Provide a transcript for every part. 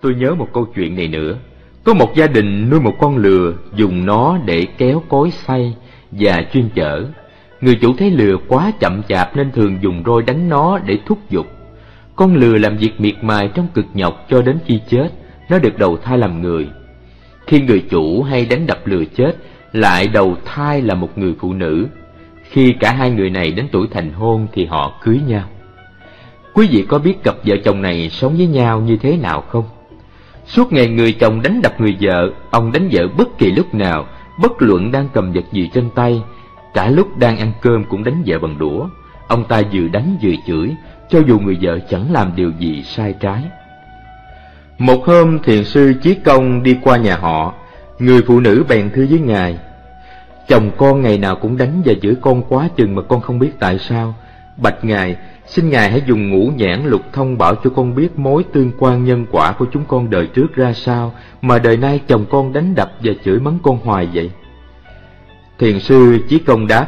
Tôi nhớ một câu chuyện này nữa. Có một gia đình nuôi một con lừa, dùng nó để kéo cối xay và chuyên chở. Người chủ thấy lừa quá chậm chạp nên thường dùng roi đánh nó để thúc giục. Con lừa làm việc miệt mài trong cực nhọc cho đến khi chết, nó được đầu thai làm người. Khi người chủ hay đánh đập lừa chết, lại đầu thai là một người phụ nữ. Khi cả hai người này đến tuổi thành hôn thì họ cưới nhau. Quý vị có biết cặp vợ chồng này sống với nhau như thế nào không? Suốt ngày người chồng đánh đập người vợ Ông đánh vợ bất kỳ lúc nào Bất luận đang cầm vật gì trên tay Cả lúc đang ăn cơm cũng đánh vợ bằng đũa Ông ta vừa đánh vừa chửi Cho dù người vợ chẳng làm điều gì sai trái Một hôm thiền sư Chí Công đi qua nhà họ Người phụ nữ bèn thưa với ngài Chồng con ngày nào cũng đánh và giữ con quá chừng mà con không biết tại sao Bạch Ngài, xin Ngài hãy dùng ngũ nhãn lục thông bảo cho con biết mối tương quan nhân quả của chúng con đời trước ra sao mà đời nay chồng con đánh đập và chửi mắng con hoài vậy. Thiền sư Chí Công đáp,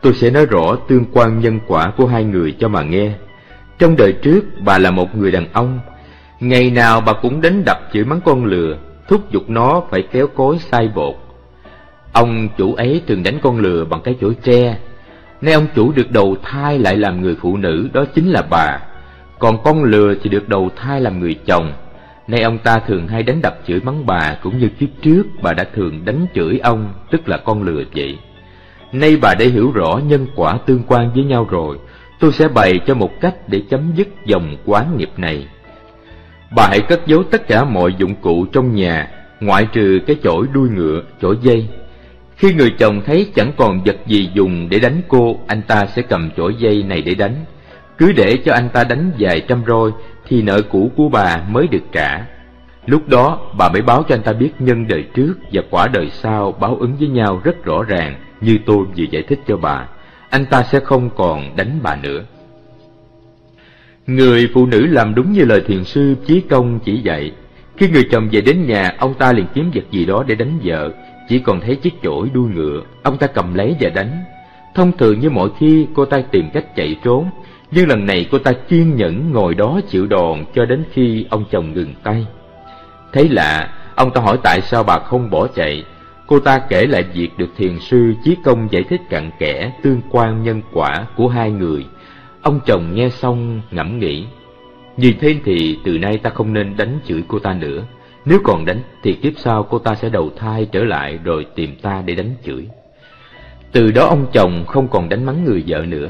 tôi sẽ nói rõ tương quan nhân quả của hai người cho mà nghe. Trong đời trước, bà là một người đàn ông. Ngày nào bà cũng đánh đập chửi mắng con lừa, thúc giục nó phải kéo cối sai bột. Ông chủ ấy thường đánh con lừa bằng cái chổi tre Nay ông chủ được đầu thai lại làm người phụ nữ Đó chính là bà Còn con lừa thì được đầu thai làm người chồng Nay ông ta thường hay đánh đập chửi mắng bà Cũng như kiếp trước bà đã thường đánh chửi ông Tức là con lừa vậy Nay bà đã hiểu rõ nhân quả tương quan với nhau rồi Tôi sẽ bày cho một cách để chấm dứt dòng quán nghiệp này Bà hãy cất giấu tất cả mọi dụng cụ trong nhà Ngoại trừ cái chổi đuôi ngựa, chổi dây khi người chồng thấy chẳng còn vật gì dùng để đánh cô, anh ta sẽ cầm chổi dây này để đánh. Cứ để cho anh ta đánh vài trăm roi thì nợ cũ của bà mới được trả. Lúc đó bà mới báo cho anh ta biết nhân đời trước và quả đời sau báo ứng với nhau rất rõ ràng như tôi vừa giải thích cho bà. Anh ta sẽ không còn đánh bà nữa. Người phụ nữ làm đúng như lời thiền sư Chí Công chỉ dạy. Khi người chồng về đến nhà, ông ta liền kiếm vật gì đó để đánh vợ, chỉ còn thấy chiếc chổi đuôi ngựa ông ta cầm lấy và đánh thông thường như mọi khi cô ta tìm cách chạy trốn nhưng lần này cô ta kiên nhẫn ngồi đó chịu đòn cho đến khi ông chồng ngừng tay thấy lạ ông ta hỏi tại sao bà không bỏ chạy cô ta kể lại việc được thiền sư chí công giải thích cặn kẽ tương quan nhân quả của hai người ông chồng nghe xong ngẫm nghĩ vì thế thì từ nay ta không nên đánh chửi cô ta nữa nếu còn đánh thì kiếp sau cô ta sẽ đầu thai trở lại rồi tìm ta để đánh chửi. Từ đó ông chồng không còn đánh mắng người vợ nữa.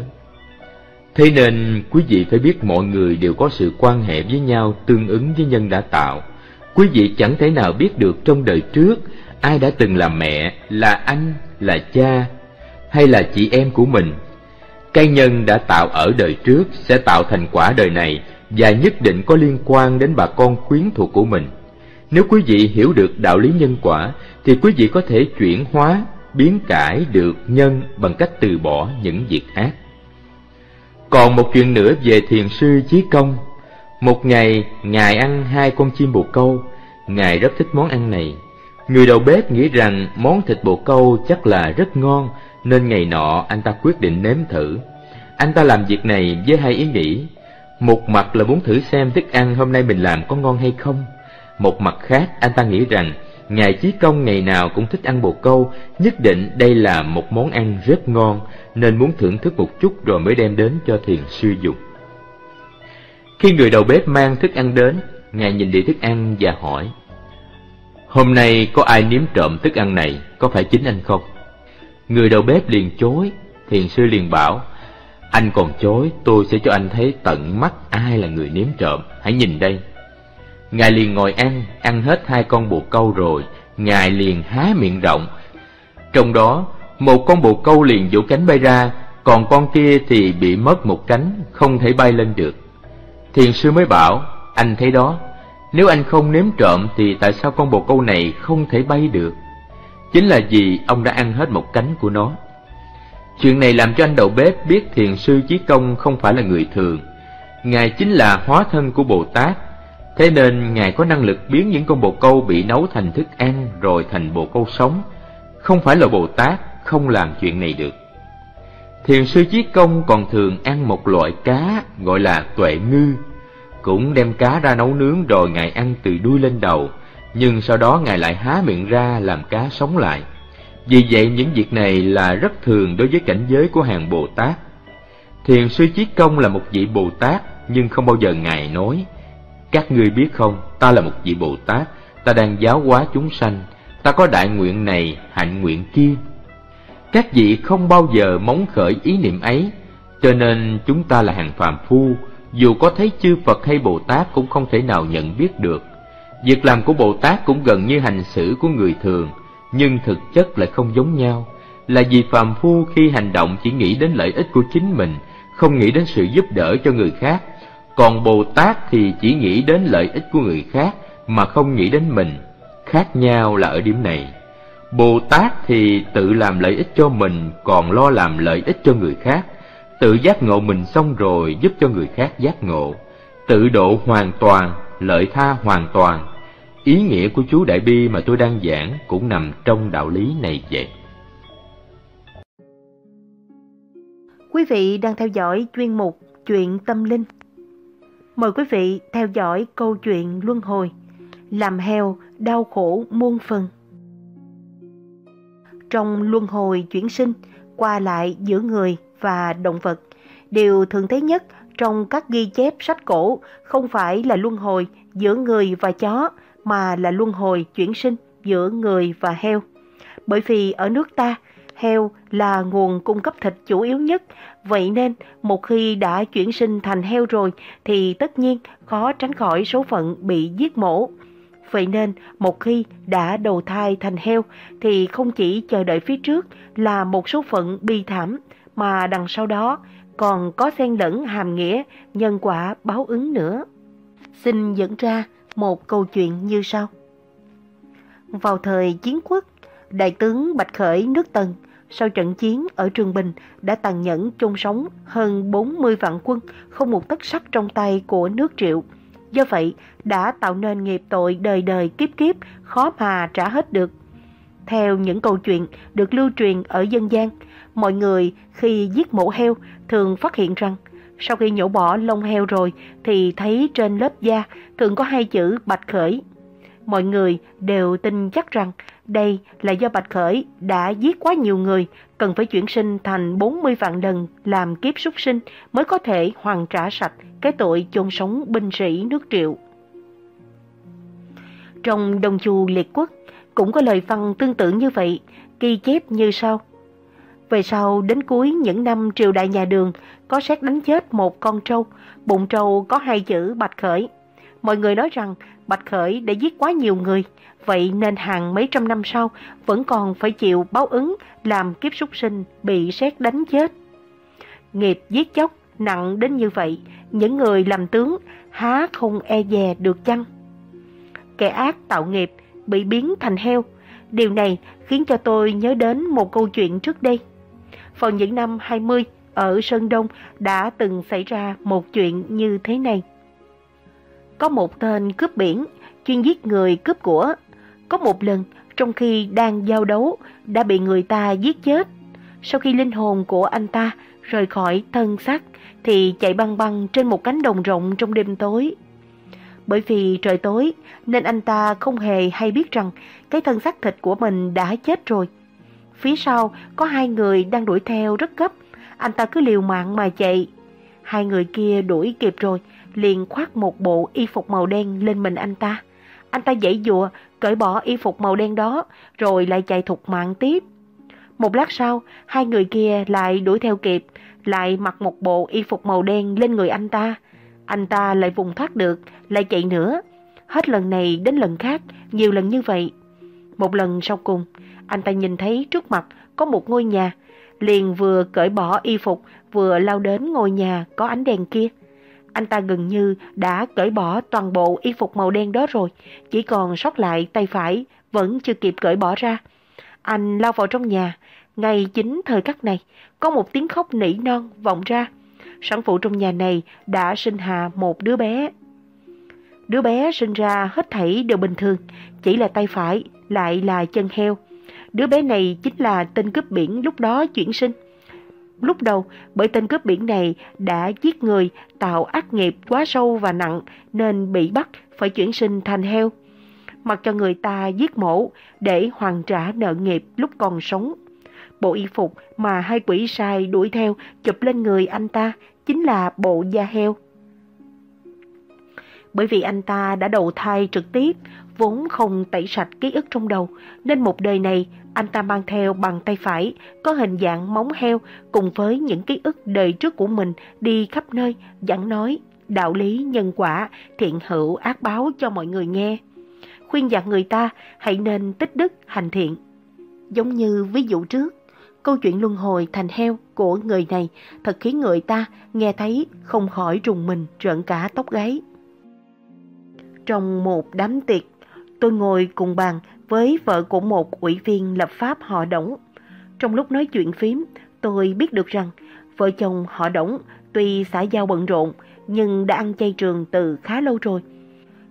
Thế nên quý vị phải biết mọi người đều có sự quan hệ với nhau tương ứng với nhân đã tạo. Quý vị chẳng thể nào biết được trong đời trước ai đã từng là mẹ, là anh, là cha hay là chị em của mình. Cái nhân đã tạo ở đời trước sẽ tạo thành quả đời này và nhất định có liên quan đến bà con quyến thuộc của mình. Nếu quý vị hiểu được đạo lý nhân quả thì quý vị có thể chuyển hóa, biến cải được nhân bằng cách từ bỏ những việc ác. Còn một chuyện nữa về thiền sư Chí Công. Một ngày, Ngài ăn hai con chim bồ câu. Ngài rất thích món ăn này. Người đầu bếp nghĩ rằng món thịt bồ câu chắc là rất ngon, nên ngày nọ anh ta quyết định nếm thử. Anh ta làm việc này với hai ý nghĩ. Một mặt là muốn thử xem thức ăn hôm nay mình làm có ngon hay không. Một mặt khác, anh ta nghĩ rằng Ngài Chí Công ngày nào cũng thích ăn bồ câu, nhất định đây là một món ăn rất ngon, nên muốn thưởng thức một chút rồi mới đem đến cho thiền sư dùng. Khi người đầu bếp mang thức ăn đến, Ngài nhìn địa thức ăn và hỏi, Hôm nay có ai nếm trộm thức ăn này, có phải chính anh không? Người đầu bếp liền chối, thiền sư liền bảo, Anh còn chối, tôi sẽ cho anh thấy tận mắt ai là người nếm trộm, hãy nhìn đây. Ngài liền ngồi ăn, ăn hết hai con bồ câu rồi, Ngài liền há miệng rộng. Trong đó, một con bồ câu liền vỗ cánh bay ra, còn con kia thì bị mất một cánh, không thể bay lên được. Thiền sư mới bảo, anh thấy đó, nếu anh không nếm trộm thì tại sao con bồ câu này không thể bay được? Chính là vì ông đã ăn hết một cánh của nó. Chuyện này làm cho anh đầu bếp biết thiền sư Chí Công không phải là người thường. Ngài chính là hóa thân của Bồ Tát, Thế nên Ngài có năng lực biến những con bồ câu bị nấu thành thức ăn rồi thành bồ câu sống. Không phải là Bồ Tát không làm chuyện này được. Thiền sư Chí Công còn thường ăn một loại cá gọi là tuệ ngư. Cũng đem cá ra nấu nướng rồi Ngài ăn từ đuôi lên đầu, nhưng sau đó Ngài lại há miệng ra làm cá sống lại. Vì vậy những việc này là rất thường đối với cảnh giới của hàng Bồ Tát. Thiền sư Chí Công là một vị Bồ Tát nhưng không bao giờ Ngài nói – các ngươi biết không, ta là một vị Bồ Tát, ta đang giáo hóa chúng sanh, ta có đại nguyện này, hạnh nguyện kia. Các vị không bao giờ móng khởi ý niệm ấy, cho nên chúng ta là hàng phàm phu, dù có thấy chư Phật hay Bồ Tát cũng không thể nào nhận biết được. Việc làm của Bồ Tát cũng gần như hành xử của người thường, nhưng thực chất lại không giống nhau, là vì phàm phu khi hành động chỉ nghĩ đến lợi ích của chính mình, không nghĩ đến sự giúp đỡ cho người khác còn bồ tát thì chỉ nghĩ đến lợi ích của người khác mà không nghĩ đến mình khác nhau là ở điểm này bồ tát thì tự làm lợi ích cho mình còn lo làm lợi ích cho người khác tự giác ngộ mình xong rồi giúp cho người khác giác ngộ tự độ hoàn toàn lợi tha hoàn toàn ý nghĩa của chú đại bi mà tôi đang giảng cũng nằm trong đạo lý này vậy quý vị đang theo dõi chuyên mục chuyện tâm linh Mời quý vị theo dõi câu chuyện Luân Hồi Làm heo đau khổ muôn phần Trong luân hồi chuyển sinh qua lại giữa người và động vật Điều thường thấy nhất trong các ghi chép sách cổ không phải là luân hồi giữa người và chó mà là luân hồi chuyển sinh giữa người và heo. Bởi vì ở nước ta, heo là nguồn cung cấp thịt chủ yếu nhất Vậy nên, một khi đã chuyển sinh thành heo rồi thì tất nhiên khó tránh khỏi số phận bị giết mổ. Vậy nên, một khi đã đầu thai thành heo thì không chỉ chờ đợi phía trước là một số phận bi thảm mà đằng sau đó còn có xen lẫn hàm nghĩa nhân quả báo ứng nữa. Xin dẫn ra một câu chuyện như sau. Vào thời chiến quốc, đại tướng Bạch Khởi nước Tần – sau trận chiến ở Trường Bình đã tàn nhẫn chôn sống hơn 40 vạn quân, không một tấc sắt trong tay của nước Triệu. Do vậy, đã tạo nên nghiệp tội đời đời kiếp kiếp, khó mà trả hết được. Theo những câu chuyện được lưu truyền ở dân gian, mọi người khi giết mổ heo thường phát hiện rằng sau khi nhổ bỏ lông heo rồi thì thấy trên lớp da thường có hai chữ bạch khởi mọi người đều tin chắc rằng đây là do Bạch Khởi đã giết quá nhiều người, cần phải chuyển sinh thành 40 vạn lần làm kiếp súc sinh mới có thể hoàn trả sạch cái tội chôn sống binh sĩ nước triệu. Trong Đông Chu Liệt Quốc cũng có lời văn tương tự như vậy, ghi chép như sau. Về sau đến cuối những năm triều đại nhà đường có xét đánh chết một con trâu, bụng trâu có hai chữ Bạch Khởi mọi người nói rằng Bạch Khởi đã giết quá nhiều người, vậy nên hàng mấy trăm năm sau vẫn còn phải chịu báo ứng làm kiếp súc sinh bị xét đánh chết. Nghiệp giết chóc nặng đến như vậy, những người làm tướng há không e dè được chăng? Kẻ ác tạo nghiệp bị biến thành heo, điều này khiến cho tôi nhớ đến một câu chuyện trước đây. Vào những năm 20 ở Sơn Đông đã từng xảy ra một chuyện như thế này có một tên cướp biển, chuyên giết người cướp của. Có một lần, trong khi đang giao đấu, đã bị người ta giết chết. Sau khi linh hồn của anh ta rời khỏi thân xác thì chạy băng băng trên một cánh đồng rộng trong đêm tối. Bởi vì trời tối nên anh ta không hề hay biết rằng cái thân xác thịt của mình đã chết rồi. Phía sau có hai người đang đuổi theo rất gấp, anh ta cứ liều mạng mà chạy. Hai người kia đuổi kịp rồi liền khoác một bộ y phục màu đen lên mình anh ta. Anh ta dãy dùa, cởi bỏ y phục màu đen đó, rồi lại chạy thục mạng tiếp. Một lát sau, hai người kia lại đuổi theo kịp, lại mặc một bộ y phục màu đen lên người anh ta. Anh ta lại vùng thoát được, lại chạy nữa. Hết lần này đến lần khác, nhiều lần như vậy. Một lần sau cùng, anh ta nhìn thấy trước mặt có một ngôi nhà, liền vừa cởi bỏ y phục vừa lao đến ngôi nhà có ánh đèn kia. Anh ta gần như đã cởi bỏ toàn bộ y phục màu đen đó rồi, chỉ còn sót lại tay phải, vẫn chưa kịp cởi bỏ ra. Anh lao vào trong nhà, ngay chính thời khắc này, có một tiếng khóc nỉ non vọng ra. Sản phụ trong nhà này đã sinh hạ một đứa bé. Đứa bé sinh ra hết thảy đều bình thường, chỉ là tay phải, lại là chân heo. Đứa bé này chính là tên cướp biển lúc đó chuyển sinh lúc đầu bởi tên cướp biển này đã giết người, tạo ác nghiệp quá sâu và nặng nên bị bắt phải chuyển sinh thành heo. Mặc cho người ta giết mổ để hoàn trả nợ nghiệp lúc còn sống. Bộ y phục mà hai quỷ sai đuổi theo chụp lên người anh ta chính là bộ da heo. Bởi vì anh ta đã đầu thai trực tiếp, vốn không tẩy sạch ký ức trong đầu, nên một đời này anh ta mang theo bằng tay phải, có hình dạng móng heo cùng với những ký ức đời trước của mình đi khắp nơi, giảng nói đạo lý nhân quả, thiện hữu ác báo cho mọi người nghe. Khuyên dặn người ta hãy nên tích đức hành thiện. Giống như ví dụ trước, câu chuyện luân hồi thành heo của người này thật khiến người ta nghe thấy không khỏi rùng mình rợn cả tóc gáy. Trong một đám tiệc, tôi ngồi cùng bàn với vợ của một ủy viên lập pháp họ Đổng. Trong lúc nói chuyện phím, tôi biết được rằng vợ chồng họ Đổng tuy xã giao bận rộn nhưng đã ăn chay trường từ khá lâu rồi.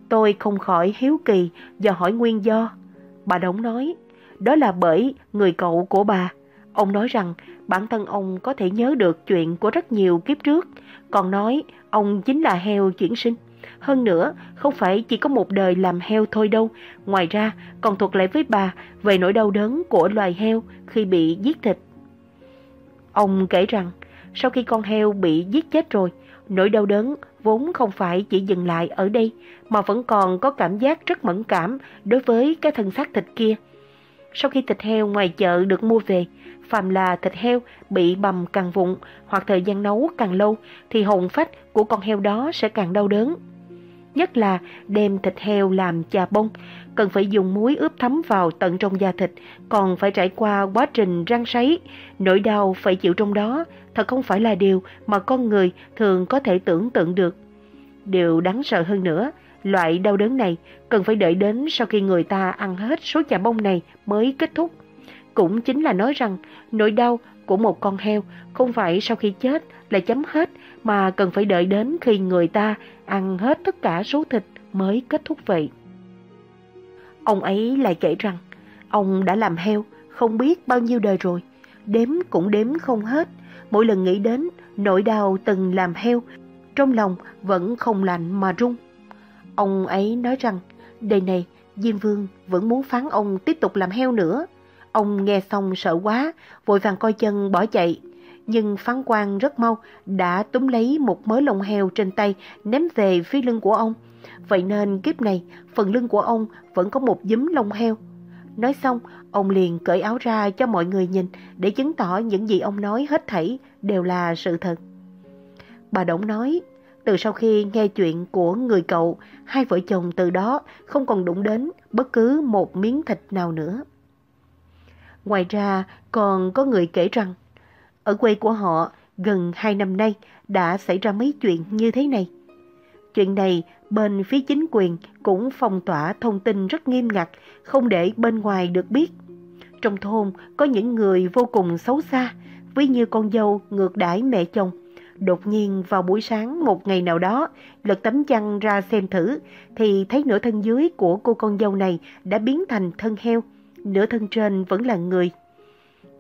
Tôi không khỏi hiếu kỳ và hỏi nguyên do. Bà Đổng nói, đó là bởi người cậu của bà. Ông nói rằng bản thân ông có thể nhớ được chuyện của rất nhiều kiếp trước, còn nói ông chính là heo chuyển sinh. Hơn nữa, không phải chỉ có một đời làm heo thôi đâu, ngoài ra còn thuật lại với bà về nỗi đau đớn của loài heo khi bị giết thịt. Ông kể rằng, sau khi con heo bị giết chết rồi, nỗi đau đớn vốn không phải chỉ dừng lại ở đây mà vẫn còn có cảm giác rất mẫn cảm đối với cái thân xác thịt kia. Sau khi thịt heo ngoài chợ được mua về, phàm là thịt heo bị bầm càng vụn hoặc thời gian nấu càng lâu thì hồn phách của con heo đó sẽ càng đau đớn nhất là đem thịt heo làm chà bông, cần phải dùng muối ướp thấm vào tận trong da thịt, còn phải trải qua quá trình rang sấy, nỗi đau phải chịu trong đó, thật không phải là điều mà con người thường có thể tưởng tượng được. Điều đáng sợ hơn nữa, loại đau đớn này cần phải đợi đến sau khi người ta ăn hết số chà bông này mới kết thúc. Cũng chính là nói rằng nỗi đau của một con heo không phải sau khi chết là chấm hết mà cần phải đợi đến khi người ta ăn hết tất cả số thịt mới kết thúc vậy. Ông ấy lại kể rằng, ông đã làm heo không biết bao nhiêu đời rồi, đếm cũng đếm không hết. Mỗi lần nghĩ đến nỗi đau từng làm heo, trong lòng vẫn không lạnh mà run. Ông ấy nói rằng, đời này Diêm Vương vẫn muốn phán ông tiếp tục làm heo nữa. Ông nghe xong sợ quá, vội vàng coi chân bỏ chạy nhưng phán quan rất mau đã túm lấy một mớ lông heo trên tay ném về phía lưng của ông. Vậy nên kiếp này, phần lưng của ông vẫn có một dúm lông heo. Nói xong, ông liền cởi áo ra cho mọi người nhìn để chứng tỏ những gì ông nói hết thảy đều là sự thật. Bà Đổng nói, từ sau khi nghe chuyện của người cậu, hai vợ chồng từ đó không còn đụng đến bất cứ một miếng thịt nào nữa. Ngoài ra, còn có người kể rằng, ở quê của họ, gần 2 năm nay đã xảy ra mấy chuyện như thế này. Chuyện này, bên phía chính quyền cũng phong tỏa thông tin rất nghiêm ngặt, không để bên ngoài được biết. Trong thôn có những người vô cùng xấu xa, ví như con dâu ngược đãi mẹ chồng. Đột nhiên vào buổi sáng một ngày nào đó, lật tấm chăn ra xem thử, thì thấy nửa thân dưới của cô con dâu này đã biến thành thân heo, nửa thân trên vẫn là người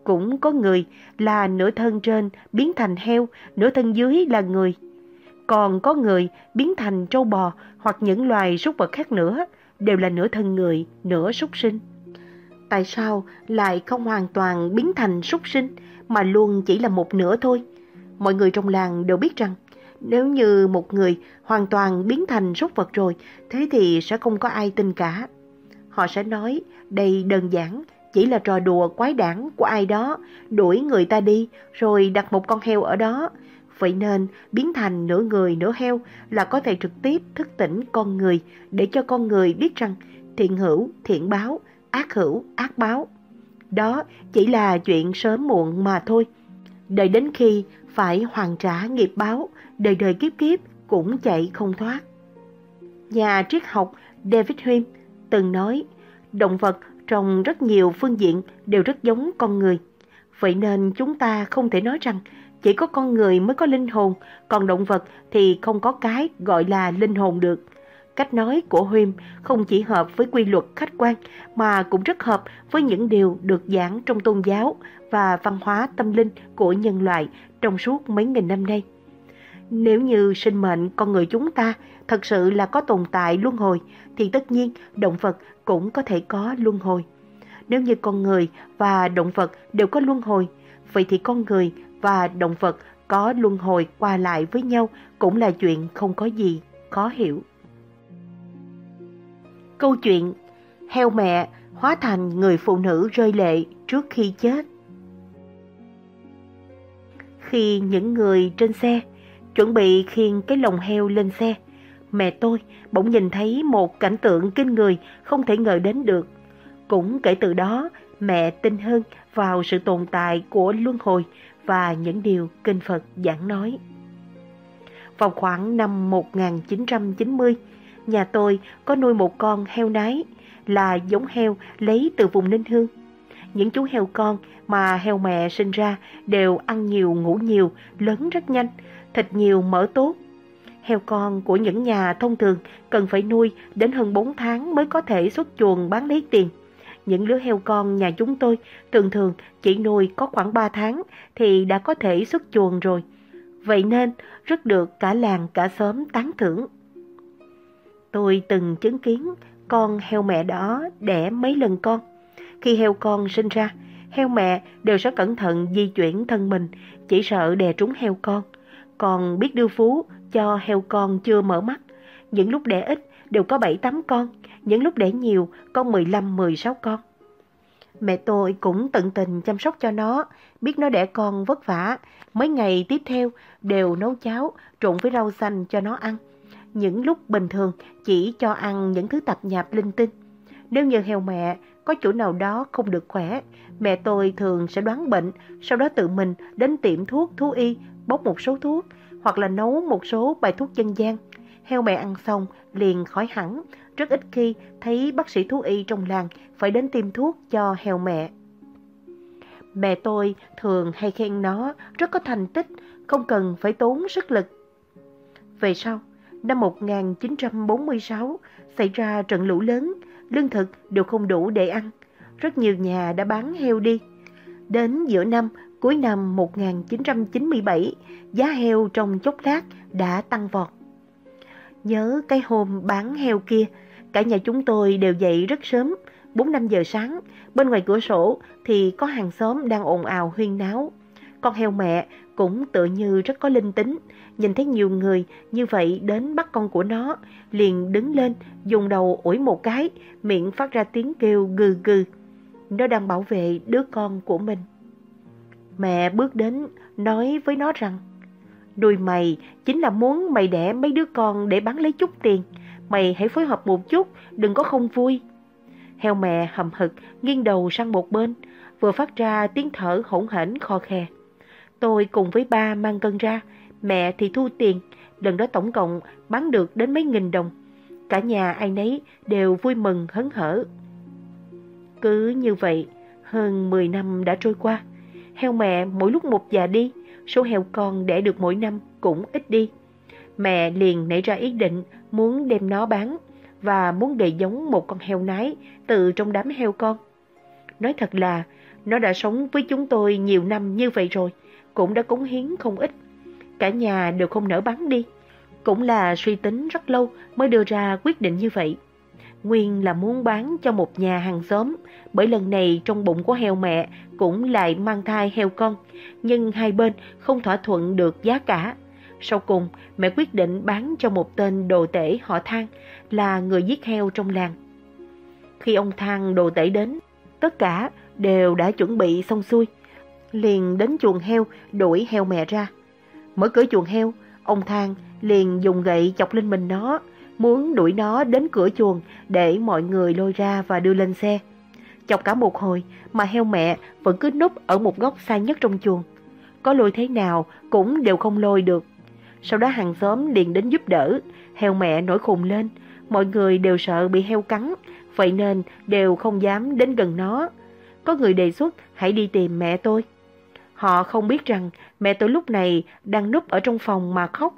cũng có người là nửa thân trên biến thành heo, nửa thân dưới là người. Còn có người biến thành trâu bò hoặc những loài súc vật khác nữa, đều là nửa thân người, nửa súc sinh. Tại sao lại không hoàn toàn biến thành súc sinh mà luôn chỉ là một nửa thôi? Mọi người trong làng đều biết rằng nếu như một người hoàn toàn biến thành súc vật rồi, thế thì sẽ không có ai tin cả. Họ sẽ nói đây đơn giản chỉ là trò đùa quái đản của ai đó, đuổi người ta đi rồi đặt một con heo ở đó. Vậy nên biến thành nửa người nửa heo là có thể trực tiếp thức tỉnh con người để cho con người biết rằng thiện hữu thiện báo, ác hữu ác báo. Đó chỉ là chuyện sớm muộn mà thôi. Đợi đến khi phải hoàn trả nghiệp báo, đời đời kiếp kiếp cũng chạy không thoát. Nhà triết học David Hume từng nói, động vật trong rất nhiều phương diện đều rất giống con người. Vậy nên chúng ta không thể nói rằng chỉ có con người mới có linh hồn, còn động vật thì không có cái gọi là linh hồn được. Cách nói của Huym không chỉ hợp với quy luật khách quan mà cũng rất hợp với những điều được giảng trong tôn giáo và văn hóa tâm linh của nhân loại trong suốt mấy nghìn năm nay. Nếu như sinh mệnh con người chúng ta thật sự là có tồn tại luân hồi thì tất nhiên động vật cũng có thể có luân hồi. Nếu như con người và động vật đều có luân hồi, vậy thì con người và động vật có luân hồi qua lại với nhau cũng là chuyện không có gì khó hiểu. Câu chuyện Heo mẹ hóa thành người phụ nữ rơi lệ trước khi chết Khi những người trên xe chuẩn bị khiêng cái lồng heo lên xe, mẹ tôi bỗng nhìn thấy một cảnh tượng kinh người không thể ngờ đến được. Cũng kể từ đó, mẹ tin hơn vào sự tồn tại của luân hồi và những điều kinh Phật giảng nói. Vào khoảng năm 1990, nhà tôi có nuôi một con heo nái là giống heo lấy từ vùng Ninh Hương. Những chú heo con mà heo mẹ sinh ra đều ăn nhiều, ngủ nhiều, lớn rất nhanh, thịt nhiều, mỡ tốt, Heo con của những nhà thông thường cần phải nuôi đến hơn 4 tháng mới có thể xuất chuồng bán lấy tiền. Những lứa heo con nhà chúng tôi thường thường chỉ nuôi có khoảng 3 tháng thì đã có thể xuất chuồng rồi. Vậy nên rất được cả làng cả xóm tán thưởng. Tôi từng chứng kiến con heo mẹ đó đẻ mấy lần con. Khi heo con sinh ra, heo mẹ đều sẽ cẩn thận di chuyển thân mình, chỉ sợ đè trúng heo con. Còn biết đưa phú cho heo con chưa mở mắt. Những lúc đẻ ít đều có 7-8 con, những lúc đẻ nhiều có 15-16 con. Mẹ tôi cũng tận tình chăm sóc cho nó, biết nó đẻ con vất vả. Mấy ngày tiếp theo đều nấu cháo trộn với rau xanh cho nó ăn. Những lúc bình thường chỉ cho ăn những thứ tạp nhạp linh tinh. Nếu như heo mẹ có chỗ nào đó không được khỏe, mẹ tôi thường sẽ đoán bệnh, sau đó tự mình đến tiệm thuốc thú y bốc một số thuốc hoặc là nấu một số bài thuốc dân gian. Heo mẹ ăn xong liền khỏi hẳn, rất ít khi thấy bác sĩ thú y trong làng phải đến tiêm thuốc cho heo mẹ. Mẹ tôi thường hay khen nó rất có thành tích, không cần phải tốn sức lực. Về sau, năm 1946 xảy ra trận lũ lớn, lương thực đều không đủ để ăn. Rất nhiều nhà đã bán heo đi. Đến giữa năm Cuối năm 1997, giá heo trong chốc lát đã tăng vọt. Nhớ cái hôm bán heo kia, cả nhà chúng tôi đều dậy rất sớm, 4-5 giờ sáng, bên ngoài cửa sổ thì có hàng xóm đang ồn ào huyên náo. Con heo mẹ cũng tựa như rất có linh tính, nhìn thấy nhiều người như vậy đến bắt con của nó, liền đứng lên, dùng đầu ủi một cái, miệng phát ra tiếng kêu gừ gừ. Nó đang bảo vệ đứa con của mình. Mẹ bước đến nói với nó rằng Nuôi mày chính là muốn mày đẻ mấy đứa con để bán lấy chút tiền Mày hãy phối hợp một chút, đừng có không vui Heo mẹ hầm hực nghiêng đầu sang một bên Vừa phát ra tiếng thở hỗn hển kho khe. Tôi cùng với ba mang cân ra Mẹ thì thu tiền Lần đó tổng cộng bán được đến mấy nghìn đồng Cả nhà ai nấy đều vui mừng hấn hở cứ như vậy, hơn 10 năm đã trôi qua. Heo mẹ mỗi lúc một già đi, số heo con đẻ được mỗi năm cũng ít đi. Mẹ liền nảy ra ý định muốn đem nó bán và muốn gây giống một con heo nái từ trong đám heo con. Nói thật là, nó đã sống với chúng tôi nhiều năm như vậy rồi, cũng đã cống hiến không ít. Cả nhà đều không nỡ bán đi. Cũng là suy tính rất lâu mới đưa ra quyết định như vậy. Nguyên là muốn bán cho một nhà hàng xóm, bởi lần này trong bụng của heo mẹ cũng lại mang thai heo con, nhưng hai bên không thỏa thuận được giá cả. Sau cùng, mẹ quyết định bán cho một tên đồ tể họ Thang, là người giết heo trong làng. Khi ông Thang đồ tể đến, tất cả đều đã chuẩn bị xong xuôi. Liền đến chuồng heo đuổi heo mẹ ra. Mở cửa chuồng heo, ông Thang liền dùng gậy chọc lên mình nó muốn đuổi nó đến cửa chuồng để mọi người lôi ra và đưa lên xe. Chọc cả một hồi mà heo mẹ vẫn cứ núp ở một góc xa nhất trong chuồng. Có lôi thế nào cũng đều không lôi được. Sau đó hàng xóm liền đến giúp đỡ, heo mẹ nổi khùng lên, mọi người đều sợ bị heo cắn, vậy nên đều không dám đến gần nó. Có người đề xuất hãy đi tìm mẹ tôi. Họ không biết rằng mẹ tôi lúc này đang núp ở trong phòng mà khóc.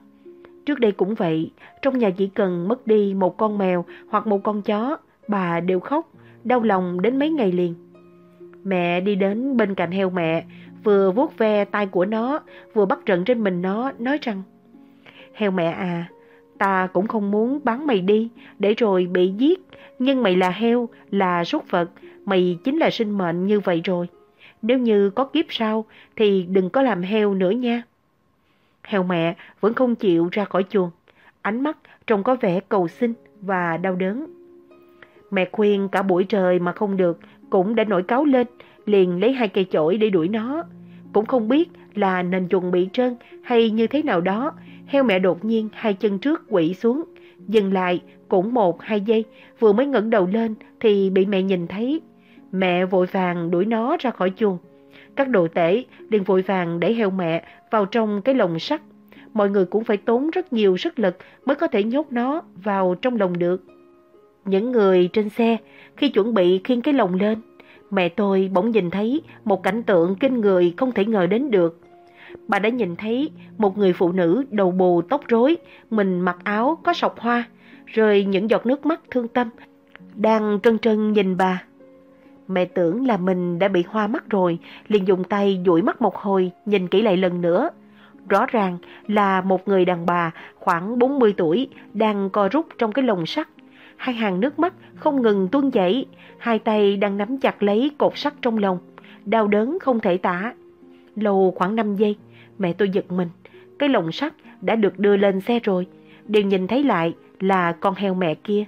Trước đây cũng vậy, trong nhà chỉ cần mất đi một con mèo hoặc một con chó, bà đều khóc, đau lòng đến mấy ngày liền. Mẹ đi đến bên cạnh heo mẹ, vừa vuốt ve tay của nó, vừa bắt trận trên mình nó, nói rằng Heo mẹ à, ta cũng không muốn bán mày đi, để rồi bị giết, nhưng mày là heo, là súc vật, mày chính là sinh mệnh như vậy rồi. Nếu như có kiếp sau thì đừng có làm heo nữa nha. Heo mẹ vẫn không chịu ra khỏi chuồng, ánh mắt trông có vẻ cầu xin và đau đớn. Mẹ khuyên cả buổi trời mà không được, cũng đã nổi cáo lên, liền lấy hai cây chổi để đuổi nó. Cũng không biết là nền chuồng bị trơn hay như thế nào đó, heo mẹ đột nhiên hai chân trước quỵ xuống, dừng lại cũng một hai giây, vừa mới ngẩng đầu lên thì bị mẹ nhìn thấy. Mẹ vội vàng đuổi nó ra khỏi chuồng. Các đồ tể liền vội vàng để heo mẹ vào trong cái lồng sắt. Mọi người cũng phải tốn rất nhiều sức lực mới có thể nhốt nó vào trong lồng được. Những người trên xe khi chuẩn bị khiên cái lồng lên, mẹ tôi bỗng nhìn thấy một cảnh tượng kinh người không thể ngờ đến được. Bà đã nhìn thấy một người phụ nữ đầu bù tóc rối, mình mặc áo có sọc hoa, rồi những giọt nước mắt thương tâm, đang trân trân nhìn bà. Mẹ tưởng là mình đã bị hoa mắt rồi, liền dùng tay dụi mắt một hồi, nhìn kỹ lại lần nữa. Rõ ràng là một người đàn bà khoảng 40 tuổi đang co rút trong cái lồng sắt. Hai hàng nước mắt không ngừng tuôn chảy, hai tay đang nắm chặt lấy cột sắt trong lồng, đau đớn không thể tả. Lâu khoảng 5 giây, mẹ tôi giật mình, cái lồng sắt đã được đưa lên xe rồi, đều nhìn thấy lại là con heo mẹ kia.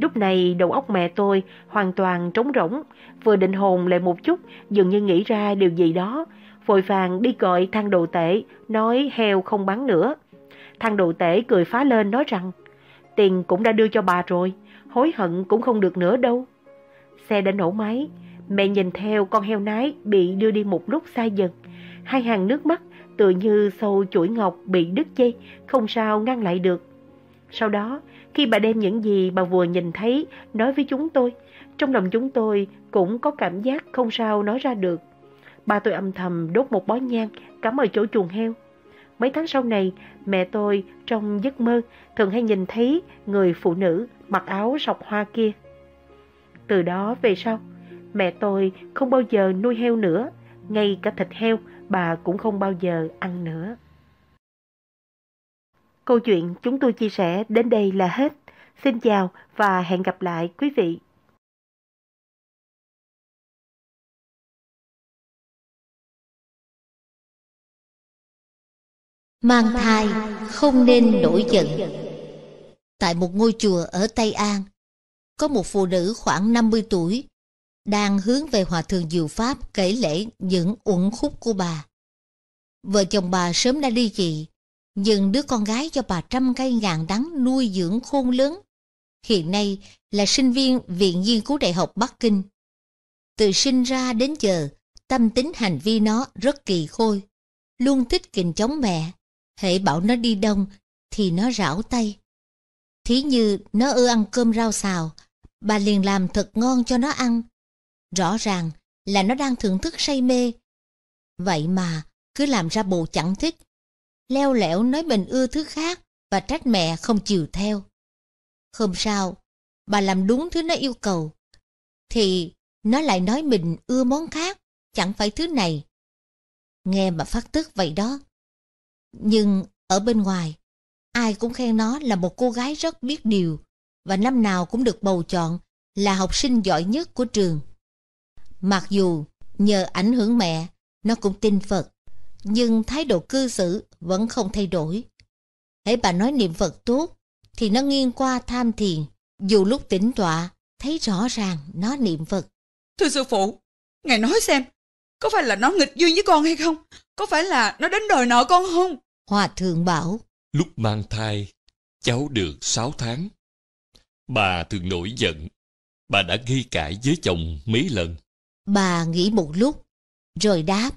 Lúc này đầu óc mẹ tôi hoàn toàn trống rỗng, vừa định hồn lại một chút, dường như nghĩ ra điều gì đó, vội vàng đi gọi thang đồ tể, nói heo không bán nữa. Thang đồ tể cười phá lên nói rằng, tiền cũng đã đưa cho bà rồi, hối hận cũng không được nữa đâu. Xe đã nổ máy, mẹ nhìn theo con heo nái bị đưa đi một lúc xa dần, hai hàng nước mắt tựa như sâu chuỗi ngọc bị đứt dây, không sao ngăn lại được. Sau đó, khi bà đem những gì bà vừa nhìn thấy nói với chúng tôi, trong lòng chúng tôi cũng có cảm giác không sao nói ra được. Bà tôi âm thầm đốt một bó nhang cắm ở chỗ chuồng heo. Mấy tháng sau này, mẹ tôi trong giấc mơ thường hay nhìn thấy người phụ nữ mặc áo sọc hoa kia. Từ đó về sau, mẹ tôi không bao giờ nuôi heo nữa, ngay cả thịt heo bà cũng không bao giờ ăn nữa. Câu chuyện chúng tôi chia sẻ đến đây là hết. Xin chào và hẹn gặp lại quý vị. Mang thai không nên nổi giận. Tại một ngôi chùa ở Tây An, có một phụ nữ khoảng 50 tuổi đang hướng về Hòa Thượng Diệu Pháp kể lễ những uẩn khúc của bà. Vợ chồng bà sớm đã đi dị nhưng đứa con gái cho bà trăm cây ngàn đắng nuôi dưỡng khôn lớn, hiện nay là sinh viên Viện Nghiên cứu Đại học Bắc Kinh. Từ sinh ra đến giờ, tâm tính hành vi nó rất kỳ khôi, luôn thích kình chống mẹ, hễ bảo nó đi đông thì nó rảo tay. Thí như nó ưa ăn cơm rau xào, bà liền làm thật ngon cho nó ăn. Rõ ràng là nó đang thưởng thức say mê. Vậy mà cứ làm ra bộ chẳng thích leo lẻo nói mình ưa thứ khác và trách mẹ không chiều theo. Hôm sau, bà làm đúng thứ nó yêu cầu, thì nó lại nói mình ưa món khác, chẳng phải thứ này. Nghe mà phát tức vậy đó. Nhưng ở bên ngoài, ai cũng khen nó là một cô gái rất biết điều và năm nào cũng được bầu chọn là học sinh giỏi nhất của trường. Mặc dù nhờ ảnh hưởng mẹ, nó cũng tin Phật nhưng thái độ cư xử vẫn không thay đổi. Hãy bà nói niệm Phật tốt, thì nó nghiêng qua tham thiền, dù lúc tỉnh tọa, thấy rõ ràng nó niệm Phật. Thưa sư phụ, ngài nói xem, có phải là nó nghịch duyên với con hay không? Có phải là nó đến đòi nợ con không? Hòa thượng bảo. Lúc mang thai, cháu được 6 tháng. Bà thường nổi giận. Bà đã ghi cãi với chồng mấy lần. Bà nghĩ một lúc, rồi đáp.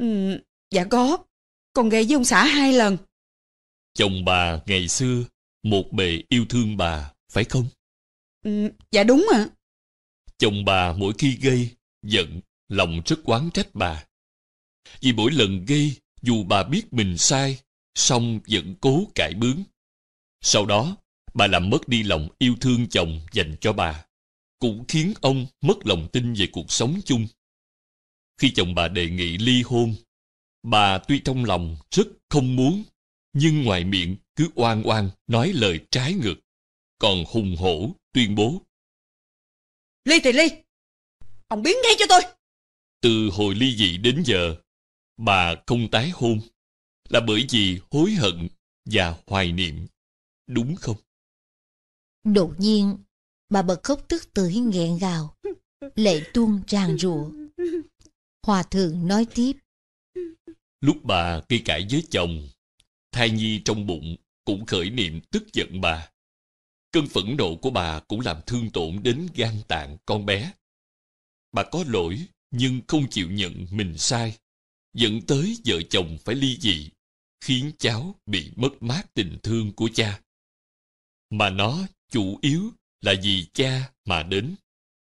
Ừ, Dạ có, con gây với ông xã hai lần. Chồng bà ngày xưa, một bề yêu thương bà, phải không? Ừ, dạ đúng ạ. Chồng bà mỗi khi gây, giận, lòng rất quán trách bà. Vì mỗi lần gây, dù bà biết mình sai, song vẫn cố cải bướng. Sau đó, bà làm mất đi lòng yêu thương chồng dành cho bà, cũng khiến ông mất lòng tin về cuộc sống chung. Khi chồng bà đề nghị ly hôn Bà tuy trong lòng rất không muốn, nhưng ngoài miệng cứ oan oan nói lời trái ngược, còn hùng hổ tuyên bố. Ly thì ly, ông biến ngay cho tôi. Từ hồi ly dị đến giờ, bà không tái hôn là bởi vì hối hận và hoài niệm, đúng không? Đột nhiên, bà bật khóc tức tưởi nghẹn gào, lệ tuôn tràn rụa. Hòa thượng nói tiếp. Lúc bà gây cãi với chồng, thai nhi trong bụng cũng khởi niệm tức giận bà. Cơn phẫn nộ của bà cũng làm thương tổn đến gan tạng con bé. Bà có lỗi nhưng không chịu nhận mình sai, dẫn tới vợ chồng phải ly dị, khiến cháu bị mất mát tình thương của cha. Mà nó chủ yếu là vì cha mà đến,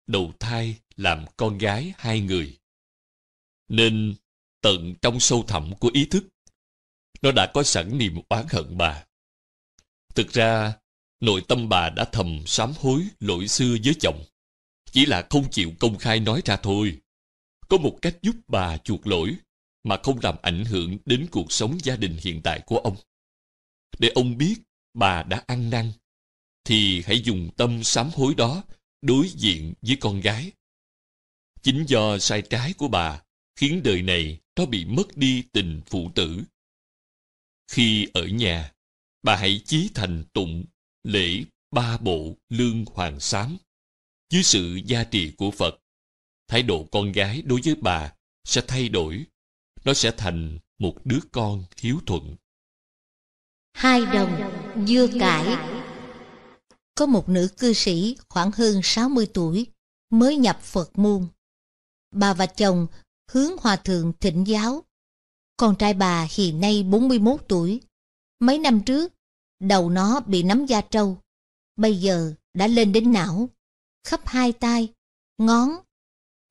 đầu thai làm con gái hai người. Nên tận trong sâu thẳm của ý thức, nó đã có sẵn niềm oán hận bà. Thực ra, nội tâm bà đã thầm sám hối lỗi xưa với chồng, chỉ là không chịu công khai nói ra thôi. Có một cách giúp bà chuộc lỗi mà không làm ảnh hưởng đến cuộc sống gia đình hiện tại của ông. Để ông biết bà đã ăn năn, thì hãy dùng tâm sám hối đó đối diện với con gái. Chính do sai trái của bà khiến đời này nó bị mất đi tình phụ tử. Khi ở nhà, bà hãy chí thành tụng lễ ba bộ lương hoàng sám. Dưới sự gia trì của Phật, thái độ con gái đối với bà sẽ thay đổi. Nó sẽ thành một đứa con hiếu thuận. Hai đồng, dưa cải Có một nữ cư sĩ khoảng hơn 60 tuổi mới nhập Phật môn. Bà và chồng hướng hòa thượng thịnh giáo. Con trai bà hiện nay 41 tuổi. Mấy năm trước, đầu nó bị nắm da trâu. Bây giờ đã lên đến não, khắp hai tay, ngón,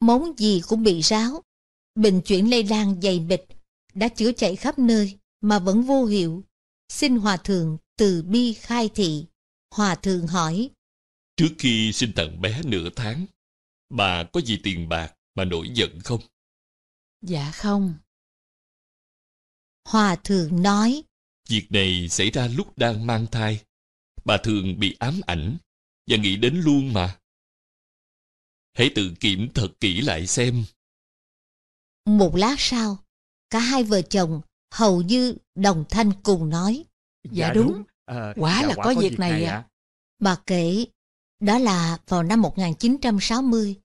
móng gì cũng bị ráo. Bệnh chuyển lây lan dày bịch, đã chữa chạy khắp nơi mà vẫn vô hiệu. Xin Hòa Thượng từ bi khai thị. Hòa Thượng hỏi. Trước khi sinh tận bé nửa tháng, bà có gì tiền bạc mà nổi giận không? Dạ không. Hòa thượng nói. Việc này xảy ra lúc đang mang thai. Bà thường bị ám ảnh và nghĩ đến luôn mà. Hãy tự kiểm thật kỹ lại xem. Một lát sau, cả hai vợ chồng hầu như đồng thanh cùng nói. Dạ, dạ đúng, đúng. À, quá dạ, là quả có, việc, việc này ạ. À. Bà kể, đó là vào năm 1960,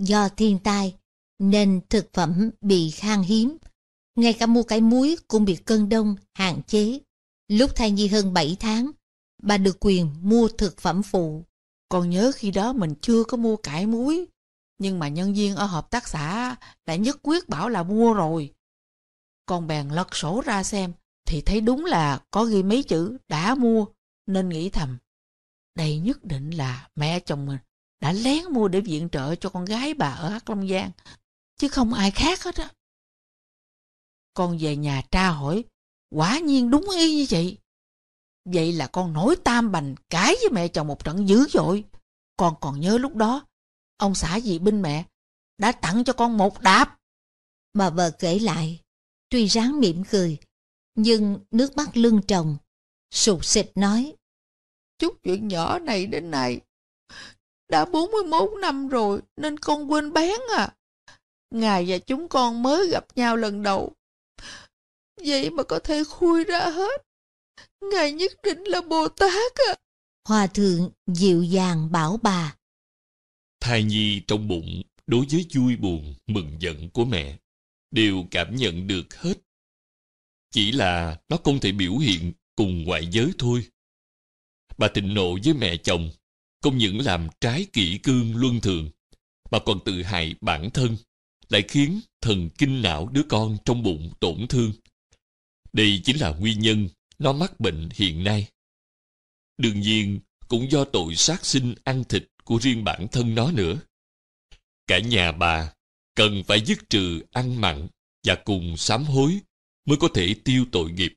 do thiên tai nên thực phẩm bị khan hiếm. Ngay cả mua cái muối cũng bị cơn đông, hạn chế. Lúc thai nhi hơn 7 tháng, bà được quyền mua thực phẩm phụ. Còn nhớ khi đó mình chưa có mua cải muối, nhưng mà nhân viên ở hợp tác xã đã nhất quyết bảo là mua rồi. Con bèn lật sổ ra xem, thì thấy đúng là có ghi mấy chữ đã mua, nên nghĩ thầm. Đây nhất định là mẹ chồng mình đã lén mua để viện trợ cho con gái bà ở Hắc Long Giang chứ không ai khác hết á. Con về nhà tra hỏi, quả nhiên đúng y như vậy. Vậy là con nổi tam bành cãi với mẹ chồng một trận dữ dội. Con còn nhớ lúc đó, ông xã dị binh mẹ đã tặng cho con một đạp. Bà vợ kể lại, tuy ráng mỉm cười, nhưng nước mắt lưng tròng, sụt xịt nói. Chút chuyện nhỏ này đến nay, đã 41 năm rồi nên con quên bén à. Ngài và chúng con mới gặp nhau lần đầu. Vậy mà có thể khui ra hết. Ngài nhất định là Bồ Tát à. Hòa thượng dịu dàng bảo bà. Thai nhi trong bụng đối với vui buồn, mừng giận của mẹ đều cảm nhận được hết. Chỉ là nó không thể biểu hiện cùng ngoại giới thôi. Bà thịnh nộ với mẹ chồng, không những làm trái kỷ cương luân thường, mà còn tự hại bản thân lại khiến thần kinh não đứa con trong bụng tổn thương. Đây chính là nguyên nhân nó mắc bệnh hiện nay. Đương nhiên, cũng do tội sát sinh ăn thịt của riêng bản thân nó nữa. Cả nhà bà cần phải dứt trừ ăn mặn và cùng sám hối mới có thể tiêu tội nghiệp.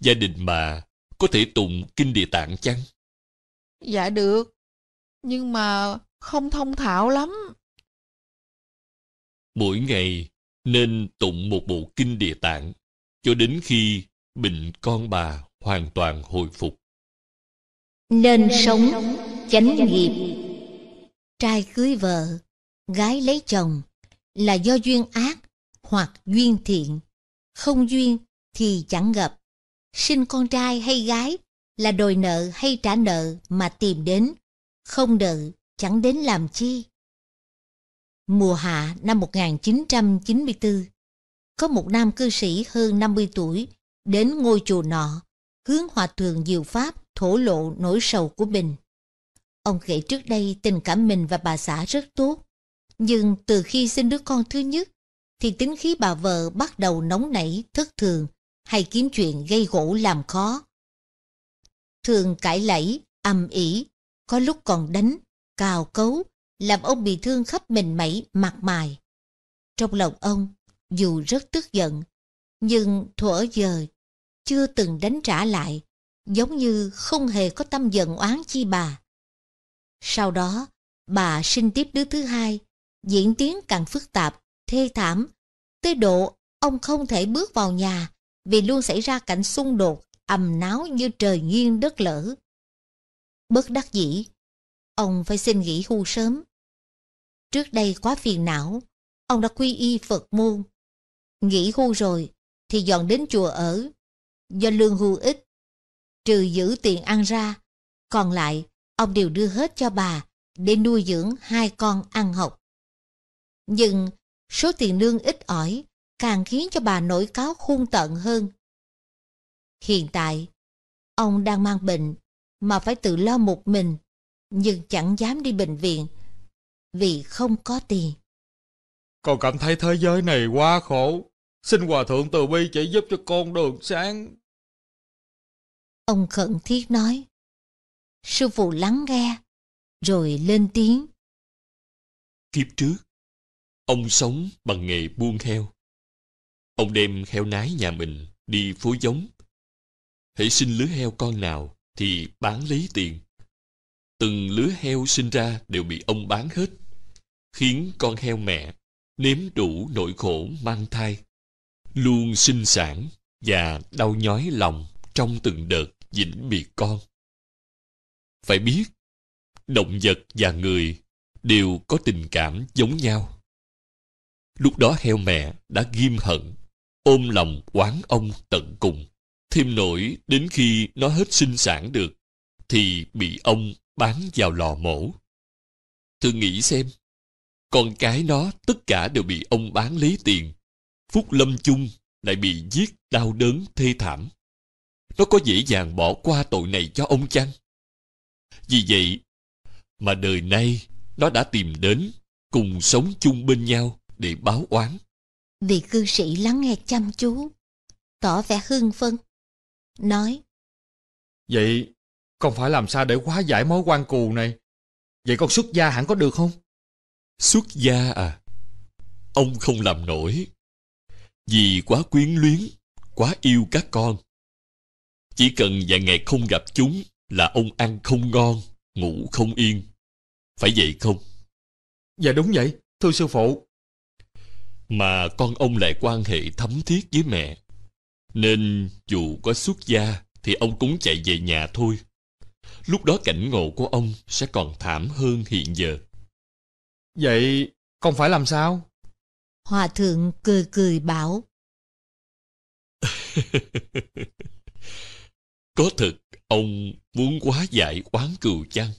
Gia đình bà có thể tụng kinh địa tạng chăng? Dạ được, nhưng mà không thông thạo lắm. Mỗi ngày nên tụng một bộ kinh địa tạng cho đến khi bệnh con bà hoàn toàn hồi phục. Nên sống chánh nghiệp Trai cưới vợ, gái lấy chồng là do duyên ác hoặc duyên thiện. Không duyên thì chẳng gặp. Sinh con trai hay gái là đòi nợ hay trả nợ mà tìm đến. Không nợ chẳng đến làm chi. Mùa hạ năm 1994, có một nam cư sĩ hơn 50 tuổi đến ngôi chùa nọ, hướng hòa thượng Diệu Pháp thổ lộ nỗi sầu của mình. Ông kể trước đây tình cảm mình và bà xã rất tốt, nhưng từ khi sinh đứa con thứ nhất, thì tính khí bà vợ bắt đầu nóng nảy, thất thường, hay kiếm chuyện gây gỗ làm khó. Thường cãi lẫy, âm ỉ, có lúc còn đánh, cào cấu, làm ông bị thương khắp mình mẩy mặt mài. Trong lòng ông, dù rất tức giận, nhưng thuở giờ chưa từng đánh trả lại, giống như không hề có tâm giận oán chi bà. Sau đó, bà sinh tiếp đứa thứ hai, diễn tiến càng phức tạp, thê thảm, tới độ ông không thể bước vào nhà vì luôn xảy ra cảnh xung đột ầm náo như trời nghiêng đất lở. Bất đắc dĩ, ông phải xin nghỉ hưu sớm. Trước đây quá phiền não, ông đã quy y Phật môn. Nghỉ hưu rồi thì dọn đến chùa ở, do lương hưu ít. Trừ giữ tiền ăn ra, còn lại ông đều đưa hết cho bà để nuôi dưỡng hai con ăn học. Nhưng số tiền lương ít ỏi càng khiến cho bà nổi cáo khôn tận hơn. Hiện tại, ông đang mang bệnh mà phải tự lo một mình nhưng chẳng dám đi bệnh viện vì không có tiền. Con cảm thấy thế giới này quá khổ. Xin Hòa Thượng Từ Bi chỉ giúp cho con đường sáng. Ông khẩn thiết nói. Sư phụ lắng nghe, rồi lên tiếng. Kiếp trước, ông sống bằng nghề buôn heo. Ông đem heo nái nhà mình đi phối giống. Hãy xin lứa heo con nào thì bán lấy tiền. Từng lứa heo sinh ra đều bị ông bán hết, khiến con heo mẹ nếm đủ nỗi khổ mang thai, luôn sinh sản và đau nhói lòng trong từng đợt vĩnh biệt con. Phải biết, động vật và người đều có tình cảm giống nhau. Lúc đó heo mẹ đã ghim hận, ôm lòng oán ông tận cùng. Thêm nổi đến khi nó hết sinh sản được, thì bị ông bán vào lò mổ. Thử nghĩ xem, con cái nó tất cả đều bị ông bán lấy tiền. Phúc Lâm Chung lại bị giết đau đớn thê thảm. Nó có dễ dàng bỏ qua tội này cho ông chăng? Vì vậy, mà đời nay nó đã tìm đến cùng sống chung bên nhau để báo oán. Vị cư sĩ lắng nghe chăm chú, tỏ vẻ hưng phân, nói Vậy con phải làm sao để hóa giải mối quan cù này. Vậy con xuất gia hẳn có được không? Xuất gia à? Ông không làm nổi. Vì quá quyến luyến, quá yêu các con. Chỉ cần vài ngày không gặp chúng là ông ăn không ngon, ngủ không yên. Phải vậy không? Dạ đúng vậy, thưa sư phụ. Mà con ông lại quan hệ thấm thiết với mẹ. Nên dù có xuất gia thì ông cũng chạy về nhà thôi lúc đó cảnh ngộ của ông sẽ còn thảm hơn hiện giờ. Vậy con phải làm sao? Hòa thượng cười cười bảo. Có thật ông muốn quá giải quán cừu chăng?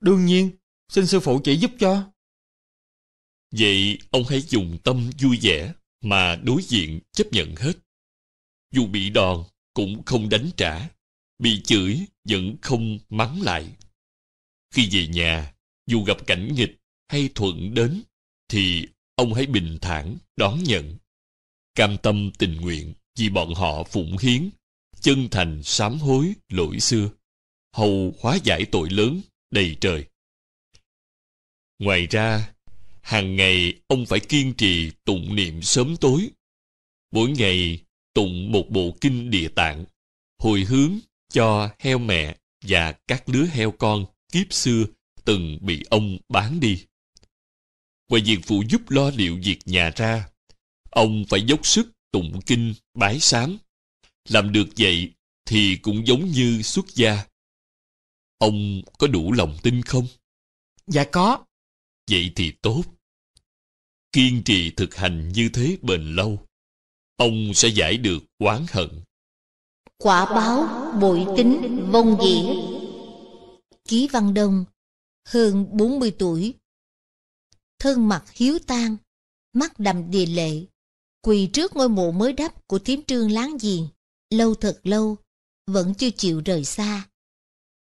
Đương nhiên, xin sư phụ chỉ giúp cho. Vậy ông hãy dùng tâm vui vẻ mà đối diện chấp nhận hết. Dù bị đòn cũng không đánh trả bị chửi vẫn không mắng lại. Khi về nhà, dù gặp cảnh nghịch hay thuận đến, thì ông hãy bình thản đón nhận. Cam tâm tình nguyện vì bọn họ phụng hiến, chân thành sám hối lỗi xưa, hầu hóa giải tội lớn đầy trời. Ngoài ra, hàng ngày ông phải kiên trì tụng niệm sớm tối. Mỗi ngày tụng một bộ kinh địa tạng, hồi hướng cho heo mẹ và các lứa heo con kiếp xưa từng bị ông bán đi. Ngoài việc phụ giúp lo liệu việc nhà ra, ông phải dốc sức tụng kinh bái sám. Làm được vậy thì cũng giống như xuất gia. Ông có đủ lòng tin không? Dạ có. Vậy thì tốt. Kiên trì thực hành như thế bền lâu, ông sẽ giải được oán hận quả báo bội tính vong dĩ ký văn đông hơn bốn mươi tuổi thân mặt hiếu tan mắt đầm đìa lệ quỳ trước ngôi mộ mới đắp của thiếm trương láng giềng lâu thật lâu vẫn chưa chịu rời xa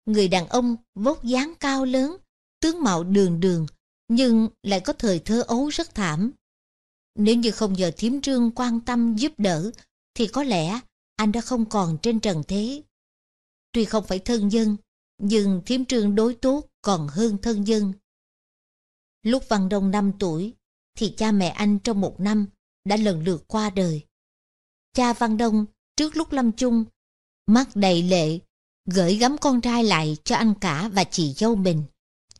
người đàn ông vóc dáng cao lớn tướng mạo đường đường nhưng lại có thời thơ ấu rất thảm nếu như không nhờ thiếm trương quan tâm giúp đỡ thì có lẽ anh đã không còn trên trần thế. Tuy không phải thân dân, nhưng thiếm trương đối tốt còn hơn thân dân. Lúc Văn Đông 5 tuổi, thì cha mẹ anh trong một năm đã lần lượt qua đời. Cha Văn Đông trước lúc lâm chung, mắt đầy lệ, gửi gắm con trai lại cho anh cả và chị dâu mình.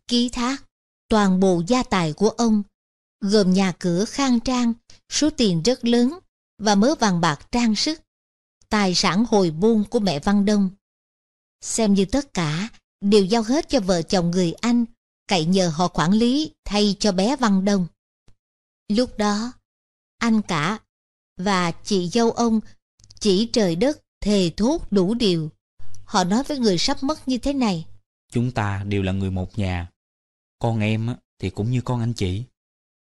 Ký thác, toàn bộ gia tài của ông, gồm nhà cửa khang trang, số tiền rất lớn và mớ vàng bạc trang sức tài sản hồi buôn của mẹ Văn Đông. Xem như tất cả đều giao hết cho vợ chồng người Anh, cậy nhờ họ quản lý thay cho bé Văn Đông. Lúc đó, anh cả và chị dâu ông chỉ trời đất thề thốt đủ điều. Họ nói với người sắp mất như thế này. Chúng ta đều là người một nhà. Con em thì cũng như con anh chị.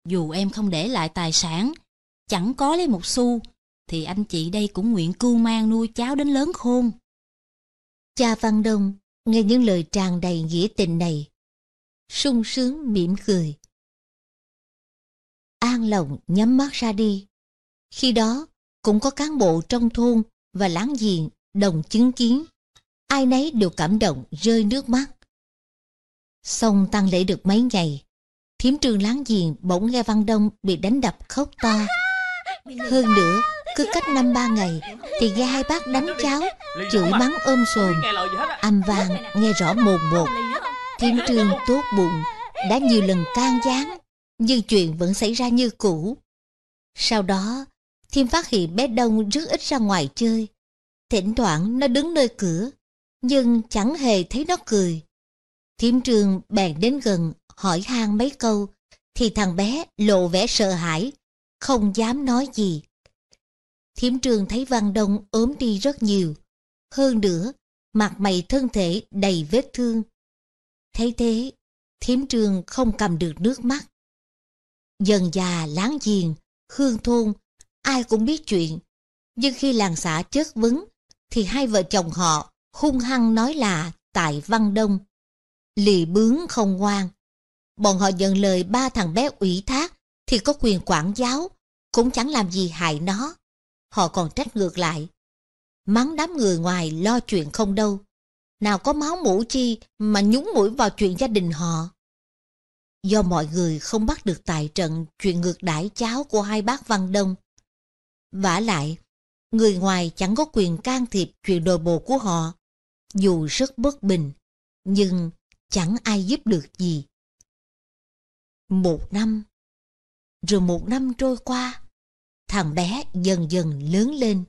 Dù em không để lại tài sản, chẳng có lấy một xu thì anh chị đây cũng nguyện cưu mang nuôi cháu đến lớn khôn. Cha Văn Đông nghe những lời tràn đầy nghĩa tình này, sung sướng mỉm cười. An lòng nhắm mắt ra đi. Khi đó, cũng có cán bộ trong thôn và láng giềng đồng chứng kiến. Ai nấy đều cảm động rơi nước mắt. Xong tăng lễ được mấy ngày, thiếm trường láng giềng bỗng nghe Văn Đông bị đánh đập khóc to. Hơn nữa Cứ cách năm ba ngày Thì nghe hai bác đánh cháu Chửi mắng ôm sồn Âm vàng nghe rõ mồn một Thiên trương tốt bụng Đã nhiều lần can gián Nhưng chuyện vẫn xảy ra như cũ Sau đó Thiên phát hiện bé Đông rất ít ra ngoài chơi Thỉnh thoảng nó đứng nơi cửa Nhưng chẳng hề thấy nó cười Thiêm trường bèn đến gần hỏi han mấy câu Thì thằng bé lộ vẻ sợ hãi không dám nói gì. Thiểm trường thấy Văn Đông ốm đi rất nhiều. Hơn nữa, mặt mày thân thể đầy vết thương. Thấy thế, thiểm trường không cầm được nước mắt. Dần già láng giềng, hương thôn, ai cũng biết chuyện. Nhưng khi làng xã chất vấn, thì hai vợ chồng họ hung hăng nói là tại Văn Đông. Lì bướng không ngoan. Bọn họ nhận lời ba thằng bé ủy thác thì có quyền quản giáo, cũng chẳng làm gì hại nó. Họ còn trách ngược lại. Mắng đám người ngoài lo chuyện không đâu. Nào có máu mũ chi mà nhúng mũi vào chuyện gia đình họ. Do mọi người không bắt được tài trận chuyện ngược đãi cháu của hai bác Văn Đông. vả lại, người ngoài chẳng có quyền can thiệp chuyện nội bộ của họ. Dù rất bất bình, nhưng chẳng ai giúp được gì. Một năm rồi một năm trôi qua thằng bé dần dần lớn lên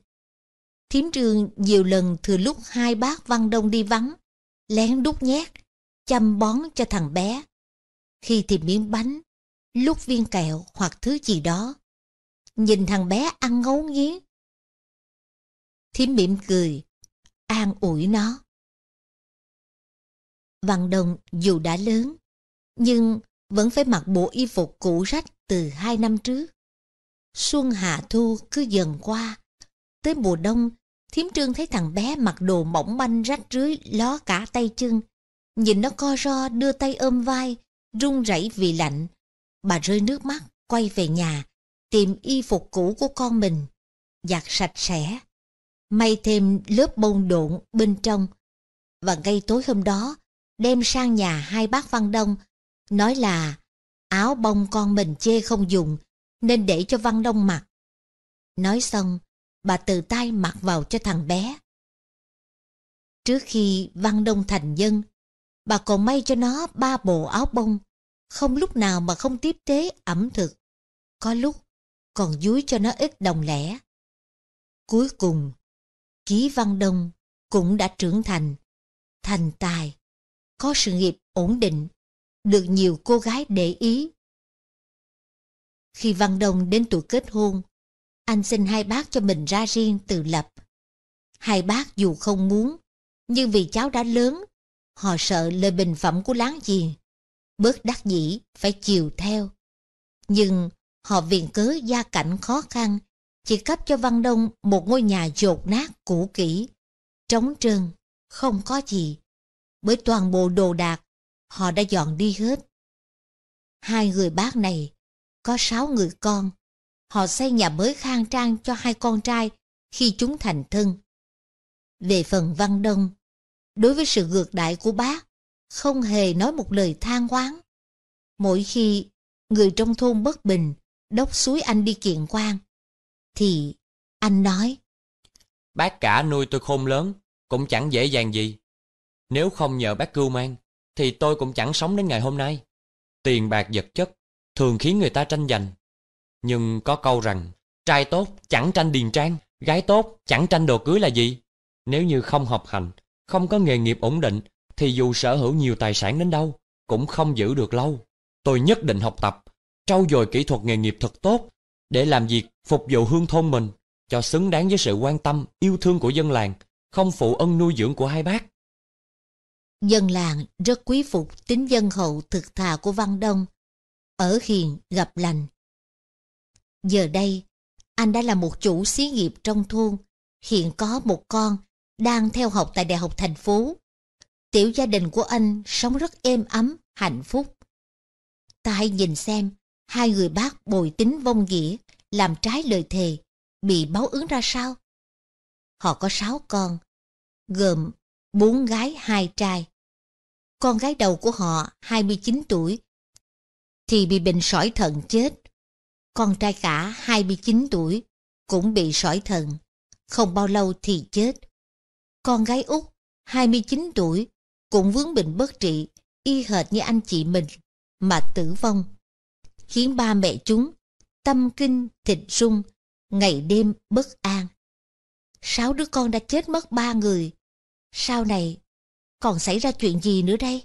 Thiếm trường nhiều lần thừa lúc hai bác văn đông đi vắng lén đút nhét chăm bón cho thằng bé khi thì miếng bánh lúc viên kẹo hoặc thứ gì đó nhìn thằng bé ăn ngấu nghiến Thiếm mỉm cười an ủi nó văn đông dù đã lớn nhưng vẫn phải mặc bộ y phục cũ rách từ hai năm trước. Xuân hạ thu cứ dần qua. Tới mùa đông, thiếm trương thấy thằng bé mặc đồ mỏng manh rách rưới ló cả tay chân. Nhìn nó co ro đưa tay ôm vai, run rẩy vì lạnh. Bà rơi nước mắt, quay về nhà, tìm y phục cũ của con mình, giặt sạch sẽ, may thêm lớp bông độn bên trong. Và ngay tối hôm đó, đem sang nhà hai bác Văn Đông Nói là áo bông con mình chê không dùng nên để cho Văn Đông mặc. Nói xong, bà từ tay mặc vào cho thằng bé. Trước khi Văn Đông thành dân, bà còn may cho nó ba bộ áo bông, không lúc nào mà không tiếp tế ẩm thực. Có lúc còn dúi cho nó ít đồng lẻ. Cuối cùng, Ký Văn Đông cũng đã trưởng thành, thành tài, có sự nghiệp ổn định được nhiều cô gái để ý. Khi Văn Đông đến tuổi kết hôn, anh xin hai bác cho mình ra riêng tự lập. Hai bác dù không muốn, nhưng vì cháu đã lớn, họ sợ lời bình phẩm của láng giềng, bớt đắc dĩ phải chiều theo. Nhưng họ viện cớ gia cảnh khó khăn, chỉ cấp cho Văn Đông một ngôi nhà dột nát cũ kỹ, trống trơn, không có gì. Bởi toàn bộ đồ đạc họ đã dọn đi hết. Hai người bác này, có sáu người con. Họ xây nhà mới khang trang cho hai con trai khi chúng thành thân. Về phần Văn Đông, đối với sự ngược đại của bác, không hề nói một lời than oán. Mỗi khi người trong thôn bất bình, đốc suối anh đi kiện quan, thì anh nói Bác cả nuôi tôi khôn lớn, cũng chẳng dễ dàng gì. Nếu không nhờ bác cưu mang, thì tôi cũng chẳng sống đến ngày hôm nay. Tiền bạc vật chất thường khiến người ta tranh giành. Nhưng có câu rằng, trai tốt chẳng tranh điền trang, gái tốt chẳng tranh đồ cưới là gì. Nếu như không học hành, không có nghề nghiệp ổn định, thì dù sở hữu nhiều tài sản đến đâu, cũng không giữ được lâu. Tôi nhất định học tập, trau dồi kỹ thuật nghề nghiệp thật tốt, để làm việc phục vụ hương thôn mình, cho xứng đáng với sự quan tâm, yêu thương của dân làng, không phụ ân nuôi dưỡng của hai bác. Dân làng rất quý phục tính dân hậu thực thà của Văn Đông. Ở hiền gặp lành. Giờ đây, anh đã là một chủ xí nghiệp trong thôn. Hiện có một con đang theo học tại Đại học thành phố. Tiểu gia đình của anh sống rất êm ấm, hạnh phúc. Ta hãy nhìn xem, hai người bác bồi tính vong nghĩa, làm trái lời thề, bị báo ứng ra sao? Họ có sáu con, gồm bốn gái hai trai con gái đầu của họ 29 tuổi, thì bị bệnh sỏi thận chết. Con trai cả 29 tuổi cũng bị sỏi thận, không bao lâu thì chết. Con gái út 29 tuổi cũng vướng bệnh bất trị, y hệt như anh chị mình mà tử vong, khiến ba mẹ chúng tâm kinh thịt rung, ngày đêm bất an. Sáu đứa con đã chết mất ba người. Sau này còn xảy ra chuyện gì nữa đây?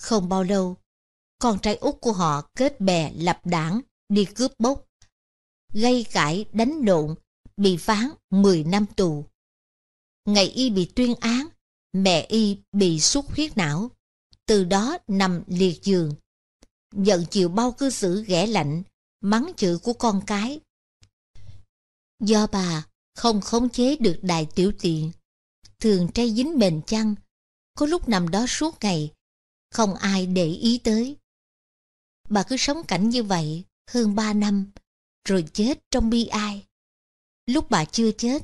Không bao lâu, con trai út của họ kết bè lập đảng, đi cướp bốc, gây cãi đánh lộn, bị phán 10 năm tù. Ngày y bị tuyên án, mẹ y bị xuất huyết não, từ đó nằm liệt giường. nhận chịu bao cư xử ghẻ lạnh, mắng chữ của con cái. Do bà không khống chế được đại tiểu tiện, thường trai dính bền chăn có lúc nằm đó suốt ngày, không ai để ý tới. Bà cứ sống cảnh như vậy hơn ba năm, rồi chết trong bi ai. Lúc bà chưa chết,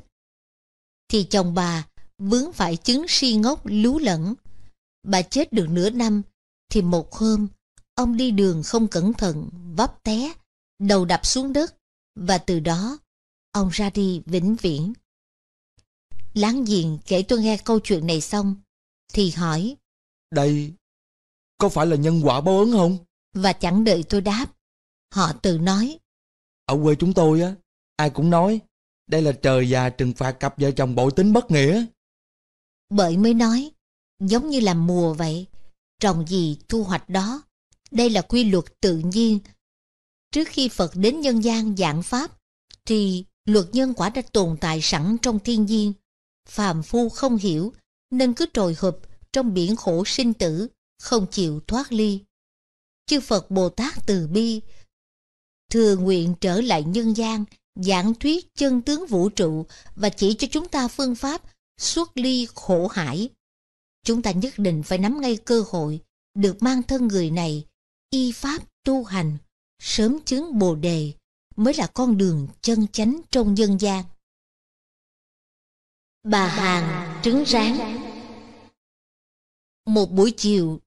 thì chồng bà vướng phải chứng si ngốc lú lẫn. Bà chết được nửa năm, thì một hôm, ông đi đường không cẩn thận, vấp té, đầu đập xuống đất, và từ đó, ông ra đi vĩnh viễn. Láng giềng kể tôi nghe câu chuyện này xong, thì hỏi Đây có phải là nhân quả báo ứng không? Và chẳng đợi tôi đáp Họ tự nói Ở quê chúng tôi á Ai cũng nói Đây là trời già trừng phạt cặp vợ chồng bội tính bất nghĩa Bởi mới nói Giống như là mùa vậy Trồng gì thu hoạch đó Đây là quy luật tự nhiên Trước khi Phật đến nhân gian giảng Pháp Thì luật nhân quả đã tồn tại sẵn trong thiên nhiên Phàm phu không hiểu nên cứ trồi hụp trong biển khổ sinh tử, không chịu thoát ly. Chư Phật Bồ Tát từ bi, thừa nguyện trở lại nhân gian, giảng thuyết chân tướng vũ trụ và chỉ cho chúng ta phương pháp xuất ly khổ hải. Chúng ta nhất định phải nắm ngay cơ hội được mang thân người này, y pháp tu hành, sớm chứng bồ đề mới là con đường chân chánh trong nhân gian. Bà Hàng trứng ráng. Một buổi chiều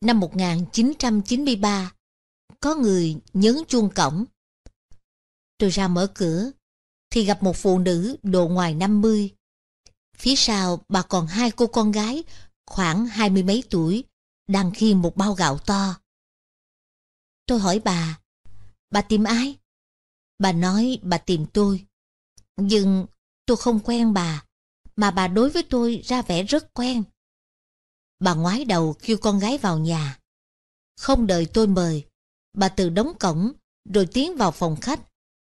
năm 1993, có người nhấn chuông cổng. Tôi ra mở cửa, thì gặp một phụ nữ độ ngoài 50. Phía sau bà còn hai cô con gái khoảng hai mươi mấy tuổi, đang khiêng một bao gạo to. Tôi hỏi bà, bà tìm ai? Bà nói bà tìm tôi. Nhưng tôi không quen bà, mà bà đối với tôi ra vẻ rất quen. Bà ngoái đầu kêu con gái vào nhà. Không đợi tôi mời, bà từ đóng cổng rồi tiến vào phòng khách.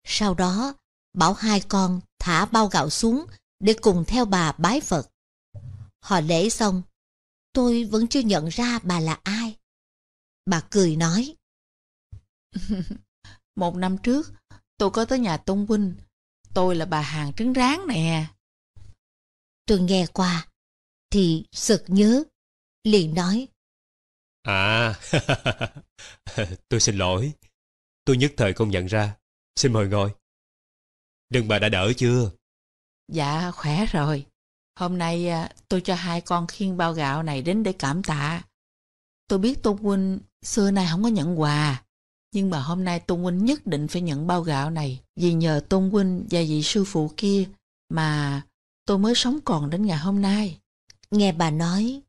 Sau đó, bảo hai con thả bao gạo xuống để cùng theo bà bái Phật. Họ lễ xong, tôi vẫn chưa nhận ra bà là ai. Bà cười nói. Một năm trước, tôi có tới nhà Tôn Huynh. Tôi là bà hàng trứng rán nè. Tôi nghe qua, thì sực nhớ liền nói À, tôi xin lỗi. Tôi nhất thời không nhận ra. Xin mời ngồi. Đừng bà đã đỡ chưa? Dạ, khỏe rồi. Hôm nay à, tôi cho hai con khiên bao gạo này đến để cảm tạ. Tôi biết Tôn Huynh xưa nay không có nhận quà. Nhưng mà hôm nay Tôn Huynh nhất định phải nhận bao gạo này. Vì nhờ Tôn Huynh và vị sư phụ kia mà tôi mới sống còn đến ngày hôm nay. Nghe bà nói,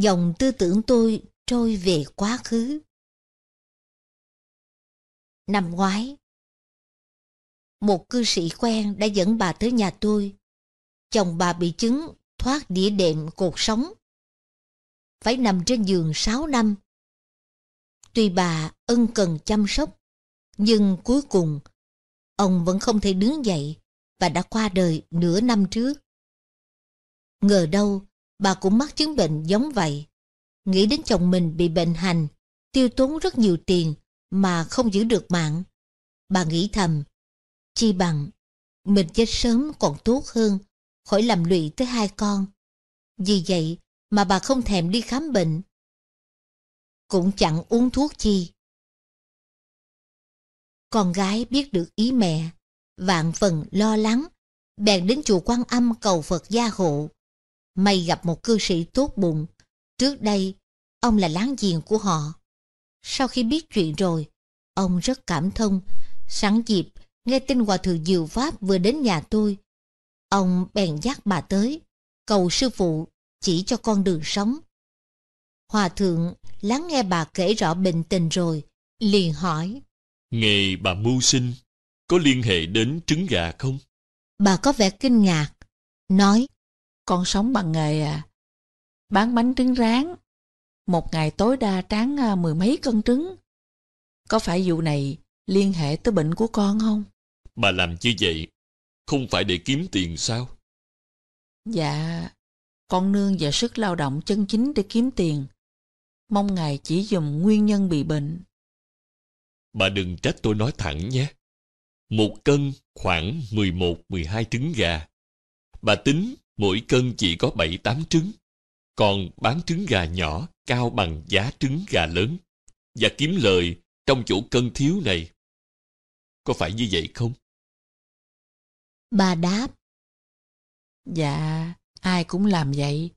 dòng tư tưởng tôi trôi về quá khứ. Năm ngoái, một cư sĩ quen đã dẫn bà tới nhà tôi. Chồng bà bị chứng thoát đĩa đệm cuộc sống. Phải nằm trên giường 6 năm. Tuy bà ân cần chăm sóc, nhưng cuối cùng ông vẫn không thể đứng dậy và đã qua đời nửa năm trước. Ngờ đâu bà cũng mắc chứng bệnh giống vậy. Nghĩ đến chồng mình bị bệnh hành, tiêu tốn rất nhiều tiền mà không giữ được mạng. Bà nghĩ thầm, chi bằng, mình chết sớm còn tốt hơn, khỏi làm lụy tới hai con. Vì vậy mà bà không thèm đi khám bệnh. Cũng chẳng uống thuốc chi. Con gái biết được ý mẹ, vạn phần lo lắng, bèn đến chùa quan âm cầu Phật gia hộ May gặp một cư sĩ tốt bụng. Trước đây, ông là láng giềng của họ. Sau khi biết chuyện rồi, ông rất cảm thông. Sẵn dịp, nghe tin Hòa Thượng Diệu Pháp vừa đến nhà tôi. Ông bèn dắt bà tới, cầu sư phụ chỉ cho con đường sống. Hòa Thượng lắng nghe bà kể rõ bệnh tình rồi, liền hỏi. Nghề bà mưu sinh, có liên hệ đến trứng gà không? Bà có vẻ kinh ngạc, nói con sống bằng nghề à. Bán bánh trứng rán. Một ngày tối đa tráng à, mười mấy cân trứng. Có phải vụ này liên hệ tới bệnh của con không? Bà làm như vậy, không phải để kiếm tiền sao? Dạ, con nương và sức lao động chân chính để kiếm tiền. Mong ngài chỉ dùm nguyên nhân bị bệnh. Bà đừng trách tôi nói thẳng nhé. Một cân khoảng 11-12 trứng gà. Bà tính mỗi cân chỉ có bảy tám trứng, còn bán trứng gà nhỏ cao bằng giá trứng gà lớn và kiếm lời trong chỗ cân thiếu này. Có phải như vậy không? Bà đáp. Dạ, ai cũng làm vậy.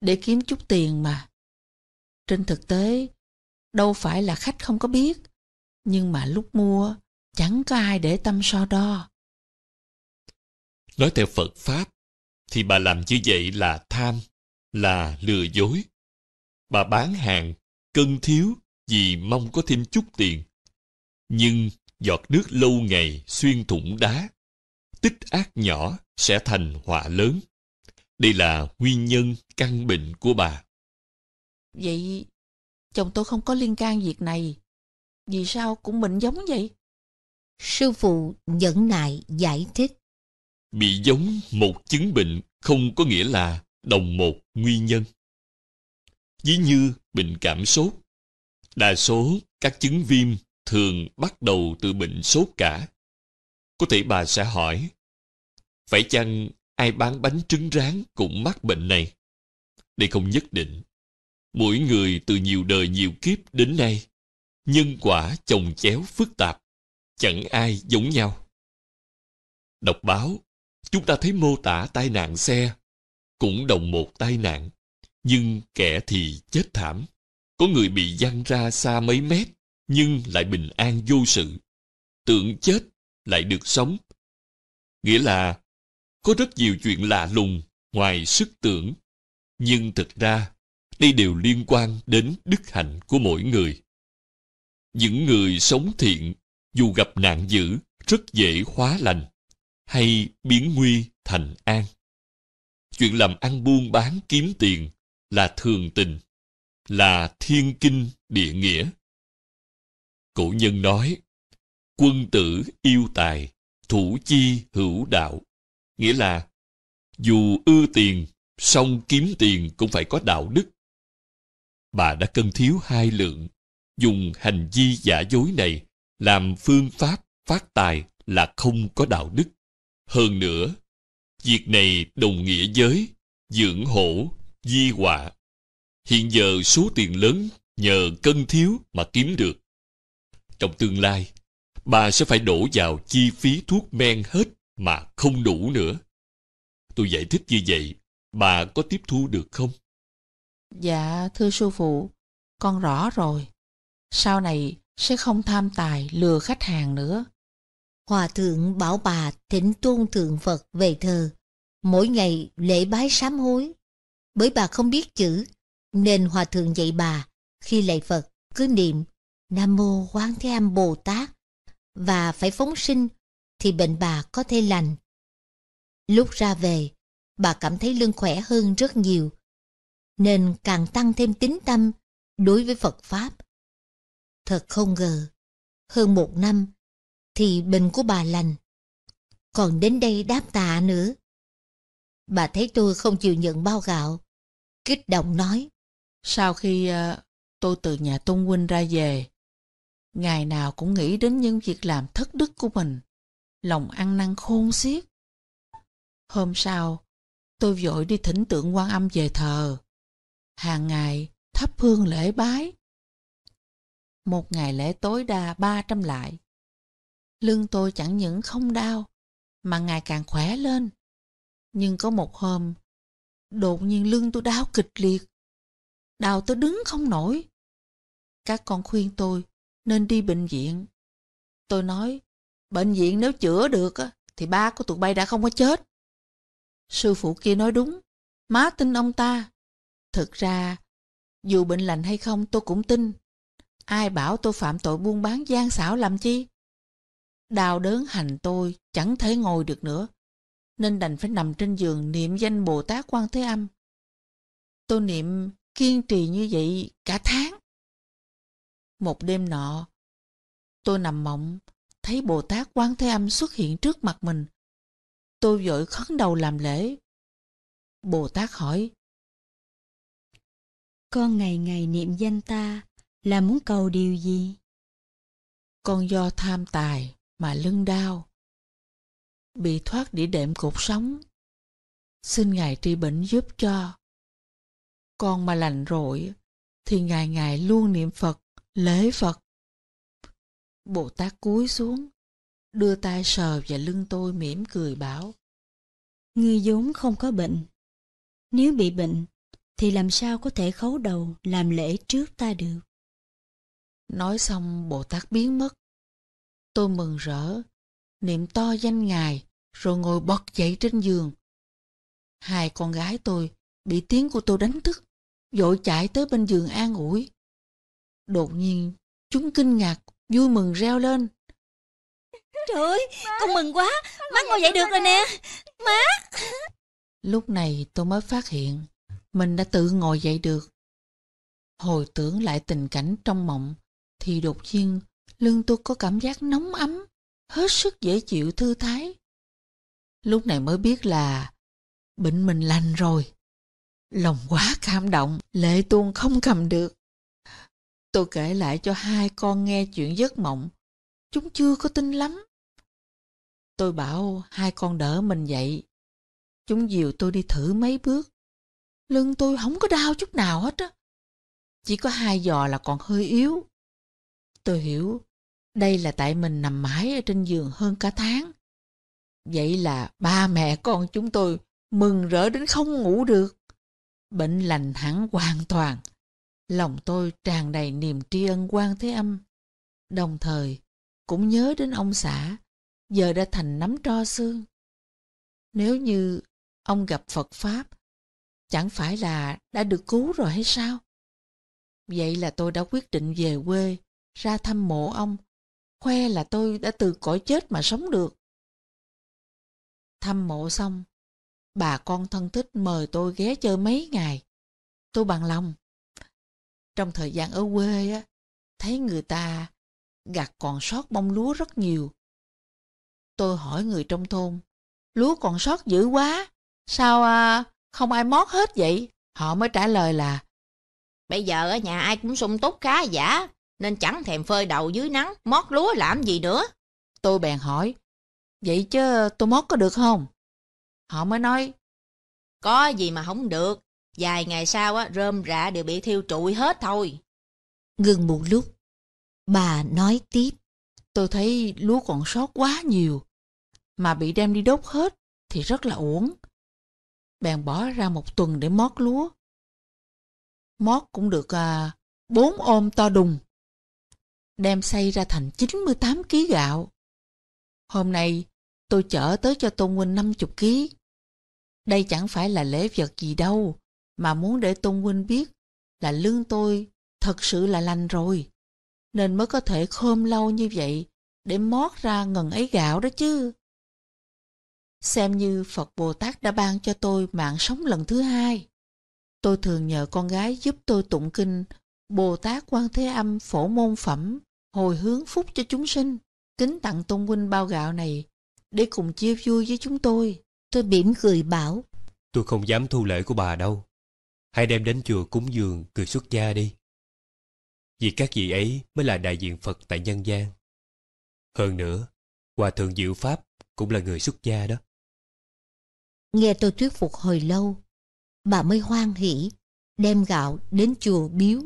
Để kiếm chút tiền mà. Trên thực tế, đâu phải là khách không có biết. Nhưng mà lúc mua, chẳng có ai để tâm so đo. Nói theo Phật Pháp, thì bà làm như vậy là tham, là lừa dối. Bà bán hàng, cân thiếu vì mong có thêm chút tiền. Nhưng giọt nước lâu ngày xuyên thủng đá. Tích ác nhỏ sẽ thành họa lớn. Đây là nguyên nhân căn bệnh của bà. Vậy chồng tôi không có liên can việc này. Vì sao cũng bệnh giống vậy? Sư phụ nhẫn nại giải thích bị giống một chứng bệnh không có nghĩa là đồng một nguyên nhân ví như bệnh cảm sốt đa số các chứng viêm thường bắt đầu từ bệnh sốt cả có thể bà sẽ hỏi phải chăng ai bán bánh trứng rán cũng mắc bệnh này đây không nhất định mỗi người từ nhiều đời nhiều kiếp đến nay nhân quả chồng chéo phức tạp chẳng ai giống nhau đọc báo chúng ta thấy mô tả tai nạn xe cũng đồng một tai nạn nhưng kẻ thì chết thảm có người bị văng ra xa mấy mét nhưng lại bình an vô sự tưởng chết lại được sống nghĩa là có rất nhiều chuyện lạ lùng ngoài sức tưởng nhưng thực ra đây đều liên quan đến đức hạnh của mỗi người những người sống thiện dù gặp nạn dữ rất dễ hóa lành hay biến nguy thành an. Chuyện làm ăn buôn bán kiếm tiền là thường tình, là thiên kinh địa nghĩa. Cổ nhân nói, quân tử yêu tài, thủ chi hữu đạo. Nghĩa là, dù ưa tiền, song kiếm tiền cũng phải có đạo đức. Bà đã cân thiếu hai lượng, dùng hành vi giả dối này làm phương pháp phát tài là không có đạo đức. Hơn nữa, việc này đồng nghĩa với dưỡng hổ, di họa. Hiện giờ số tiền lớn nhờ cân thiếu mà kiếm được. Trong tương lai, bà sẽ phải đổ vào chi phí thuốc men hết mà không đủ nữa. Tôi giải thích như vậy, bà có tiếp thu được không? Dạ, thưa sư phụ, con rõ rồi. Sau này sẽ không tham tài lừa khách hàng nữa. Hòa thượng bảo bà thỉnh tôn thượng Phật về thờ, mỗi ngày lễ bái sám hối. Bởi bà không biết chữ, nên hòa thượng dạy bà khi lạy Phật cứ niệm Nam Mô Quán Thế Âm Bồ Tát và phải phóng sinh thì bệnh bà có thể lành. Lúc ra về, bà cảm thấy lưng khỏe hơn rất nhiều, nên càng tăng thêm tín tâm đối với Phật Pháp. Thật không ngờ, hơn một năm thì bệnh của bà lành. Còn đến đây đáp tạ nữa. Bà thấy tôi không chịu nhận bao gạo. Kích động nói. Sau khi uh, tôi từ nhà Tôn Huynh ra về, ngày nào cũng nghĩ đến những việc làm thất đức của mình. Lòng ăn năn khôn xiết. Hôm sau, tôi vội đi thỉnh tượng quan âm về thờ. Hàng ngày thắp hương lễ bái. Một ngày lễ tối đa ba trăm lại. Lưng tôi chẳng những không đau, mà ngày càng khỏe lên. Nhưng có một hôm, đột nhiên lưng tôi đau kịch liệt. Đau tôi đứng không nổi. Các con khuyên tôi nên đi bệnh viện. Tôi nói, bệnh viện nếu chữa được thì ba của tụi bay đã không có chết. Sư phụ kia nói đúng, má tin ông ta. Thực ra, dù bệnh lành hay không tôi cũng tin. Ai bảo tôi phạm tội buôn bán gian xảo làm chi? Đau đớn hành tôi chẳng thể ngồi được nữa, nên đành phải nằm trên giường niệm danh Bồ Tát Quan Thế Âm. Tôi niệm kiên trì như vậy cả tháng. Một đêm nọ, tôi nằm mộng, thấy Bồ Tát Quan Thế Âm xuất hiện trước mặt mình. Tôi vội khấn đầu làm lễ. Bồ Tát hỏi, Con ngày ngày niệm danh ta là muốn cầu điều gì? Con do tham tài mà lưng đau bị thoát đĩa đệm cột sống xin ngài trị bệnh giúp cho con mà lành rỗi thì ngài ngài luôn niệm phật lễ phật bồ tát cúi xuống đưa tay sờ và lưng tôi mỉm cười bảo ngươi vốn không có bệnh nếu bị bệnh thì làm sao có thể khấu đầu làm lễ trước ta được nói xong bồ tát biến mất Tôi mừng rỡ, niệm to danh ngài, rồi ngồi bật dậy trên giường. Hai con gái tôi bị tiếng của tôi đánh thức, vội chạy tới bên giường an ủi. Đột nhiên, chúng kinh ngạc, vui mừng reo lên. Trời ơi, con mừng quá, má ngồi dậy được rồi nè, má. Lúc này tôi mới phát hiện, mình đã tự ngồi dậy được. Hồi tưởng lại tình cảnh trong mộng, thì đột nhiên lưng tôi có cảm giác nóng ấm, hết sức dễ chịu thư thái. Lúc này mới biết là bệnh mình lành rồi. Lòng quá cảm động, lệ tuôn không cầm được. Tôi kể lại cho hai con nghe chuyện giấc mộng. Chúng chưa có tin lắm. Tôi bảo hai con đỡ mình dậy. Chúng dìu tôi đi thử mấy bước. Lưng tôi không có đau chút nào hết á. Chỉ có hai giò là còn hơi yếu. Tôi hiểu đây là tại mình nằm mãi ở trên giường hơn cả tháng. Vậy là ba mẹ con chúng tôi mừng rỡ đến không ngủ được. Bệnh lành hẳn hoàn toàn. Lòng tôi tràn đầy niềm tri ân quan thế âm. Đồng thời, cũng nhớ đến ông xã, giờ đã thành nắm tro xương. Nếu như ông gặp Phật Pháp, chẳng phải là đã được cứu rồi hay sao? Vậy là tôi đã quyết định về quê, ra thăm mộ ông khoe là tôi đã từ cõi chết mà sống được. Thăm mộ xong, bà con thân thích mời tôi ghé chơi mấy ngày. Tôi bằng lòng. Trong thời gian ở quê, á, thấy người ta gặt còn sót bông lúa rất nhiều. Tôi hỏi người trong thôn, lúa còn sót dữ quá, sao à, không ai mót hết vậy? Họ mới trả lời là, bây giờ ở nhà ai cũng sung túc khá giả, nên chẳng thèm phơi đầu dưới nắng, mót lúa làm gì nữa. Tôi bèn hỏi, vậy chứ tôi mót có được không? Họ mới nói, có gì mà không được, vài ngày sau á, rơm rạ đều bị thiêu trụi hết thôi. Ngừng một lúc, bà nói tiếp, tôi thấy lúa còn sót quá nhiều, mà bị đem đi đốt hết thì rất là uổng. Bèn bỏ ra một tuần để mót lúa. Mót cũng được à, bốn ôm to đùng đem xây ra thành 98 kg gạo. Hôm nay, tôi chở tới cho Tôn Huynh 50 kg. Đây chẳng phải là lễ vật gì đâu, mà muốn để Tôn Huynh biết là lương tôi thật sự là lành rồi, nên mới có thể khom lâu như vậy để mót ra ngần ấy gạo đó chứ. Xem như Phật Bồ Tát đã ban cho tôi mạng sống lần thứ hai. Tôi thường nhờ con gái giúp tôi tụng kinh Bồ Tát Quan Thế Âm Phổ Môn Phẩm hồi hướng phúc cho chúng sinh, kính tặng tôn huynh bao gạo này, để cùng chia vui với chúng tôi. Tôi mỉm cười bảo, tôi không dám thu lễ của bà đâu. Hãy đem đến chùa cúng dường cười xuất gia đi. Vì các vị ấy mới là đại diện Phật tại nhân gian. Hơn nữa, Hòa Thượng Diệu Pháp cũng là người xuất gia đó. Nghe tôi thuyết phục hồi lâu, bà mới hoan hỉ đem gạo đến chùa biếu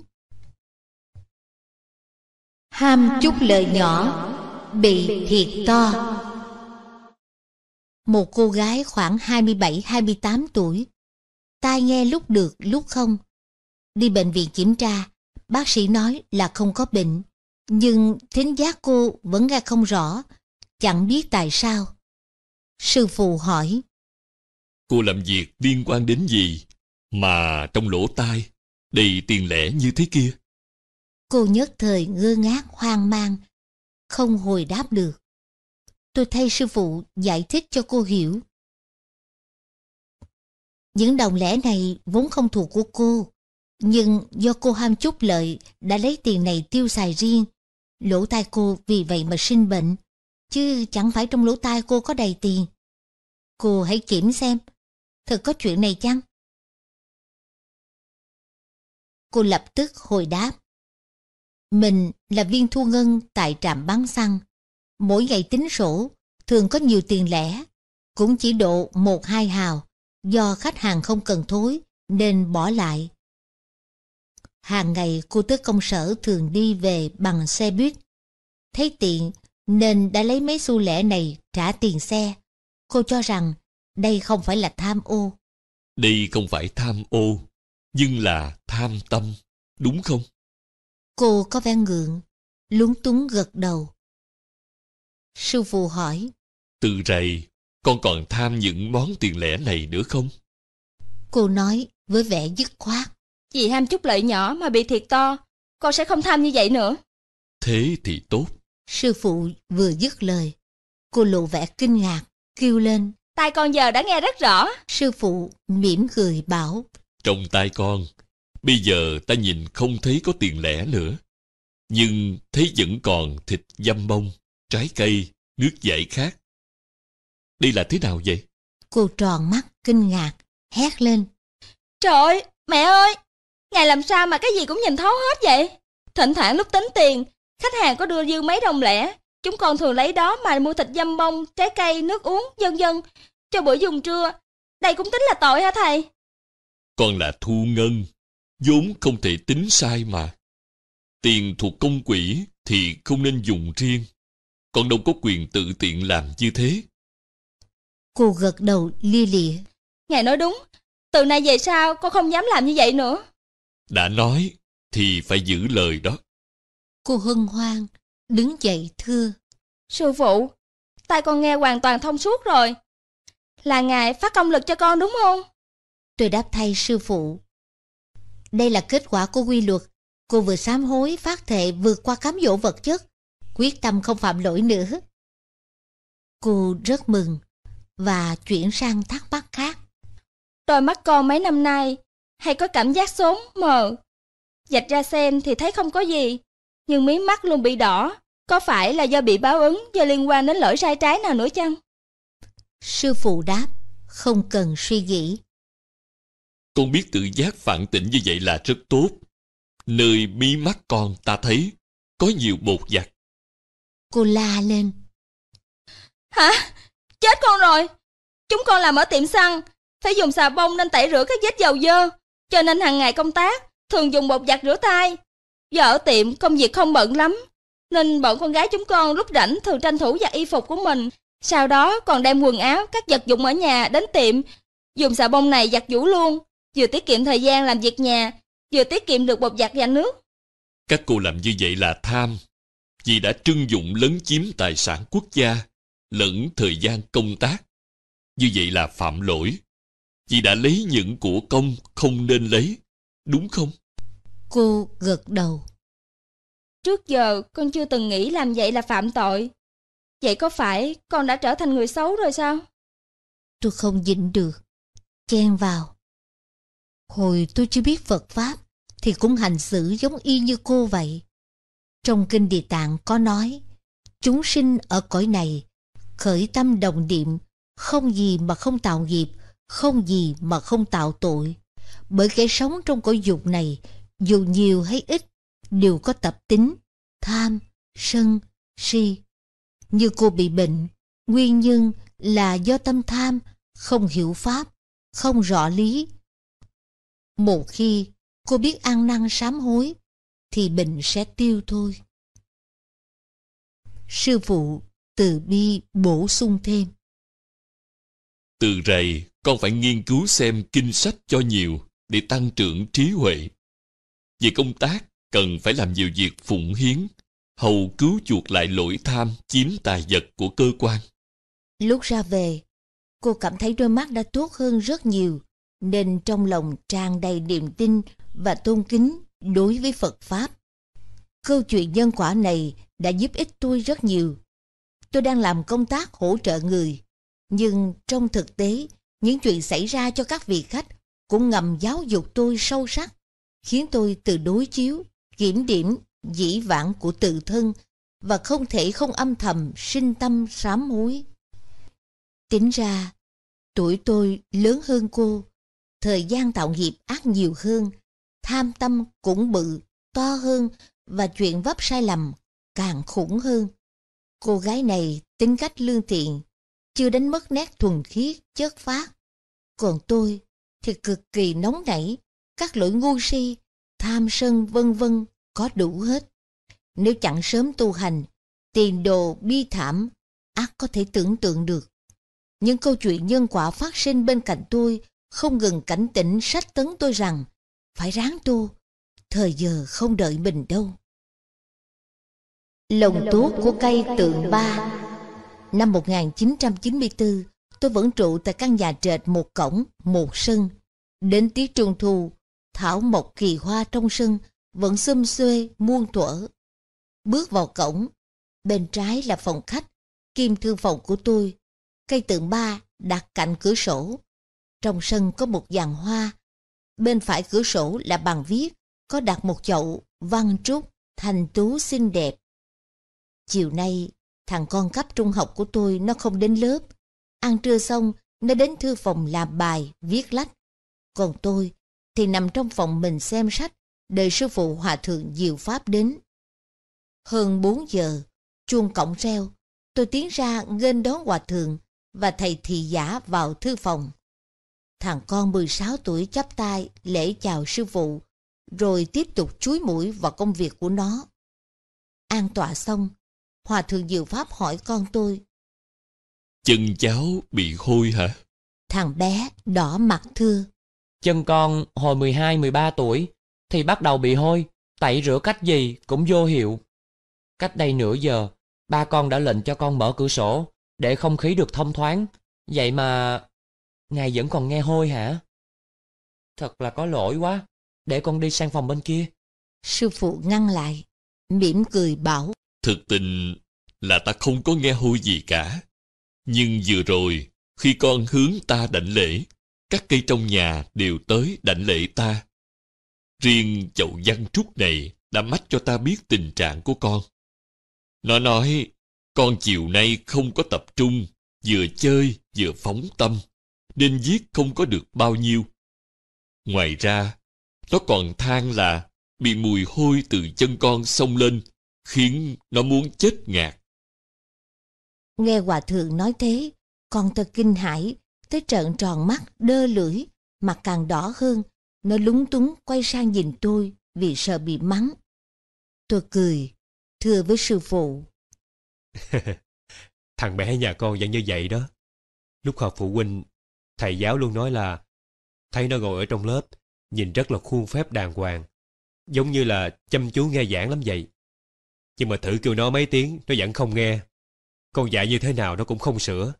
ham chút lời nhỏ bị thiệt to một cô gái khoảng 27-28 tuổi tai nghe lúc được lúc không đi bệnh viện kiểm tra bác sĩ nói là không có bệnh nhưng thính giác cô vẫn nghe không rõ chẳng biết tại sao sư phụ hỏi cô làm việc liên quan đến gì mà trong lỗ tai đầy tiền lẻ như thế kia Cô nhất thời ngơ ngác hoang mang, không hồi đáp được. Tôi thay sư phụ giải thích cho cô hiểu. Những đồng lẻ này vốn không thuộc của cô, nhưng do cô ham chút lợi đã lấy tiền này tiêu xài riêng. Lỗ tai cô vì vậy mà sinh bệnh, chứ chẳng phải trong lỗ tai cô có đầy tiền. Cô hãy kiểm xem, thật có chuyện này chăng? Cô lập tức hồi đáp. Mình là viên thu ngân tại trạm bán xăng. Mỗi ngày tính sổ, thường có nhiều tiền lẻ, cũng chỉ độ một hai hào, do khách hàng không cần thối nên bỏ lại. Hàng ngày cô tới công sở thường đi về bằng xe buýt. Thấy tiện nên đã lấy mấy xu lẻ này trả tiền xe. Cô cho rằng đây không phải là tham ô. Đây không phải tham ô, nhưng là tham tâm, đúng không? Cô có vẻ ngượng, lúng túng gật đầu. Sư phụ hỏi. Từ rày, con còn tham những món tiền lẻ này nữa không? Cô nói với vẻ dứt khoát. Vì ham chút lợi nhỏ mà bị thiệt to, con sẽ không tham như vậy nữa. Thế thì tốt. Sư phụ vừa dứt lời. Cô lộ vẻ kinh ngạc, kêu lên. Tai con giờ đã nghe rất rõ. Sư phụ mỉm cười bảo. Trong tai con Bây giờ ta nhìn không thấy có tiền lẻ nữa. Nhưng thấy vẫn còn thịt dăm bông, trái cây, nước giải khác. Đây là thế nào vậy? Cô tròn mắt, kinh ngạc, hét lên. Trời mẹ ơi! ngày làm sao mà cái gì cũng nhìn thấu hết vậy? Thỉnh thoảng lúc tính tiền, khách hàng có đưa dư mấy đồng lẻ. Chúng con thường lấy đó mà mua thịt dăm bông, trái cây, nước uống, vân vân cho bữa dùng trưa. Đây cũng tính là tội hả thầy? Con là thu ngân, vốn không thể tính sai mà. Tiền thuộc công quỹ thì không nên dùng riêng, còn đâu có quyền tự tiện làm như thế. Cô gật đầu lia lịa. Ngài nói đúng, từ nay về sau con không dám làm như vậy nữa. Đã nói thì phải giữ lời đó. Cô hân hoan, đứng dậy thưa. Sư phụ, tay con nghe hoàn toàn thông suốt rồi. Là ngài phát công lực cho con đúng không? Tôi đáp thay sư phụ. Đây là kết quả của quy luật. Cô vừa sám hối, phát thệ vượt qua cám dỗ vật chất, quyết tâm không phạm lỗi nữa. Cô rất mừng và chuyển sang thắc mắc khác. Đôi mắt con mấy năm nay hay có cảm giác sốn mờ. Dạch ra xem thì thấy không có gì, nhưng mí mắt luôn bị đỏ. Có phải là do bị báo ứng do liên quan đến lỗi sai trái nào nữa chăng? Sư phụ đáp, không cần suy nghĩ. Con biết tự giác phản tỉnh như vậy là rất tốt. Nơi mí mắt con ta thấy có nhiều bột giặt. Cô la lên. Hả? Chết con rồi! Chúng con làm ở tiệm xăng, phải dùng xà bông nên tẩy rửa các vết dầu dơ. Cho nên hàng ngày công tác, thường dùng bột giặt rửa tay. Giờ ở tiệm công việc không bận lắm, nên bọn con gái chúng con lúc rảnh thường tranh thủ giặt y phục của mình. Sau đó còn đem quần áo, các vật dụng ở nhà đến tiệm, dùng xà bông này giặt vũ luôn vừa tiết kiệm thời gian làm việc nhà, vừa tiết kiệm được bột giặt và nước. Các cô làm như vậy là tham, vì đã trưng dụng lấn chiếm tài sản quốc gia, lẫn thời gian công tác. Như vậy là phạm lỗi, vì đã lấy những của công không nên lấy, đúng không? Cô gật đầu. Trước giờ con chưa từng nghĩ làm vậy là phạm tội. Vậy có phải con đã trở thành người xấu rồi sao? Tôi không nhịn được. Chen vào. Hồi tôi chưa biết Phật Pháp thì cũng hành xử giống y như cô vậy. Trong Kinh Địa Tạng có nói, chúng sinh ở cõi này, khởi tâm đồng niệm, không gì mà không tạo nghiệp, không gì mà không tạo tội. Bởi kẻ sống trong cõi dục này, dù nhiều hay ít, đều có tập tính, tham, sân, si. Như cô bị bệnh, nguyên nhân là do tâm tham, không hiểu pháp, không rõ lý, một khi cô biết ăn năn sám hối, thì bệnh sẽ tiêu thôi. Sư phụ từ bi bổ sung thêm. Từ rày, con phải nghiên cứu xem kinh sách cho nhiều để tăng trưởng trí huệ. Về công tác, cần phải làm nhiều việc phụng hiến, hầu cứu chuộc lại lỗi tham chiếm tài vật của cơ quan. Lúc ra về, cô cảm thấy đôi mắt đã tốt hơn rất nhiều nên trong lòng tràn đầy niềm tin và tôn kính đối với Phật Pháp. Câu chuyện nhân quả này đã giúp ích tôi rất nhiều. Tôi đang làm công tác hỗ trợ người, nhưng trong thực tế, những chuyện xảy ra cho các vị khách cũng ngầm giáo dục tôi sâu sắc, khiến tôi từ đối chiếu, kiểm điểm, dĩ vãng của tự thân và không thể không âm thầm sinh tâm sám hối. Tính ra, tuổi tôi lớn hơn cô, thời gian tạo nghiệp ác nhiều hơn, tham tâm cũng bự, to hơn và chuyện vấp sai lầm càng khủng hơn. Cô gái này tính cách lương thiện, chưa đánh mất nét thuần khiết, chất phát. Còn tôi thì cực kỳ nóng nảy, các lỗi ngu si, tham sân vân vân có đủ hết. Nếu chẳng sớm tu hành, tiền đồ bi thảm, ác có thể tưởng tượng được. Những câu chuyện nhân quả phát sinh bên cạnh tôi không ngừng cảnh tỉnh sách tấn tôi rằng phải ráng tu, thời giờ không đợi mình đâu. Lồng tuốt của cây tượng ba Năm 1994, tôi vẫn trụ tại căn nhà trệt một cổng, một sân. Đến tiết trung thu, thảo mộc kỳ hoa trong sân vẫn xum xuê muôn thuở. Bước vào cổng, bên trái là phòng khách, kim thư phòng của tôi. Cây tượng ba đặt cạnh cửa sổ, trong sân có một dàn hoa. Bên phải cửa sổ là bàn viết, có đặt một chậu văn trúc, thành tú xinh đẹp. Chiều nay, thằng con cấp trung học của tôi nó không đến lớp. Ăn trưa xong, nó đến thư phòng làm bài, viết lách. Còn tôi thì nằm trong phòng mình xem sách, đợi sư phụ hòa thượng Diệu Pháp đến. Hơn bốn giờ, chuông cổng reo, tôi tiến ra nghênh đón hòa thượng và thầy thị giả vào thư phòng. Thằng con 16 tuổi chắp tay lễ chào sư phụ, rồi tiếp tục chuối mũi vào công việc của nó. An tọa xong, Hòa Thượng Diệu Pháp hỏi con tôi. Chân cháu bị hôi hả? Thằng bé đỏ mặt thưa. Chân con hồi 12-13 tuổi thì bắt đầu bị hôi, tẩy rửa cách gì cũng vô hiệu. Cách đây nửa giờ, ba con đã lệnh cho con mở cửa sổ để không khí được thông thoáng. Vậy mà Ngài vẫn còn nghe hôi hả? Thật là có lỗi quá, để con đi sang phòng bên kia. Sư phụ ngăn lại, mỉm cười bảo. Thực tình là ta không có nghe hôi gì cả. Nhưng vừa rồi, khi con hướng ta đảnh lễ, các cây trong nhà đều tới đảnh lễ ta. Riêng chậu văn trúc này đã mách cho ta biết tình trạng của con. Nó nói, con chiều nay không có tập trung, vừa chơi vừa phóng tâm nên viết không có được bao nhiêu. Ngoài ra, nó còn than là bị mùi hôi từ chân con xông lên, khiến nó muốn chết ngạt. Nghe Hòa Thượng nói thế, con thật kinh hãi, tới trợn tròn mắt, đơ lưỡi, mặt càng đỏ hơn. Nó lúng túng quay sang nhìn tôi vì sợ bị mắng. Tôi cười, thưa với sư phụ. Thằng bé nhà con vẫn như vậy đó. Lúc họp phụ huynh Thầy giáo luôn nói là thấy nó ngồi ở trong lớp, nhìn rất là khuôn phép đàng hoàng, giống như là chăm chú nghe giảng lắm vậy. Nhưng mà thử kêu nó mấy tiếng, nó vẫn không nghe. Con dạy như thế nào nó cũng không sửa.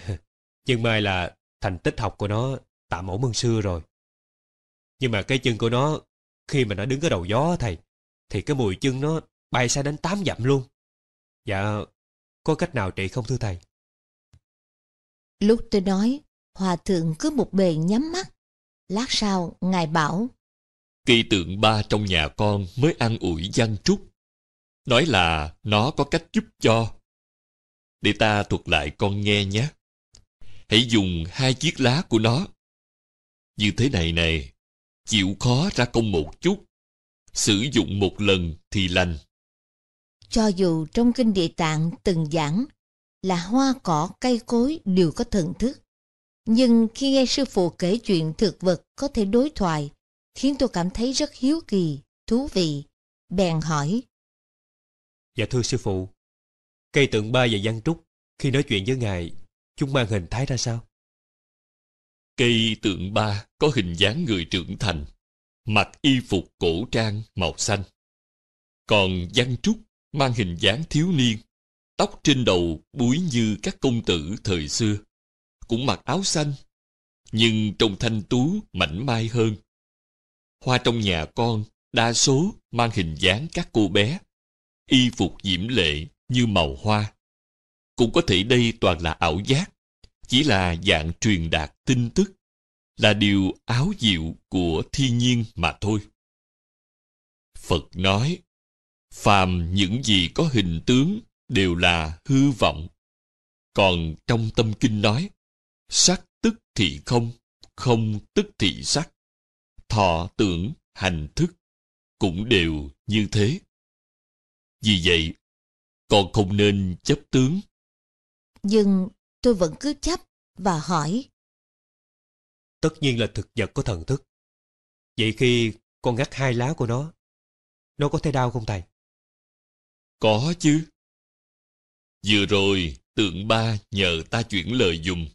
Nhưng may là thành tích học của nó tạm ổn hơn xưa rồi. Nhưng mà cái chân của nó, khi mà nó đứng ở đầu gió thầy, thì cái mùi chân nó bay xa đến tám dặm luôn. Dạ, có cách nào trị không thưa thầy? Lúc tôi nói, Hòa thượng cứ một bề nhắm mắt. Lát sau, Ngài bảo. Cây tượng ba trong nhà con mới ăn ủi văn trúc. Nói là nó có cách giúp cho. Để ta thuật lại con nghe nhé. Hãy dùng hai chiếc lá của nó. Như thế này này, chịu khó ra công một chút. Sử dụng một lần thì lành. Cho dù trong kinh địa tạng từng giảng là hoa cỏ cây cối đều có thần thức nhưng khi nghe sư phụ kể chuyện thực vật có thể đối thoại, khiến tôi cảm thấy rất hiếu kỳ, thú vị. Bèn hỏi. Dạ thưa sư phụ, cây tượng ba và văn trúc, khi nói chuyện với ngài, chúng mang hình thái ra sao? Cây tượng ba có hình dáng người trưởng thành, mặc y phục cổ trang màu xanh. Còn văn trúc mang hình dáng thiếu niên, tóc trên đầu búi như các công tử thời xưa cũng mặc áo xanh, nhưng trông thanh tú mảnh mai hơn. Hoa trong nhà con đa số mang hình dáng các cô bé, y phục diễm lệ như màu hoa. Cũng có thể đây toàn là ảo giác, chỉ là dạng truyền đạt tin tức, là điều áo diệu của thiên nhiên mà thôi. Phật nói, phàm những gì có hình tướng đều là hư vọng. Còn trong tâm kinh nói, Sắc tức thì không, không tức thì sắc. Thọ tưởng, hành thức cũng đều như thế. Vì vậy, con không nên chấp tướng. Nhưng tôi vẫn cứ chấp và hỏi. Tất nhiên là thực vật có thần thức. Vậy khi con ngắt hai lá của nó, nó có thấy đau không thầy? Có chứ. Vừa rồi, tượng ba nhờ ta chuyển lời dùng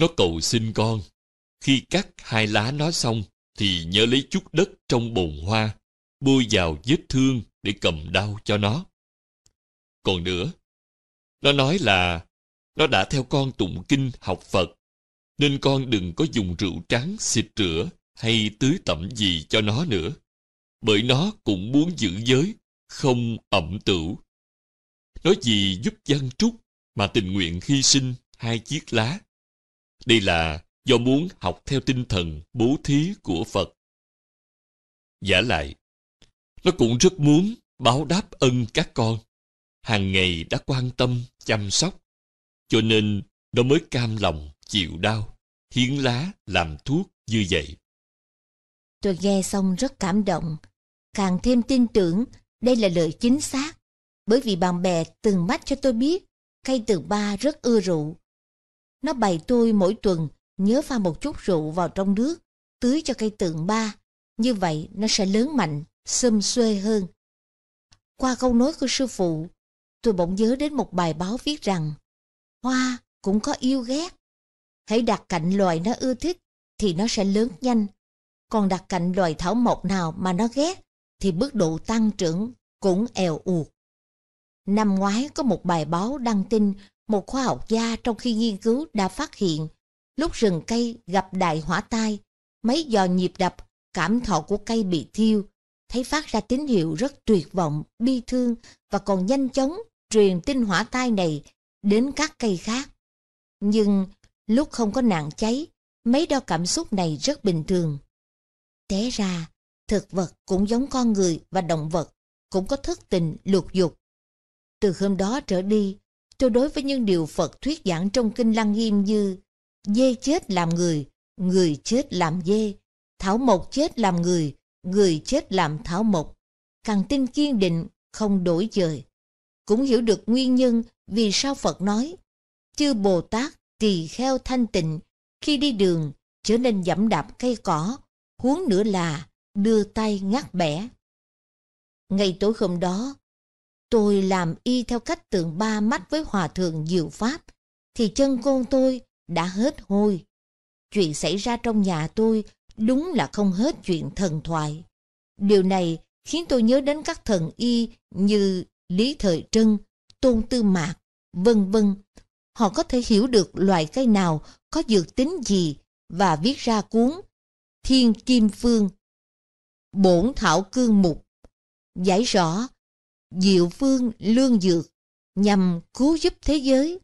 nó cầu xin con. Khi cắt hai lá nó xong, thì nhớ lấy chút đất trong bồn hoa, bôi vào vết thương để cầm đau cho nó. Còn nữa, nó nói là nó đã theo con tụng kinh học Phật, nên con đừng có dùng rượu trắng xịt rửa hay tưới tẩm gì cho nó nữa, bởi nó cũng muốn giữ giới, không ẩm tửu. Nói gì giúp dân trúc mà tình nguyện khi sinh hai chiếc lá đây là do muốn học theo tinh thần bố thí của Phật. Giả lại, nó cũng rất muốn báo đáp ân các con. Hàng ngày đã quan tâm, chăm sóc, cho nên nó mới cam lòng, chịu đau, hiến lá, làm thuốc như vậy. Tôi nghe xong rất cảm động, càng thêm tin tưởng đây là lời chính xác, bởi vì bạn bè từng mách cho tôi biết cây từ ba rất ưa rượu, nó bày tôi mỗi tuần nhớ pha một chút rượu vào trong nước, tưới cho cây tượng ba. Như vậy nó sẽ lớn mạnh, xum xuê hơn. Qua câu nói của sư phụ, tôi bỗng nhớ đến một bài báo viết rằng hoa cũng có yêu ghét. Hãy đặt cạnh loài nó ưa thích thì nó sẽ lớn nhanh. Còn đặt cạnh loài thảo mộc nào mà nó ghét thì mức độ tăng trưởng cũng eo uột. Năm ngoái có một bài báo đăng tin một khoa học gia trong khi nghiên cứu đã phát hiện lúc rừng cây gặp đại hỏa tai, mấy giò nhịp đập, cảm thọ của cây bị thiêu, thấy phát ra tín hiệu rất tuyệt vọng, bi thương và còn nhanh chóng truyền tin hỏa tai này đến các cây khác. Nhưng lúc không có nạn cháy, mấy đo cảm xúc này rất bình thường. Té ra, thực vật cũng giống con người và động vật, cũng có thức tình lục dục. Từ hôm đó trở đi, cho đối với những điều Phật thuyết giảng trong Kinh Lăng Nghiêm như Dê chết làm người, người chết làm dê, thảo mộc chết làm người, người chết làm thảo mộc, càng tin kiên định, không đổi dời. Cũng hiểu được nguyên nhân vì sao Phật nói, chư Bồ Tát tỳ kheo thanh tịnh, khi đi đường trở nên dẫm đạp cây cỏ, huống nữa là đưa tay ngắt bẻ. Ngày tối hôm đó, tôi làm y theo cách tượng ba mắt với hòa thượng diệu pháp, thì chân con tôi đã hết hôi. Chuyện xảy ra trong nhà tôi đúng là không hết chuyện thần thoại. Điều này khiến tôi nhớ đến các thần y như Lý Thời Trân, Tôn Tư Mạc, vân vân. Họ có thể hiểu được loài cây nào có dược tính gì và viết ra cuốn Thiên Kim Phương, Bổn Thảo Cương Mục, giải rõ diệu phương lương dược nhằm cứu giúp thế giới.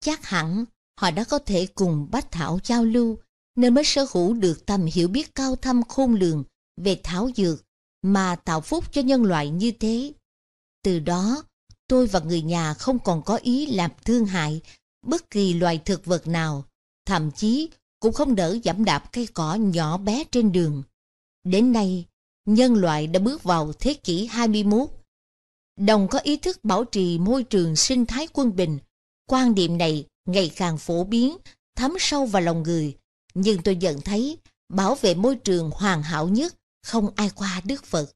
Chắc hẳn họ đã có thể cùng Bách Thảo giao lưu nên mới sở hữu được tầm hiểu biết cao thâm khôn lường về thảo dược mà tạo phúc cho nhân loại như thế. Từ đó, tôi và người nhà không còn có ý làm thương hại bất kỳ loài thực vật nào, thậm chí cũng không đỡ giảm đạp cây cỏ nhỏ bé trên đường. Đến nay, nhân loại đã bước vào thế kỷ 21 đồng có ý thức bảo trì môi trường sinh thái quân bình. Quan điểm này ngày càng phổ biến, thấm sâu vào lòng người. Nhưng tôi nhận thấy bảo vệ môi trường hoàn hảo nhất không ai qua Đức Phật.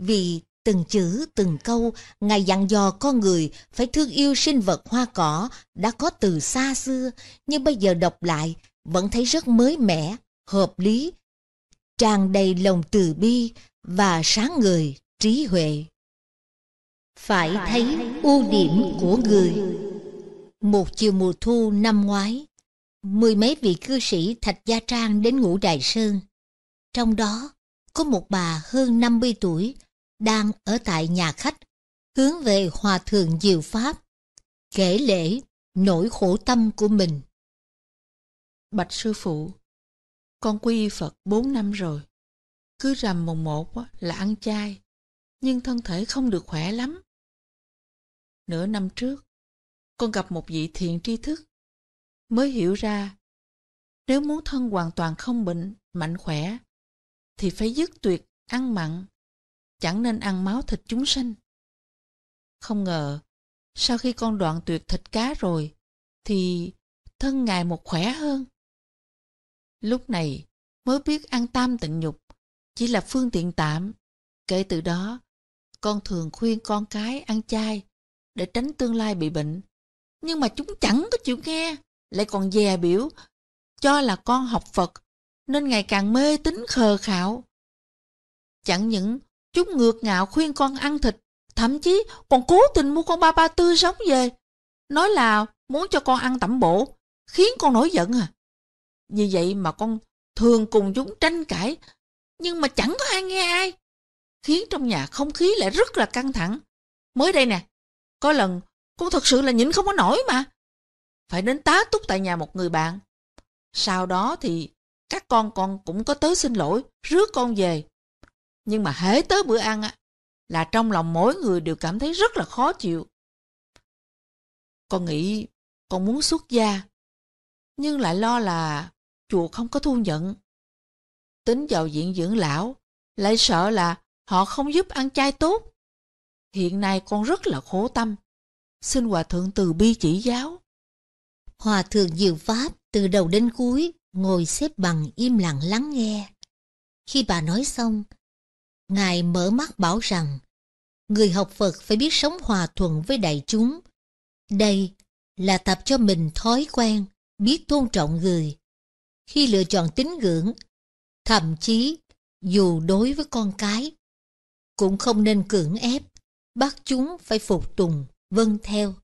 Vì từng chữ, từng câu, Ngài dặn dò con người phải thương yêu sinh vật hoa cỏ đã có từ xa xưa, nhưng bây giờ đọc lại vẫn thấy rất mới mẻ, hợp lý, tràn đầy lòng từ bi và sáng người trí huệ phải thấy ưu điểm của người một chiều mùa thu năm ngoái mười mấy vị cư sĩ thạch gia trang đến ngũ đài sơn trong đó có một bà hơn năm mươi tuổi đang ở tại nhà khách hướng về hòa thượng diệu pháp kể lễ nỗi khổ tâm của mình bạch sư phụ con quy phật bốn năm rồi cứ rằm mùng một là ăn chay nhưng thân thể không được khỏe lắm nửa năm trước, con gặp một vị thiện tri thức, mới hiểu ra, nếu muốn thân hoàn toàn không bệnh, mạnh khỏe, thì phải dứt tuyệt ăn mặn, chẳng nên ăn máu thịt chúng sanh. Không ngờ, sau khi con đoạn tuyệt thịt cá rồi, thì thân ngài một khỏe hơn. Lúc này mới biết ăn tam tịnh nhục, chỉ là phương tiện tạm. Kể từ đó, con thường khuyên con cái ăn chay để tránh tương lai bị bệnh. Nhưng mà chúng chẳng có chịu nghe, lại còn dè biểu, cho là con học Phật, nên ngày càng mê tín khờ khạo. Chẳng những chúng ngược ngạo khuyên con ăn thịt, thậm chí còn cố tình mua con ba ba tư sống về, nói là muốn cho con ăn tẩm bổ, khiến con nổi giận à. Vì vậy mà con thường cùng chúng tranh cãi, nhưng mà chẳng có ai nghe ai, khiến trong nhà không khí lại rất là căng thẳng. Mới đây nè, có lần con thật sự là nhịn không có nổi mà. Phải đến tá túc tại nhà một người bạn. Sau đó thì các con con cũng có tới xin lỗi, rước con về. Nhưng mà hễ tới bữa ăn á, là trong lòng mỗi người đều cảm thấy rất là khó chịu. Con nghĩ con muốn xuất gia, nhưng lại lo là chùa không có thu nhận. Tính vào viện dưỡng lão, lại sợ là họ không giúp ăn chay tốt. Hiện nay con rất là khổ tâm. Xin Hòa Thượng từ bi chỉ giáo. Hòa Thượng Diệu Pháp từ đầu đến cuối ngồi xếp bằng im lặng lắng nghe. Khi bà nói xong, Ngài mở mắt bảo rằng người học Phật phải biết sống hòa thuận với đại chúng. Đây là tập cho mình thói quen, biết tôn trọng người. Khi lựa chọn tín ngưỡng, thậm chí dù đối với con cái, cũng không nên cưỡng ép bắt chúng phải phục tùng, vâng theo.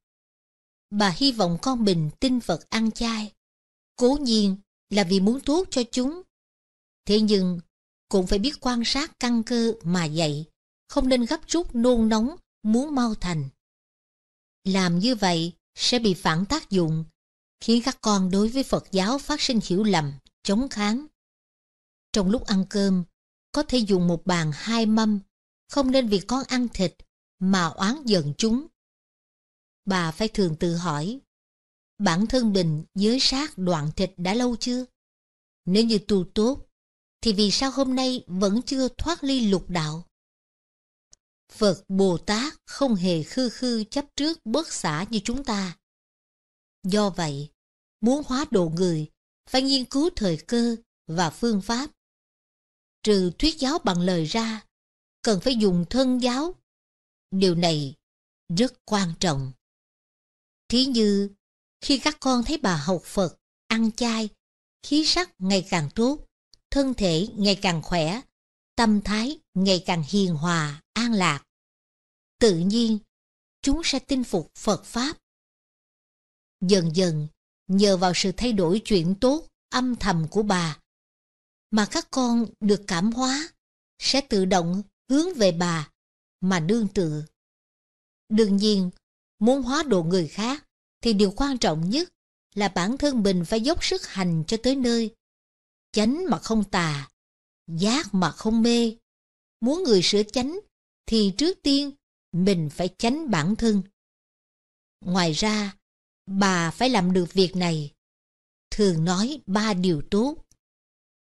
Bà hy vọng con mình tin Phật ăn chay. Cố nhiên là vì muốn tốt cho chúng. Thế nhưng, cũng phải biết quan sát căn cơ mà dạy, không nên gấp rút nôn nóng, muốn mau thành. Làm như vậy sẽ bị phản tác dụng, khiến các con đối với Phật giáo phát sinh hiểu lầm, chống kháng. Trong lúc ăn cơm, có thể dùng một bàn hai mâm, không nên vì con ăn thịt mà oán giận chúng. Bà phải thường tự hỏi, bản thân mình giới sát đoạn thịt đã lâu chưa? Nếu như tu tốt, thì vì sao hôm nay vẫn chưa thoát ly lục đạo? Phật Bồ Tát không hề khư khư chấp trước bớt xả như chúng ta. Do vậy, muốn hóa độ người, phải nghiên cứu thời cơ và phương pháp. Trừ thuyết giáo bằng lời ra, cần phải dùng thân giáo Điều này rất quan trọng. Thí như, khi các con thấy bà học Phật, ăn chay, khí sắc ngày càng tốt, thân thể ngày càng khỏe, tâm thái ngày càng hiền hòa, an lạc. Tự nhiên, chúng sẽ tin phục Phật Pháp. Dần dần, nhờ vào sự thay đổi chuyện tốt âm thầm của bà, mà các con được cảm hóa, sẽ tự động hướng về bà mà nương tựa. Đương nhiên, muốn hóa độ người khác thì điều quan trọng nhất là bản thân mình phải dốc sức hành cho tới nơi. Chánh mà không tà, giác mà không mê. Muốn người sửa chánh thì trước tiên mình phải chánh bản thân. Ngoài ra, bà phải làm được việc này. Thường nói ba điều tốt.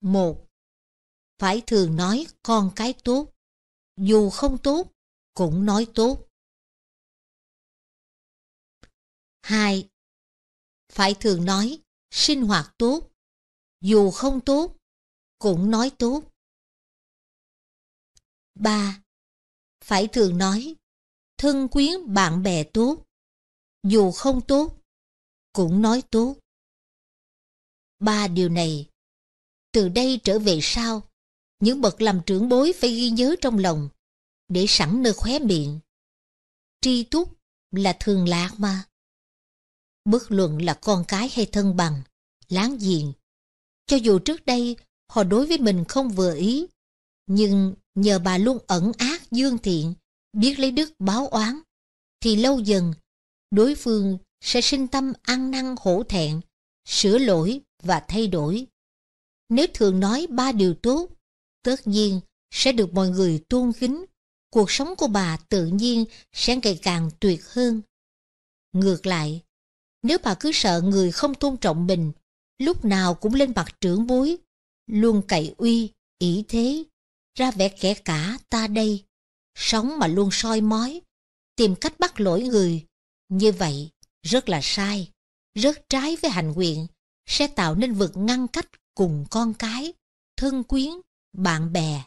Một, phải thường nói con cái tốt. Dù không tốt, cũng nói tốt. 2. Phải thường nói sinh hoạt tốt, dù không tốt, cũng nói tốt. 3. Phải thường nói thân quyến bạn bè tốt, dù không tốt, cũng nói tốt. Ba điều này, từ đây trở về sau, những bậc làm trưởng bối phải ghi nhớ trong lòng để sẵn nơi khóe miệng. Tri túc là thường lạc mà. Bất luận là con cái hay thân bằng, láng giềng. Cho dù trước đây họ đối với mình không vừa ý, nhưng nhờ bà luôn ẩn ác dương thiện, biết lấy đức báo oán, thì lâu dần đối phương sẽ sinh tâm ăn năn hổ thẹn, sửa lỗi và thay đổi. Nếu thường nói ba điều tốt, tất nhiên sẽ được mọi người tôn kính cuộc sống của bà tự nhiên sẽ ngày càng tuyệt hơn. Ngược lại, nếu bà cứ sợ người không tôn trọng mình, lúc nào cũng lên mặt trưởng bối, luôn cậy uy, ỷ thế, ra vẻ kẻ cả ta đây, sống mà luôn soi mói, tìm cách bắt lỗi người, như vậy rất là sai, rất trái với hành nguyện, sẽ tạo nên vực ngăn cách cùng con cái, thân quyến, bạn bè.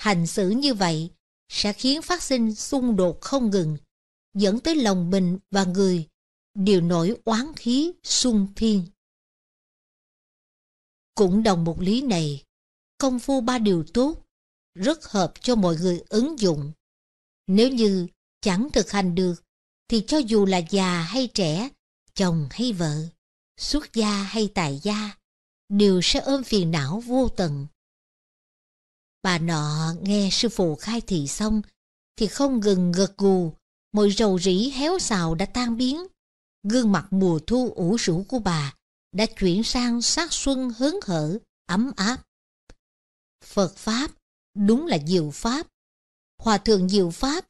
Hành xử như vậy sẽ khiến phát sinh xung đột không ngừng, dẫn tới lòng mình và người đều nổi oán khí xung thiên. Cũng đồng một lý này, công phu ba điều tốt rất hợp cho mọi người ứng dụng. Nếu như chẳng thực hành được, thì cho dù là già hay trẻ, chồng hay vợ, xuất gia hay tại gia, đều sẽ ôm phiền não vô tận. Bà nọ nghe sư phụ khai thị xong thì không gừng gật gù, mọi rầu rĩ héo xào đã tan biến. Gương mặt mùa thu ủ rũ của bà đã chuyển sang sát xuân hớn hở, ấm áp. Phật Pháp đúng là diệu Pháp. Hòa thượng diệu Pháp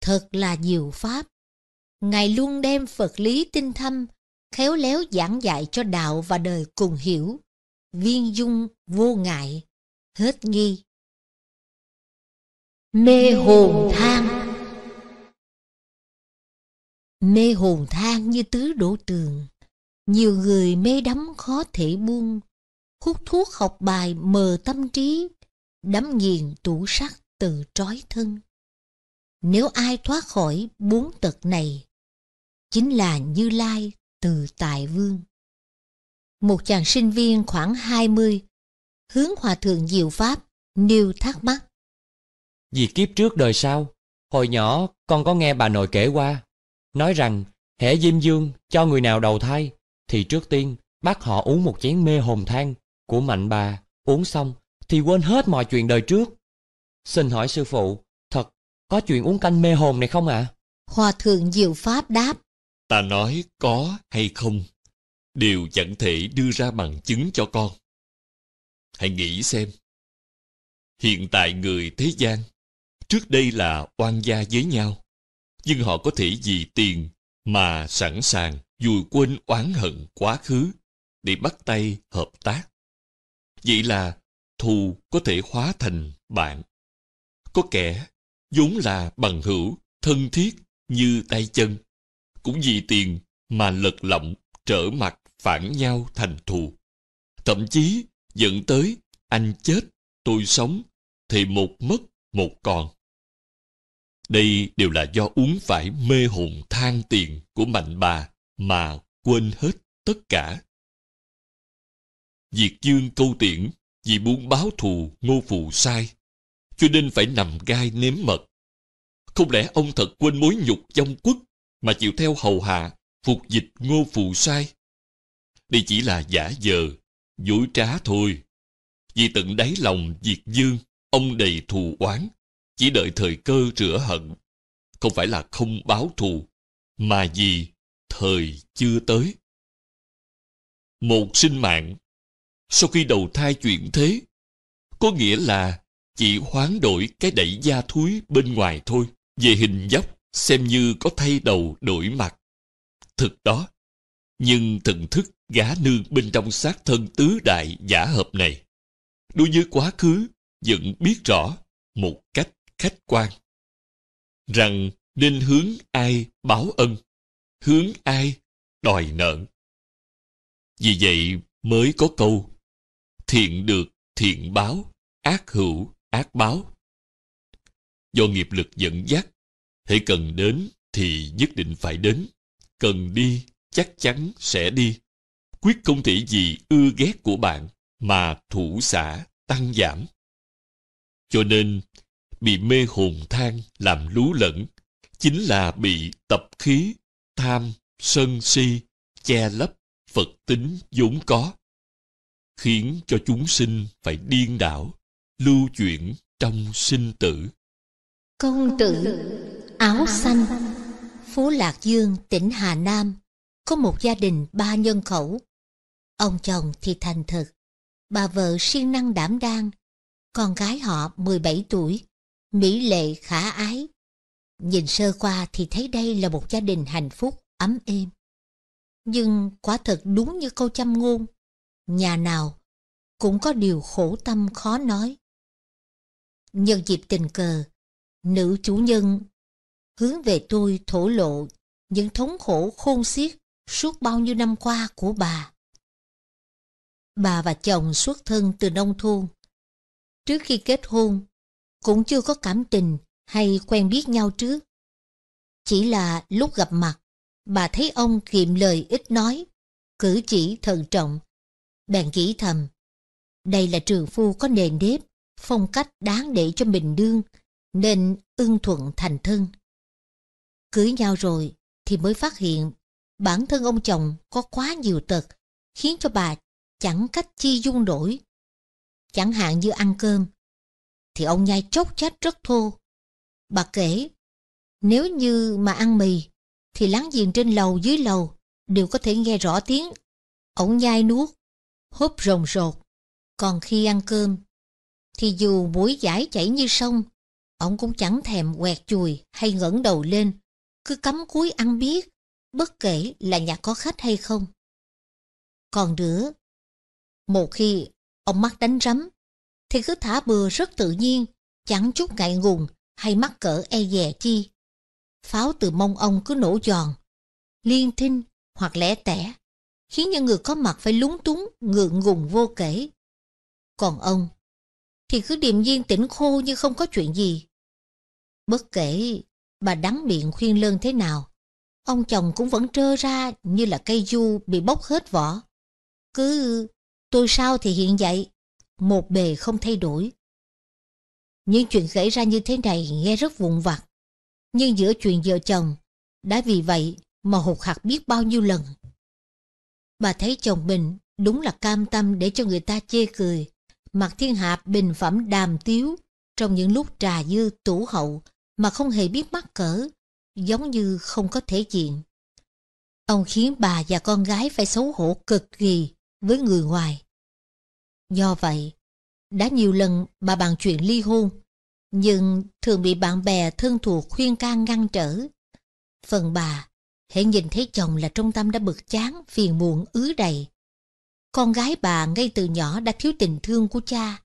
thật là diệu Pháp. Ngài luôn đem Phật lý tinh thâm, khéo léo giảng dạy cho đạo và đời cùng hiểu. Viên dung vô ngại, hết nghi Mê hồn thang Mê hồn thang như tứ đổ tường Nhiều người mê đắm khó thể buông Hút thuốc học bài mờ tâm trí Đắm nghiền tủ sắc tự trói thân Nếu ai thoát khỏi bốn tật này Chính là Như Lai từ Tại Vương Một chàng sinh viên khoảng 20 Hướng Hòa Thượng Diệu Pháp nêu thắc mắc vì kiếp trước đời sau, hồi nhỏ con có nghe bà nội kể qua, nói rằng hễ Diêm Dương cho người nào đầu thai, thì trước tiên bắt họ uống một chén mê hồn than của mạnh bà, uống xong thì quên hết mọi chuyện đời trước. Xin hỏi sư phụ, thật có chuyện uống canh mê hồn này không ạ? À? Hòa thượng Diệu Pháp đáp. Ta nói có hay không, đều chẳng thể đưa ra bằng chứng cho con. Hãy nghĩ xem, hiện tại người thế gian Trước đây là oan gia với nhau, nhưng họ có thể vì tiền mà sẵn sàng vùi quên oán hận quá khứ để bắt tay hợp tác. Vậy là thù có thể hóa thành bạn. Có kẻ vốn là bằng hữu, thân thiết như tay chân, cũng vì tiền mà lật lọng trở mặt phản nhau thành thù. Thậm chí dẫn tới anh chết, tôi sống, thì một mất, một còn. Đây đều là do uống phải mê hồn than tiền của mạnh bà mà quên hết tất cả. Diệt dương câu tiễn vì muốn báo thù ngô phù sai, cho nên phải nằm gai nếm mật. Không lẽ ông thật quên mối nhục trong quốc mà chịu theo hầu hạ, phục dịch ngô phù sai? Đây chỉ là giả dờ, dối trá thôi. Vì tận đáy lòng diệt dương, ông đầy thù oán, chỉ đợi thời cơ rửa hận. Không phải là không báo thù, mà vì thời chưa tới. Một sinh mạng, sau khi đầu thai chuyển thế, có nghĩa là chỉ hoán đổi cái đẩy da thúi bên ngoài thôi, về hình dốc xem như có thay đầu đổi mặt. Thực đó, nhưng thần thức gã nương bên trong xác thân tứ đại giả hợp này, đối với quá khứ vẫn biết rõ một cách khách quan rằng nên hướng ai báo ân hướng ai đòi nợ vì vậy mới có câu thiện được thiện báo ác hữu ác báo do nghiệp lực dẫn dắt hễ cần đến thì nhất định phải đến cần đi chắc chắn sẽ đi quyết không thể vì ưa ghét của bạn mà thủ xả tăng giảm cho nên bị mê hồn than làm lú lẫn, chính là bị tập khí, tham, sân si, che lấp Phật tính vốn có, khiến cho chúng sinh phải điên đảo, lưu chuyển trong sinh tử. Công tử Áo Xanh Phú Lạc Dương, tỉnh Hà Nam Có một gia đình ba nhân khẩu Ông chồng thì thành thực Bà vợ siêng năng đảm đang Con gái họ 17 tuổi mỹ lệ khả ái. Nhìn sơ qua thì thấy đây là một gia đình hạnh phúc, ấm êm. Nhưng quả thật đúng như câu châm ngôn, nhà nào cũng có điều khổ tâm khó nói. Nhân dịp tình cờ, nữ chủ nhân hướng về tôi thổ lộ những thống khổ khôn xiết suốt bao nhiêu năm qua của bà. Bà và chồng xuất thân từ nông thôn. Trước khi kết hôn, cũng chưa có cảm tình hay quen biết nhau trước. Chỉ là lúc gặp mặt, bà thấy ông kiệm lời ít nói, cử chỉ thận trọng. Bèn nghĩ thầm, đây là trường phu có nền nếp, phong cách đáng để cho mình đương, nên ưng thuận thành thân. Cưới nhau rồi thì mới phát hiện bản thân ông chồng có quá nhiều tật, khiến cho bà chẳng cách chi dung nổi. Chẳng hạn như ăn cơm, thì ông nhai chốc chết rất thô. Bà kể, nếu như mà ăn mì, thì láng giềng trên lầu dưới lầu đều có thể nghe rõ tiếng. Ông nhai nuốt, húp rồng rột. Còn khi ăn cơm, thì dù mũi giải chảy như sông, ông cũng chẳng thèm quẹt chùi hay ngẩng đầu lên, cứ cắm cúi ăn biết, bất kể là nhà có khách hay không. Còn nữa, một khi ông mắt đánh rắm, thì cứ thả bừa rất tự nhiên, chẳng chút ngại ngùng hay mắc cỡ e dè chi. Pháo từ mông ông cứ nổ giòn, liên thinh hoặc lẻ tẻ, khiến những người có mặt phải lúng túng, ngượng ngùng vô kể. Còn ông thì cứ điềm nhiên tỉnh khô như không có chuyện gì. Bất kể bà đắng miệng khuyên lơn thế nào, ông chồng cũng vẫn trơ ra như là cây du bị bóc hết vỏ. Cứ tôi sao thì hiện vậy, một bề không thay đổi. Những chuyện xảy ra như thế này nghe rất vụn vặt, nhưng giữa chuyện vợ chồng, đã vì vậy mà hụt hạt biết bao nhiêu lần. Bà thấy chồng mình đúng là cam tâm để cho người ta chê cười, mặt thiên hạ bình phẩm đàm tiếu trong những lúc trà dư tủ hậu mà không hề biết mắc cỡ, giống như không có thể diện. Ông khiến bà và con gái phải xấu hổ cực kỳ với người ngoài. Do vậy, đã nhiều lần bà bàn chuyện ly hôn, nhưng thường bị bạn bè thân thuộc khuyên can ngăn trở. Phần bà, hãy nhìn thấy chồng là trong tâm đã bực chán, phiền muộn ứ đầy. Con gái bà ngay từ nhỏ đã thiếu tình thương của cha.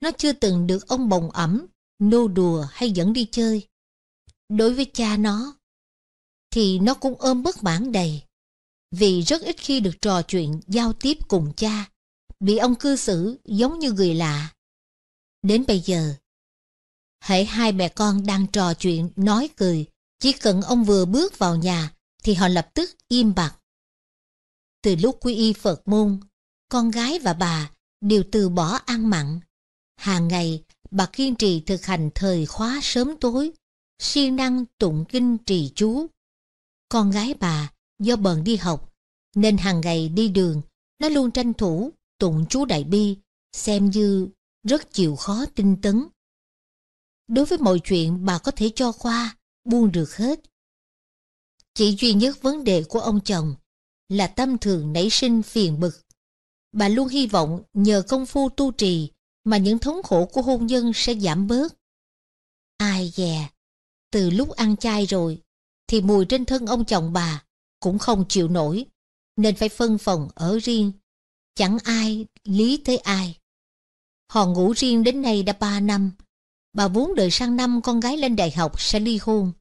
Nó chưa từng được ông bồng ẩm, nô đùa hay dẫn đi chơi. Đối với cha nó, thì nó cũng ôm bất mãn đầy. Vì rất ít khi được trò chuyện giao tiếp cùng cha bị ông cư xử giống như người lạ. Đến bây giờ, hãy hai mẹ con đang trò chuyện, nói cười, chỉ cần ông vừa bước vào nhà thì họ lập tức im bặt. Từ lúc quy y Phật môn, con gái và bà đều từ bỏ ăn mặn. Hàng ngày, bà kiên trì thực hành thời khóa sớm tối, siêng năng tụng kinh trì chú. Con gái bà do bận đi học, nên hàng ngày đi đường, nó luôn tranh thủ tụng chú Đại Bi xem như rất chịu khó tinh tấn. Đối với mọi chuyện bà có thể cho qua, buông được hết. Chỉ duy nhất vấn đề của ông chồng là tâm thường nảy sinh phiền bực. Bà luôn hy vọng nhờ công phu tu trì mà những thống khổ của hôn nhân sẽ giảm bớt. Ai dè, từ lúc ăn chay rồi thì mùi trên thân ông chồng bà cũng không chịu nổi nên phải phân phòng ở riêng chẳng ai lý tới ai. Họ ngủ riêng đến nay đã ba năm. Bà vốn đợi sang năm con gái lên đại học sẽ ly hôn.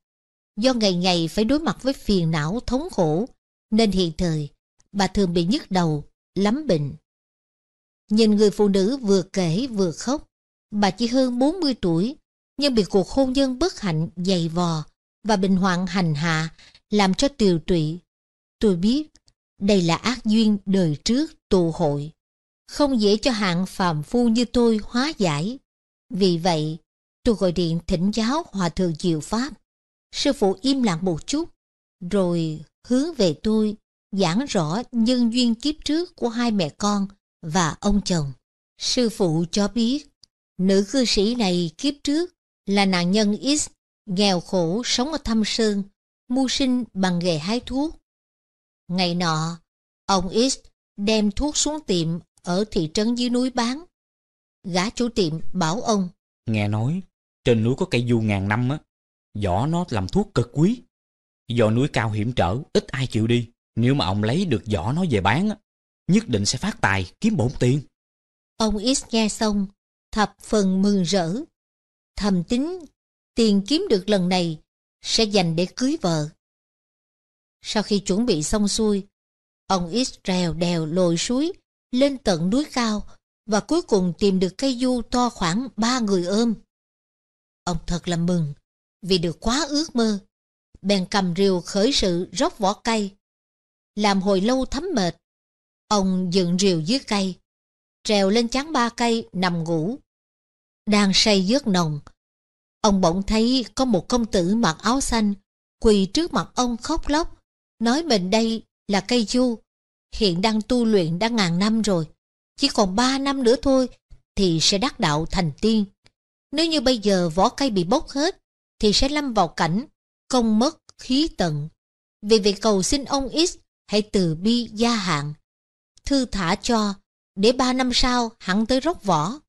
Do ngày ngày phải đối mặt với phiền não thống khổ, nên hiện thời bà thường bị nhức đầu, lắm bệnh. Nhìn người phụ nữ vừa kể vừa khóc, bà chỉ hơn 40 tuổi, nhưng bị cuộc hôn nhân bất hạnh dày vò và bệnh hoạn hành hạ làm cho tiều tụy. Tôi biết đây là ác duyên đời trước tù hội, không dễ cho hạng phàm phu như tôi hóa giải. Vì vậy, tôi gọi điện thỉnh giáo Hòa Thượng Diệu Pháp. Sư phụ im lặng một chút, rồi hướng về tôi giảng rõ nhân duyên kiếp trước của hai mẹ con và ông chồng. Sư phụ cho biết, nữ cư sĩ này kiếp trước là nạn nhân X, nghèo khổ sống ở Thâm Sơn, mưu sinh bằng nghề hái thuốc. Ngày nọ, ông X đem thuốc xuống tiệm ở thị trấn dưới núi bán. Gã chủ tiệm bảo ông. Nghe nói, trên núi có cây du ngàn năm á, vỏ nó làm thuốc cực quý. Do núi cao hiểm trở, ít ai chịu đi. Nếu mà ông lấy được vỏ nó về bán á, nhất định sẽ phát tài, kiếm bổn tiền. Ông X nghe xong, thập phần mừng rỡ. Thầm tính, tiền kiếm được lần này sẽ dành để cưới vợ. Sau khi chuẩn bị xong xuôi, ông Israel đèo lội suối lên tận núi cao và cuối cùng tìm được cây du to khoảng ba người ôm. Ông thật là mừng vì được quá ước mơ. Bèn cầm rìu khởi sự róc vỏ cây. Làm hồi lâu thấm mệt, ông dựng rìu dưới cây, trèo lên chán ba cây nằm ngủ. Đang say giấc nồng, ông bỗng thấy có một công tử mặc áo xanh quỳ trước mặt ông khóc lóc. Nói mình đây là cây du, hiện đang tu luyện đã ngàn năm rồi, chỉ còn ba năm nữa thôi thì sẽ đắc đạo thành tiên. Nếu như bây giờ vỏ cây bị bốc hết thì sẽ lâm vào cảnh công mất khí tận. Vì vậy cầu xin ông X hãy từ bi gia hạn, thư thả cho, để ba năm sau hẳn tới rốt vỏ.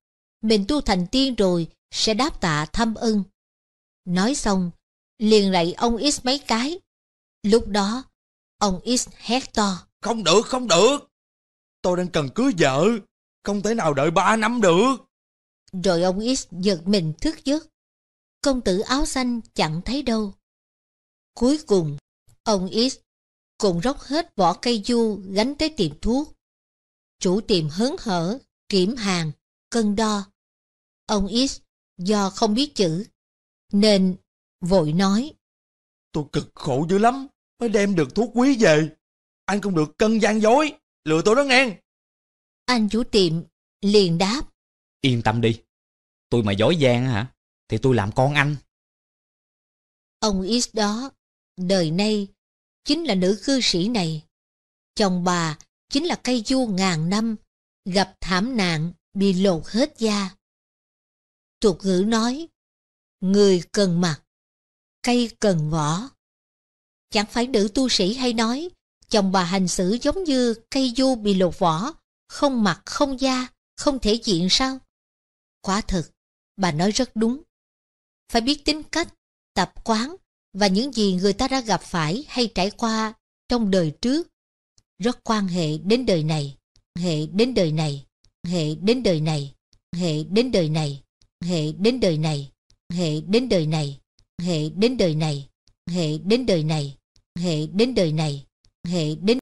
Mình tu thành tiên rồi sẽ đáp tạ thâm ưng. Nói xong, liền lạy ông X mấy cái. Lúc đó, Ông X hét to. Không được, không được. Tôi đang cần cưới vợ. Không thể nào đợi ba năm được. Rồi ông X giật mình thức giấc. Công tử áo xanh chẳng thấy đâu. Cuối cùng, ông X cùng róc hết vỏ cây du gánh tới tiệm thuốc. Chủ tiệm hớn hở, kiểm hàng, cân đo. Ông X do không biết chữ, nên vội nói. Tôi cực khổ dữ lắm mới đem được thuốc quý về. Anh không được cân gian dối, lừa tôi đó nghe. Anh chủ tiệm liền đáp. Yên tâm đi, tôi mà dối gian hả, thì tôi làm con anh. Ông X đó, đời nay, chính là nữ cư sĩ này. Chồng bà chính là cây du ngàn năm, gặp thảm nạn, bị lột hết da. Tục ngữ nói, người cần mặt, cây cần vỏ chẳng phải nữ tu sĩ hay nói, chồng bà hành xử giống như cây du bị lột vỏ, không mặt, không da, không thể diện sao? Quả thực, bà nói rất đúng. Phải biết tính cách, tập quán và những gì người ta đã gặp phải hay trải qua trong đời trước. Rất quan hệ đến đời này, hệ đến đời này, hệ đến đời này, hệ đến đời này, hệ đến đời này, hệ đến đời này, hệ đến đời này, hệ đến đời này, hệ đến đời này hệ đến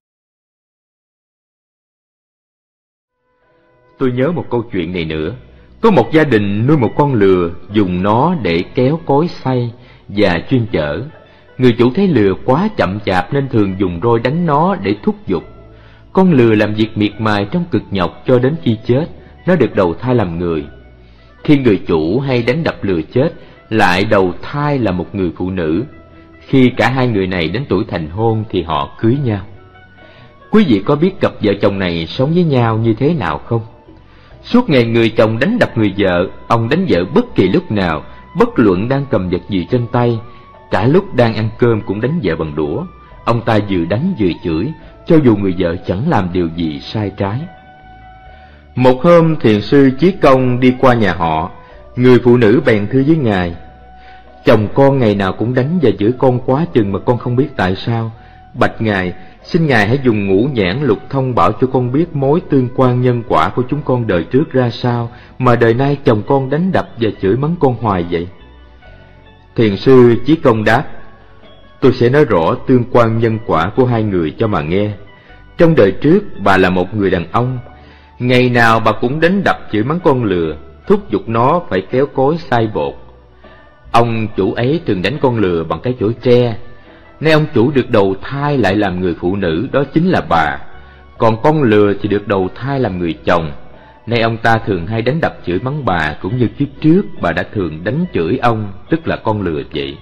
tôi nhớ một câu chuyện này nữa có một gia đình nuôi một con lừa dùng nó để kéo cối xay và chuyên chở người chủ thấy lừa quá chậm chạp nên thường dùng roi đánh nó để thúc giục con lừa làm việc miệt mài trong cực nhọc cho đến khi chết nó được đầu thai làm người khi người chủ hay đánh đập lừa chết lại đầu thai là một người phụ nữ khi cả hai người này đến tuổi thành hôn thì họ cưới nhau. Quý vị có biết cặp vợ chồng này sống với nhau như thế nào không? Suốt ngày người chồng đánh đập người vợ, ông đánh vợ bất kỳ lúc nào, bất luận đang cầm vật gì trên tay, cả lúc đang ăn cơm cũng đánh vợ bằng đũa. Ông ta vừa đánh vừa chửi, cho dù người vợ chẳng làm điều gì sai trái. Một hôm thiền sư Chí Công đi qua nhà họ, người phụ nữ bèn thưa với ngài: Chồng con ngày nào cũng đánh và giữ con quá chừng mà con không biết tại sao Bạch Ngài, xin Ngài hãy dùng ngũ nhãn lục thông bảo cho con biết mối tương quan nhân quả của chúng con đời trước ra sao Mà đời nay chồng con đánh đập và chửi mắng con hoài vậy Thiền sư Chí Công đáp Tôi sẽ nói rõ tương quan nhân quả của hai người cho mà nghe Trong đời trước bà là một người đàn ông Ngày nào bà cũng đánh đập chửi mắng con lừa Thúc giục nó phải kéo cối sai bột Ông chủ ấy thường đánh con lừa bằng cái chổi tre Nay ông chủ được đầu thai lại làm người phụ nữ đó chính là bà Còn con lừa thì được đầu thai làm người chồng Nay ông ta thường hay đánh đập chửi mắng bà Cũng như kiếp trước bà đã thường đánh chửi ông Tức là con lừa vậy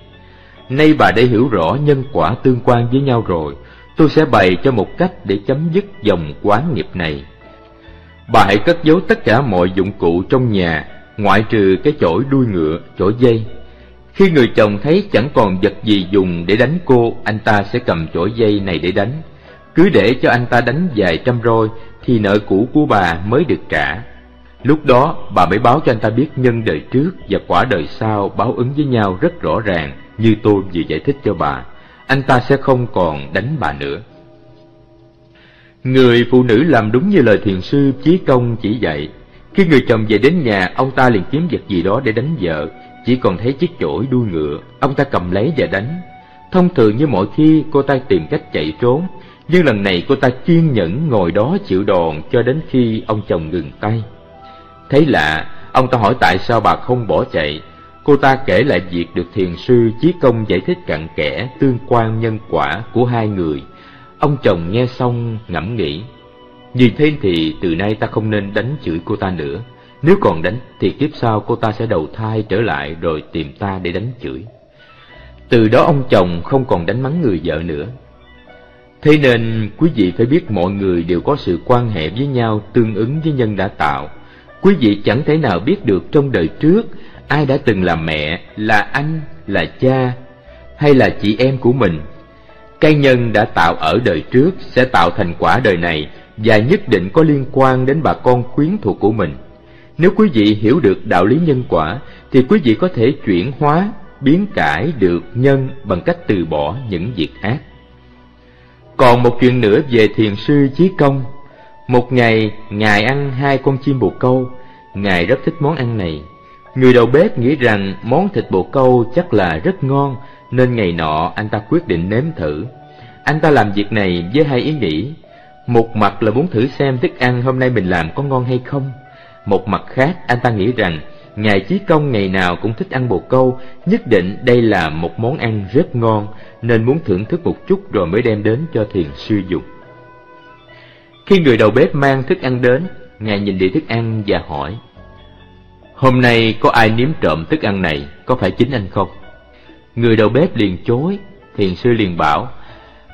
Nay bà đã hiểu rõ nhân quả tương quan với nhau rồi Tôi sẽ bày cho một cách để chấm dứt dòng quán nghiệp này Bà hãy cất giấu tất cả mọi dụng cụ trong nhà Ngoại trừ cái chổi đuôi ngựa, chổi dây khi người chồng thấy chẳng còn vật gì dùng để đánh cô Anh ta sẽ cầm chổi dây này để đánh Cứ để cho anh ta đánh vài trăm roi Thì nợ cũ của bà mới được trả Lúc đó bà mới báo cho anh ta biết nhân đời trước và quả đời sau báo ứng với nhau rất rõ ràng Như tôi vừa giải thích cho bà Anh ta sẽ không còn đánh bà nữa Người phụ nữ làm đúng như lời thiền sư Chí Công chỉ dạy Khi người chồng về đến nhà Ông ta liền kiếm vật gì đó để đánh vợ chỉ còn thấy chiếc chổi đuôi ngựa, ông ta cầm lấy và đánh. Thông thường như mọi khi cô ta tìm cách chạy trốn, nhưng lần này cô ta kiên nhẫn ngồi đó chịu đòn cho đến khi ông chồng ngừng tay. Thấy lạ, ông ta hỏi tại sao bà không bỏ chạy. Cô ta kể lại việc được thiền sư Chí Công giải thích cặn kẽ tương quan nhân quả của hai người. Ông chồng nghe xong ngẫm nghĩ. Vì thế thì từ nay ta không nên đánh chửi cô ta nữa nếu còn đánh thì kiếp sau cô ta sẽ đầu thai trở lại rồi tìm ta để đánh chửi. Từ đó ông chồng không còn đánh mắng người vợ nữa. Thế nên quý vị phải biết mọi người đều có sự quan hệ với nhau tương ứng với nhân đã tạo. Quý vị chẳng thể nào biết được trong đời trước ai đã từng là mẹ, là anh, là cha hay là chị em của mình. Cái nhân đã tạo ở đời trước sẽ tạo thành quả đời này và nhất định có liên quan đến bà con quyến thuộc của mình. Nếu quý vị hiểu được đạo lý nhân quả thì quý vị có thể chuyển hóa, biến cải được nhân bằng cách từ bỏ những việc ác. Còn một chuyện nữa về thiền sư Chí Công. Một ngày, Ngài ăn hai con chim bồ câu. Ngài rất thích món ăn này. Người đầu bếp nghĩ rằng món thịt bồ câu chắc là rất ngon, nên ngày nọ anh ta quyết định nếm thử. Anh ta làm việc này với hai ý nghĩ. Một mặt là muốn thử xem thức ăn hôm nay mình làm có ngon hay không. Một mặt khác, anh ta nghĩ rằng Ngài Chí Công ngày nào cũng thích ăn bồ câu, nhất định đây là một món ăn rất ngon, nên muốn thưởng thức một chút rồi mới đem đến cho thiền sư dục. Khi người đầu bếp mang thức ăn đến, Ngài nhìn địa thức ăn và hỏi, Hôm nay có ai nếm trộm thức ăn này, có phải chính anh không? Người đầu bếp liền chối, thiền sư liền bảo,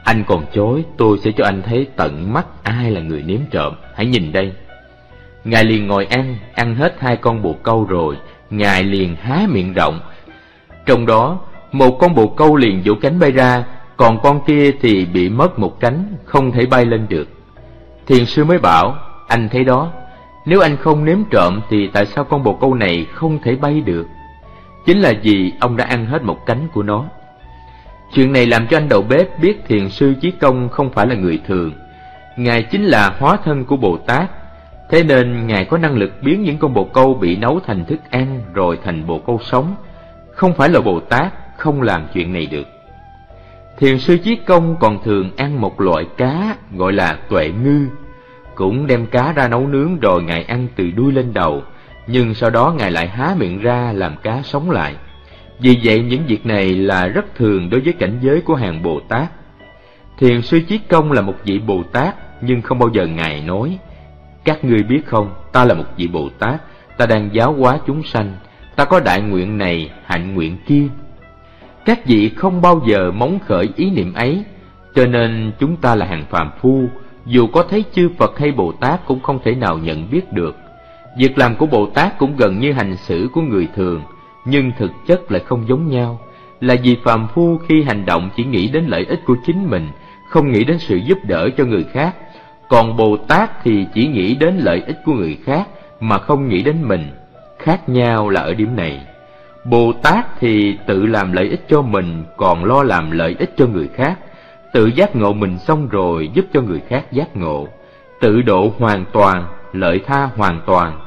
Anh còn chối, tôi sẽ cho anh thấy tận mắt ai là người nếm trộm, hãy nhìn đây. Ngài liền ngồi ăn, ăn hết hai con bồ câu rồi, Ngài liền há miệng rộng. Trong đó, một con bồ câu liền vỗ cánh bay ra, còn con kia thì bị mất một cánh, không thể bay lên được. Thiền sư mới bảo, anh thấy đó, nếu anh không nếm trộm thì tại sao con bồ câu này không thể bay được? Chính là vì ông đã ăn hết một cánh của nó. Chuyện này làm cho anh đầu bếp biết thiền sư Chí Công không phải là người thường. Ngài chính là hóa thân của Bồ Tát, Thế nên Ngài có năng lực biến những con bồ câu bị nấu thành thức ăn rồi thành bồ câu sống. Không phải là Bồ Tát không làm chuyện này được. Thiền sư Chí Công còn thường ăn một loại cá gọi là tuệ ngư. Cũng đem cá ra nấu nướng rồi Ngài ăn từ đuôi lên đầu, nhưng sau đó Ngài lại há miệng ra làm cá sống lại. Vì vậy những việc này là rất thường đối với cảnh giới của hàng Bồ Tát. Thiền sư Chí Công là một vị Bồ Tát nhưng không bao giờ Ngài nói các ngươi biết không, ta là một vị Bồ Tát, ta đang giáo hóa chúng sanh, ta có đại nguyện này, hạnh nguyện kia. Các vị không bao giờ móng khởi ý niệm ấy, cho nên chúng ta là hàng phàm phu, dù có thấy chư Phật hay Bồ Tát cũng không thể nào nhận biết được. Việc làm của Bồ Tát cũng gần như hành xử của người thường, nhưng thực chất lại không giống nhau, là vì phàm phu khi hành động chỉ nghĩ đến lợi ích của chính mình, không nghĩ đến sự giúp đỡ cho người khác, còn bồ tát thì chỉ nghĩ đến lợi ích của người khác mà không nghĩ đến mình khác nhau là ở điểm này bồ tát thì tự làm lợi ích cho mình còn lo làm lợi ích cho người khác tự giác ngộ mình xong rồi giúp cho người khác giác ngộ tự độ hoàn toàn lợi tha hoàn toàn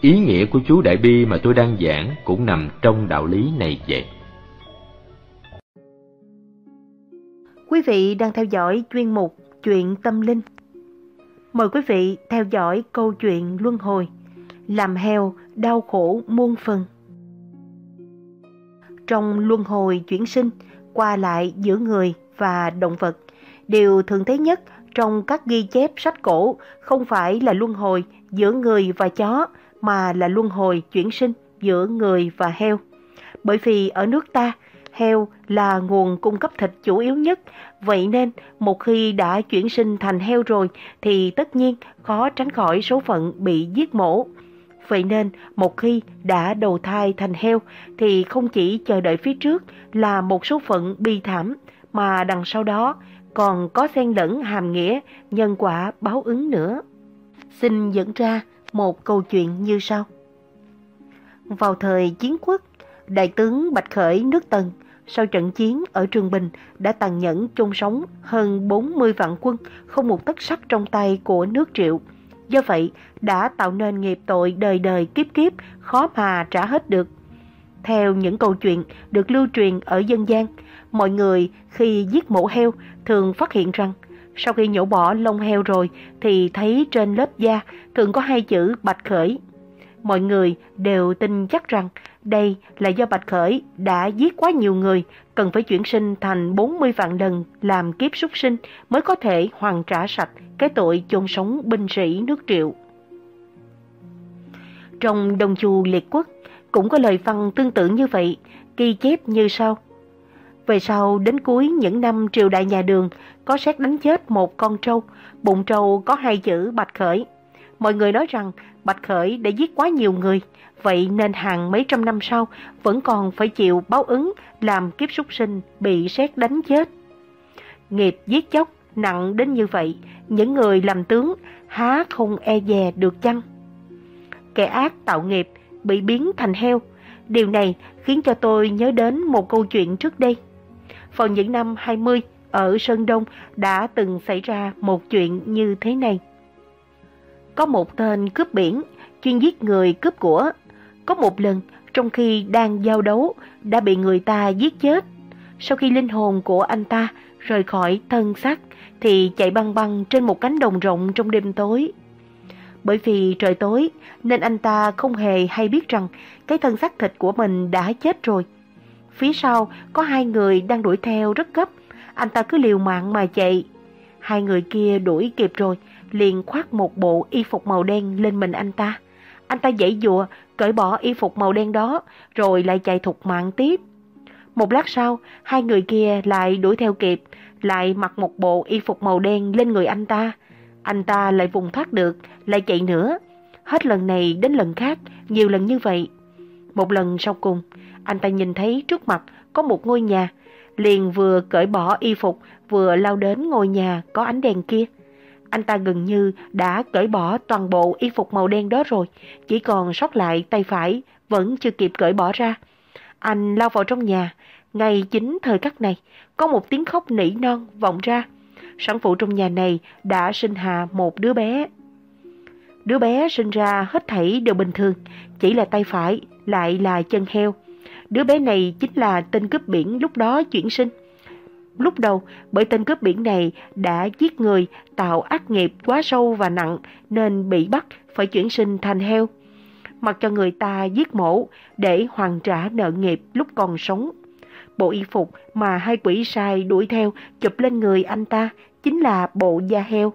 ý nghĩa của chú đại bi mà tôi đang giảng cũng nằm trong đạo lý này vậy quý vị đang theo dõi chuyên mục chuyện tâm linh Mời quý vị theo dõi câu chuyện Luân Hồi Làm heo đau khổ muôn phần Trong luân hồi chuyển sinh qua lại giữa người và động vật Điều thường thấy nhất trong các ghi chép sách cổ không phải là luân hồi giữa người và chó mà là luân hồi chuyển sinh giữa người và heo. Bởi vì ở nước ta, heo là nguồn cung cấp thịt chủ yếu nhất Vậy nên, một khi đã chuyển sinh thành heo rồi thì tất nhiên khó tránh khỏi số phận bị giết mổ. Vậy nên, một khi đã đầu thai thành heo thì không chỉ chờ đợi phía trước là một số phận bi thảm mà đằng sau đó còn có xen lẫn hàm nghĩa nhân quả báo ứng nữa. Xin dẫn ra một câu chuyện như sau. Vào thời chiến quốc, đại tướng Bạch Khởi nước Tần sau trận chiến ở Trường Bình đã tàn nhẫn chôn sống hơn 40 vạn quân, không một tấc sắt trong tay của nước Triệu. Do vậy, đã tạo nên nghiệp tội đời đời kiếp kiếp, khó mà trả hết được. Theo những câu chuyện được lưu truyền ở dân gian, mọi người khi giết mổ heo thường phát hiện rằng sau khi nhổ bỏ lông heo rồi thì thấy trên lớp da thường có hai chữ bạch khởi. Mọi người đều tin chắc rằng đây là do Bạch Khởi đã giết quá nhiều người, cần phải chuyển sinh thành 40 vạn lần làm kiếp súc sinh mới có thể hoàn trả sạch cái tội chôn sống binh sĩ nước triệu. Trong đồng Chu Liệt Quốc cũng có lời văn tương tự như vậy, ghi chép như sau. Về sau đến cuối những năm triều đại nhà đường có xét đánh chết một con trâu, bụng trâu có hai chữ bạch khởi. Mọi người nói rằng Bạch Khởi đã giết quá nhiều người, vậy nên hàng mấy trăm năm sau vẫn còn phải chịu báo ứng làm kiếp súc sinh bị xét đánh chết. Nghiệp giết chóc nặng đến như vậy, những người làm tướng há không e dè được chăng? Kẻ ác tạo nghiệp bị biến thành heo, điều này khiến cho tôi nhớ đến một câu chuyện trước đây. Vào những năm 20 ở Sơn Đông đã từng xảy ra một chuyện như thế này có một tên cướp biển, chuyên giết người cướp của. Có một lần, trong khi đang giao đấu, đã bị người ta giết chết. Sau khi linh hồn của anh ta rời khỏi thân xác thì chạy băng băng trên một cánh đồng rộng trong đêm tối. Bởi vì trời tối nên anh ta không hề hay biết rằng cái thân xác thịt của mình đã chết rồi. Phía sau có hai người đang đuổi theo rất gấp, anh ta cứ liều mạng mà chạy. Hai người kia đuổi kịp rồi, liền khoác một bộ y phục màu đen lên mình anh ta. Anh ta dãy dùa, cởi bỏ y phục màu đen đó, rồi lại chạy thục mạng tiếp. Một lát sau, hai người kia lại đuổi theo kịp, lại mặc một bộ y phục màu đen lên người anh ta. Anh ta lại vùng thoát được, lại chạy nữa. Hết lần này đến lần khác, nhiều lần như vậy. Một lần sau cùng, anh ta nhìn thấy trước mặt có một ngôi nhà, liền vừa cởi bỏ y phục vừa lao đến ngôi nhà có ánh đèn kia anh ta gần như đã cởi bỏ toàn bộ y phục màu đen đó rồi, chỉ còn sót lại tay phải, vẫn chưa kịp cởi bỏ ra. Anh lao vào trong nhà, ngay chính thời khắc này, có một tiếng khóc nỉ non vọng ra. Sản phụ trong nhà này đã sinh hạ một đứa bé. Đứa bé sinh ra hết thảy đều bình thường, chỉ là tay phải, lại là chân heo. Đứa bé này chính là tên cướp biển lúc đó chuyển sinh lúc đầu bởi tên cướp biển này đã giết người, tạo ác nghiệp quá sâu và nặng nên bị bắt phải chuyển sinh thành heo. Mặc cho người ta giết mổ để hoàn trả nợ nghiệp lúc còn sống. Bộ y phục mà hai quỷ sai đuổi theo chụp lên người anh ta chính là bộ da heo.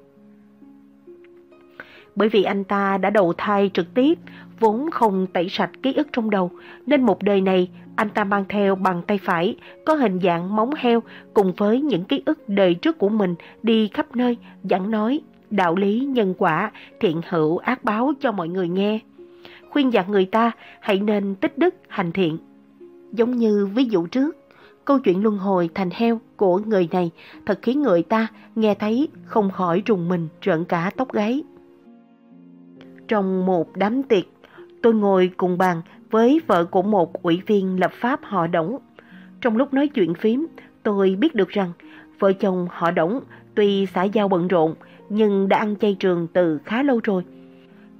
Bởi vì anh ta đã đầu thai trực tiếp, vốn không tẩy sạch ký ức trong đầu, nên một đời này anh ta mang theo bằng tay phải, có hình dạng móng heo cùng với những ký ức đời trước của mình đi khắp nơi, dặn nói đạo lý nhân quả, thiện hữu ác báo cho mọi người nghe. Khuyên dặn người ta hãy nên tích đức hành thiện. Giống như ví dụ trước, câu chuyện luân hồi thành heo của người này thật khiến người ta nghe thấy không khỏi rùng mình trợn cả tóc gáy. Trong một đám tiệc, tôi ngồi cùng bàn với vợ của một ủy viên lập pháp họ Đổng. Trong lúc nói chuyện phím, tôi biết được rằng vợ chồng họ Đổng tuy xã giao bận rộn nhưng đã ăn chay trường từ khá lâu rồi.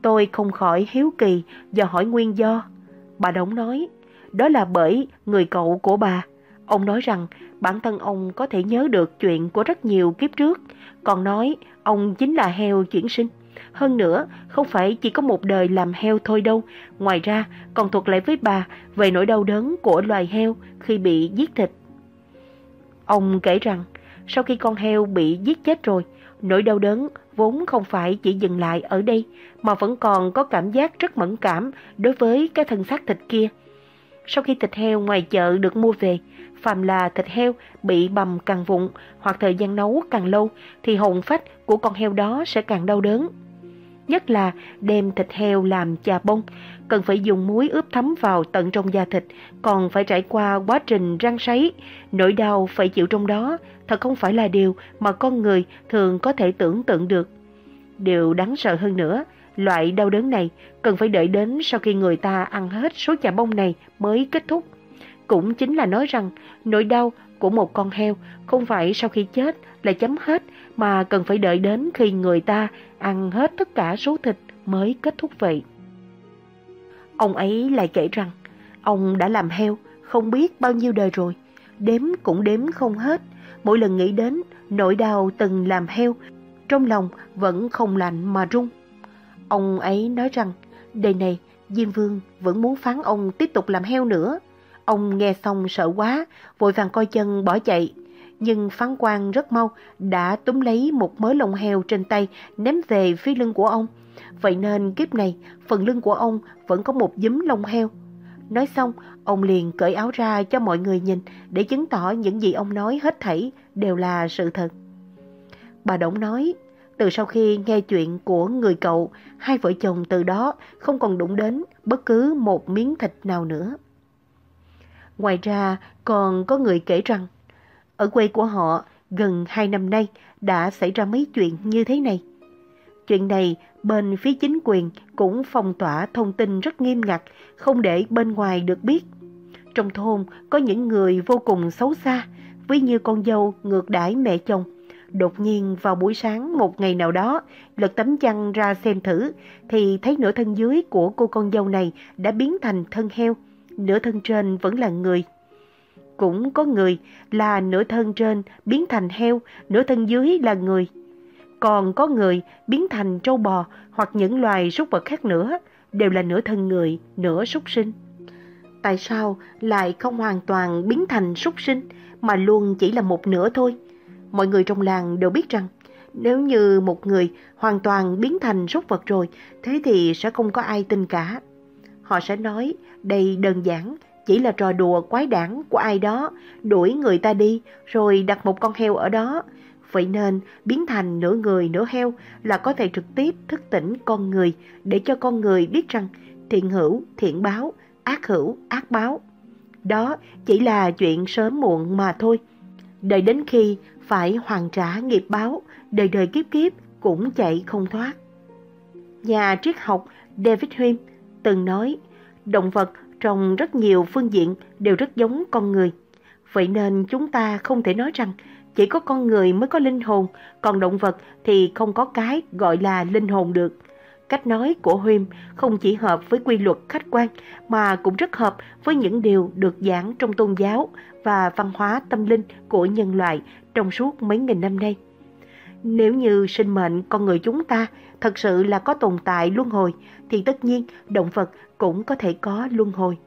Tôi không khỏi hiếu kỳ và hỏi nguyên do. Bà Đổng nói, đó là bởi người cậu của bà. Ông nói rằng bản thân ông có thể nhớ được chuyện của rất nhiều kiếp trước, còn nói ông chính là heo chuyển sinh. Hơn nữa, không phải chỉ có một đời làm heo thôi đâu, ngoài ra còn thuộc lại với bà về nỗi đau đớn của loài heo khi bị giết thịt. Ông kể rằng, sau khi con heo bị giết chết rồi, nỗi đau đớn vốn không phải chỉ dừng lại ở đây, mà vẫn còn có cảm giác rất mẫn cảm đối với cái thân xác thịt kia. Sau khi thịt heo ngoài chợ được mua về, phàm là thịt heo bị bầm càng vụn hoặc thời gian nấu càng lâu thì hồn phách của con heo đó sẽ càng đau đớn nhất là đem thịt heo làm chà bông, cần phải dùng muối ướp thấm vào tận trong da thịt, còn phải trải qua quá trình rang sấy, nỗi đau phải chịu trong đó, thật không phải là điều mà con người thường có thể tưởng tượng được. Điều đáng sợ hơn nữa, loại đau đớn này cần phải đợi đến sau khi người ta ăn hết số chà bông này mới kết thúc cũng chính là nói rằng nỗi đau của một con heo không phải sau khi chết là chấm hết mà cần phải đợi đến khi người ta ăn hết tất cả số thịt mới kết thúc vậy. Ông ấy lại kể rằng ông đã làm heo không biết bao nhiêu đời rồi, đếm cũng đếm không hết, mỗi lần nghĩ đến nỗi đau từng làm heo, trong lòng vẫn không lạnh mà run. Ông ấy nói rằng đời này Diêm Vương vẫn muốn phán ông tiếp tục làm heo nữa Ông nghe xong sợ quá, vội vàng coi chân bỏ chạy. Nhưng phán quan rất mau đã túm lấy một mớ lông heo trên tay ném về phía lưng của ông. Vậy nên kiếp này, phần lưng của ông vẫn có một dím lông heo. Nói xong, ông liền cởi áo ra cho mọi người nhìn để chứng tỏ những gì ông nói hết thảy đều là sự thật. Bà Đổng nói, từ sau khi nghe chuyện của người cậu, hai vợ chồng từ đó không còn đụng đến bất cứ một miếng thịt nào nữa. Ngoài ra, còn có người kể rằng, ở quê của họ gần 2 năm nay đã xảy ra mấy chuyện như thế này. Chuyện này, bên phía chính quyền cũng phong tỏa thông tin rất nghiêm ngặt, không để bên ngoài được biết. Trong thôn có những người vô cùng xấu xa, ví như con dâu ngược đãi mẹ chồng. Đột nhiên vào buổi sáng một ngày nào đó, lật tấm chăn ra xem thử, thì thấy nửa thân dưới của cô con dâu này đã biến thành thân heo nửa thân trên vẫn là người. Cũng có người là nửa thân trên biến thành heo, nửa thân dưới là người. Còn có người biến thành trâu bò hoặc những loài súc vật khác nữa, đều là nửa thân người, nửa súc sinh. Tại sao lại không hoàn toàn biến thành súc sinh mà luôn chỉ là một nửa thôi? Mọi người trong làng đều biết rằng nếu như một người hoàn toàn biến thành súc vật rồi, thế thì sẽ không có ai tin cả. Họ sẽ nói đây đơn giản chỉ là trò đùa quái đản của ai đó, đuổi người ta đi rồi đặt một con heo ở đó. Vậy nên biến thành nửa người nửa heo là có thể trực tiếp thức tỉnh con người để cho con người biết rằng thiện hữu thiện báo, ác hữu ác báo. Đó chỉ là chuyện sớm muộn mà thôi. Đợi đến khi phải hoàn trả nghiệp báo, đời đời kiếp kiếp cũng chạy không thoát. Nhà triết học David Hume từng nói động vật trong rất nhiều phương diện đều rất giống con người. Vậy nên chúng ta không thể nói rằng chỉ có con người mới có linh hồn, còn động vật thì không có cái gọi là linh hồn được. Cách nói của Huym không chỉ hợp với quy luật khách quan mà cũng rất hợp với những điều được giảng trong tôn giáo và văn hóa tâm linh của nhân loại trong suốt mấy nghìn năm nay. Nếu như sinh mệnh con người chúng ta thật sự là có tồn tại luân hồi thì tất nhiên động vật cũng có thể có luân hồi.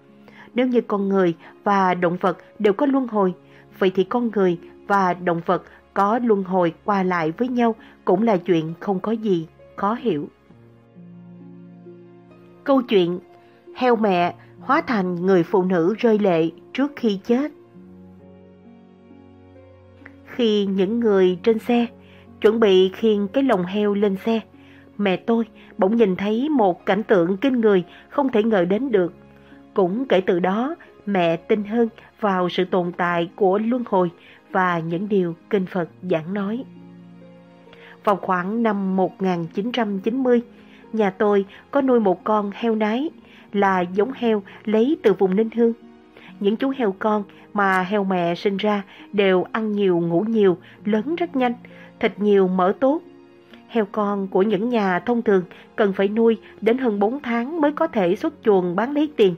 Nếu như con người và động vật đều có luân hồi, vậy thì con người và động vật có luân hồi qua lại với nhau cũng là chuyện không có gì khó hiểu. Câu chuyện Heo mẹ hóa thành người phụ nữ rơi lệ trước khi chết Khi những người trên xe chuẩn bị khiêng cái lồng heo lên xe mẹ tôi bỗng nhìn thấy một cảnh tượng kinh người không thể ngờ đến được. Cũng kể từ đó, mẹ tin hơn vào sự tồn tại của luân hồi và những điều kinh Phật giảng nói. Vào khoảng năm 1990, nhà tôi có nuôi một con heo nái là giống heo lấy từ vùng Ninh Hương. Những chú heo con mà heo mẹ sinh ra đều ăn nhiều ngủ nhiều, lớn rất nhanh, thịt nhiều mỡ tốt, Heo con của những nhà thông thường cần phải nuôi đến hơn 4 tháng mới có thể xuất chuồng bán lấy tiền.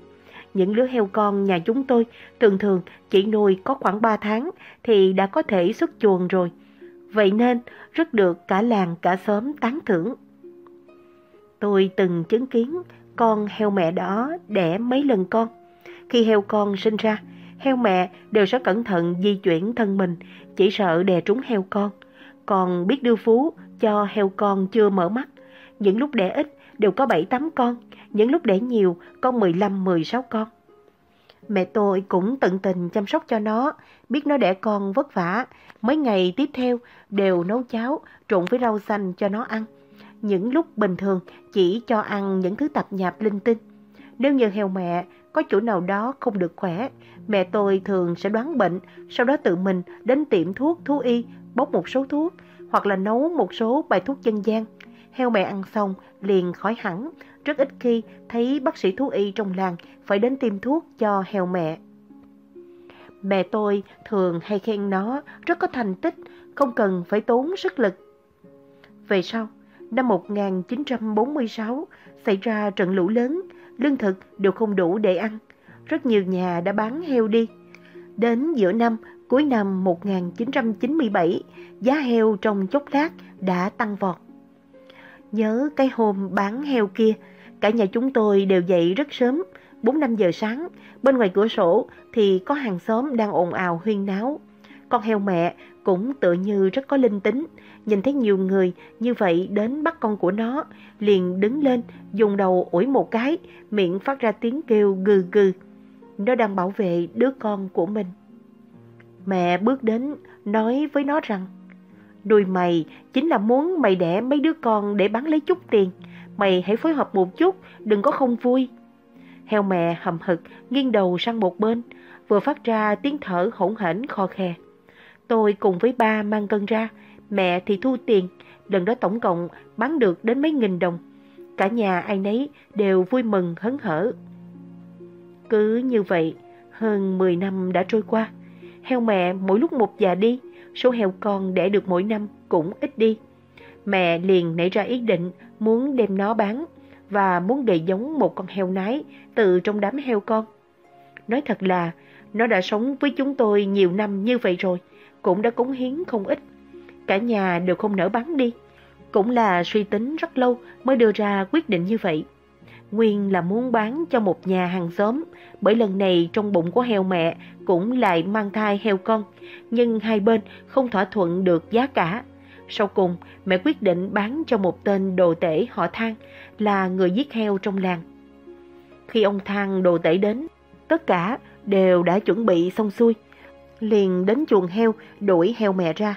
Những lứa heo con nhà chúng tôi thường thường chỉ nuôi có khoảng 3 tháng thì đã có thể xuất chuồng rồi. Vậy nên rất được cả làng cả xóm tán thưởng. Tôi từng chứng kiến con heo mẹ đó đẻ mấy lần con. Khi heo con sinh ra, heo mẹ đều sẽ cẩn thận di chuyển thân mình, chỉ sợ đè trúng heo con. Còn biết đưa phú cho heo con chưa mở mắt. Những lúc đẻ ít đều có 7-8 con, những lúc đẻ nhiều có 15-16 con. Mẹ tôi cũng tận tình chăm sóc cho nó, biết nó đẻ con vất vả. Mấy ngày tiếp theo đều nấu cháo trộn với rau xanh cho nó ăn. Những lúc bình thường chỉ cho ăn những thứ tạp nhạp linh tinh. Nếu như heo mẹ có chỗ nào đó không được khỏe, mẹ tôi thường sẽ đoán bệnh, sau đó tự mình đến tiệm thuốc thú y bốc một số thuốc hoặc là nấu một số bài thuốc dân gian. Heo mẹ ăn xong liền khỏi hẳn, rất ít khi thấy bác sĩ thú y trong làng phải đến tiêm thuốc cho heo mẹ. Mẹ tôi thường hay khen nó rất có thành tích, không cần phải tốn sức lực. Về sau, năm 1946 xảy ra trận lũ lớn, lương thực đều không đủ để ăn. Rất nhiều nhà đã bán heo đi. Đến giữa năm Cuối năm 1997, giá heo trong chốc lát đã tăng vọt. Nhớ cái hôm bán heo kia, cả nhà chúng tôi đều dậy rất sớm, 4-5 giờ sáng, bên ngoài cửa sổ thì có hàng xóm đang ồn ào huyên náo. Con heo mẹ cũng tự như rất có linh tính, nhìn thấy nhiều người như vậy đến bắt con của nó, liền đứng lên, dùng đầu ủi một cái, miệng phát ra tiếng kêu gừ gừ. Nó đang bảo vệ đứa con của mình. Mẹ bước đến nói với nó rằng Nuôi mày chính là muốn mày đẻ mấy đứa con để bán lấy chút tiền Mày hãy phối hợp một chút, đừng có không vui Heo mẹ hầm hực nghiêng đầu sang một bên Vừa phát ra tiếng thở hỗn hển kho khe. Tôi cùng với ba mang cân ra Mẹ thì thu tiền Lần đó tổng cộng bán được đến mấy nghìn đồng Cả nhà ai nấy đều vui mừng hấn hở Cứ như vậy, hơn 10 năm đã trôi qua Heo mẹ mỗi lúc một già đi, số heo con đẻ được mỗi năm cũng ít đi. Mẹ liền nảy ra ý định muốn đem nó bán và muốn gầy giống một con heo nái từ trong đám heo con. Nói thật là, nó đã sống với chúng tôi nhiều năm như vậy rồi, cũng đã cống hiến không ít. Cả nhà đều không nỡ bán đi. Cũng là suy tính rất lâu mới đưa ra quyết định như vậy. Nguyên là muốn bán cho một nhà hàng xóm, bởi lần này trong bụng của heo mẹ cũng lại mang thai heo con, nhưng hai bên không thỏa thuận được giá cả. Sau cùng, mẹ quyết định bán cho một tên đồ tể họ Thang là người giết heo trong làng. Khi ông Thang đồ tể đến, tất cả đều đã chuẩn bị xong xuôi. Liền đến chuồng heo đuổi heo mẹ ra.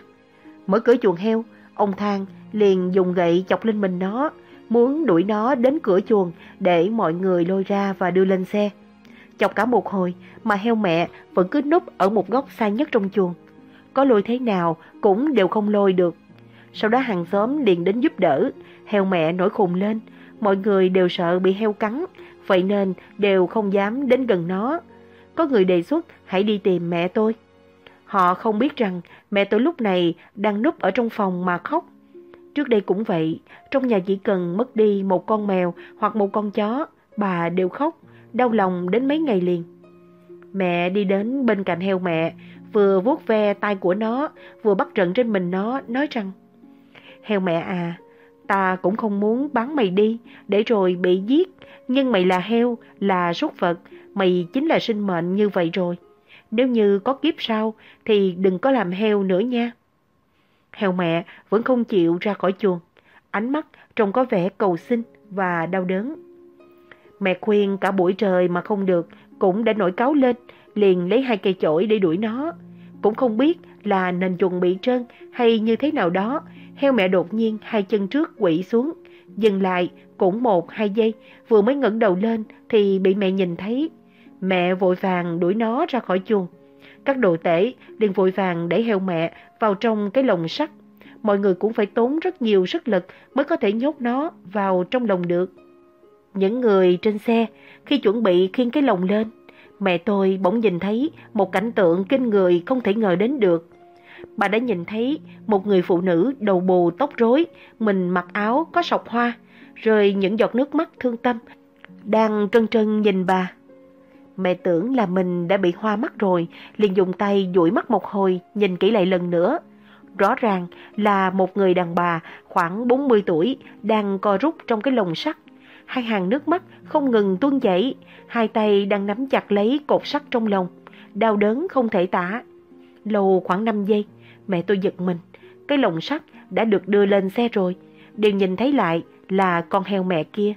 Mở cửa chuồng heo, ông Thang liền dùng gậy chọc lên mình nó, muốn đuổi nó đến cửa chuồng để mọi người lôi ra và đưa lên xe. Chọc cả một hồi mà heo mẹ vẫn cứ núp ở một góc xa nhất trong chuồng. Có lôi thế nào cũng đều không lôi được. Sau đó hàng xóm liền đến giúp đỡ, heo mẹ nổi khùng lên, mọi người đều sợ bị heo cắn, vậy nên đều không dám đến gần nó. Có người đề xuất hãy đi tìm mẹ tôi. Họ không biết rằng mẹ tôi lúc này đang núp ở trong phòng mà khóc. Trước đây cũng vậy, trong nhà chỉ cần mất đi một con mèo hoặc một con chó, bà đều khóc, đau lòng đến mấy ngày liền. Mẹ đi đến bên cạnh heo mẹ, vừa vuốt ve tay của nó, vừa bắt trận trên mình nó, nói rằng Heo mẹ à, ta cũng không muốn bán mày đi, để rồi bị giết, nhưng mày là heo, là súc vật, mày chính là sinh mệnh như vậy rồi. Nếu như có kiếp sau thì đừng có làm heo nữa nha. Heo mẹ vẫn không chịu ra khỏi chuồng, ánh mắt trông có vẻ cầu xin và đau đớn. Mẹ khuyên cả buổi trời mà không được, cũng đã nổi cáo lên, liền lấy hai cây chổi để đuổi nó. Cũng không biết là nền chuồng bị trơn hay như thế nào đó, heo mẹ đột nhiên hai chân trước quỵ xuống, dừng lại cũng một hai giây, vừa mới ngẩng đầu lên thì bị mẹ nhìn thấy. Mẹ vội vàng đuổi nó ra khỏi chuồng. Các đồ tể liền vội vàng đẩy heo mẹ vào trong cái lồng sắt. Mọi người cũng phải tốn rất nhiều sức lực mới có thể nhốt nó vào trong lồng được. Những người trên xe khi chuẩn bị khiêng cái lồng lên, mẹ tôi bỗng nhìn thấy một cảnh tượng kinh người không thể ngờ đến được. Bà đã nhìn thấy một người phụ nữ đầu bù tóc rối, mình mặc áo có sọc hoa, rồi những giọt nước mắt thương tâm đang trân trân nhìn bà. Mẹ tưởng là mình đã bị hoa mắt rồi, liền dùng tay dụi mắt một hồi, nhìn kỹ lại lần nữa. Rõ ràng là một người đàn bà khoảng 40 tuổi đang co rút trong cái lồng sắt. Hai hàng nước mắt không ngừng tuôn chảy, hai tay đang nắm chặt lấy cột sắt trong lồng, đau đớn không thể tả. Lâu khoảng 5 giây, mẹ tôi giật mình, cái lồng sắt đã được đưa lên xe rồi, đều nhìn thấy lại là con heo mẹ kia.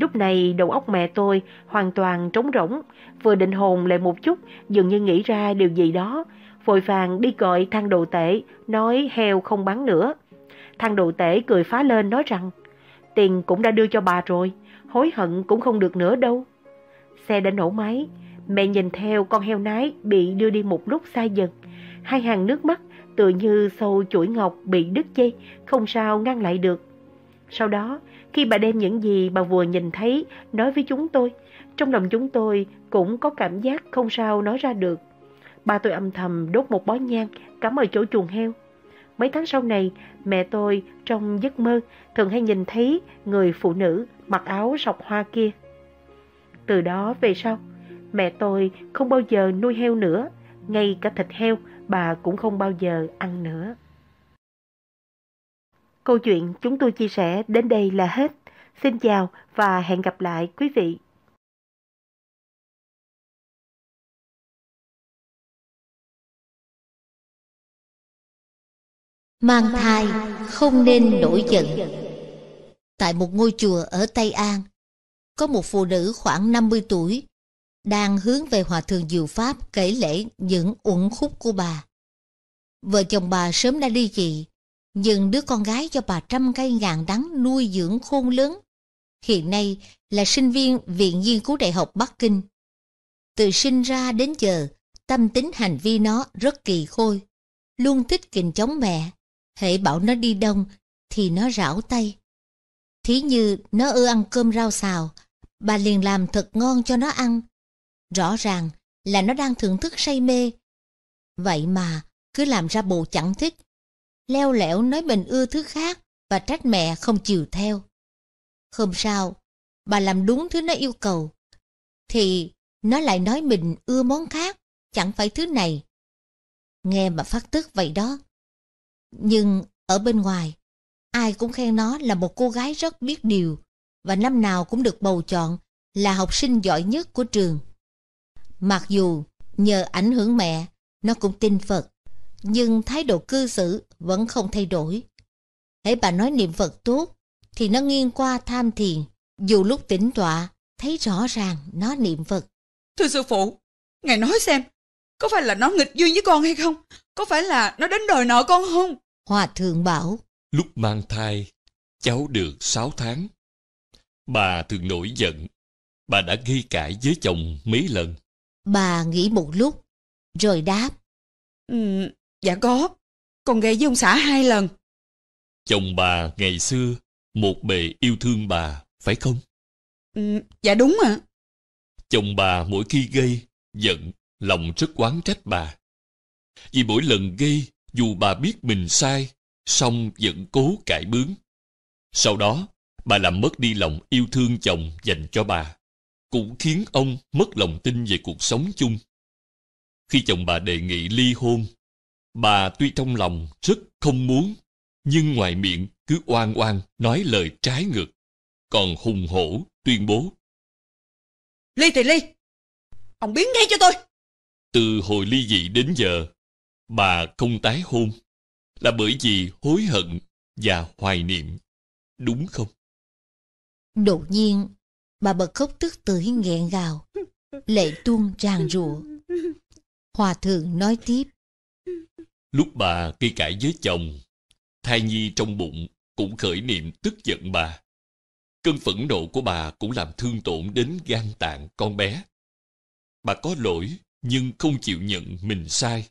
Lúc này đầu óc mẹ tôi hoàn toàn trống rỗng, vừa định hồn lại một chút, dường như nghĩ ra điều gì đó. Vội vàng đi gọi thang đồ tể, nói heo không bán nữa. Thang đồ tể cười phá lên nói rằng, tiền cũng đã đưa cho bà rồi, hối hận cũng không được nữa đâu. Xe đã nổ máy, mẹ nhìn theo con heo nái bị đưa đi một lúc xa dần. Hai hàng nước mắt tựa như sâu chuỗi ngọc bị đứt dây, không sao ngăn lại được. Sau đó, khi bà đem những gì bà vừa nhìn thấy nói với chúng tôi, trong lòng chúng tôi cũng có cảm giác không sao nói ra được. Bà tôi âm thầm đốt một bó nhang cắm ở chỗ chuồng heo. Mấy tháng sau này, mẹ tôi trong giấc mơ thường hay nhìn thấy người phụ nữ mặc áo sọc hoa kia. Từ đó về sau, mẹ tôi không bao giờ nuôi heo nữa, ngay cả thịt heo bà cũng không bao giờ ăn nữa. Câu chuyện chúng tôi chia sẻ đến đây là hết. Xin chào và hẹn gặp lại quý vị. Mang thai không nên nổi giận. Tại một ngôi chùa ở Tây An, có một phụ nữ khoảng 50 tuổi đang hướng về Hòa Thượng Diệu Pháp kể lễ những uẩn khúc của bà. Vợ chồng bà sớm đã đi dị, nhưng đứa con gái cho bà trăm cây ngàn đắng nuôi dưỡng khôn lớn, hiện nay là sinh viên Viện Nghiên cứu Đại học Bắc Kinh. Từ sinh ra đến giờ, tâm tính hành vi nó rất kỳ khôi, luôn thích kình chống mẹ, hễ bảo nó đi đông thì nó rảo tay. Thí như nó ưa ăn cơm rau xào, bà liền làm thật ngon cho nó ăn. Rõ ràng là nó đang thưởng thức say mê. Vậy mà cứ làm ra bộ chẳng thích, leo lẻo nói mình ưa thứ khác và trách mẹ không chiều theo. Hôm sau, bà làm đúng thứ nó yêu cầu, thì nó lại nói mình ưa món khác, chẳng phải thứ này. Nghe mà phát tức vậy đó. Nhưng ở bên ngoài, ai cũng khen nó là một cô gái rất biết điều và năm nào cũng được bầu chọn là học sinh giỏi nhất của trường. Mặc dù nhờ ảnh hưởng mẹ, nó cũng tin Phật, nhưng thái độ cư xử vẫn không thay đổi. Hãy bà nói niệm Phật tốt, thì nó nghiêng qua tham thiền, dù lúc tỉnh tọa, thấy rõ ràng nó niệm Phật. Thưa sư phụ, ngài nói xem, có phải là nó nghịch duyên với con hay không? Có phải là nó đến đòi nợ con không? Hòa thượng bảo. Lúc mang thai, cháu được 6 tháng. Bà thường nổi giận. Bà đã ghi cãi với chồng mấy lần. Bà nghĩ một lúc, rồi đáp. Ừ, dạ có còn ghệ với ông xã hai lần. Chồng bà ngày xưa một bề yêu thương bà, phải không? Ừ, dạ đúng ạ. Chồng bà mỗi khi gây, giận, lòng rất quán trách bà. Vì mỗi lần gây, dù bà biết mình sai, song vẫn cố cải bướng. Sau đó, bà làm mất đi lòng yêu thương chồng dành cho bà, cũng khiến ông mất lòng tin về cuộc sống chung. Khi chồng bà đề nghị ly hôn, Bà tuy trong lòng rất không muốn, nhưng ngoài miệng cứ oan oan nói lời trái ngược, còn hùng hổ tuyên bố. Ly thì ly, ông biến ngay cho tôi. Từ hồi ly dị đến giờ, bà không tái hôn là bởi vì hối hận và hoài niệm, đúng không? Đột nhiên, bà bật khóc tức tưởi nghẹn gào lệ tuôn tràn rụa. Hòa thượng nói tiếp. Lúc bà cây cãi với chồng, thai nhi trong bụng cũng khởi niệm tức giận bà. Cơn phẫn nộ của bà cũng làm thương tổn đến gan tạng con bé. Bà có lỗi nhưng không chịu nhận mình sai,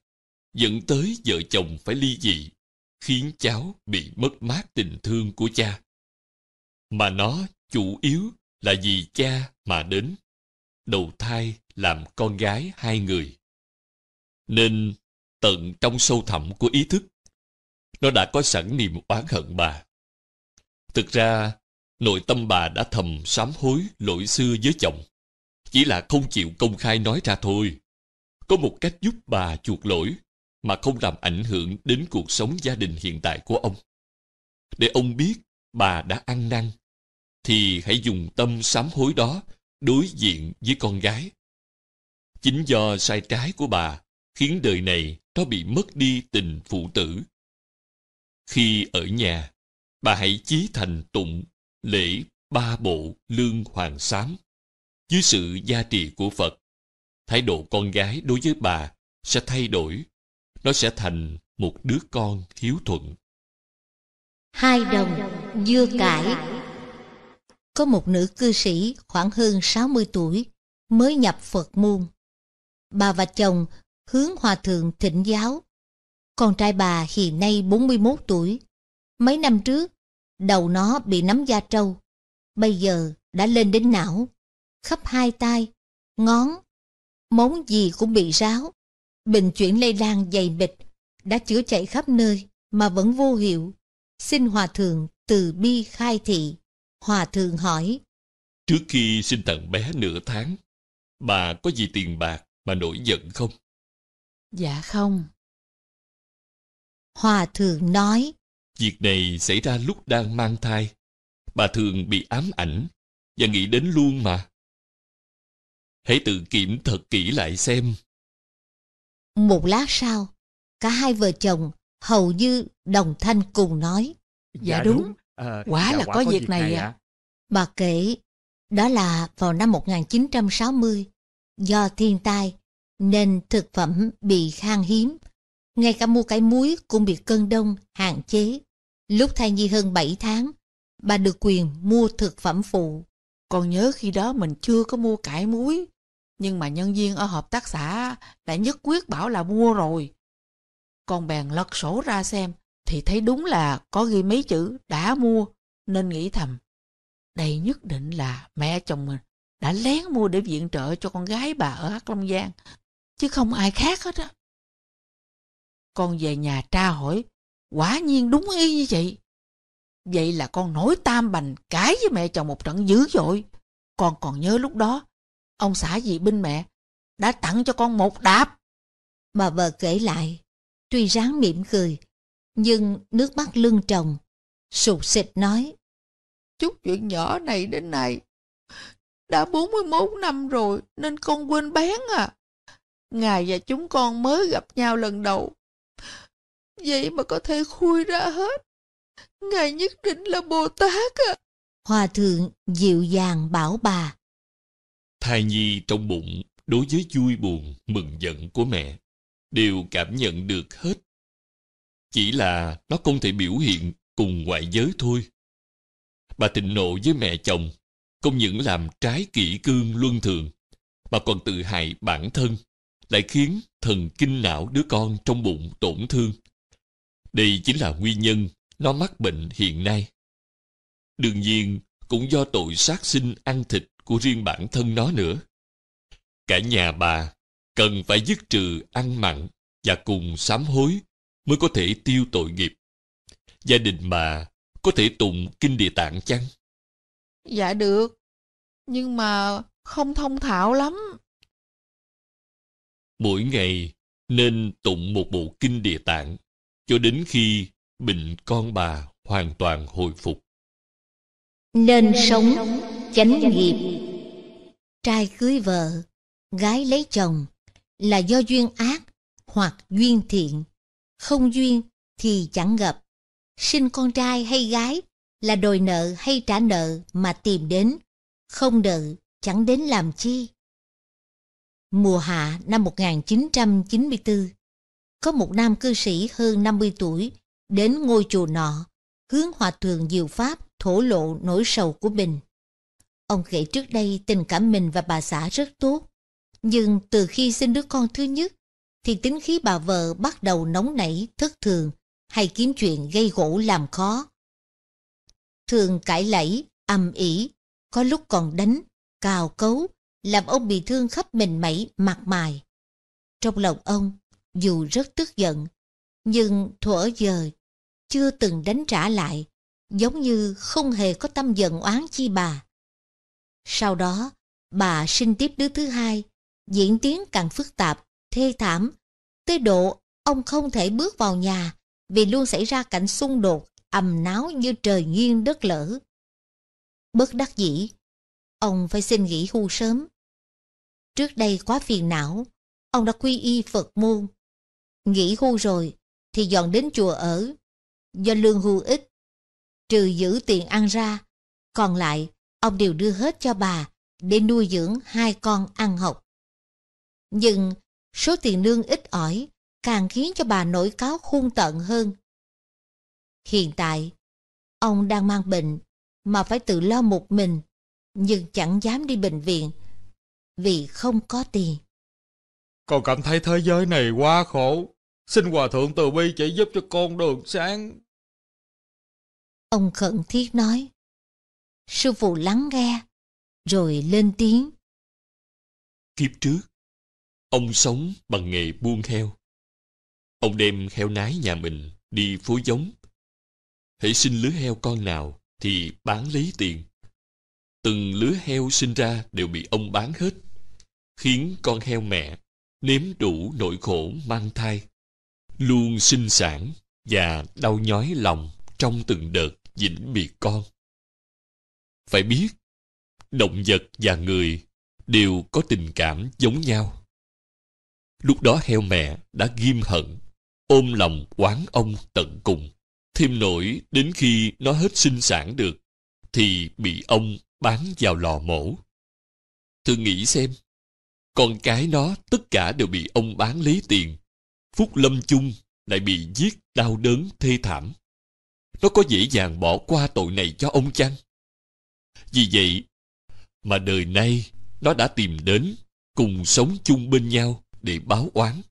dẫn tới vợ chồng phải ly dị, khiến cháu bị mất mát tình thương của cha. Mà nó chủ yếu là vì cha mà đến, đầu thai làm con gái hai người. Nên tận trong sâu thẳm của ý thức, nó đã có sẵn niềm oán hận bà. Thực ra, nội tâm bà đã thầm sám hối lỗi xưa với chồng. Chỉ là không chịu công khai nói ra thôi. Có một cách giúp bà chuộc lỗi mà không làm ảnh hưởng đến cuộc sống gia đình hiện tại của ông. Để ông biết bà đã ăn năn, thì hãy dùng tâm sám hối đó đối diện với con gái. Chính do sai trái của bà khiến đời này nó bị mất đi tình phụ tử. Khi ở nhà, bà hãy chí thành tụng lễ ba bộ lương hoàng sám. Dưới sự gia trì của Phật, thái độ con gái đối với bà sẽ thay đổi. Nó sẽ thành một đứa con hiếu thuận. Hai đồng, dưa cải Có một nữ cư sĩ khoảng hơn 60 tuổi mới nhập Phật môn. Bà và chồng hướng hòa thượng thịnh giáo. Con trai bà hiện nay 41 tuổi. Mấy năm trước, đầu nó bị nấm da trâu. Bây giờ đã lên đến não, khắp hai tay, ngón, móng gì cũng bị ráo. Bệnh chuyển lây lan dày bịch, đã chữa chạy khắp nơi mà vẫn vô hiệu. Xin Hòa Thượng từ bi khai thị. Hòa Thượng hỏi. Trước khi sinh thằng bé nửa tháng, bà có gì tiền bạc mà nổi giận không? Dạ không. Hòa thượng nói. Việc này xảy ra lúc đang mang thai. Bà thường bị ám ảnh và nghĩ đến luôn mà. Hãy tự kiểm thật kỹ lại xem. Một lát sau, cả hai vợ chồng hầu như đồng thanh cùng nói. Dạ, dạ đúng, đúng. À, ờ, quả dạ, là quả có, việc, này, này À. Bà kể, đó là vào năm 1960, do thiên tai nên thực phẩm bị khan hiếm. Ngay cả mua cải muối cũng bị cơn đông, hạn chế. Lúc thai nhi hơn 7 tháng, bà được quyền mua thực phẩm phụ. Còn nhớ khi đó mình chưa có mua cải muối, nhưng mà nhân viên ở hợp tác xã đã nhất quyết bảo là mua rồi. Con bèn lật sổ ra xem, thì thấy đúng là có ghi mấy chữ đã mua, nên nghĩ thầm. Đây nhất định là mẹ chồng mình đã lén mua để viện trợ cho con gái bà ở Hắc Long Giang chứ không ai khác hết á. Con về nhà tra hỏi, quả nhiên đúng y như vậy. Vậy là con nổi tam bành cãi với mẹ chồng một trận dữ dội. Con còn nhớ lúc đó, ông xã dị binh mẹ đã tặng cho con một đạp. Bà vợ kể lại, tuy ráng mỉm cười, nhưng nước mắt lưng tròng, sụt xịt nói. Chút chuyện nhỏ này đến nay, đã 41 năm rồi nên con quên bén à. Ngài và chúng con mới gặp nhau lần đầu. Vậy mà có thể khui ra hết. Ngài nhất định là Bồ Tát à. Hòa thượng dịu dàng bảo bà. Thai nhi trong bụng đối với vui buồn, mừng giận của mẹ đều cảm nhận được hết. Chỉ là nó không thể biểu hiện cùng ngoại giới thôi. Bà thịnh nộ với mẹ chồng, không những làm trái kỷ cương luân thường, mà còn tự hại bản thân lại khiến thần kinh não đứa con trong bụng tổn thương. Đây chính là nguyên nhân nó mắc bệnh hiện nay. Đương nhiên, cũng do tội sát sinh ăn thịt của riêng bản thân nó nữa. Cả nhà bà cần phải dứt trừ ăn mặn và cùng sám hối mới có thể tiêu tội nghiệp. Gia đình bà có thể tụng kinh địa tạng chăng? Dạ được, nhưng mà không thông thạo lắm mỗi ngày nên tụng một bộ kinh địa tạng cho đến khi bệnh con bà hoàn toàn hồi phục. Nên sống chánh nghiệp Trai cưới vợ, gái lấy chồng là do duyên ác hoặc duyên thiện. Không duyên thì chẳng gặp. Sinh con trai hay gái là đòi nợ hay trả nợ mà tìm đến. Không nợ chẳng đến làm chi mùa hạ năm 1994, có một nam cư sĩ hơn 50 tuổi đến ngôi chùa nọ, hướng hòa thượng Diệu Pháp thổ lộ nỗi sầu của mình. Ông kể trước đây tình cảm mình và bà xã rất tốt, nhưng từ khi sinh đứa con thứ nhất, thì tính khí bà vợ bắt đầu nóng nảy, thất thường, hay kiếm chuyện gây gỗ làm khó. Thường cãi lẫy, âm ỉ, có lúc còn đánh, cào cấu, làm ông bị thương khắp mình mẩy mặt mài Trong lòng ông, dù rất tức giận, nhưng thuở giờ chưa từng đánh trả lại, giống như không hề có tâm giận oán chi bà. Sau đó, bà sinh tiếp đứa thứ hai, diễn tiến càng phức tạp, thê thảm, tới độ ông không thể bước vào nhà vì luôn xảy ra cảnh xung đột, ầm náo như trời nghiêng đất lở. Bất đắc dĩ, ông phải xin nghỉ hưu sớm, Trước đây quá phiền não, ông đã quy y Phật môn. Nghỉ hưu rồi, thì dọn đến chùa ở. Do lương hưu ít, trừ giữ tiền ăn ra. Còn lại, ông đều đưa hết cho bà để nuôi dưỡng hai con ăn học. Nhưng số tiền lương ít ỏi càng khiến cho bà nổi cáo hung tận hơn. Hiện tại, ông đang mang bệnh mà phải tự lo một mình, nhưng chẳng dám đi bệnh viện vì không có tiền. Con cảm thấy thế giới này quá khổ. Xin Hòa Thượng Từ Bi chỉ giúp cho con đường sáng. Ông khẩn thiết nói. Sư phụ lắng nghe, rồi lên tiếng. Kiếp trước, ông sống bằng nghề buôn heo. Ông đem heo nái nhà mình đi phối giống. Hãy xin lứa heo con nào thì bán lấy tiền. Từng lứa heo sinh ra đều bị ông bán hết, khiến con heo mẹ nếm đủ nỗi khổ mang thai, luôn sinh sản và đau nhói lòng trong từng đợt vĩnh biệt con. Phải biết, động vật và người đều có tình cảm giống nhau. Lúc đó heo mẹ đã ghim hận, ôm lòng oán ông tận cùng. Thêm nổi đến khi nó hết sinh sản được, thì bị ông bán vào lò mổ. Thương nghĩ xem, con cái nó tất cả đều bị ông bán lấy tiền. Phúc Lâm Chung lại bị giết đau đớn thê thảm. Nó có dễ dàng bỏ qua tội này cho ông chăng? Vì vậy, mà đời nay nó đã tìm đến cùng sống chung bên nhau để báo oán.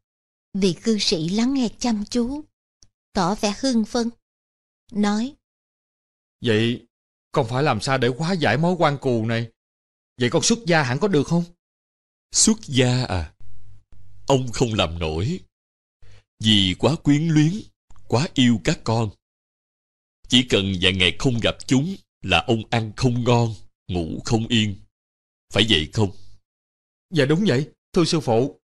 Vị cư sĩ lắng nghe chăm chú, tỏ vẻ hưng phân, nói Vậy con phải làm sao để hóa giải mối quan cù này? Vậy con xuất gia hẳn có được không? Xuất gia à? Ông không làm nổi. Vì quá quyến luyến, quá yêu các con. Chỉ cần vài ngày không gặp chúng là ông ăn không ngon, ngủ không yên. Phải vậy không? Dạ đúng vậy, thưa sư phụ.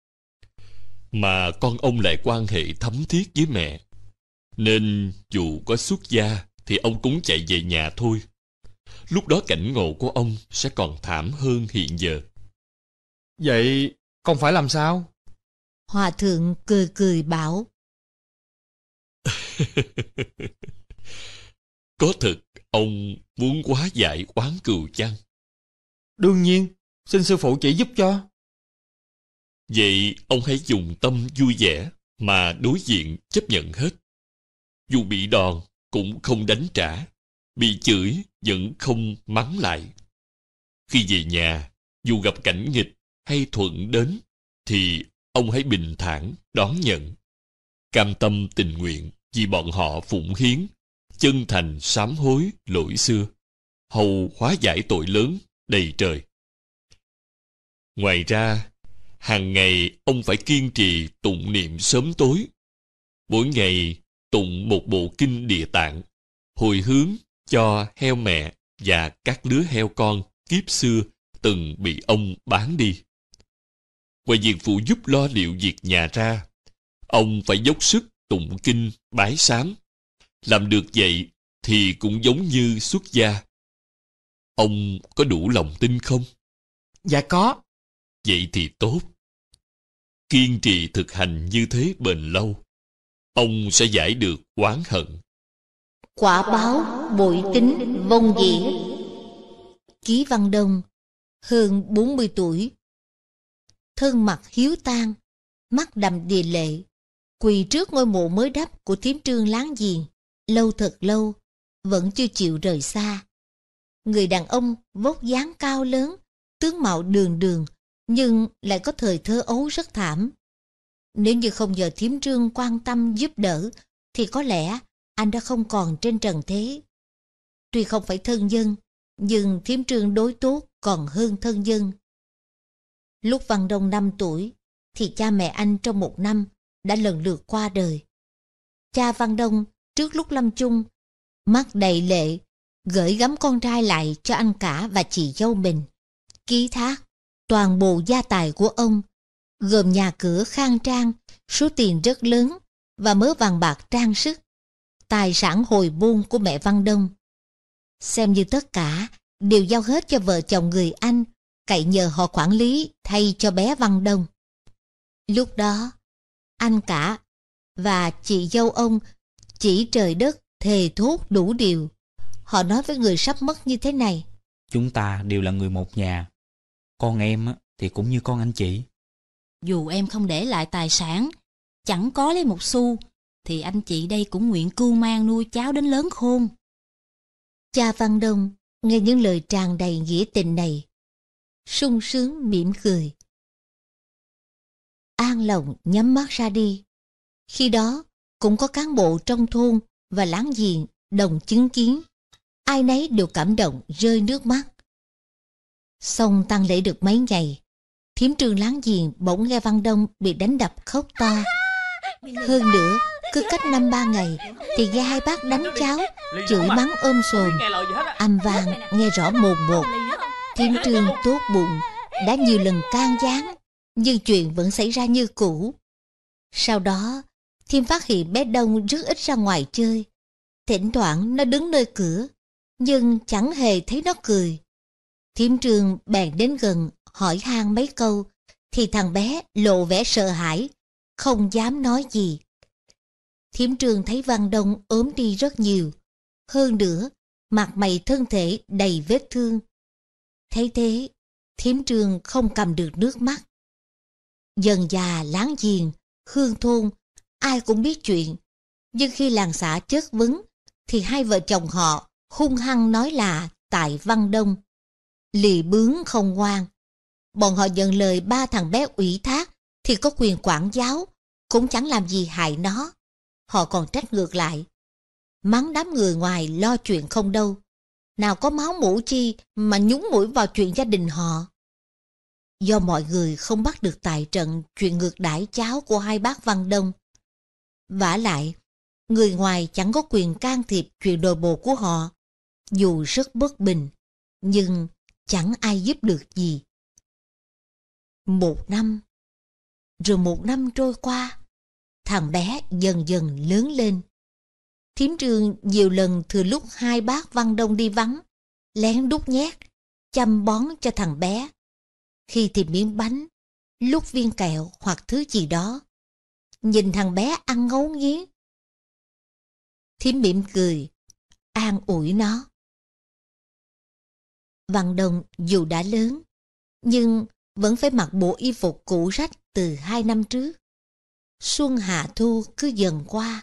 Mà con ông lại quan hệ thấm thiết với mẹ. Nên dù có xuất gia thì ông cũng chạy về nhà thôi lúc đó cảnh ngộ của ông sẽ còn thảm hơn hiện giờ. Vậy con phải làm sao? Hòa thượng cười cười bảo. Có thật ông muốn quá giải quán cừu chăng? Đương nhiên, xin sư phụ chỉ giúp cho. Vậy ông hãy dùng tâm vui vẻ mà đối diện chấp nhận hết. Dù bị đòn cũng không đánh trả bị chửi vẫn không mắng lại. Khi về nhà, dù gặp cảnh nghịch hay thuận đến, thì ông hãy bình thản đón nhận. Cam tâm tình nguyện vì bọn họ phụng hiến, chân thành sám hối lỗi xưa, hầu hóa giải tội lớn đầy trời. Ngoài ra, hàng ngày ông phải kiên trì tụng niệm sớm tối. Mỗi ngày tụng một bộ kinh địa tạng, hồi hướng cho heo mẹ và các lứa heo con kiếp xưa từng bị ông bán đi. Ngoài việc phụ giúp lo liệu việc nhà ra, ông phải dốc sức tụng kinh bái sám. Làm được vậy thì cũng giống như xuất gia. Ông có đủ lòng tin không? Dạ có. Vậy thì tốt. Kiên trì thực hành như thế bền lâu, ông sẽ giải được oán hận quả báo bội tính vong dĩ ký văn đông hơn bốn mươi tuổi thân mặt hiếu tan mắt đầm đìa lệ quỳ trước ngôi mộ mới đắp của thiếm trương láng giềng lâu thật lâu vẫn chưa chịu rời xa người đàn ông vóc dáng cao lớn tướng mạo đường đường nhưng lại có thời thơ ấu rất thảm nếu như không nhờ thiếm trương quan tâm giúp đỡ thì có lẽ anh đã không còn trên trần thế. Tuy không phải thân dân, nhưng thiếm trương đối tốt còn hơn thân dân. Lúc Văn Đông 5 tuổi, thì cha mẹ anh trong một năm đã lần lượt qua đời. Cha Văn Đông trước lúc lâm chung, mắt đầy lệ, gửi gắm con trai lại cho anh cả và chị dâu mình. Ký thác, toàn bộ gia tài của ông, gồm nhà cửa khang trang, số tiền rất lớn và mớ vàng bạc trang sức tài sản hồi buôn của mẹ Văn Đông. Xem như tất cả đều giao hết cho vợ chồng người Anh, cậy nhờ họ quản lý thay cho bé Văn Đông. Lúc đó, anh cả và chị dâu ông chỉ trời đất thề thốt đủ điều. Họ nói với người sắp mất như thế này. Chúng ta đều là người một nhà. Con em thì cũng như con anh chị. Dù em không để lại tài sản, chẳng có lấy một xu, thì anh chị đây cũng nguyện cưu mang nuôi cháu đến lớn khôn. Cha Văn Đông nghe những lời tràn đầy nghĩa tình này, sung sướng mỉm cười. An lòng nhắm mắt ra đi. Khi đó, cũng có cán bộ trong thôn và láng giềng đồng chứng kiến. Ai nấy đều cảm động rơi nước mắt. Xong tăng lễ được mấy ngày, thiếm trường láng giềng bỗng nghe Văn Đông bị đánh đập khóc to. Hơn nữa, cứ cách năm ba ngày Thì nghe hai bác đánh cháu Chửi mắng ôm sồn Âm vang nghe rõ mồn một Thiên trương tốt bụng Đã nhiều lần can gián Nhưng chuyện vẫn xảy ra như cũ Sau đó Thiên phát hiện bé Đông rất ít ra ngoài chơi Thỉnh thoảng nó đứng nơi cửa Nhưng chẳng hề thấy nó cười Thiêm trường bèn đến gần Hỏi han mấy câu Thì thằng bé lộ vẻ sợ hãi Không dám nói gì thiếm trường thấy Văn Đông ốm đi rất nhiều. Hơn nữa, mặt mày thân thể đầy vết thương. Thấy thế, thiếm trường không cầm được nước mắt. Dần già láng giềng, hương thôn, ai cũng biết chuyện. Nhưng khi làng xã chất vấn, thì hai vợ chồng họ hung hăng nói là tại Văn Đông. Lì bướng không ngoan. Bọn họ nhận lời ba thằng bé ủy thác thì có quyền quản giáo, cũng chẳng làm gì hại nó. Họ còn trách ngược lại. Mắng đám người ngoài lo chuyện không đâu. Nào có máu mũ chi mà nhúng mũi vào chuyện gia đình họ. Do mọi người không bắt được tại trận chuyện ngược đãi cháu của hai bác Văn Đông. vả lại, người ngoài chẳng có quyền can thiệp chuyện nội bộ của họ. Dù rất bất bình, nhưng chẳng ai giúp được gì. Một năm, rồi một năm trôi qua, thằng bé dần dần lớn lên. Thiếm trương nhiều lần thừa lúc hai bác Văn Đông đi vắng, lén đút nhét, chăm bón cho thằng bé. Khi thì miếng bánh, lúc viên kẹo hoặc thứ gì đó. Nhìn thằng bé ăn ngấu nghiến. Thiếm mỉm cười, an ủi nó. Văn Đông dù đã lớn, nhưng vẫn phải mặc bộ y phục cũ rách từ hai năm trước. Xuân hạ thu cứ dần qua.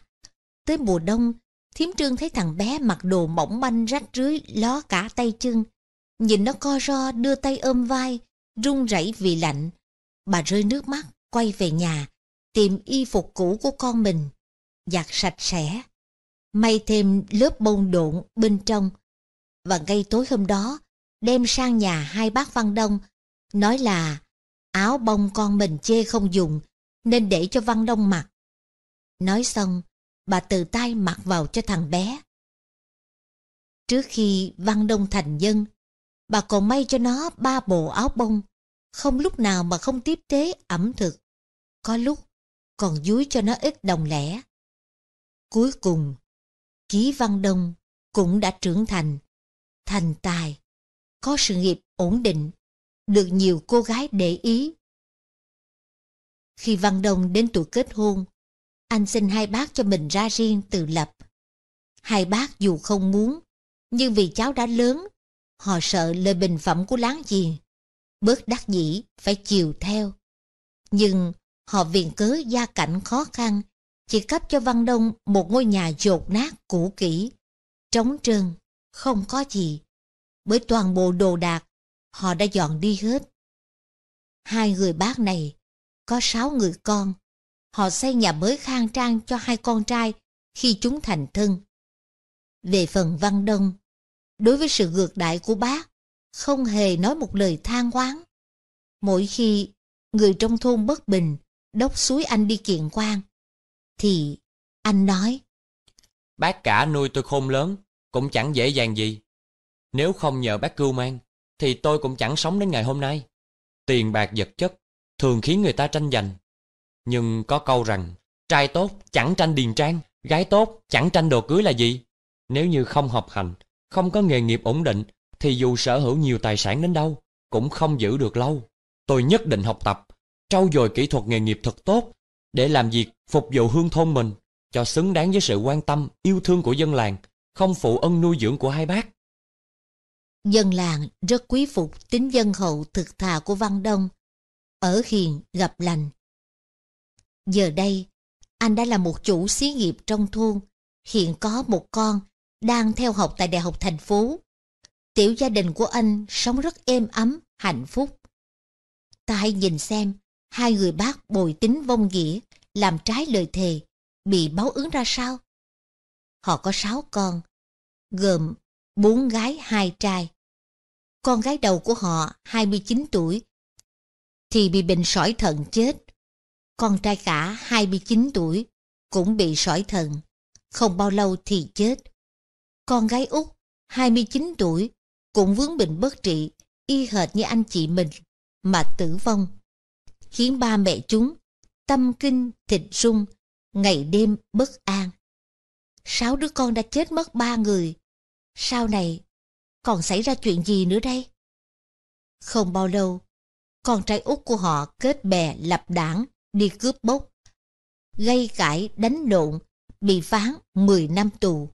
Tới mùa đông, Thiếm Trương thấy thằng bé mặc đồ mỏng manh rách rưới ló cả tay chân. Nhìn nó co ro đưa tay ôm vai, run rẩy vì lạnh. Bà rơi nước mắt, quay về nhà, tìm y phục cũ của con mình, giặt sạch sẽ, may thêm lớp bông độn bên trong. Và ngay tối hôm đó, đem sang nhà hai bác Văn Đông, nói là áo bông con mình chê không dùng, nên để cho Văn Đông mặc. Nói xong, bà từ tay mặc vào cho thằng bé. Trước khi Văn Đông thành dân, bà còn may cho nó ba bộ áo bông, không lúc nào mà không tiếp tế ẩm thực. Có lúc còn dúi cho nó ít đồng lẻ. Cuối cùng, Ký Văn Đông cũng đã trưởng thành, thành tài, có sự nghiệp ổn định, được nhiều cô gái để ý khi Văn Đông đến tuổi kết hôn, anh xin hai bác cho mình ra riêng tự lập. Hai bác dù không muốn, nhưng vì cháu đã lớn, họ sợ lời bình phẩm của láng giềng, bớt đắc dĩ phải chiều theo. Nhưng họ viện cớ gia cảnh khó khăn, chỉ cấp cho Văn Đông một ngôi nhà dột nát cũ kỹ, trống trơn, không có gì. Bởi toàn bộ đồ đạc, họ đã dọn đi hết. Hai người bác này có sáu người con. Họ xây nhà mới khang trang cho hai con trai khi chúng thành thân. Về phần Văn Đông, đối với sự ngược đại của bác, không hề nói một lời than oán. Mỗi khi người trong thôn bất bình đốc suối anh đi kiện quan, thì anh nói Bác cả nuôi tôi khôn lớn, cũng chẳng dễ dàng gì. Nếu không nhờ bác cưu mang, thì tôi cũng chẳng sống đến ngày hôm nay. Tiền bạc vật chất thường khiến người ta tranh giành. Nhưng có câu rằng, trai tốt chẳng tranh điền trang, gái tốt chẳng tranh đồ cưới là gì. Nếu như không học hành, không có nghề nghiệp ổn định, thì dù sở hữu nhiều tài sản đến đâu, cũng không giữ được lâu. Tôi nhất định học tập, trau dồi kỹ thuật nghề nghiệp thật tốt, để làm việc phục vụ hương thôn mình, cho xứng đáng với sự quan tâm, yêu thương của dân làng, không phụ ân nuôi dưỡng của hai bác. Dân làng rất quý phục tính dân hậu thực thà của Văn Đông, ở hiền gặp lành. Giờ đây, anh đã là một chủ xí nghiệp trong thôn, hiện có một con đang theo học tại Đại học thành phố. Tiểu gia đình của anh sống rất êm ấm, hạnh phúc. Ta hãy nhìn xem, hai người bác bồi tính vong nghĩa, làm trái lời thề, bị báo ứng ra sao? Họ có sáu con, gồm bốn gái hai trai. Con gái đầu của họ 29 tuổi, thì bị bệnh sỏi thận chết. Con trai cả 29 tuổi cũng bị sỏi thận, không bao lâu thì chết. Con gái út 29 tuổi cũng vướng bệnh bất trị, y hệt như anh chị mình mà tử vong, khiến ba mẹ chúng tâm kinh thịt sung, ngày đêm bất an. Sáu đứa con đã chết mất ba người. Sau này còn xảy ra chuyện gì nữa đây? Không bao lâu, con trai út của họ kết bè lập đảng, đi cướp bốc, gây cãi đánh lộn, bị phán 10 năm tù.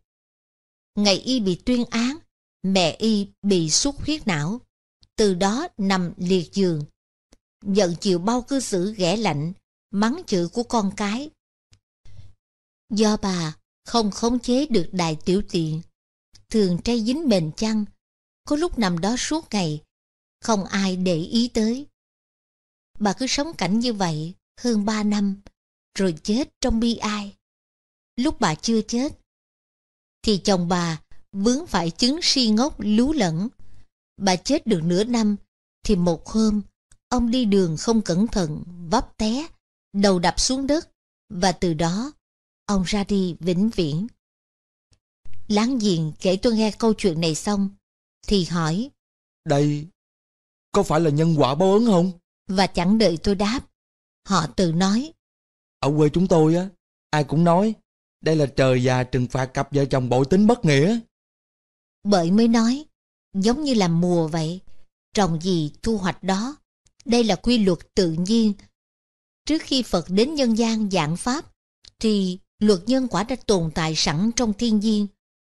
Ngày y bị tuyên án, mẹ y bị xuất huyết não, từ đó nằm liệt giường. nhận chịu bao cư xử ghẻ lạnh, mắng chữ của con cái. Do bà không khống chế được đài tiểu tiện, thường trai dính bền chăn, có lúc nằm đó suốt ngày, không ai để ý tới. Bà cứ sống cảnh như vậy hơn ba năm, rồi chết trong bi ai. Lúc bà chưa chết, thì chồng bà vướng phải chứng si ngốc lú lẫn. Bà chết được nửa năm, thì một hôm, ông đi đường không cẩn thận, vấp té, đầu đập xuống đất, và từ đó, ông ra đi vĩnh viễn. Láng giềng kể tôi nghe câu chuyện này xong, thì hỏi Đây, có phải là nhân quả báo ứng không? Và chẳng đợi tôi đáp, họ tự nói. Ở quê chúng tôi á, ai cũng nói, đây là trời già trừng phạt cặp vợ chồng bội tính bất nghĩa. Bởi mới nói, giống như làm mùa vậy, trồng gì thu hoạch đó. Đây là quy luật tự nhiên. Trước khi Phật đến nhân gian giảng Pháp, thì luật nhân quả đã tồn tại sẵn trong thiên nhiên.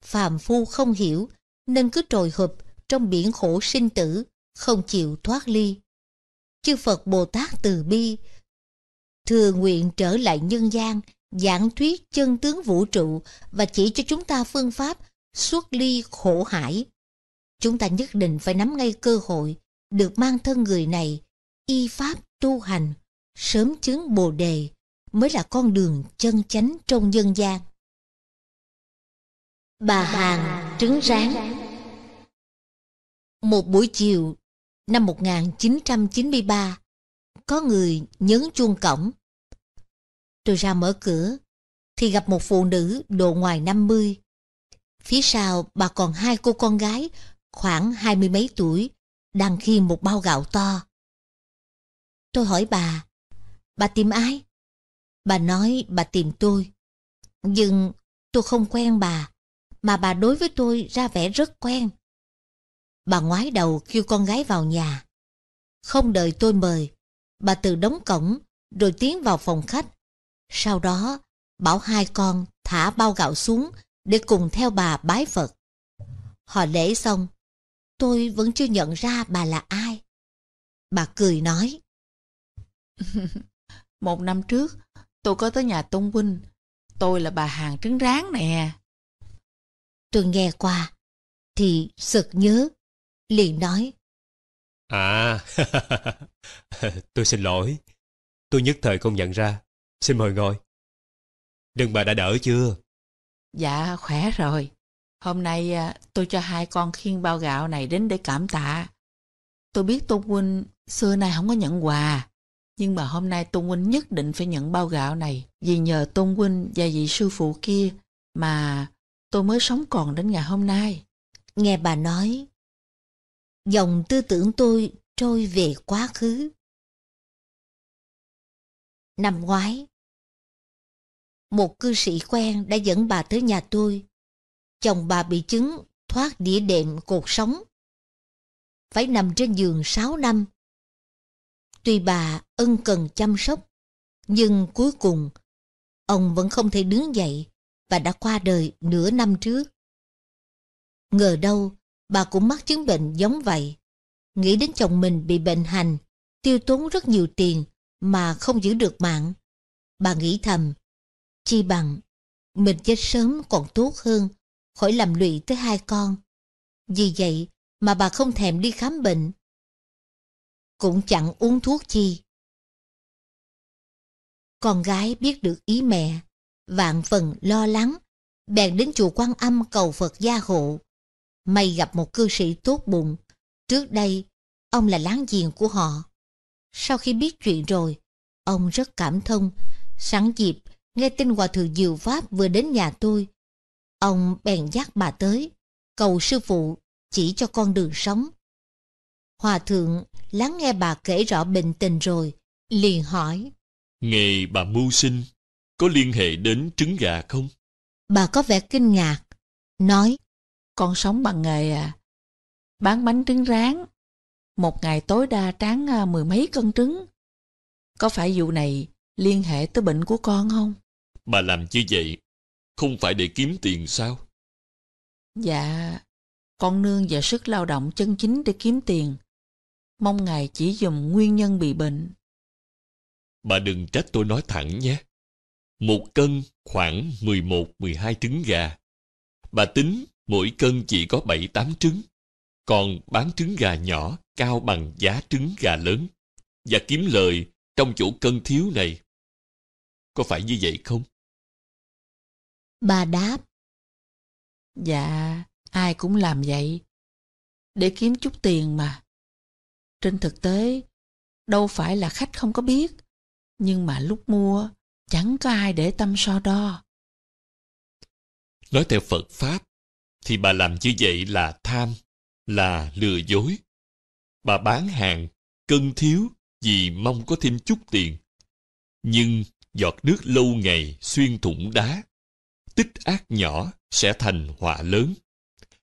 Phàm phu không hiểu, nên cứ trồi hụp trong biển khổ sinh tử, không chịu thoát ly chư Phật Bồ Tát từ bi, thừa nguyện trở lại nhân gian, giảng thuyết chân tướng vũ trụ và chỉ cho chúng ta phương pháp xuất ly khổ hải. Chúng ta nhất định phải nắm ngay cơ hội được mang thân người này, y pháp tu hành, sớm chứng bồ đề mới là con đường chân chánh trong nhân gian. Bà Hàng trứng rán Một buổi chiều năm 1993, có người nhấn chuông cổng. Tôi ra mở cửa, thì gặp một phụ nữ độ ngoài 50. Phía sau bà còn hai cô con gái khoảng hai mươi mấy tuổi, đang khiêng một bao gạo to. Tôi hỏi bà, bà tìm ai? Bà nói bà tìm tôi. Nhưng tôi không quen bà, mà bà đối với tôi ra vẻ rất quen. Bà ngoái đầu kêu con gái vào nhà. Không đợi tôi mời, bà từ đóng cổng rồi tiến vào phòng khách. Sau đó, bảo hai con thả bao gạo xuống để cùng theo bà bái Phật. Họ lễ xong, tôi vẫn chưa nhận ra bà là ai. Bà cười nói. Một năm trước, tôi có tới nhà Tôn Huynh. Tôi là bà hàng trứng rán nè. Tôi nghe qua, thì sực nhớ liền nói À, tôi xin lỗi. Tôi nhất thời không nhận ra. Xin mời ngồi. Đừng bà đã đỡ chưa? Dạ, khỏe rồi. Hôm nay à, tôi cho hai con khiên bao gạo này đến để cảm tạ. Tôi biết Tôn Huynh xưa nay không có nhận quà. Nhưng mà hôm nay Tôn Huynh nhất định phải nhận bao gạo này vì nhờ Tôn Huynh và vị sư phụ kia mà tôi mới sống còn đến ngày hôm nay. Nghe bà nói, dòng tư tưởng tôi trôi về quá khứ. Năm ngoái, một cư sĩ quen đã dẫn bà tới nhà tôi. Chồng bà bị chứng thoát đĩa đệm cột sống. Phải nằm trên giường 6 năm. Tuy bà ân cần chăm sóc, nhưng cuối cùng ông vẫn không thể đứng dậy và đã qua đời nửa năm trước. Ngờ đâu bà cũng mắc chứng bệnh giống vậy. Nghĩ đến chồng mình bị bệnh hành, tiêu tốn rất nhiều tiền mà không giữ được mạng. Bà nghĩ thầm, chi bằng, mình chết sớm còn tốt hơn, khỏi làm lụy tới hai con. Vì vậy mà bà không thèm đi khám bệnh, cũng chẳng uống thuốc chi. Con gái biết được ý mẹ, vạn phần lo lắng, bèn đến chùa quan âm cầu Phật gia hộ. May gặp một cư sĩ tốt bụng. Trước đây, ông là láng giềng của họ. Sau khi biết chuyện rồi, ông rất cảm thông. Sẵn dịp, nghe tin Hòa Thượng Diệu Pháp vừa đến nhà tôi. Ông bèn dắt bà tới, cầu sư phụ chỉ cho con đường sống. Hòa Thượng lắng nghe bà kể rõ bệnh tình rồi, liền hỏi. Nghề bà mưu sinh, có liên hệ đến trứng gà không? Bà có vẻ kinh ngạc, nói. Con sống bằng nghề à. Bán bánh trứng rán. Một ngày tối đa tráng à, mười mấy cân trứng. Có phải vụ này liên hệ tới bệnh của con không? Bà làm như vậy không phải để kiếm tiền sao? Dạ, con nương và sức lao động chân chính để kiếm tiền. Mong ngài chỉ dùm nguyên nhân bị bệnh. Bà đừng trách tôi nói thẳng nhé. Một cân khoảng 11-12 trứng gà. Bà tính mỗi cân chỉ có bảy tám trứng, còn bán trứng gà nhỏ cao bằng giá trứng gà lớn và kiếm lời trong chỗ cân thiếu này. Có phải như vậy không? Bà đáp. Dạ, ai cũng làm vậy. Để kiếm chút tiền mà. Trên thực tế, đâu phải là khách không có biết. Nhưng mà lúc mua, chẳng có ai để tâm so đo. Nói theo Phật Pháp, thì bà làm như vậy là tham, là lừa dối. Bà bán hàng, cân thiếu vì mong có thêm chút tiền. Nhưng giọt nước lâu ngày xuyên thủng đá. Tích ác nhỏ sẽ thành họa lớn.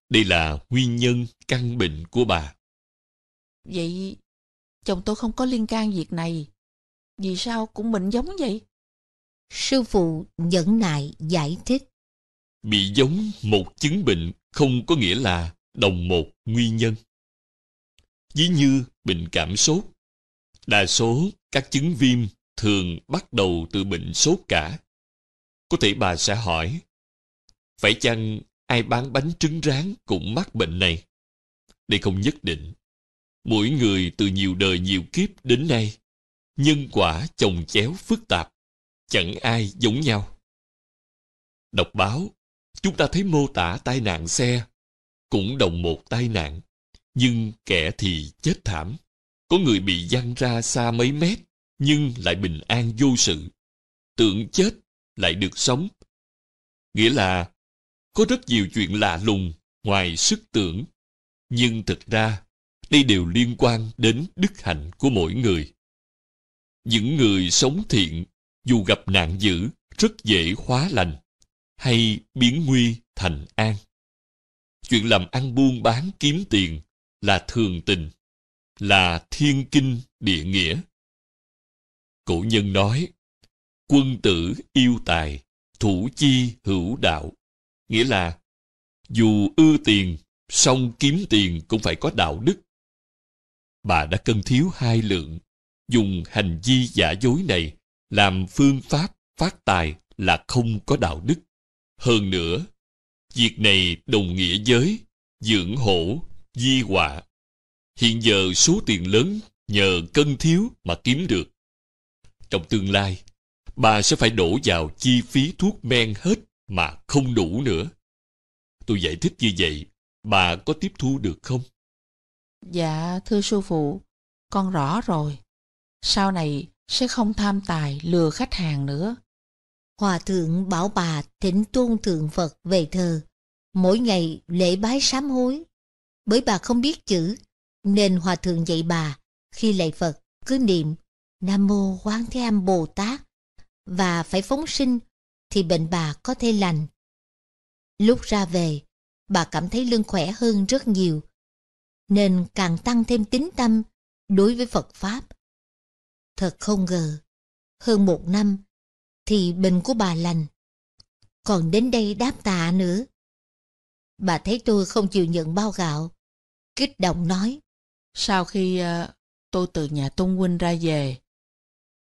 Đây là nguyên nhân căn bệnh của bà. Vậy chồng tôi không có liên can việc này. Vì sao cũng bệnh giống vậy? Sư phụ nhẫn nại giải thích bị giống một chứng bệnh không có nghĩa là đồng một nguyên nhân. Ví như bệnh cảm sốt, đa số các chứng viêm thường bắt đầu từ bệnh sốt cả. Có thể bà sẽ hỏi, phải chăng ai bán bánh trứng rán cũng mắc bệnh này? Đây không nhất định. Mỗi người từ nhiều đời nhiều kiếp đến nay, nhân quả chồng chéo phức tạp, chẳng ai giống nhau. Đọc báo Chúng ta thấy mô tả tai nạn xe cũng đồng một tai nạn, nhưng kẻ thì chết thảm. Có người bị văng ra xa mấy mét, nhưng lại bình an vô sự. Tưởng chết lại được sống. Nghĩa là có rất nhiều chuyện lạ lùng ngoài sức tưởng, nhưng thực ra đây đều liên quan đến đức hạnh của mỗi người. Những người sống thiện, dù gặp nạn dữ, rất dễ hóa lành hay biến nguy thành an. Chuyện làm ăn buôn bán kiếm tiền là thường tình, là thiên kinh địa nghĩa. Cổ nhân nói, quân tử yêu tài, thủ chi hữu đạo. Nghĩa là, dù ưa tiền, song kiếm tiền cũng phải có đạo đức. Bà đã cân thiếu hai lượng, dùng hành vi giả dối này làm phương pháp phát tài là không có đạo đức. Hơn nữa, việc này đồng nghĩa với dưỡng hổ, di họa. Hiện giờ số tiền lớn nhờ cân thiếu mà kiếm được. Trong tương lai, bà sẽ phải đổ vào chi phí thuốc men hết mà không đủ nữa. Tôi giải thích như vậy, bà có tiếp thu được không? Dạ, thưa sư phụ, con rõ rồi. Sau này sẽ không tham tài lừa khách hàng nữa. Hòa thượng bảo bà thỉnh tôn thượng Phật về thờ, mỗi ngày lễ bái sám hối. Bởi bà không biết chữ, nên hòa thượng dạy bà khi lạy Phật cứ niệm Nam Mô Quán Thế Âm Bồ Tát và phải phóng sinh thì bệnh bà có thể lành. Lúc ra về, bà cảm thấy lưng khỏe hơn rất nhiều, nên càng tăng thêm tín tâm đối với Phật Pháp. Thật không ngờ, hơn một năm thì bệnh của bà lành. Còn đến đây đáp tạ nữa. Bà thấy tôi không chịu nhận bao gạo. Kích động nói. Sau khi uh, tôi từ nhà Tôn Huynh ra về,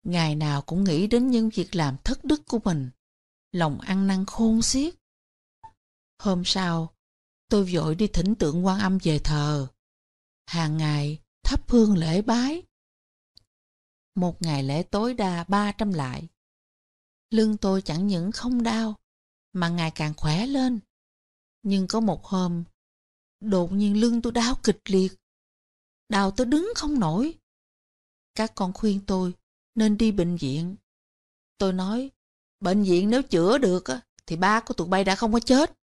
ngày nào cũng nghĩ đến những việc làm thất đức của mình. Lòng ăn năn khôn xiết. Hôm sau, tôi vội đi thỉnh tượng quan âm về thờ. Hàng ngày thắp hương lễ bái. Một ngày lễ tối đa ba trăm lại. Lưng tôi chẳng những không đau, mà ngày càng khỏe lên. Nhưng có một hôm, đột nhiên lưng tôi đau kịch liệt. Đau tôi đứng không nổi. Các con khuyên tôi nên đi bệnh viện. Tôi nói, bệnh viện nếu chữa được thì ba của tụi bay đã không có chết.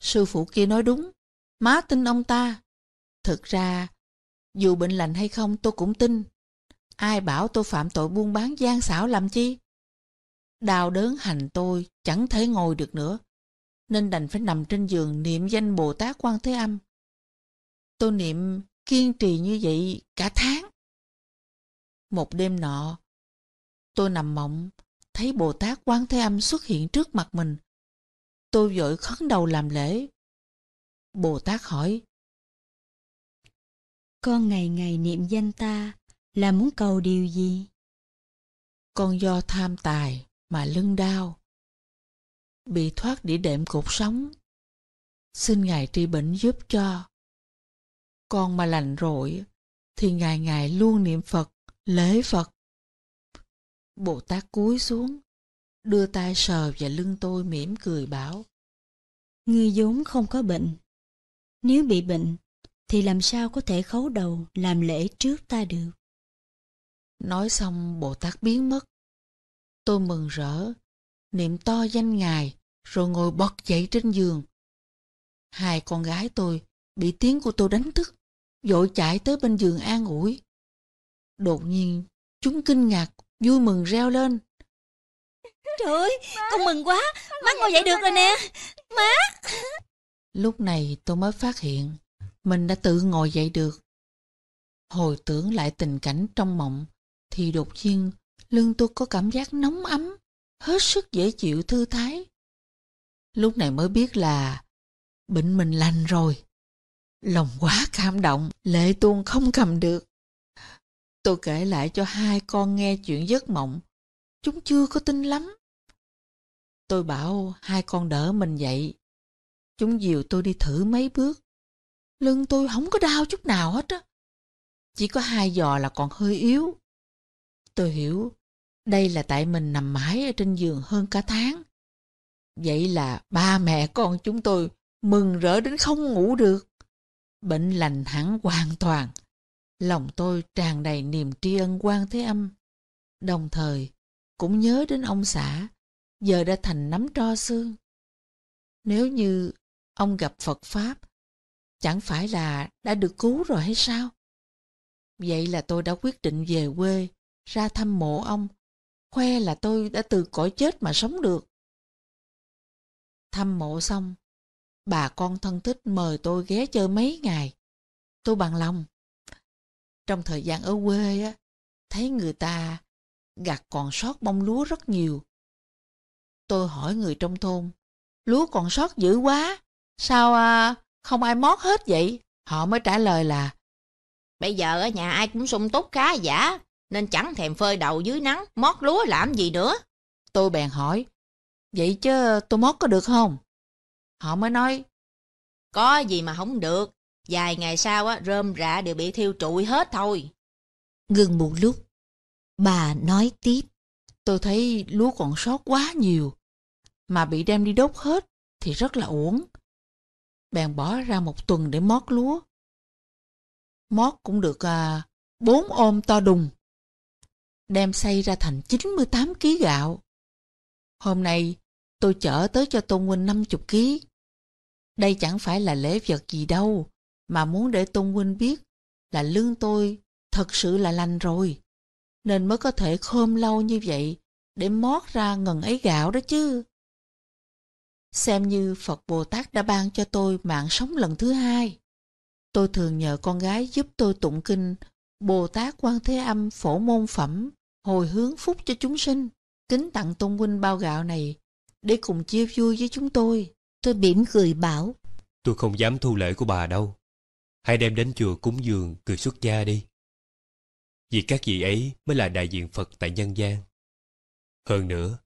Sư phụ kia nói đúng, má tin ông ta. Thực ra, dù bệnh lành hay không tôi cũng tin. Ai bảo tôi phạm tội buôn bán gian xảo làm chi? Đau đớn hành tôi chẳng thể ngồi được nữa, nên đành phải nằm trên giường niệm danh Bồ Tát Quan Thế Âm. Tôi niệm kiên trì như vậy cả tháng. Một đêm nọ, tôi nằm mộng, thấy Bồ Tát Quan Thế Âm xuất hiện trước mặt mình. Tôi vội khấn đầu làm lễ. Bồ Tát hỏi, Con ngày ngày niệm danh ta là muốn cầu điều gì? Con do tham tài mà lưng đau bị thoát đĩa đệm cột sống xin ngài trị bệnh giúp cho con mà lành rồi thì ngài ngài luôn niệm phật lễ phật bồ tát cúi xuống đưa tay sờ vào lưng tôi mỉm cười bảo ngươi vốn không có bệnh nếu bị bệnh thì làm sao có thể khấu đầu làm lễ trước ta được nói xong bồ tát biến mất Tôi mừng rỡ, niệm to danh ngài, rồi ngồi bật dậy trên giường. Hai con gái tôi bị tiếng của tôi đánh thức, vội chạy tới bên giường an ủi. Đột nhiên, chúng kinh ngạc, vui mừng reo lên. Trời ơi, con mừng quá, má ngồi dậy được rồi nè, má. Lúc này tôi mới phát hiện, mình đã tự ngồi dậy được. Hồi tưởng lại tình cảnh trong mộng, thì đột nhiên lưng tôi có cảm giác nóng ấm, hết sức dễ chịu thư thái. Lúc này mới biết là bệnh mình lành rồi. Lòng quá cảm động, lệ tuôn không cầm được. Tôi kể lại cho hai con nghe chuyện giấc mộng. Chúng chưa có tin lắm. Tôi bảo hai con đỡ mình dậy. Chúng dìu tôi đi thử mấy bước. Lưng tôi không có đau chút nào hết á. Chỉ có hai giò là còn hơi yếu. Tôi hiểu đây là tại mình nằm mãi ở trên giường hơn cả tháng. Vậy là ba mẹ con chúng tôi mừng rỡ đến không ngủ được. Bệnh lành hẳn hoàn toàn. Lòng tôi tràn đầy niềm tri ân quan thế âm. Đồng thời, cũng nhớ đến ông xã, giờ đã thành nắm tro xương. Nếu như ông gặp Phật Pháp, chẳng phải là đã được cứu rồi hay sao? Vậy là tôi đã quyết định về quê, ra thăm mộ ông khoe là tôi đã từ cõi chết mà sống được. Thăm mộ xong, bà con thân thích mời tôi ghé chơi mấy ngày. Tôi bằng lòng. Trong thời gian ở quê, á, thấy người ta gặt còn sót bông lúa rất nhiều. Tôi hỏi người trong thôn, lúa còn sót dữ quá, sao à, không ai mót hết vậy? Họ mới trả lời là, bây giờ ở nhà ai cũng sung túc khá giả, nên chẳng thèm phơi đầu dưới nắng, mót lúa làm gì nữa. Tôi bèn hỏi, vậy chứ tôi mót có được không? Họ mới nói, có gì mà không được, vài ngày sau á, rơm rạ đều bị thiêu trụi hết thôi. Ngừng một lúc, bà nói tiếp, tôi thấy lúa còn sót quá nhiều, mà bị đem đi đốt hết thì rất là uổng. Bèn bỏ ra một tuần để mót lúa. Mót cũng được à, bốn ôm to đùng đem xây ra thành 98 kg gạo. Hôm nay, tôi chở tới cho Tôn Huynh 50 kg. Đây chẳng phải là lễ vật gì đâu, mà muốn để Tôn Huynh biết là lương tôi thật sự là lành rồi, nên mới có thể khom lâu như vậy để mót ra ngần ấy gạo đó chứ. Xem như Phật Bồ Tát đã ban cho tôi mạng sống lần thứ hai. Tôi thường nhờ con gái giúp tôi tụng kinh Bồ Tát Quan Thế Âm phổ môn phẩm, hồi hướng phúc cho chúng sinh, kính tặng tôn huynh bao gạo này, để cùng chia vui với chúng tôi. Tôi mỉm cười bảo, tôi không dám thu lễ của bà đâu. Hãy đem đến chùa cúng dường người xuất gia đi. Vì các vị ấy mới là đại diện Phật tại nhân gian. Hơn nữa,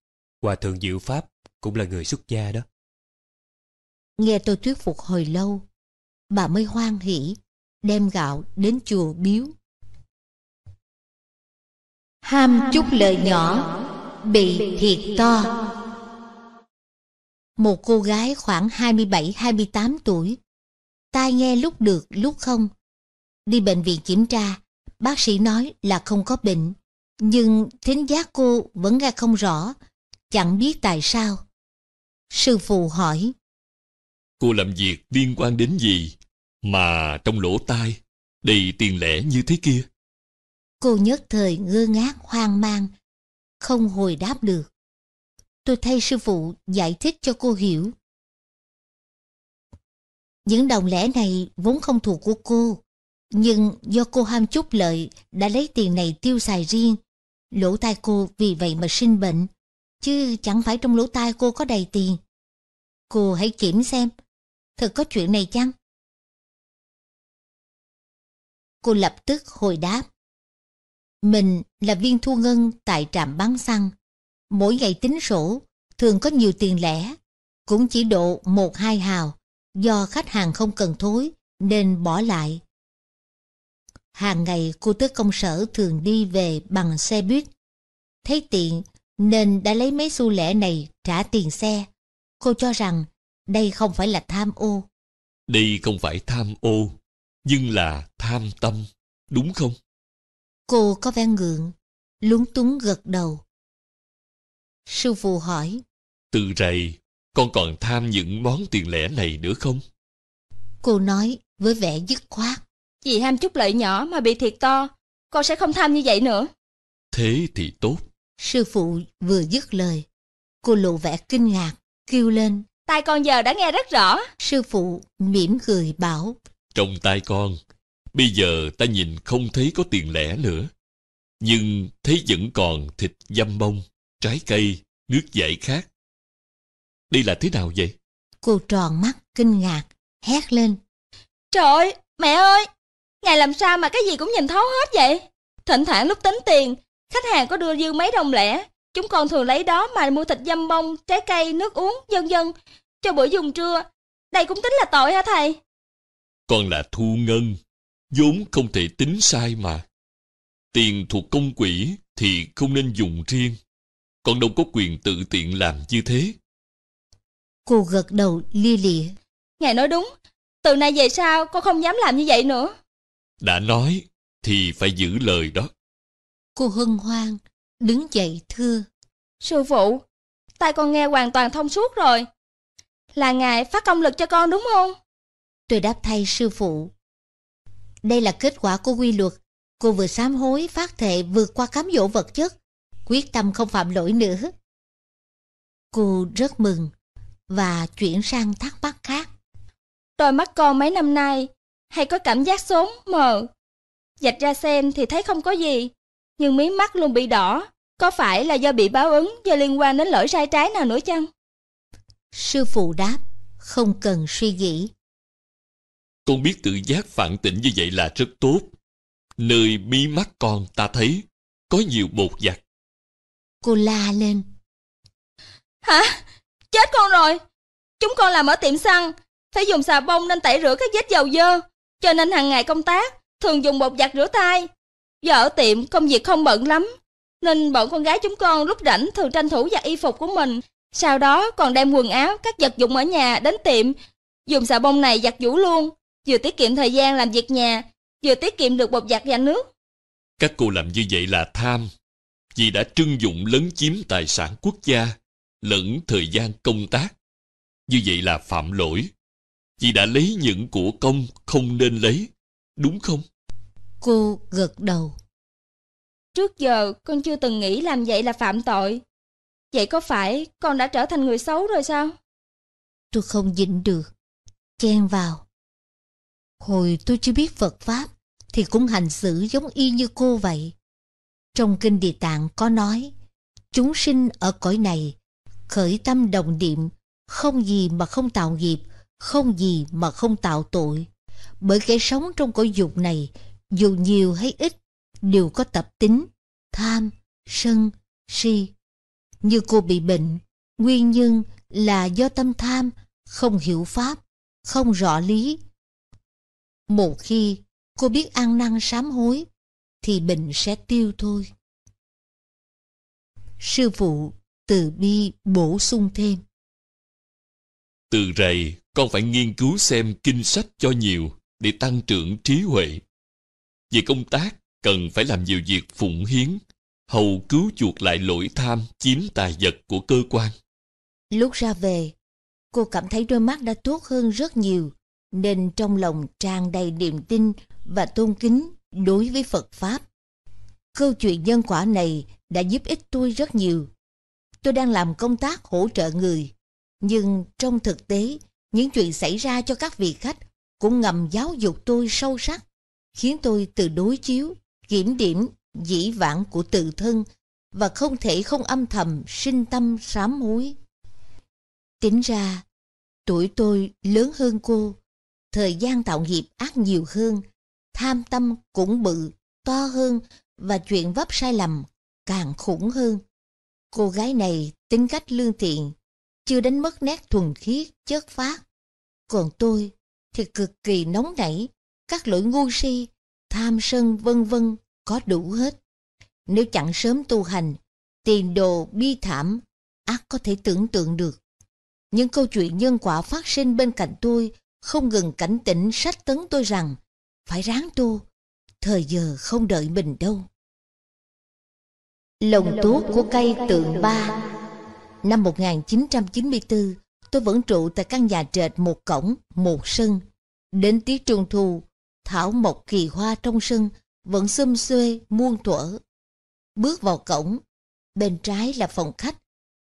Hòa Thượng Diệu Pháp cũng là người xuất gia đó. Nghe tôi thuyết phục hồi lâu, bà mới hoan hỉ đem gạo đến chùa biếu Ham chút lời nhỏ Bị thiệt to Một cô gái khoảng 27-28 tuổi Tai nghe lúc được lúc không Đi bệnh viện kiểm tra Bác sĩ nói là không có bệnh Nhưng thính giác cô vẫn nghe không rõ Chẳng biết tại sao Sư phụ hỏi Cô làm việc liên quan đến gì Mà trong lỗ tai Đầy tiền lẻ như thế kia Cô nhất thời ngơ ngác hoang mang, không hồi đáp được. Tôi thay sư phụ giải thích cho cô hiểu. Những đồng lẻ này vốn không thuộc của cô, nhưng do cô ham chút lợi đã lấy tiền này tiêu xài riêng. Lỗ tai cô vì vậy mà sinh bệnh, chứ chẳng phải trong lỗ tai cô có đầy tiền. Cô hãy kiểm xem, thật có chuyện này chăng? Cô lập tức hồi đáp. Mình là viên thu ngân tại trạm bán xăng. Mỗi ngày tính sổ, thường có nhiều tiền lẻ, cũng chỉ độ một hai hào, do khách hàng không cần thối nên bỏ lại. Hàng ngày cô tới công sở thường đi về bằng xe buýt. Thấy tiện nên đã lấy mấy xu lẻ này trả tiền xe. Cô cho rằng đây không phải là tham ô. Đây không phải tham ô, nhưng là tham tâm, đúng không? Cô có vẻ ngượng, lúng túng gật đầu. Sư phụ hỏi. Từ rày, con còn tham những món tiền lẻ này nữa không? Cô nói với vẻ dứt khoát. Vì ham chút lợi nhỏ mà bị thiệt to, con sẽ không tham như vậy nữa. Thế thì tốt. Sư phụ vừa dứt lời. Cô lộ vẻ kinh ngạc, kêu lên. Tai con giờ đã nghe rất rõ. Sư phụ mỉm cười bảo. Trong tai con Bây giờ ta nhìn không thấy có tiền lẻ nữa. Nhưng thấy vẫn còn thịt dăm bông, trái cây, nước giải khác. Đây là thế nào vậy? Cô tròn mắt, kinh ngạc, hét lên. Trời mẹ ơi! Ngài làm sao mà cái gì cũng nhìn thấu hết vậy? Thỉnh thoảng lúc tính tiền, khách hàng có đưa dư mấy đồng lẻ. Chúng con thường lấy đó mà mua thịt dăm bông, trái cây, nước uống, dân dân. Cho bữa dùng trưa, đây cũng tính là tội hả thầy? Con là thu ngân, vốn không thể tính sai mà. Tiền thuộc công quỹ thì không nên dùng riêng, còn đâu có quyền tự tiện làm như thế. Cô gật đầu lia lịa. Ngài nói đúng, từ nay về sau con không dám làm như vậy nữa. Đã nói thì phải giữ lời đó. Cô hân hoan, đứng dậy thưa. Sư phụ, tay con nghe hoàn toàn thông suốt rồi. Là ngài phát công lực cho con đúng không? Tôi đáp thay sư phụ. Đây là kết quả của quy luật. Cô vừa sám hối, phát thệ vượt qua cám dỗ vật chất, quyết tâm không phạm lỗi nữa. Cô rất mừng và chuyển sang thắc mắc khác. Đôi mắt con mấy năm nay hay có cảm giác sốn mờ. Dạch ra xem thì thấy không có gì, nhưng mí mắt luôn bị đỏ. Có phải là do bị báo ứng do liên quan đến lỗi sai trái nào nữa chăng? Sư phụ đáp, không cần suy nghĩ. Con biết tự giác phản tỉnh như vậy là rất tốt. Nơi mí mắt con ta thấy có nhiều bột giặt. Cô la lên. Hả? Chết con rồi! Chúng con làm ở tiệm xăng, phải dùng xà bông nên tẩy rửa các vết dầu dơ. Cho nên hàng ngày công tác, thường dùng bột giặt rửa tay. Giờ ở tiệm công việc không bận lắm, nên bọn con gái chúng con lúc rảnh thường tranh thủ giặt y phục của mình. Sau đó còn đem quần áo, các vật dụng ở nhà đến tiệm, dùng xà bông này giặt giũ luôn, vừa tiết kiệm thời gian làm việc nhà, vừa tiết kiệm được bột giặt và nước. Các cô làm như vậy là tham, vì đã trưng dụng lấn chiếm tài sản quốc gia, lẫn thời gian công tác. Như vậy là phạm lỗi, vì đã lấy những của công không nên lấy, đúng không? Cô gật đầu. Trước giờ con chưa từng nghĩ làm vậy là phạm tội. Vậy có phải con đã trở thành người xấu rồi sao? Tôi không nhịn được. Chen vào. Hồi tôi chưa biết Phật Pháp thì cũng hành xử giống y như cô vậy. Trong Kinh Địa Tạng có nói, chúng sinh ở cõi này, khởi tâm đồng niệm, không gì mà không tạo nghiệp, không gì mà không tạo tội. Bởi kẻ sống trong cõi dục này, dù nhiều hay ít, đều có tập tính, tham, sân, si. Như cô bị bệnh, nguyên nhân là do tâm tham, không hiểu pháp, không rõ lý, một khi cô biết ăn năn sám hối, thì bệnh sẽ tiêu thôi. Sư phụ từ bi bổ sung thêm. Từ rày, con phải nghiên cứu xem kinh sách cho nhiều để tăng trưởng trí huệ. Về công tác, cần phải làm nhiều việc phụng hiến, hầu cứu chuộc lại lỗi tham chiếm tài vật của cơ quan. Lúc ra về, cô cảm thấy đôi mắt đã tốt hơn rất nhiều nên trong lòng tràn đầy niềm tin và tôn kính đối với Phật Pháp. Câu chuyện nhân quả này đã giúp ích tôi rất nhiều. Tôi đang làm công tác hỗ trợ người, nhưng trong thực tế, những chuyện xảy ra cho các vị khách cũng ngầm giáo dục tôi sâu sắc, khiến tôi từ đối chiếu, kiểm điểm, dĩ vãng của tự thân và không thể không âm thầm sinh tâm sám hối. Tính ra, tuổi tôi lớn hơn cô, thời gian tạo nghiệp ác nhiều hơn, tham tâm cũng bự, to hơn và chuyện vấp sai lầm càng khủng hơn. Cô gái này tính cách lương thiện, chưa đánh mất nét thuần khiết, chất phát. Còn tôi thì cực kỳ nóng nảy, các lỗi ngu si, tham sân vân vân có đủ hết. Nếu chẳng sớm tu hành, tiền đồ bi thảm, ác có thể tưởng tượng được. Những câu chuyện nhân quả phát sinh bên cạnh tôi không ngừng cảnh tỉnh sách tấn tôi rằng phải ráng tu, thời giờ không đợi mình đâu. Lồng tuốt của cây tượng ba Năm 1994, tôi vẫn trụ tại căn nhà trệt một cổng, một sân. Đến tiết trung thu, thảo mộc kỳ hoa trong sân vẫn xum xuê, muôn thuở. Bước vào cổng, bên trái là phòng khách,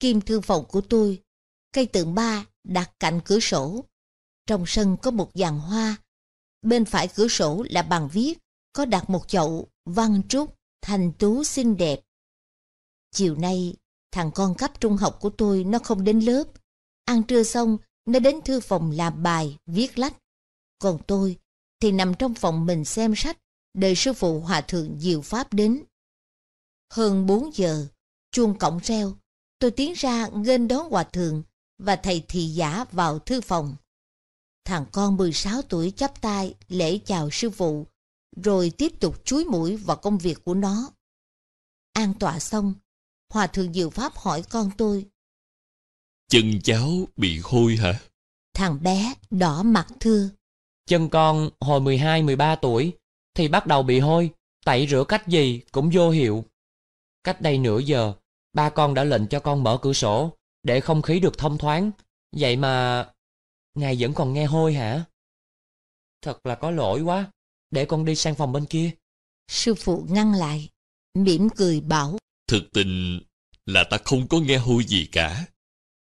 kim thư phòng của tôi. Cây tượng ba đặt cạnh cửa sổ, trong sân có một giàn hoa. Bên phải cửa sổ là bàn viết, có đặt một chậu văn trúc, thành tú xinh đẹp. Chiều nay, thằng con cấp trung học của tôi nó không đến lớp. Ăn trưa xong, nó đến thư phòng làm bài, viết lách. Còn tôi thì nằm trong phòng mình xem sách, đợi sư phụ hòa thượng Diệu Pháp đến. Hơn bốn giờ, chuông cổng reo, tôi tiến ra nghênh đón hòa thượng và thầy thị giả vào thư phòng. Thằng con 16 tuổi chắp tay lễ chào sư phụ, rồi tiếp tục chuối mũi vào công việc của nó. An tọa xong, Hòa Thượng Diệu Pháp hỏi con tôi. Chân cháu bị hôi hả? Thằng bé đỏ mặt thưa. Chân con hồi 12-13 tuổi thì bắt đầu bị hôi, tẩy rửa cách gì cũng vô hiệu. Cách đây nửa giờ, ba con đã lệnh cho con mở cửa sổ để không khí được thông thoáng. Vậy mà Ngài vẫn còn nghe hôi hả? Thật là có lỗi quá, để con đi sang phòng bên kia. Sư phụ ngăn lại, mỉm cười bảo. Thực tình là ta không có nghe hôi gì cả.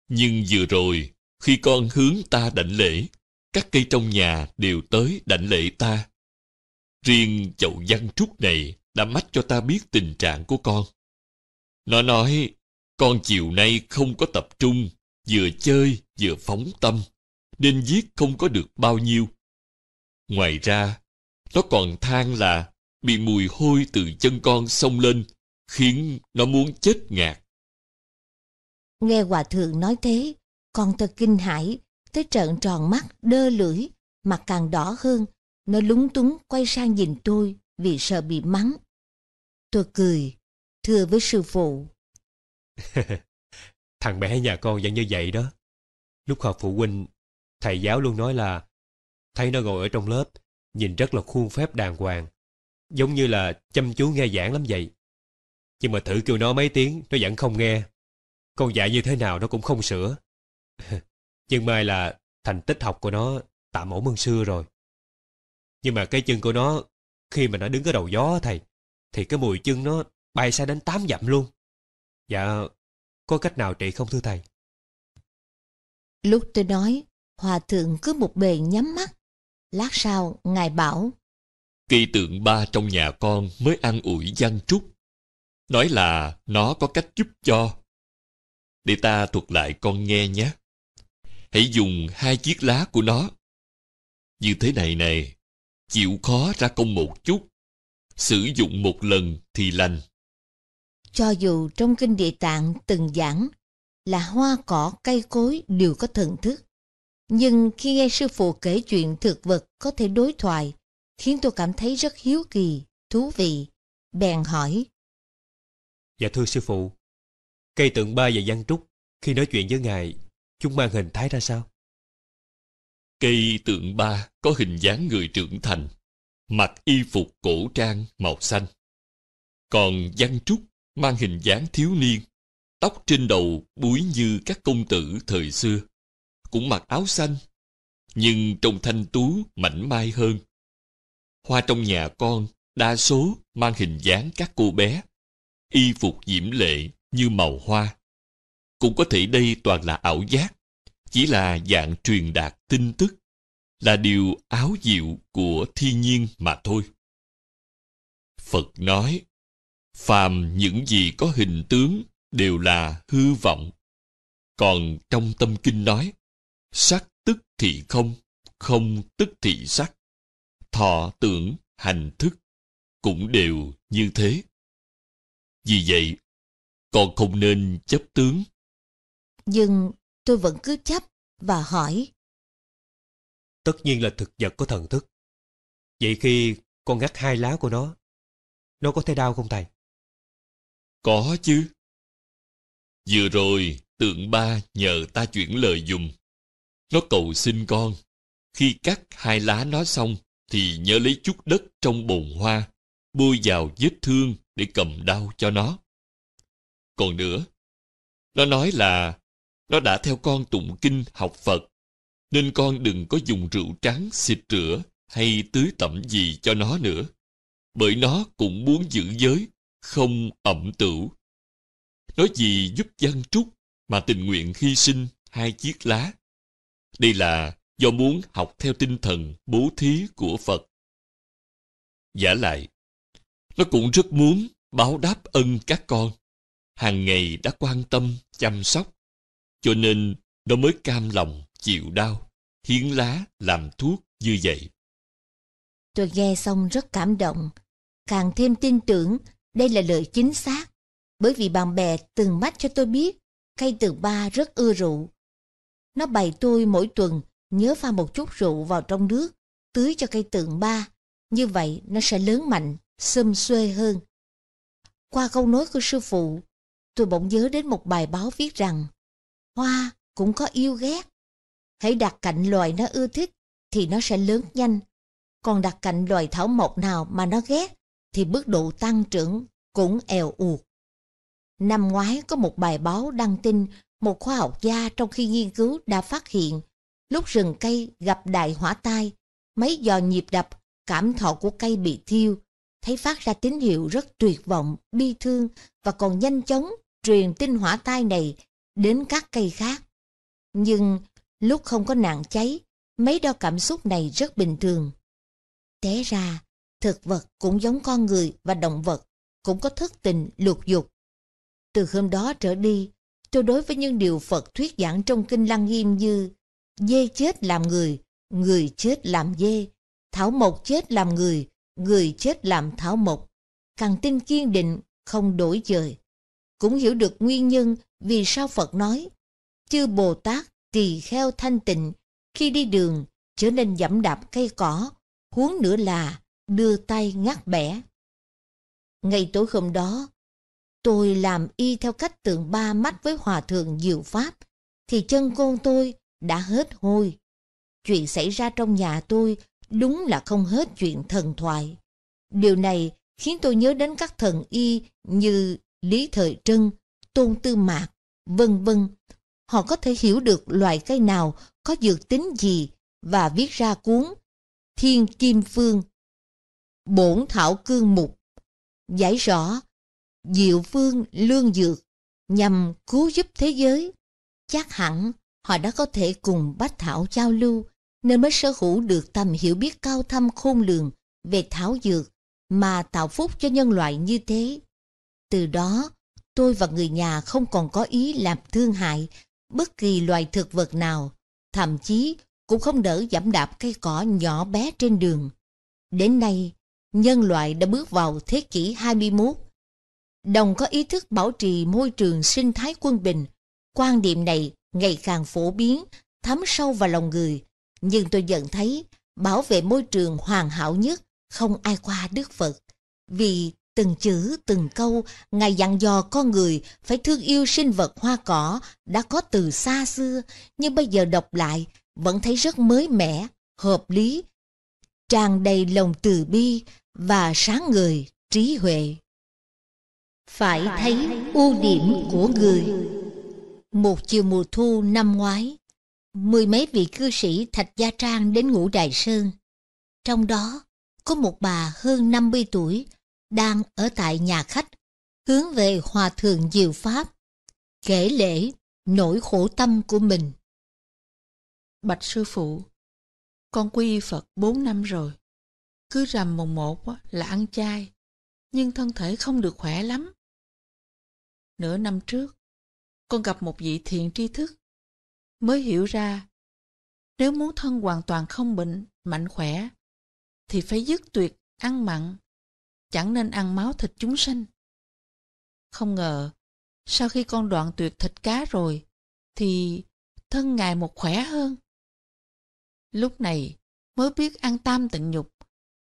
Nhưng vừa rồi, khi con hướng ta đảnh lễ, các cây trong nhà đều tới đảnh lễ ta. Riêng chậu văn trúc này đã mách cho ta biết tình trạng của con. Nó nói, con chiều nay không có tập trung, vừa chơi vừa phóng tâm nên viết không có được bao nhiêu. Ngoài ra, nó còn than là bị mùi hôi từ chân con xông lên, khiến nó muốn chết ngạt. Nghe Hòa Thượng nói thế, con thật kinh hãi, tới trợn tròn mắt, đơ lưỡi, mặt càng đỏ hơn, nó lúng túng quay sang nhìn tôi vì sợ bị mắng. Tôi cười, thưa với sư phụ. Thằng bé nhà con vẫn như vậy đó. Lúc họp phụ huynh Thầy giáo luôn nói là thấy nó ngồi ở trong lớp, nhìn rất là khuôn phép đàng hoàng, giống như là chăm chú nghe giảng lắm vậy. Nhưng mà thử kêu nó mấy tiếng, nó vẫn không nghe. Con dạy như thế nào nó cũng không sửa. Nhưng may là thành tích học của nó tạm ổn hơn xưa rồi. Nhưng mà cái chân của nó, khi mà nó đứng ở đầu gió thầy, thì cái mùi chân nó bay xa đến 8 dặm luôn. Dạ, có cách nào trị không thưa thầy? Lúc tôi nói, Hòa thượng cứ một bề nhắm mắt. Lát sau, Ngài bảo. Cây tượng ba trong nhà con mới ăn ủi gian trúc. Nói là nó có cách giúp cho. Để ta thuật lại con nghe nhé. Hãy dùng hai chiếc lá của nó. Như thế này này, chịu khó ra công một chút. Sử dụng một lần thì lành. Cho dù trong kinh địa tạng từng giảng là hoa cỏ cây cối đều có thần thức. Nhưng khi nghe sư phụ kể chuyện thực vật có thể đối thoại, khiến tôi cảm thấy rất hiếu kỳ, thú vị. Bèn hỏi. Dạ thưa sư phụ, cây tượng ba và văn trúc, khi nói chuyện với ngài, chúng mang hình thái ra sao? Cây tượng ba có hình dáng người trưởng thành, mặc y phục cổ trang màu xanh. Còn văn trúc mang hình dáng thiếu niên, tóc trên đầu búi như các công tử thời xưa cũng mặc áo xanh, nhưng trông thanh tú mảnh mai hơn. Hoa trong nhà con đa số mang hình dáng các cô bé, y phục diễm lệ như màu hoa. Cũng có thể đây toàn là ảo giác, chỉ là dạng truyền đạt tin tức, là điều áo diệu của thiên nhiên mà thôi. Phật nói, phàm những gì có hình tướng đều là hư vọng. Còn trong tâm kinh nói, Sắc tức thì không, không tức thì sắc. Thọ tưởng, hành thức cũng đều như thế. Vì vậy, con không nên chấp tướng. Nhưng tôi vẫn cứ chấp và hỏi. Tất nhiên là thực vật có thần thức. Vậy khi con ngắt hai lá của nó, nó có thể đau không thầy? Có chứ. Vừa rồi, tượng ba nhờ ta chuyển lời dùng. Nó cầu xin con. Khi cắt hai lá nó xong, thì nhớ lấy chút đất trong bồn hoa, bôi vào vết thương để cầm đau cho nó. Còn nữa, nó nói là nó đã theo con tụng kinh học Phật, nên con đừng có dùng rượu trắng xịt rửa hay tưới tẩm gì cho nó nữa, bởi nó cũng muốn giữ giới, không ẩm tửu. Nói gì giúp dân trúc mà tình nguyện hy sinh hai chiếc lá đây là do muốn học theo tinh thần bố thí của Phật. Giả lại, nó cũng rất muốn báo đáp ân các con. Hàng ngày đã quan tâm, chăm sóc, cho nên nó mới cam lòng, chịu đau, hiến lá, làm thuốc như vậy. Tôi nghe xong rất cảm động, càng thêm tin tưởng đây là lời chính xác, bởi vì bạn bè từng mách cho tôi biết cây từ ba rất ưa rượu, nó bày tôi mỗi tuần nhớ pha một chút rượu vào trong nước, tưới cho cây tượng ba. Như vậy nó sẽ lớn mạnh, xum xuê hơn. Qua câu nói của sư phụ, tôi bỗng nhớ đến một bài báo viết rằng hoa cũng có yêu ghét. Hãy đặt cạnh loài nó ưa thích thì nó sẽ lớn nhanh. Còn đặt cạnh loài thảo mộc nào mà nó ghét thì mức độ tăng trưởng cũng eo uột. Năm ngoái có một bài báo đăng tin một khoa học gia trong khi nghiên cứu đã phát hiện lúc rừng cây gặp đại hỏa tai, mấy giò nhịp đập, cảm thọ của cây bị thiêu, thấy phát ra tín hiệu rất tuyệt vọng, bi thương và còn nhanh chóng truyền tin hỏa tai này đến các cây khác. Nhưng lúc không có nạn cháy, mấy đo cảm xúc này rất bình thường. Té ra, thực vật cũng giống con người và động vật, cũng có thức tình lục dục. Từ hôm đó trở đi, cho đối với những điều Phật thuyết giảng trong Kinh Lăng Nghiêm như Dê chết làm người, người chết làm dê, thảo mộc chết làm người, người chết làm thảo mộc, càng tin kiên định, không đổi dời. Cũng hiểu được nguyên nhân vì sao Phật nói, chư Bồ Tát tỳ kheo thanh tịnh, khi đi đường trở nên dẫm đạp cây cỏ, huống nữa là đưa tay ngắt bẻ. Ngày tối hôm đó, Tôi làm y theo cách tượng ba mắt với hòa thượng diệu pháp, thì chân côn tôi đã hết hôi. Chuyện xảy ra trong nhà tôi đúng là không hết chuyện thần thoại. Điều này khiến tôi nhớ đến các thần y như Lý Thời Trân, Tôn Tư Mạc, vân vân. Họ có thể hiểu được loại cây nào có dược tính gì và viết ra cuốn Thiên Kim Phương, Bổn Thảo Cương Mục, giải rõ diệu phương lương dược nhằm cứu giúp thế giới. Chắc hẳn họ đã có thể cùng Bách Thảo giao lưu nên mới sở hữu được tầm hiểu biết cao thâm khôn lường về thảo dược mà tạo phúc cho nhân loại như thế. Từ đó, tôi và người nhà không còn có ý làm thương hại bất kỳ loài thực vật nào, thậm chí cũng không đỡ giảm đạp cây cỏ nhỏ bé trên đường. Đến nay, nhân loại đã bước vào thế kỷ 21 đồng có ý thức bảo trì môi trường sinh thái quân bình. Quan điểm này ngày càng phổ biến, thấm sâu vào lòng người. Nhưng tôi nhận thấy bảo vệ môi trường hoàn hảo nhất không ai qua Đức Phật. Vì từng chữ, từng câu, Ngài dặn dò con người phải thương yêu sinh vật hoa cỏ đã có từ xa xưa, nhưng bây giờ đọc lại vẫn thấy rất mới mẻ, hợp lý, tràn đầy lòng từ bi và sáng người trí huệ phải thấy ưu điểm của người một chiều mùa thu năm ngoái mười mấy vị cư sĩ thạch gia trang đến ngủ đài sơn trong đó có một bà hơn 50 tuổi đang ở tại nhà khách hướng về hòa thượng diệu pháp kể lễ nỗi khổ tâm của mình bạch sư phụ con quy phật 4 năm rồi cứ rằm mùng một là ăn chay nhưng thân thể không được khỏe lắm nửa năm trước, con gặp một vị thiện tri thức, mới hiểu ra, nếu muốn thân hoàn toàn không bệnh, mạnh khỏe, thì phải dứt tuyệt ăn mặn, chẳng nên ăn máu thịt chúng sanh. Không ngờ, sau khi con đoạn tuyệt thịt cá rồi, thì thân ngài một khỏe hơn. Lúc này mới biết ăn tam tịnh nhục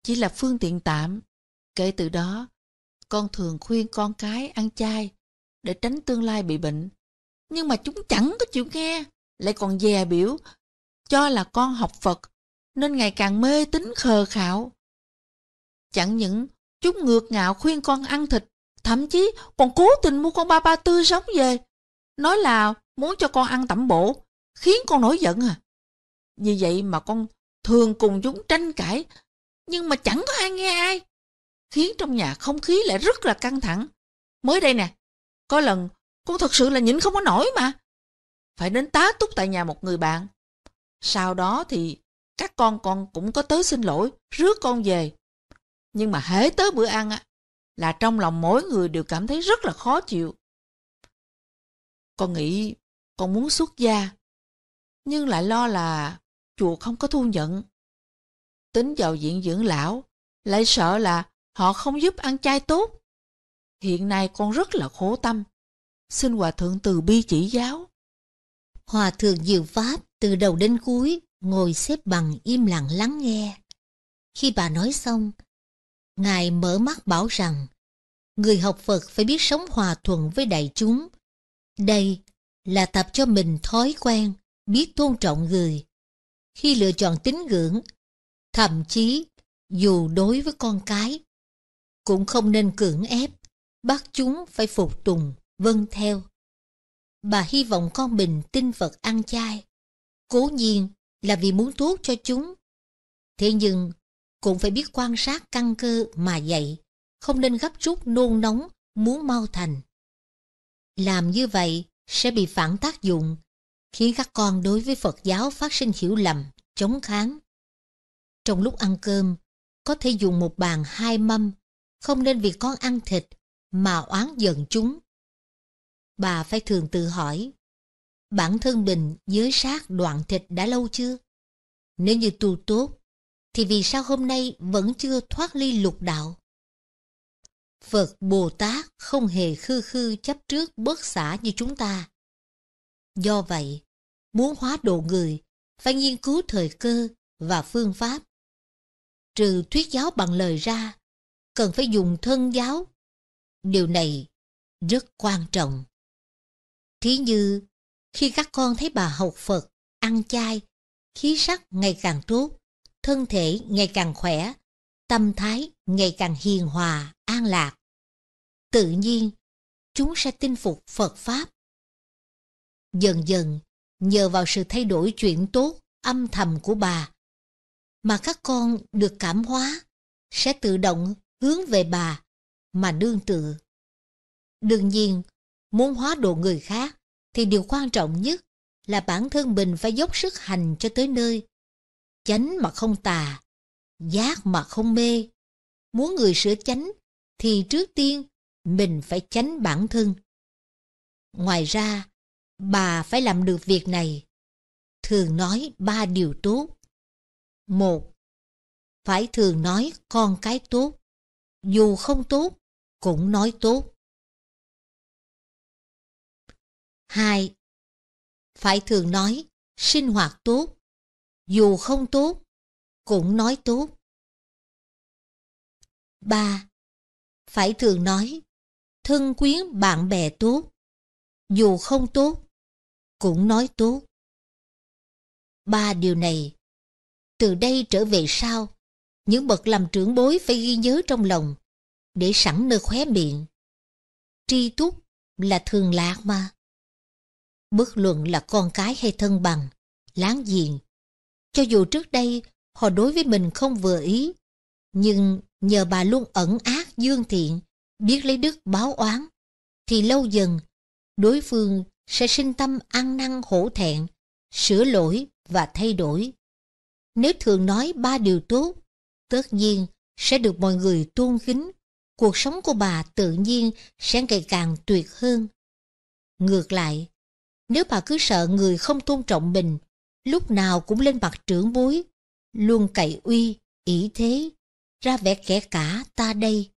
chỉ là phương tiện tạm. Kể từ đó, con thường khuyên con cái ăn chay để tránh tương lai bị bệnh. Nhưng mà chúng chẳng có chịu nghe, lại còn dè biểu, cho là con học Phật, nên ngày càng mê tín khờ khạo. Chẳng những chúng ngược ngạo khuyên con ăn thịt, thậm chí còn cố tình mua con ba ba tư sống về, nói là muốn cho con ăn tẩm bổ, khiến con nổi giận à. Vì vậy mà con thường cùng chúng tranh cãi, nhưng mà chẳng có ai nghe ai, khiến trong nhà không khí lại rất là căng thẳng. Mới đây nè, có lần con thật sự là nhịn không có nổi mà. Phải đến tá túc tại nhà một người bạn. Sau đó thì các con con cũng có tới xin lỗi, rước con về. Nhưng mà hễ tới bữa ăn á, là trong lòng mỗi người đều cảm thấy rất là khó chịu. Con nghĩ con muốn xuất gia, nhưng lại lo là chùa không có thu nhận. Tính vào diện dưỡng lão, lại sợ là họ không giúp ăn chay tốt. Hiện nay con rất là khổ tâm. Xin Hòa Thượng từ bi chỉ giáo. Hòa Thượng Diệu Pháp từ đầu đến cuối ngồi xếp bằng im lặng lắng nghe. Khi bà nói xong, Ngài mở mắt bảo rằng người học Phật phải biết sống hòa thuận với đại chúng. Đây là tập cho mình thói quen, biết tôn trọng người. Khi lựa chọn tín ngưỡng, thậm chí dù đối với con cái, cũng không nên cưỡng ép bắt chúng phải phục tùng, vâng theo. Bà hy vọng con mình tin Phật ăn chay, cố nhiên là vì muốn tốt cho chúng. Thế nhưng, cũng phải biết quan sát căn cơ mà dạy, không nên gấp rút nôn nóng, muốn mau thành. Làm như vậy sẽ bị phản tác dụng, khiến các con đối với Phật giáo phát sinh hiểu lầm, chống kháng. Trong lúc ăn cơm, có thể dùng một bàn hai mâm, không nên vì con ăn thịt mà oán giận chúng. Bà phải thường tự hỏi, bản thân mình giới sát đoạn thịt đã lâu chưa? Nếu như tu tốt, thì vì sao hôm nay vẫn chưa thoát ly lục đạo? Phật Bồ Tát không hề khư khư chấp trước bớt xả như chúng ta. Do vậy, muốn hóa độ người, phải nghiên cứu thời cơ và phương pháp. Trừ thuyết giáo bằng lời ra, cần phải dùng thân giáo Điều này rất quan trọng. Thí như, khi các con thấy bà học Phật, ăn chay, khí sắc ngày càng tốt, thân thể ngày càng khỏe, tâm thái ngày càng hiền hòa, an lạc. Tự nhiên, chúng sẽ tin phục Phật Pháp. Dần dần, nhờ vào sự thay đổi chuyện tốt, âm thầm của bà, mà các con được cảm hóa, sẽ tự động hướng về bà mà nương tựa. Đương nhiên, muốn hóa độ người khác thì điều quan trọng nhất là bản thân mình phải dốc sức hành cho tới nơi. Chánh mà không tà, giác mà không mê. Muốn người sửa chánh thì trước tiên mình phải chánh bản thân. Ngoài ra, bà phải làm được việc này. Thường nói ba điều tốt. Một, phải thường nói con cái tốt. Dù không tốt, cũng nói tốt. 2. Phải thường nói, sinh hoạt tốt, dù không tốt, cũng nói tốt. 3. Phải thường nói, thân quyến bạn bè tốt, dù không tốt, cũng nói tốt. Ba điều này, từ đây trở về sau, những bậc làm trưởng bối phải ghi nhớ trong lòng để sẵn nơi khóe miệng. Tri túc là thường lạc mà. Bất luận là con cái hay thân bằng, láng giềng. Cho dù trước đây họ đối với mình không vừa ý, nhưng nhờ bà luôn ẩn ác dương thiện, biết lấy đức báo oán, thì lâu dần đối phương sẽ sinh tâm ăn năn hổ thẹn, sửa lỗi và thay đổi. Nếu thường nói ba điều tốt, tất nhiên sẽ được mọi người tôn kính cuộc sống của bà tự nhiên sẽ ngày càng tuyệt hơn. Ngược lại, nếu bà cứ sợ người không tôn trọng mình, lúc nào cũng lên mặt trưởng bối, luôn cậy uy, ý thế, ra vẻ kẻ cả ta đây,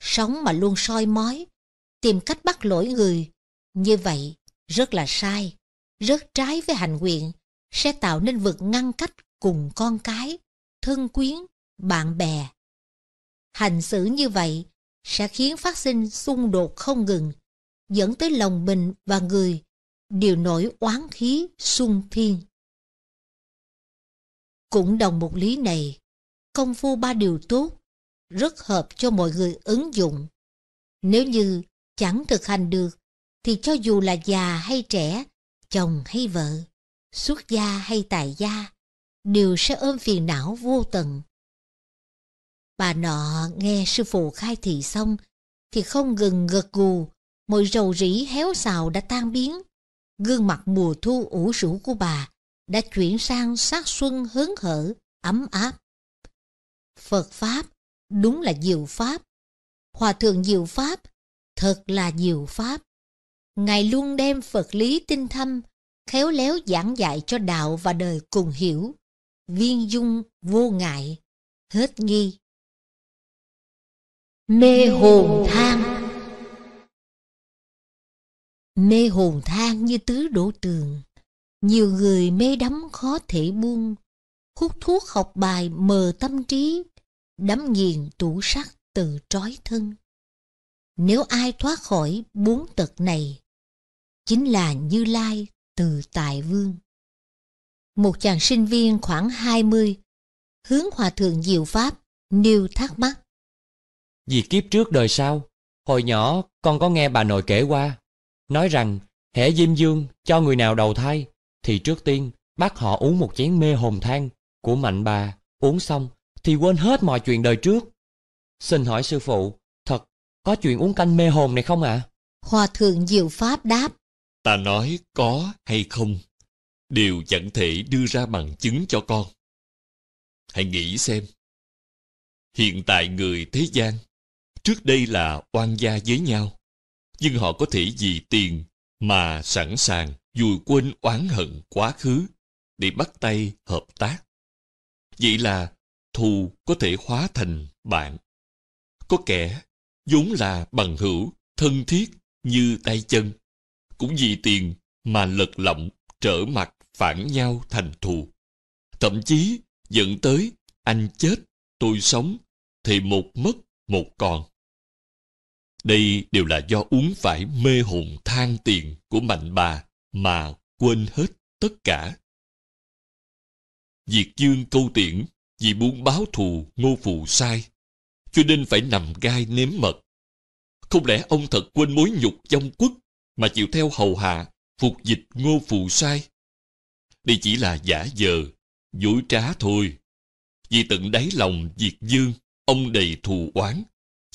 sống mà luôn soi mói, tìm cách bắt lỗi người, như vậy rất là sai, rất trái với hành nguyện, sẽ tạo nên vực ngăn cách cùng con cái, thân quyến, bạn bè. Hành xử như vậy sẽ khiến phát sinh xung đột không ngừng, dẫn tới lòng mình và người đều nổi oán khí xung thiên. Cũng đồng một lý này, công phu ba điều tốt rất hợp cho mọi người ứng dụng. Nếu như chẳng thực hành được, thì cho dù là già hay trẻ, chồng hay vợ, xuất gia hay tại gia, đều sẽ ôm phiền não vô tận, Bà nọ nghe sư phụ khai thị xong thì không ngừng gật gù, mọi rầu rĩ héo xào đã tan biến. Gương mặt mùa thu ủ rũ của bà đã chuyển sang sát xuân hớn hở, ấm áp. Phật Pháp đúng là diệu Pháp. Hòa thượng diệu Pháp thật là diệu Pháp. Ngài luôn đem Phật lý tinh thâm, khéo léo giảng dạy cho đạo và đời cùng hiểu. Viên dung vô ngại, hết nghi Mê hồn thang Mê hồn thang như tứ đổ tường Nhiều người mê đắm khó thể buông Hút thuốc học bài mờ tâm trí Đắm nghiền tủ sắc tự trói thân Nếu ai thoát khỏi bốn tật này Chính là Như Lai từ Tại Vương Một chàng sinh viên khoảng 20 Hướng Hòa Thượng Diệu Pháp nêu thắc mắc vì kiếp trước đời sau, hồi nhỏ con có nghe bà nội kể qua, nói rằng hễ Diêm Dương cho người nào đầu thai, thì trước tiên bắt họ uống một chén mê hồn than của mạnh bà, uống xong thì quên hết mọi chuyện đời trước. Xin hỏi sư phụ, thật có chuyện uống canh mê hồn này không ạ? À? Hòa thượng Diệu Pháp đáp. Ta nói có hay không, đều chẳng thể đưa ra bằng chứng cho con. Hãy nghĩ xem, hiện tại người thế gian trước đây là oan gia với nhau, nhưng họ có thể vì tiền mà sẵn sàng vùi quên oán hận quá khứ để bắt tay hợp tác. Vậy là thù có thể hóa thành bạn. Có kẻ vốn là bằng hữu, thân thiết như tay chân, cũng vì tiền mà lật lọng trở mặt phản nhau thành thù. Thậm chí dẫn tới anh chết, tôi sống, thì một mất một còn. Đây đều là do uống phải mê hồn than tiền của mạnh bà mà quên hết tất cả. Diệt dương câu tiễn vì muốn báo thù ngô phù sai, cho nên phải nằm gai nếm mật. Không lẽ ông thật quên mối nhục trong quốc mà chịu theo hầu hạ, phục dịch ngô phù sai? Đây chỉ là giả dờ, dối trá thôi. Vì tận đáy lòng diệt dương, ông đầy thù oán,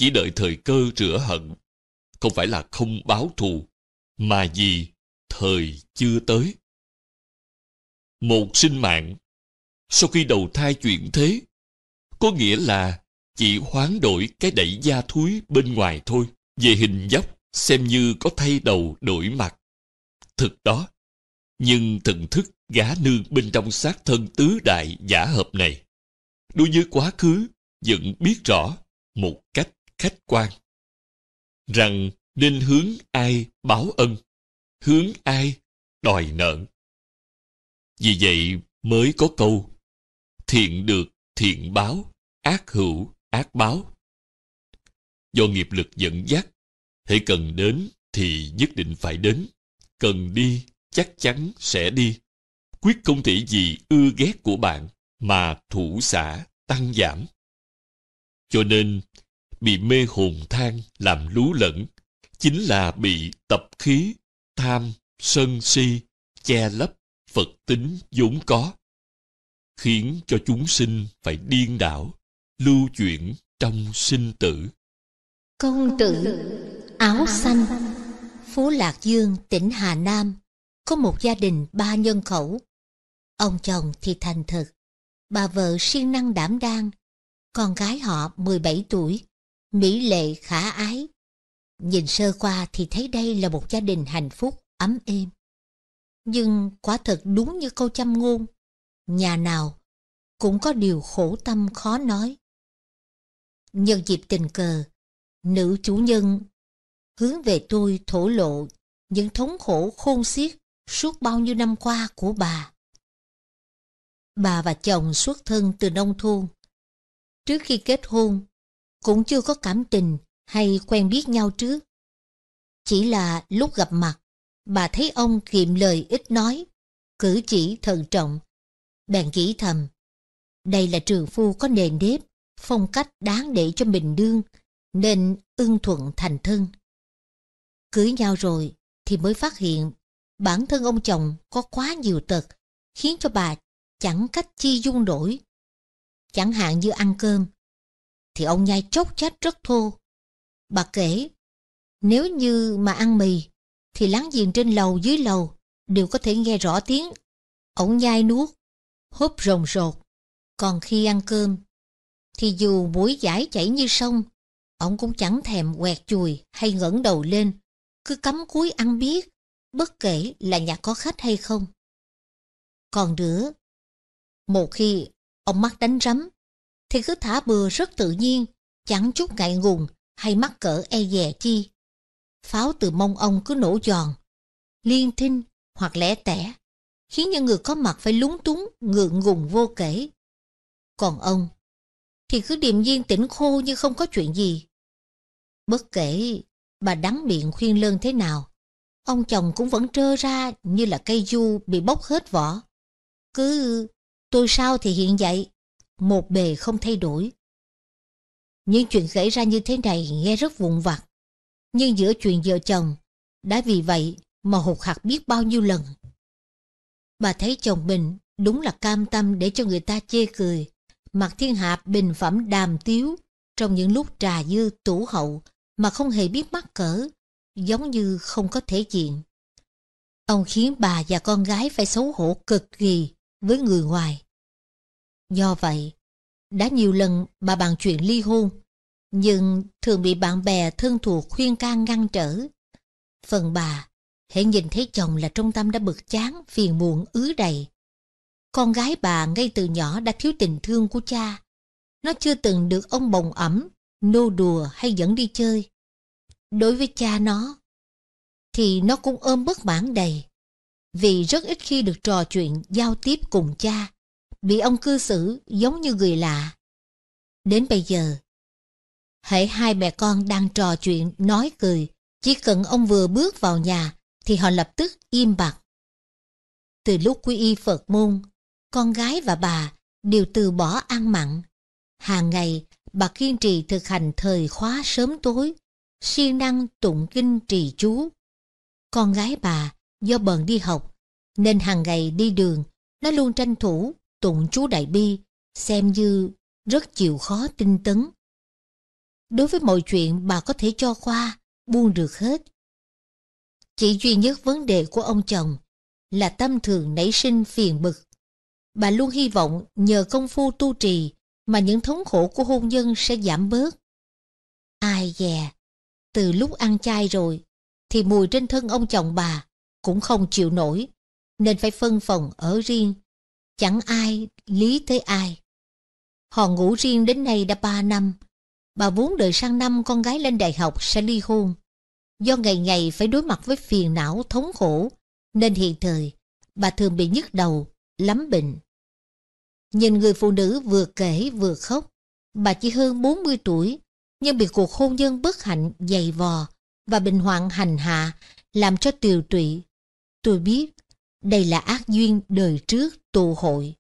chỉ đợi thời cơ rửa hận. Không phải là không báo thù, mà vì thời chưa tới. Một sinh mạng, sau khi đầu thai chuyển thế, có nghĩa là chỉ hoán đổi cái đẩy da thúi bên ngoài thôi. Về hình dốc, xem như có thay đầu đổi mặt. Thực đó, nhưng thần thức gã nương bên trong xác thân tứ đại giả hợp này, đối với quá khứ vẫn biết rõ một cách khách quan rằng nên hướng ai báo ân hướng ai đòi nợ vì vậy mới có câu thiện được thiện báo ác hữu ác báo do nghiệp lực dẫn dắt hãy cần đến thì nhất định phải đến cần đi chắc chắn sẽ đi quyết không thể vì ưa ghét của bạn mà thủ xả tăng giảm cho nên bị mê hồn than làm lú lẫn, chính là bị tập khí, tham, sân si, che lấp Phật tính vốn có, khiến cho chúng sinh phải điên đảo, lưu chuyển trong sinh tử. Công tử Áo Xanh Phú Lạc Dương, tỉnh Hà Nam Có một gia đình ba nhân khẩu Ông chồng thì thành thực Bà vợ siêng năng đảm đang Con gái họ 17 tuổi mỹ lệ khả ái. Nhìn sơ qua thì thấy đây là một gia đình hạnh phúc, ấm êm. Nhưng quả thật đúng như câu châm ngôn, nhà nào cũng có điều khổ tâm khó nói. Nhân dịp tình cờ, nữ chủ nhân hướng về tôi thổ lộ những thống khổ khôn xiết suốt bao nhiêu năm qua của bà. Bà và chồng xuất thân từ nông thôn. Trước khi kết hôn, cũng chưa có cảm tình hay quen biết nhau trước. Chỉ là lúc gặp mặt, bà thấy ông kiệm lời ít nói, cử chỉ thận trọng. Bèn nghĩ thầm, đây là trường phu có nền nếp, phong cách đáng để cho mình đương, nên ưng thuận thành thân. Cưới nhau rồi thì mới phát hiện bản thân ông chồng có quá nhiều tật, khiến cho bà chẳng cách chi dung nổi. Chẳng hạn như ăn cơm, thì ông nhai chốc chết rất thô. Bà kể, nếu như mà ăn mì, thì láng giềng trên lầu dưới lầu đều có thể nghe rõ tiếng. Ông nhai nuốt, húp rồng rột. Còn khi ăn cơm, thì dù mũi giải chảy như sông, ông cũng chẳng thèm quẹt chùi hay ngẩng đầu lên, cứ cắm cúi ăn biết, bất kể là nhà có khách hay không. Còn nữa, một khi ông mắc đánh rắm thì cứ thả bừa rất tự nhiên, chẳng chút ngại ngùng hay mắc cỡ e dè chi. Pháo từ mông ông cứ nổ giòn, liên thinh hoặc lẻ tẻ, khiến những người có mặt phải lúng túng, ngượng ngùng vô kể. Còn ông thì cứ điềm nhiên tỉnh khô như không có chuyện gì. Bất kể bà đắng miệng khuyên lơn thế nào, ông chồng cũng vẫn trơ ra như là cây du bị bóc hết vỏ. Cứ tôi sao thì hiện vậy, một bề không thay đổi. Những chuyện xảy ra như thế này nghe rất vụn vặt, nhưng giữa chuyện vợ chồng, đã vì vậy mà hụt hạt biết bao nhiêu lần. Bà thấy chồng mình đúng là cam tâm để cho người ta chê cười, mặc thiên hạ bình phẩm đàm tiếu trong những lúc trà dư tủ hậu mà không hề biết mắc cỡ, giống như không có thể diện. Ông khiến bà và con gái phải xấu hổ cực kỳ với người ngoài. Do vậy, đã nhiều lần bà bàn chuyện ly hôn, nhưng thường bị bạn bè thân thuộc khuyên can ngăn trở. Phần bà, hãy nhìn thấy chồng là trong tâm đã bực chán, phiền muộn, ứ đầy. Con gái bà ngay từ nhỏ đã thiếu tình thương của cha. Nó chưa từng được ông bồng ẩm, nô đùa hay dẫn đi chơi. Đối với cha nó, thì nó cũng ôm bất mãn đầy. Vì rất ít khi được trò chuyện giao tiếp cùng cha bị ông cư xử giống như người lạ. Đến bây giờ, hễ hai mẹ con đang trò chuyện nói cười, chỉ cần ông vừa bước vào nhà thì họ lập tức im bặt. Từ lúc quy y Phật môn, con gái và bà đều từ bỏ ăn mặn. Hàng ngày, bà kiên trì thực hành thời khóa sớm tối, siêng năng tụng kinh trì chú. Con gái bà do bận đi học, nên hàng ngày đi đường, nó luôn tranh thủ tụng chú Đại Bi xem như rất chịu khó tinh tấn. Đối với mọi chuyện bà có thể cho qua, buông được hết. Chỉ duy nhất vấn đề của ông chồng là tâm thường nảy sinh phiền bực. Bà luôn hy vọng nhờ công phu tu trì mà những thống khổ của hôn nhân sẽ giảm bớt. Ai dè, từ lúc ăn chay rồi thì mùi trên thân ông chồng bà cũng không chịu nổi nên phải phân phòng ở riêng chẳng ai lý tới ai. Họ ngủ riêng đến nay đã ba năm. Bà vốn đợi sang năm con gái lên đại học sẽ ly hôn. Do ngày ngày phải đối mặt với phiền não thống khổ, nên hiện thời bà thường bị nhức đầu, lắm bệnh. Nhìn người phụ nữ vừa kể vừa khóc, bà chỉ hơn 40 tuổi, nhưng bị cuộc hôn nhân bất hạnh dày vò và bệnh hoạn hành hạ làm cho tiều tụy. Tôi biết đây là ác duyên đời trước tù hội,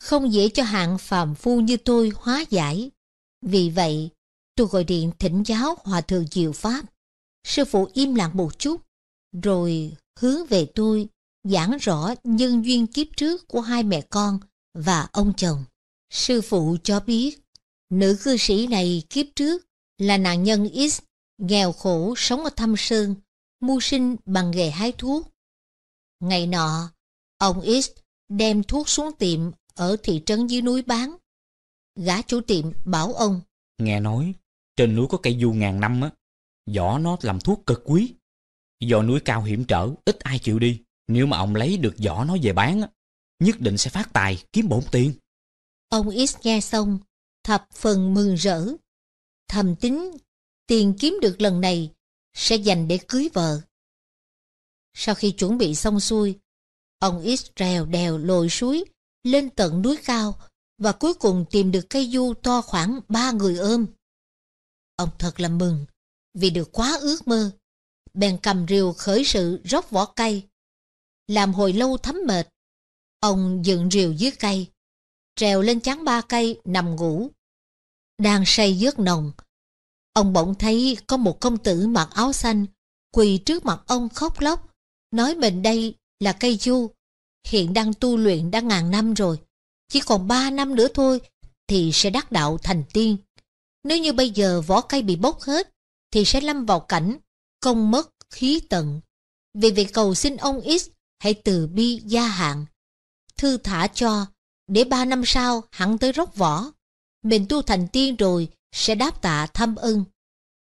không dễ cho hạng phàm phu như tôi hóa giải. Vì vậy, tôi gọi điện thỉnh giáo Hòa Thượng Diệu Pháp. Sư phụ im lặng một chút, rồi hướng về tôi giảng rõ nhân duyên kiếp trước của hai mẹ con và ông chồng. Sư phụ cho biết, nữ cư sĩ này kiếp trước là nạn nhân X, nghèo khổ sống ở Thâm Sơn, mưu sinh bằng nghề hái thuốc. Ngày nọ, ông X đem thuốc xuống tiệm ở thị trấn dưới núi bán. Gã chủ tiệm bảo ông. Nghe nói, trên núi có cây du ngàn năm á, vỏ nó làm thuốc cực quý. Do núi cao hiểm trở, ít ai chịu đi. Nếu mà ông lấy được vỏ nó về bán á, nhất định sẽ phát tài, kiếm bổn tiền. Ông X nghe xong, thập phần mừng rỡ. Thầm tính, tiền kiếm được lần này sẽ dành để cưới vợ. Sau khi chuẩn bị xong xuôi, ông X trèo đèo lội suối, lên tận núi cao và cuối cùng tìm được cây du to khoảng ba người ôm. Ông thật là mừng vì được quá ước mơ. Bèn cầm rìu khởi sự róc vỏ cây. Làm hồi lâu thấm mệt, ông dựng rìu dưới cây, trèo lên chán ba cây nằm ngủ. Đang say giấc nồng, ông bỗng thấy có một công tử mặc áo xanh quỳ trước mặt ông khóc lóc nói mình đây là cây du, hiện đang tu luyện đã ngàn năm rồi, chỉ còn ba năm nữa thôi thì sẽ đắc đạo thành tiên. Nếu như bây giờ vỏ cây bị bốc hết, thì sẽ lâm vào cảnh công mất khí tận. Vì vậy cầu xin ông X hãy từ bi gia hạn, thư thả cho, để ba năm sau hẳn tới róc vỏ. Mình tu thành tiên rồi sẽ đáp tạ thăm ưng.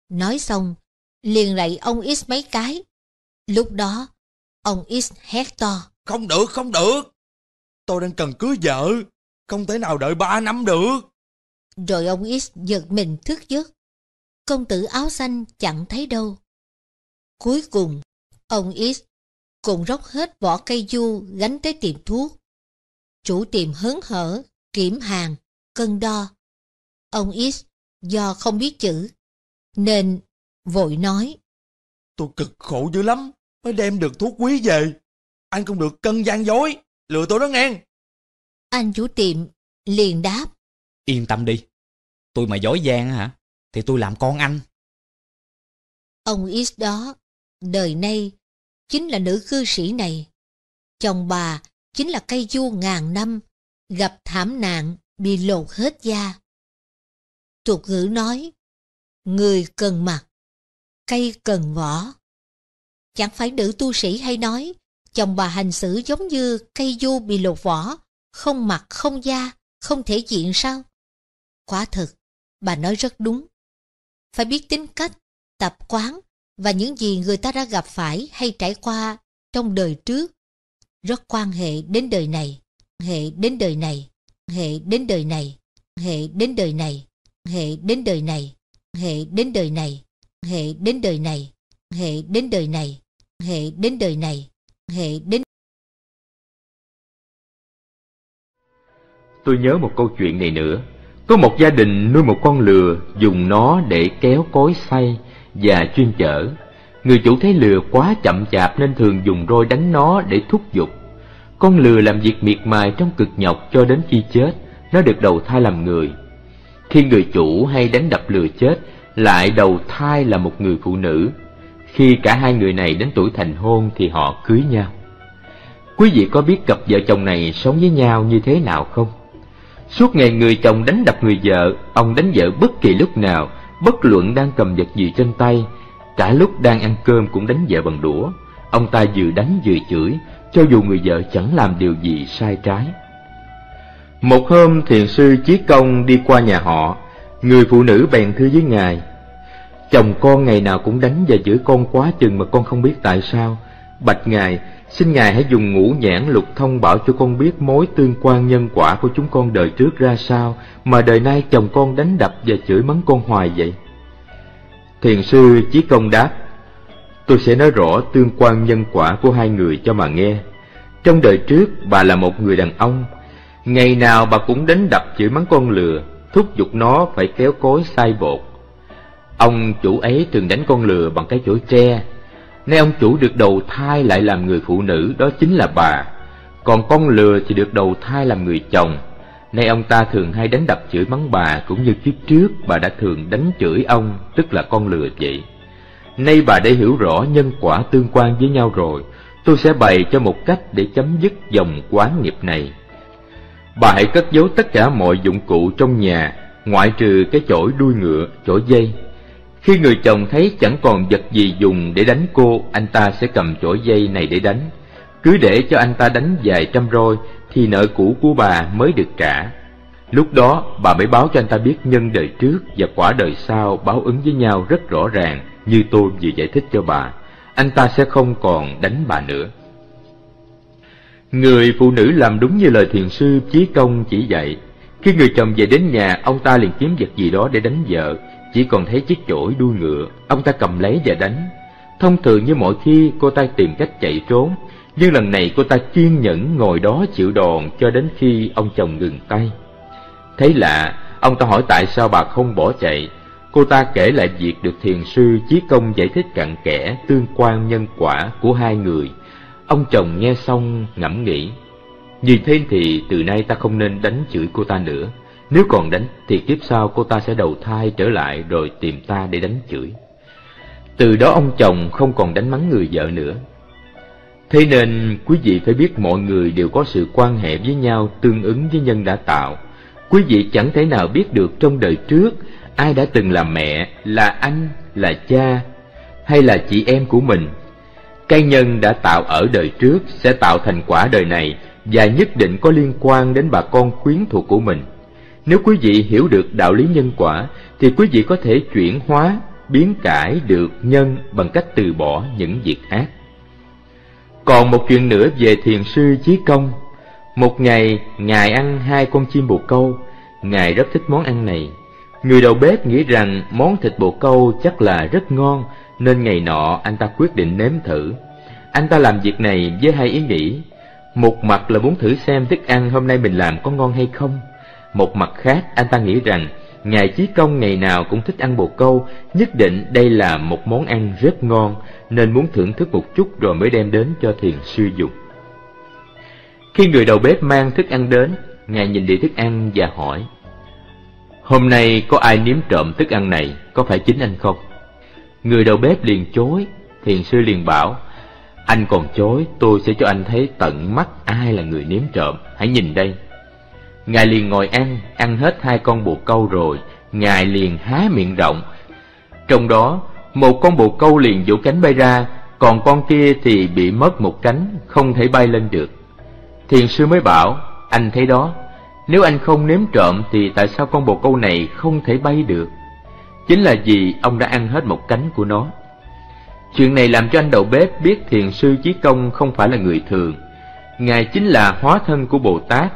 Nói xong, liền lạy ông X mấy cái. Lúc đó, Ông X hét to. Không được, không được. Tôi đang cần cưới vợ. Không thể nào đợi ba năm được. Rồi ông X giật mình thức giấc. Công tử áo xanh chẳng thấy đâu. Cuối cùng, ông X cùng róc hết vỏ cây du gánh tới tiệm thuốc. Chủ tiệm hớn hở, kiểm hàng, cân đo. Ông X do không biết chữ, nên vội nói. Tôi cực khổ dữ lắm mới đem được thuốc quý về. Anh không được cân gian dối, lừa tôi đó nghe. Anh chủ tiệm liền đáp. Yên tâm đi, tôi mà dối gian hả, thì tôi làm con anh. Ông X đó, đời nay, chính là nữ cư sĩ này. Chồng bà chính là cây du ngàn năm, gặp thảm nạn, bị lột hết da. Tục ngữ nói, người cần mặt, cây cần vỏ. Chẳng phải nữ tu sĩ hay nói, chồng bà hành xử giống như cây du bị lột vỏ, không mặt, không da, không thể diện sao? Quả thực, bà nói rất đúng. Phải biết tính cách, tập quán và những gì người ta đã gặp phải hay trải qua trong đời trước rất quan hệ đến đời này, hệ đến đời này, hệ đến đời này, hệ đến đời này, hệ đến đời này, hệ đến đời này, hệ đến đời này, hệ đến đời này, hệ đến đời này, hệ đến Tôi nhớ một câu chuyện này nữa. Có một gia đình nuôi một con lừa, dùng nó để kéo cối xay và chuyên chở. Người chủ thấy lừa quá chậm chạp nên thường dùng roi đánh nó để thúc giục. Con lừa làm việc miệt mài trong cực nhọc cho đến khi chết, nó được đầu thai làm người. Khi người chủ hay đánh đập lừa chết, lại đầu thai là một người phụ nữ. Khi cả hai người này đến tuổi thành hôn thì họ cưới nhau. Quý vị có biết cặp vợ chồng này sống với nhau như thế nào không? Suốt ngày người chồng đánh đập người vợ, ông đánh vợ bất kỳ lúc nào, bất luận đang cầm vật gì trên tay, cả lúc đang ăn cơm cũng đánh vợ bằng đũa. Ông ta vừa đánh vừa chửi, cho dù người vợ chẳng làm điều gì sai trái. Một hôm thiền sư Chí Công đi qua nhà họ, người phụ nữ bèn thưa với ngài, Chồng con ngày nào cũng đánh và giữ con quá chừng mà con không biết tại sao Bạch Ngài, xin Ngài hãy dùng ngũ nhãn lục thông bảo cho con biết mối tương quan nhân quả của chúng con đời trước ra sao Mà đời nay chồng con đánh đập và chửi mắng con hoài vậy Thiền sư Chí Công đáp Tôi sẽ nói rõ tương quan nhân quả của hai người cho mà nghe Trong đời trước bà là một người đàn ông Ngày nào bà cũng đánh đập chửi mắng con lừa Thúc giục nó phải kéo cối sai bột Ông chủ ấy thường đánh con lừa bằng cái chổi tre Nay ông chủ được đầu thai lại làm người phụ nữ đó chính là bà Còn con lừa thì được đầu thai làm người chồng Nay ông ta thường hay đánh đập chửi mắng bà Cũng như kiếp trước bà đã thường đánh chửi ông Tức là con lừa vậy Nay bà đã hiểu rõ nhân quả tương quan với nhau rồi Tôi sẽ bày cho một cách để chấm dứt dòng quán nghiệp này Bà hãy cất giấu tất cả mọi dụng cụ trong nhà Ngoại trừ cái chổi đuôi ngựa, chổi dây khi người chồng thấy chẳng còn vật gì dùng để đánh cô, anh ta sẽ cầm chổi dây này để đánh. Cứ để cho anh ta đánh vài trăm roi thì nợ cũ của bà mới được trả. Lúc đó bà mới báo cho anh ta biết nhân đời trước và quả đời sau báo ứng với nhau rất rõ ràng như tôi vừa giải thích cho bà. Anh ta sẽ không còn đánh bà nữa. Người phụ nữ làm đúng như lời thiền sư Chí Công chỉ dạy. Khi người chồng về đến nhà, ông ta liền kiếm vật gì đó để đánh vợ, chỉ còn thấy chiếc chổi đuôi ngựa ông ta cầm lấy và đánh thông thường như mọi khi cô ta tìm cách chạy trốn nhưng lần này cô ta kiên nhẫn ngồi đó chịu đòn cho đến khi ông chồng ngừng tay thấy lạ ông ta hỏi tại sao bà không bỏ chạy cô ta kể lại việc được thiền sư chí công giải thích cặn kẽ tương quan nhân quả của hai người ông chồng nghe xong ngẫm nghĩ vì thế thì từ nay ta không nên đánh chửi cô ta nữa nếu còn đánh thì kiếp sau cô ta sẽ đầu thai trở lại rồi tìm ta để đánh chửi. Từ đó ông chồng không còn đánh mắng người vợ nữa. Thế nên quý vị phải biết mọi người đều có sự quan hệ với nhau tương ứng với nhân đã tạo. Quý vị chẳng thể nào biết được trong đời trước ai đã từng là mẹ, là anh, là cha hay là chị em của mình. Cái nhân đã tạo ở đời trước sẽ tạo thành quả đời này và nhất định có liên quan đến bà con quyến thuộc của mình nếu quý vị hiểu được đạo lý nhân quả thì quý vị có thể chuyển hóa, biến cải được nhân bằng cách từ bỏ những việc ác. Còn một chuyện nữa về thiền sư Chí Công. Một ngày, Ngài ăn hai con chim bồ câu. Ngài rất thích món ăn này. Người đầu bếp nghĩ rằng món thịt bồ câu chắc là rất ngon, nên ngày nọ anh ta quyết định nếm thử. Anh ta làm việc này với hai ý nghĩ. Một mặt là muốn thử xem thức ăn hôm nay mình làm có ngon hay không. Một mặt khác, anh ta nghĩ rằng Ngài Chí Công ngày nào cũng thích ăn bồ câu, nhất định đây là một món ăn rất ngon, nên muốn thưởng thức một chút rồi mới đem đến cho thiền sư dùng. Khi người đầu bếp mang thức ăn đến, Ngài nhìn địa thức ăn và hỏi, Hôm nay có ai nếm trộm thức ăn này, có phải chính anh không? Người đầu bếp liền chối, thiền sư liền bảo, Anh còn chối, tôi sẽ cho anh thấy tận mắt ai là người nếm trộm, hãy nhìn đây. Ngài liền ngồi ăn, ăn hết hai con bồ câu rồi, Ngài liền há miệng rộng. Trong đó, một con bồ câu liền vỗ cánh bay ra, còn con kia thì bị mất một cánh, không thể bay lên được. Thiền sư mới bảo, anh thấy đó, nếu anh không nếm trộm thì tại sao con bồ câu này không thể bay được? Chính là vì ông đã ăn hết một cánh của nó. Chuyện này làm cho anh đầu bếp biết thiền sư Chí Công không phải là người thường. Ngài chính là hóa thân của Bồ Tát,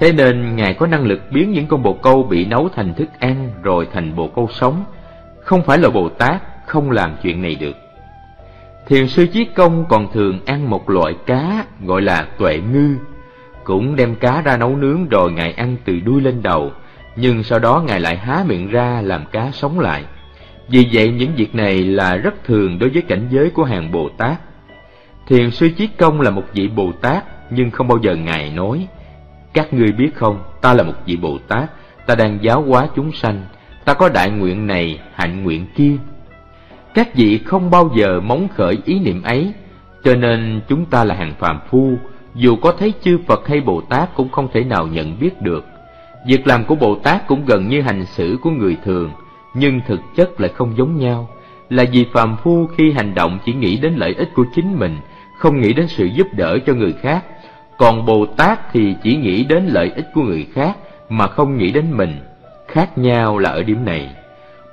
Thế nên Ngài có năng lực biến những con bồ câu bị nấu thành thức ăn rồi thành bồ câu sống. Không phải là Bồ Tát không làm chuyện này được. Thiền sư Chiết Công còn thường ăn một loại cá gọi là tuệ ngư. Cũng đem cá ra nấu nướng rồi Ngài ăn từ đuôi lên đầu, nhưng sau đó Ngài lại há miệng ra làm cá sống lại. Vì vậy những việc này là rất thường đối với cảnh giới của hàng Bồ Tát. Thiền sư Chiết Công là một vị Bồ Tát nhưng không bao giờ Ngài nói các ngươi biết không, ta là một vị Bồ Tát, ta đang giáo hóa chúng sanh, ta có đại nguyện này, hạnh nguyện kia. Các vị không bao giờ móng khởi ý niệm ấy, cho nên chúng ta là hàng phàm phu, dù có thấy chư Phật hay Bồ Tát cũng không thể nào nhận biết được. Việc làm của Bồ Tát cũng gần như hành xử của người thường, nhưng thực chất lại không giống nhau, là vì phàm phu khi hành động chỉ nghĩ đến lợi ích của chính mình, không nghĩ đến sự giúp đỡ cho người khác, còn Bồ Tát thì chỉ nghĩ đến lợi ích của người khác mà không nghĩ đến mình. Khác nhau là ở điểm này.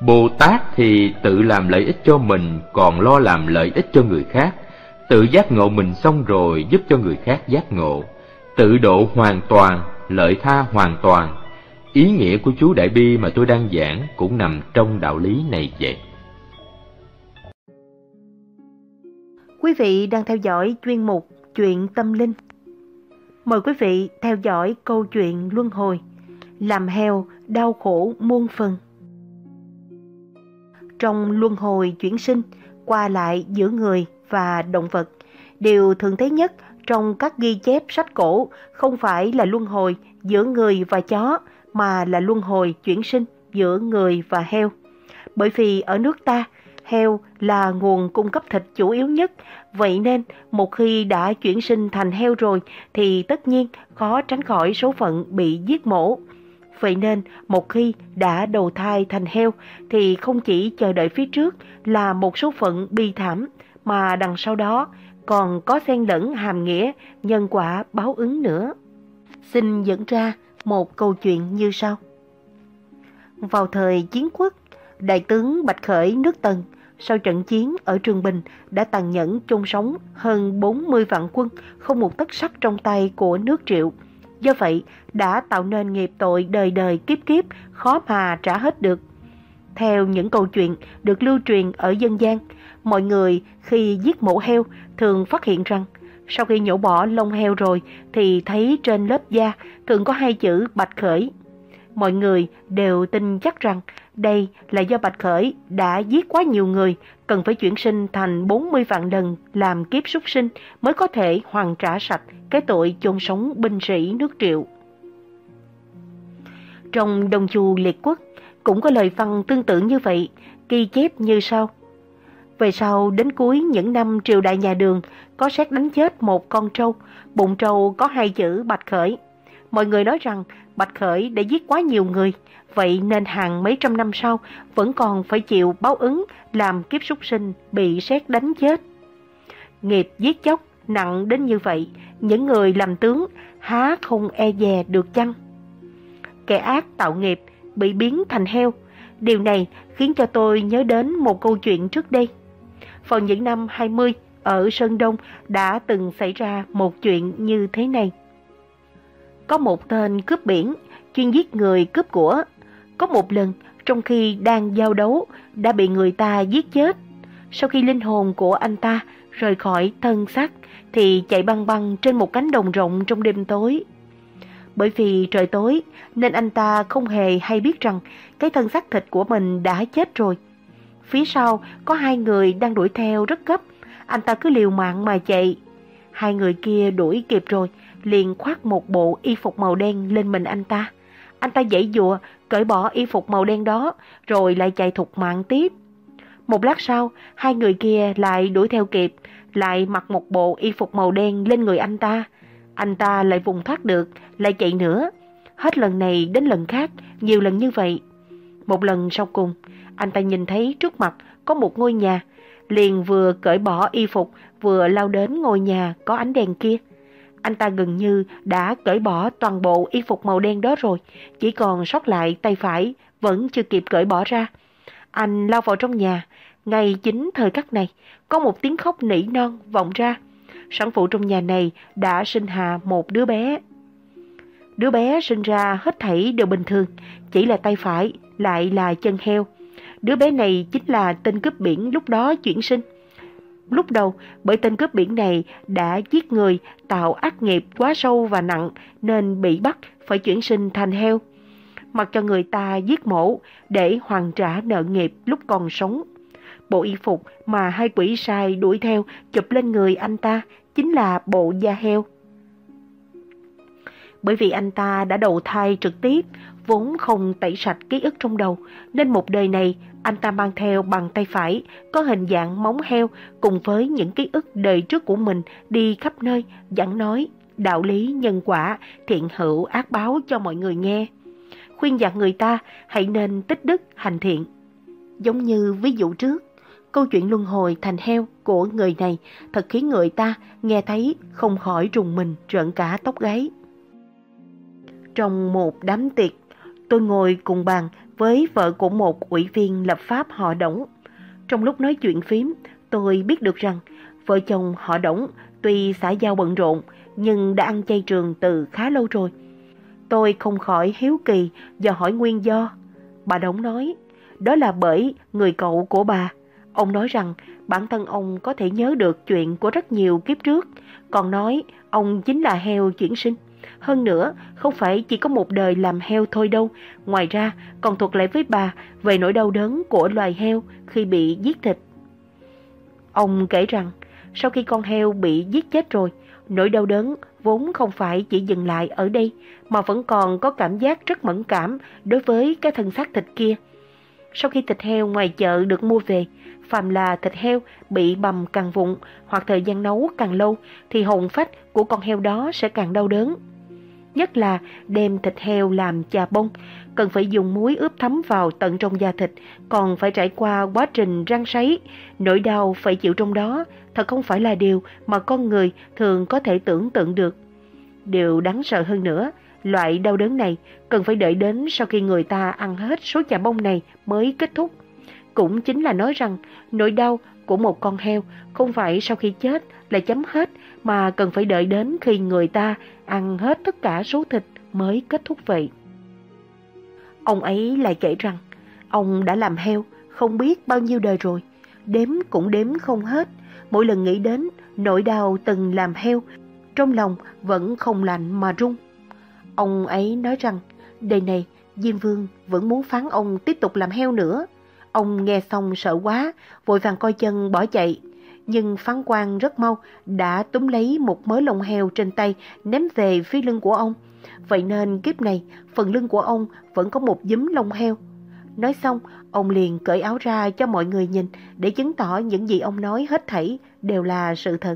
Bồ Tát thì tự làm lợi ích cho mình còn lo làm lợi ích cho người khác. Tự giác ngộ mình xong rồi giúp cho người khác giác ngộ. Tự độ hoàn toàn, lợi tha hoàn toàn. Ý nghĩa của chú Đại Bi mà tôi đang giảng cũng nằm trong đạo lý này vậy. Quý vị đang theo dõi chuyên mục Chuyện Tâm Linh Mời quý vị theo dõi câu chuyện Luân Hồi, làm heo đau khổ muôn phần. Trong luân hồi chuyển sinh, qua lại giữa người và động vật, điều thường thấy nhất trong các ghi chép sách cổ không phải là luân hồi giữa người và chó mà là luân hồi chuyển sinh giữa người và heo. Bởi vì ở nước ta, heo là nguồn cung cấp thịt chủ yếu nhất Vậy nên, một khi đã chuyển sinh thành heo rồi thì tất nhiên khó tránh khỏi số phận bị giết mổ. Vậy nên, một khi đã đầu thai thành heo thì không chỉ chờ đợi phía trước là một số phận bi thảm mà đằng sau đó còn có xen lẫn hàm nghĩa nhân quả báo ứng nữa. Xin dẫn ra một câu chuyện như sau. Vào thời chiến quốc, đại tướng Bạch Khởi nước Tần sau trận chiến ở Trường Bình đã tàn nhẫn chôn sống hơn 40 vạn quân, không một tất sắt trong tay của nước Triệu. Do vậy, đã tạo nên nghiệp tội đời đời kiếp kiếp, khó mà trả hết được. Theo những câu chuyện được lưu truyền ở dân gian, mọi người khi giết mổ heo thường phát hiện rằng sau khi nhổ bỏ lông heo rồi thì thấy trên lớp da thường có hai chữ bạch khởi mọi người đều tin chắc rằng đây là do Bạch Khởi đã giết quá nhiều người, cần phải chuyển sinh thành 40 vạn lần làm kiếp súc sinh mới có thể hoàn trả sạch cái tội chôn sống binh sĩ nước triệu. Trong Đông Chu Liệt Quốc cũng có lời văn tương tự như vậy, ghi chép như sau. Về sau đến cuối những năm triều đại nhà đường có xét đánh chết một con trâu, bụng trâu có hai chữ bạch khởi. Mọi người nói rằng Bạch Khởi đã giết quá nhiều người, vậy nên hàng mấy trăm năm sau vẫn còn phải chịu báo ứng làm kiếp súc sinh bị xét đánh chết. Nghiệp giết chóc nặng đến như vậy, những người làm tướng há không e dè được chăng? Kẻ ác tạo nghiệp bị biến thành heo, điều này khiến cho tôi nhớ đến một câu chuyện trước đây. Vào những năm 20 ở Sơn Đông đã từng xảy ra một chuyện như thế này có một tên cướp biển, chuyên giết người cướp của. Có một lần, trong khi đang giao đấu, đã bị người ta giết chết. Sau khi linh hồn của anh ta rời khỏi thân xác thì chạy băng băng trên một cánh đồng rộng trong đêm tối. Bởi vì trời tối nên anh ta không hề hay biết rằng cái thân xác thịt của mình đã chết rồi. Phía sau có hai người đang đuổi theo rất gấp, anh ta cứ liều mạng mà chạy. Hai người kia đuổi kịp rồi, liền khoác một bộ y phục màu đen lên mình anh ta. Anh ta dãy dụa, cởi bỏ y phục màu đen đó, rồi lại chạy thục mạng tiếp. Một lát sau, hai người kia lại đuổi theo kịp, lại mặc một bộ y phục màu đen lên người anh ta. Anh ta lại vùng thoát được, lại chạy nữa. Hết lần này đến lần khác, nhiều lần như vậy. Một lần sau cùng, anh ta nhìn thấy trước mặt có một ngôi nhà, liền vừa cởi bỏ y phục vừa lao đến ngôi nhà có ánh đèn kia anh ta gần như đã cởi bỏ toàn bộ y phục màu đen đó rồi, chỉ còn sót lại tay phải, vẫn chưa kịp cởi bỏ ra. Anh lao vào trong nhà, ngay chính thời khắc này, có một tiếng khóc nỉ non vọng ra. Sản phụ trong nhà này đã sinh hạ một đứa bé. Đứa bé sinh ra hết thảy đều bình thường, chỉ là tay phải, lại là chân heo. Đứa bé này chính là tên cướp biển lúc đó chuyển sinh lúc đầu bởi tên cướp biển này đã giết người, tạo ác nghiệp quá sâu và nặng nên bị bắt phải chuyển sinh thành heo. Mặc cho người ta giết mổ để hoàn trả nợ nghiệp lúc còn sống. Bộ y phục mà hai quỷ sai đuổi theo chụp lên người anh ta chính là bộ da heo bởi vì anh ta đã đầu thai trực tiếp, vốn không tẩy sạch ký ức trong đầu, nên một đời này anh ta mang theo bằng tay phải, có hình dạng móng heo cùng với những ký ức đời trước của mình đi khắp nơi, giảng nói, đạo lý nhân quả, thiện hữu ác báo cho mọi người nghe. Khuyên dặn người ta hãy nên tích đức hành thiện. Giống như ví dụ trước, câu chuyện luân hồi thành heo của người này thật khiến người ta nghe thấy không khỏi rùng mình trợn cả tóc gáy. Trong một đám tiệc Tôi ngồi cùng bàn với vợ của một ủy viên lập pháp họ Đổng. Trong lúc nói chuyện phím, tôi biết được rằng vợ chồng họ Đổng tuy xã giao bận rộn nhưng đã ăn chay trường từ khá lâu rồi. Tôi không khỏi hiếu kỳ và hỏi nguyên do. Bà Đổng nói, đó là bởi người cậu của bà. Ông nói rằng bản thân ông có thể nhớ được chuyện của rất nhiều kiếp trước, còn nói ông chính là heo chuyển sinh. Hơn nữa, không phải chỉ có một đời làm heo thôi đâu, ngoài ra còn thuật lại với bà về nỗi đau đớn của loài heo khi bị giết thịt. Ông kể rằng, sau khi con heo bị giết chết rồi, nỗi đau đớn vốn không phải chỉ dừng lại ở đây mà vẫn còn có cảm giác rất mẫn cảm đối với cái thân xác thịt kia. Sau khi thịt heo ngoài chợ được mua về, phàm là thịt heo bị bầm càng vụn hoặc thời gian nấu càng lâu thì hồn phách của con heo đó sẽ càng đau đớn nhất là đem thịt heo làm chà bông, cần phải dùng muối ướp thấm vào tận trong da thịt, còn phải trải qua quá trình răng sấy, nỗi đau phải chịu trong đó, thật không phải là điều mà con người thường có thể tưởng tượng được. Điều đáng sợ hơn nữa, loại đau đớn này cần phải đợi đến sau khi người ta ăn hết số chà bông này mới kết thúc. Cũng chính là nói rằng nỗi đau của một con heo không phải sau khi chết là chấm hết mà cần phải đợi đến khi người ta ăn hết tất cả số thịt mới kết thúc vậy. Ông ấy lại kể rằng, ông đã làm heo không biết bao nhiêu đời rồi, đếm cũng đếm không hết. Mỗi lần nghĩ đến nỗi đau từng làm heo, trong lòng vẫn không lạnh mà run. Ông ấy nói rằng, đời này Diêm Vương vẫn muốn phán ông tiếp tục làm heo nữa. Ông nghe xong sợ quá, vội vàng coi chân bỏ chạy nhưng phán quan rất mau đã túm lấy một mớ lông heo trên tay ném về phía lưng của ông. Vậy nên kiếp này, phần lưng của ông vẫn có một dúm lông heo. Nói xong, ông liền cởi áo ra cho mọi người nhìn để chứng tỏ những gì ông nói hết thảy đều là sự thật.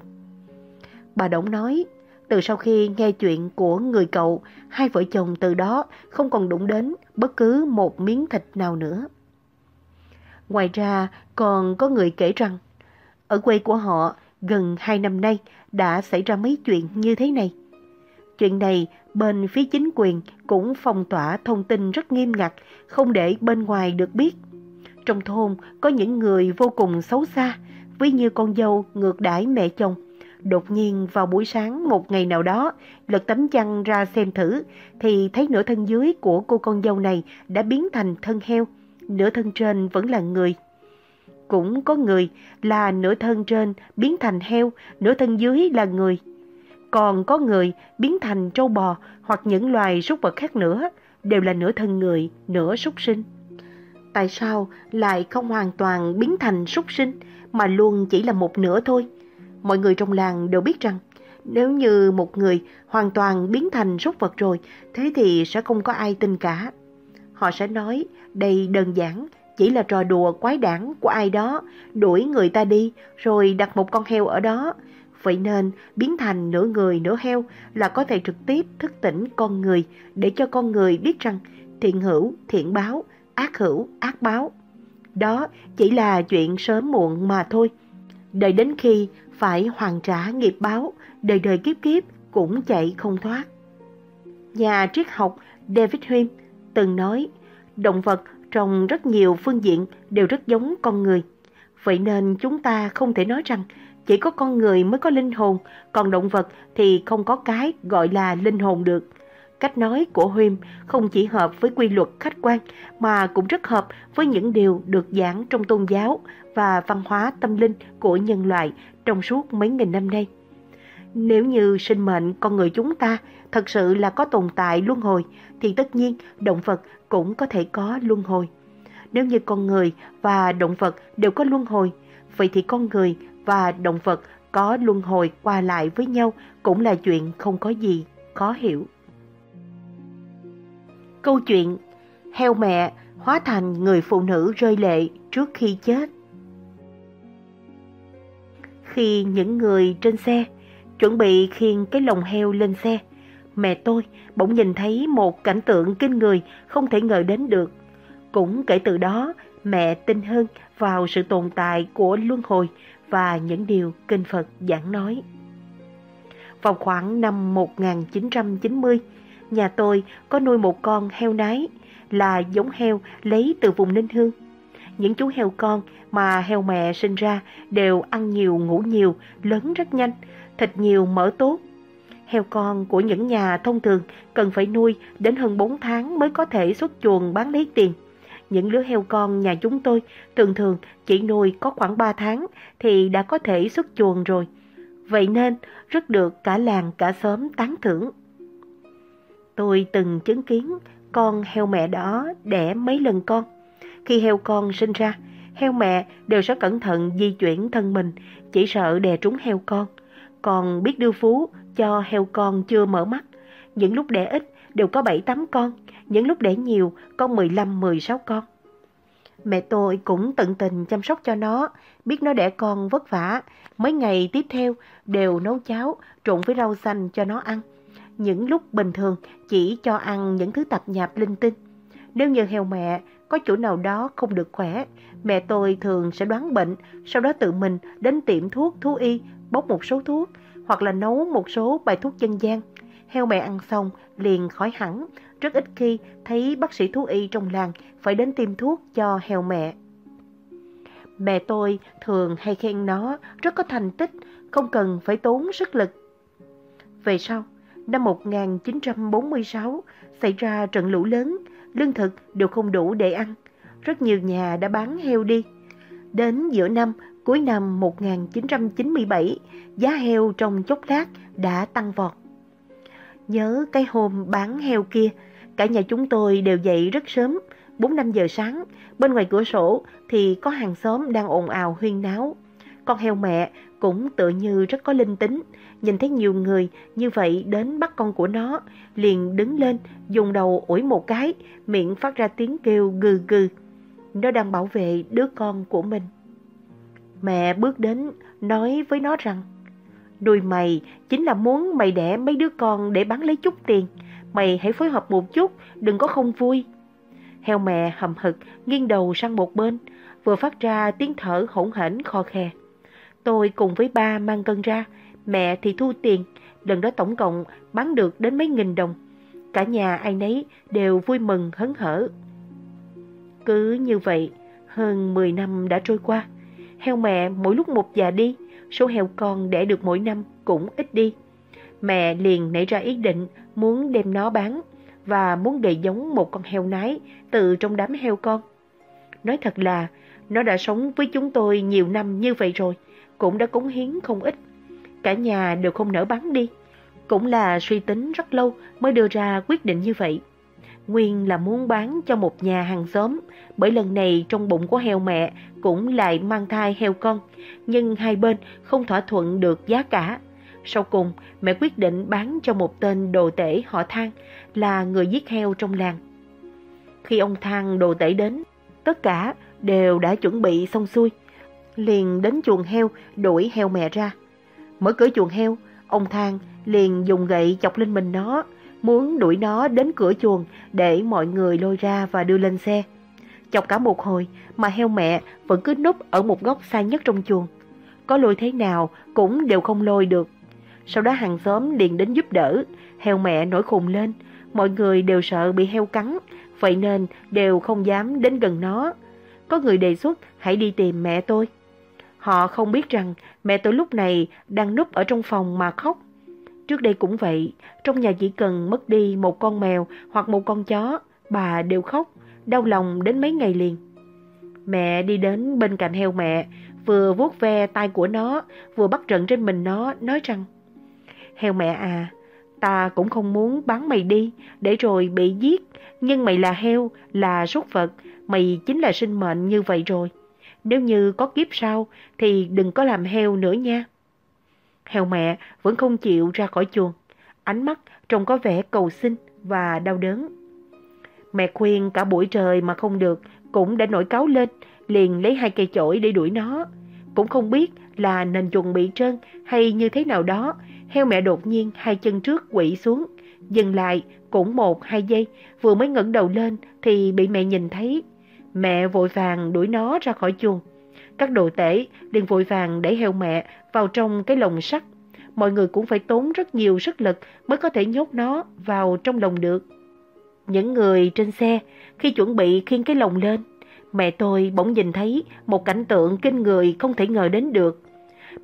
Bà Đổng nói, từ sau khi nghe chuyện của người cậu, hai vợ chồng từ đó không còn đụng đến bất cứ một miếng thịt nào nữa. Ngoài ra, còn có người kể rằng ở quê của họ, gần 2 năm nay đã xảy ra mấy chuyện như thế này. Chuyện này, bên phía chính quyền cũng phong tỏa thông tin rất nghiêm ngặt, không để bên ngoài được biết. Trong thôn có những người vô cùng xấu xa, ví như con dâu ngược đãi mẹ chồng. Đột nhiên vào buổi sáng một ngày nào đó, lật tấm chăn ra xem thử, thì thấy nửa thân dưới của cô con dâu này đã biến thành thân heo, nửa thân trên vẫn là người cũng có người là nửa thân trên biến thành heo, nửa thân dưới là người. Còn có người biến thành trâu bò hoặc những loài súc vật khác nữa, đều là nửa thân người, nửa súc sinh. Tại sao lại không hoàn toàn biến thành súc sinh mà luôn chỉ là một nửa thôi? Mọi người trong làng đều biết rằng nếu như một người hoàn toàn biến thành súc vật rồi, thế thì sẽ không có ai tin cả. Họ sẽ nói đây đơn giản chỉ là trò đùa quái đản của ai đó, đuổi người ta đi rồi đặt một con heo ở đó. Vậy nên biến thành nửa người nửa heo là có thể trực tiếp thức tỉnh con người để cho con người biết rằng thiện hữu thiện báo, ác hữu ác báo. Đó chỉ là chuyện sớm muộn mà thôi. Đợi đến khi phải hoàn trả nghiệp báo, đời đời kiếp kiếp cũng chạy không thoát. Nhà triết học David Hume từng nói, động vật trong rất nhiều phương diện đều rất giống con người. Vậy nên chúng ta không thể nói rằng chỉ có con người mới có linh hồn, còn động vật thì không có cái gọi là linh hồn được. Cách nói của Huyêm không chỉ hợp với quy luật khách quan mà cũng rất hợp với những điều được giảng trong tôn giáo và văn hóa tâm linh của nhân loại trong suốt mấy nghìn năm nay. Nếu như sinh mệnh con người chúng ta thật sự là có tồn tại luân hồi thì tất nhiên động vật cũng có thể có luân hồi. Nếu như con người và động vật đều có luân hồi, vậy thì con người và động vật có luân hồi qua lại với nhau cũng là chuyện không có gì khó hiểu. Câu chuyện Heo mẹ hóa thành người phụ nữ rơi lệ trước khi chết Khi những người trên xe chuẩn bị khiêng cái lồng heo lên xe mẹ tôi bỗng nhìn thấy một cảnh tượng kinh người không thể ngờ đến được. Cũng kể từ đó, mẹ tin hơn vào sự tồn tại của luân hồi và những điều kinh Phật giảng nói. Vào khoảng năm 1990, nhà tôi có nuôi một con heo nái là giống heo lấy từ vùng Ninh Hương. Những chú heo con mà heo mẹ sinh ra đều ăn nhiều, ngủ nhiều, lớn rất nhanh, thịt nhiều, mỡ tốt, Heo con của những nhà thông thường cần phải nuôi đến hơn 4 tháng mới có thể xuất chuồng bán lấy tiền. Những lứa heo con nhà chúng tôi thường thường chỉ nuôi có khoảng 3 tháng thì đã có thể xuất chuồng rồi. Vậy nên rất được cả làng cả xóm tán thưởng. Tôi từng chứng kiến con heo mẹ đó đẻ mấy lần con. Khi heo con sinh ra, heo mẹ đều sẽ cẩn thận di chuyển thân mình, chỉ sợ đè trúng heo con. Còn biết đưa phú cho heo con chưa mở mắt. Những lúc đẻ ít đều có 7-8 con, những lúc đẻ nhiều có 15-16 con. Mẹ tôi cũng tận tình chăm sóc cho nó, biết nó đẻ con vất vả. Mấy ngày tiếp theo đều nấu cháo trộn với rau xanh cho nó ăn. Những lúc bình thường chỉ cho ăn những thứ tạp nhạp linh tinh. Nếu như heo mẹ có chỗ nào đó không được khỏe, mẹ tôi thường sẽ đoán bệnh, sau đó tự mình đến tiệm thuốc thú y bốc một số thuốc hoặc là nấu một số bài thuốc dân gian. Heo mẹ ăn xong liền khỏi hẳn, rất ít khi thấy bác sĩ thú y trong làng phải đến tiêm thuốc cho heo mẹ. Mẹ tôi thường hay khen nó rất có thành tích, không cần phải tốn sức lực. Về sau, năm 1946 xảy ra trận lũ lớn, lương thực đều không đủ để ăn. Rất nhiều nhà đã bán heo đi. Đến giữa năm Cuối năm 1997, giá heo trong chốc lát đã tăng vọt. Nhớ cái hôm bán heo kia, cả nhà chúng tôi đều dậy rất sớm, 4-5 giờ sáng, bên ngoài cửa sổ thì có hàng xóm đang ồn ào huyên náo. Con heo mẹ cũng tự như rất có linh tính, nhìn thấy nhiều người như vậy đến bắt con của nó, liền đứng lên, dùng đầu ủi một cái, miệng phát ra tiếng kêu gừ gừ. Nó đang bảo vệ đứa con của mình. Mẹ bước đến nói với nó rằng Nuôi mày chính là muốn mày đẻ mấy đứa con để bán lấy chút tiền Mày hãy phối hợp một chút, đừng có không vui Heo mẹ hầm hực nghiêng đầu sang một bên Vừa phát ra tiếng thở hỗn hển kho khe. Tôi cùng với ba mang cân ra Mẹ thì thu tiền Lần đó tổng cộng bán được đến mấy nghìn đồng Cả nhà ai nấy đều vui mừng hấn hở cứ như vậy, hơn 10 năm đã trôi qua. Heo mẹ mỗi lúc một già đi, số heo con đẻ được mỗi năm cũng ít đi. Mẹ liền nảy ra ý định muốn đem nó bán và muốn gầy giống một con heo nái từ trong đám heo con. Nói thật là, nó đã sống với chúng tôi nhiều năm như vậy rồi, cũng đã cống hiến không ít. Cả nhà đều không nỡ bán đi. Cũng là suy tính rất lâu mới đưa ra quyết định như vậy nguyên là muốn bán cho một nhà hàng xóm, bởi lần này trong bụng của heo mẹ cũng lại mang thai heo con, nhưng hai bên không thỏa thuận được giá cả. Sau cùng, mẹ quyết định bán cho một tên đồ tể họ Thang là người giết heo trong làng. Khi ông Thang đồ tể đến, tất cả đều đã chuẩn bị xong xuôi. Liền đến chuồng heo đuổi heo mẹ ra. Mở cửa chuồng heo, ông Thang liền dùng gậy chọc lên mình nó, muốn đuổi nó đến cửa chuồng để mọi người lôi ra và đưa lên xe. Chọc cả một hồi mà heo mẹ vẫn cứ núp ở một góc xa nhất trong chuồng. Có lôi thế nào cũng đều không lôi được. Sau đó hàng xóm liền đến giúp đỡ, heo mẹ nổi khùng lên, mọi người đều sợ bị heo cắn, vậy nên đều không dám đến gần nó. Có người đề xuất hãy đi tìm mẹ tôi. Họ không biết rằng mẹ tôi lúc này đang núp ở trong phòng mà khóc. Trước đây cũng vậy, trong nhà chỉ cần mất đi một con mèo hoặc một con chó, bà đều khóc, đau lòng đến mấy ngày liền. Mẹ đi đến bên cạnh heo mẹ, vừa vuốt ve tay của nó, vừa bắt trận trên mình nó, nói rằng Heo mẹ à, ta cũng không muốn bán mày đi, để rồi bị giết, nhưng mày là heo, là súc vật, mày chính là sinh mệnh như vậy rồi. Nếu như có kiếp sau thì đừng có làm heo nữa nha heo mẹ vẫn không chịu ra khỏi chuồng. Ánh mắt trông có vẻ cầu xin và đau đớn. Mẹ khuyên cả buổi trời mà không được, cũng đã nổi cáo lên, liền lấy hai cây chổi để đuổi nó. Cũng không biết là nền chuồng bị trơn hay như thế nào đó, heo mẹ đột nhiên hai chân trước quỵ xuống, dừng lại cũng một hai giây, vừa mới ngẩng đầu lên thì bị mẹ nhìn thấy. Mẹ vội vàng đuổi nó ra khỏi chuồng. Các đồ tể liền vội vàng để heo mẹ vào trong cái lồng sắt. Mọi người cũng phải tốn rất nhiều sức lực mới có thể nhốt nó vào trong lồng được. Những người trên xe khi chuẩn bị khiên cái lồng lên, mẹ tôi bỗng nhìn thấy một cảnh tượng kinh người không thể ngờ đến được.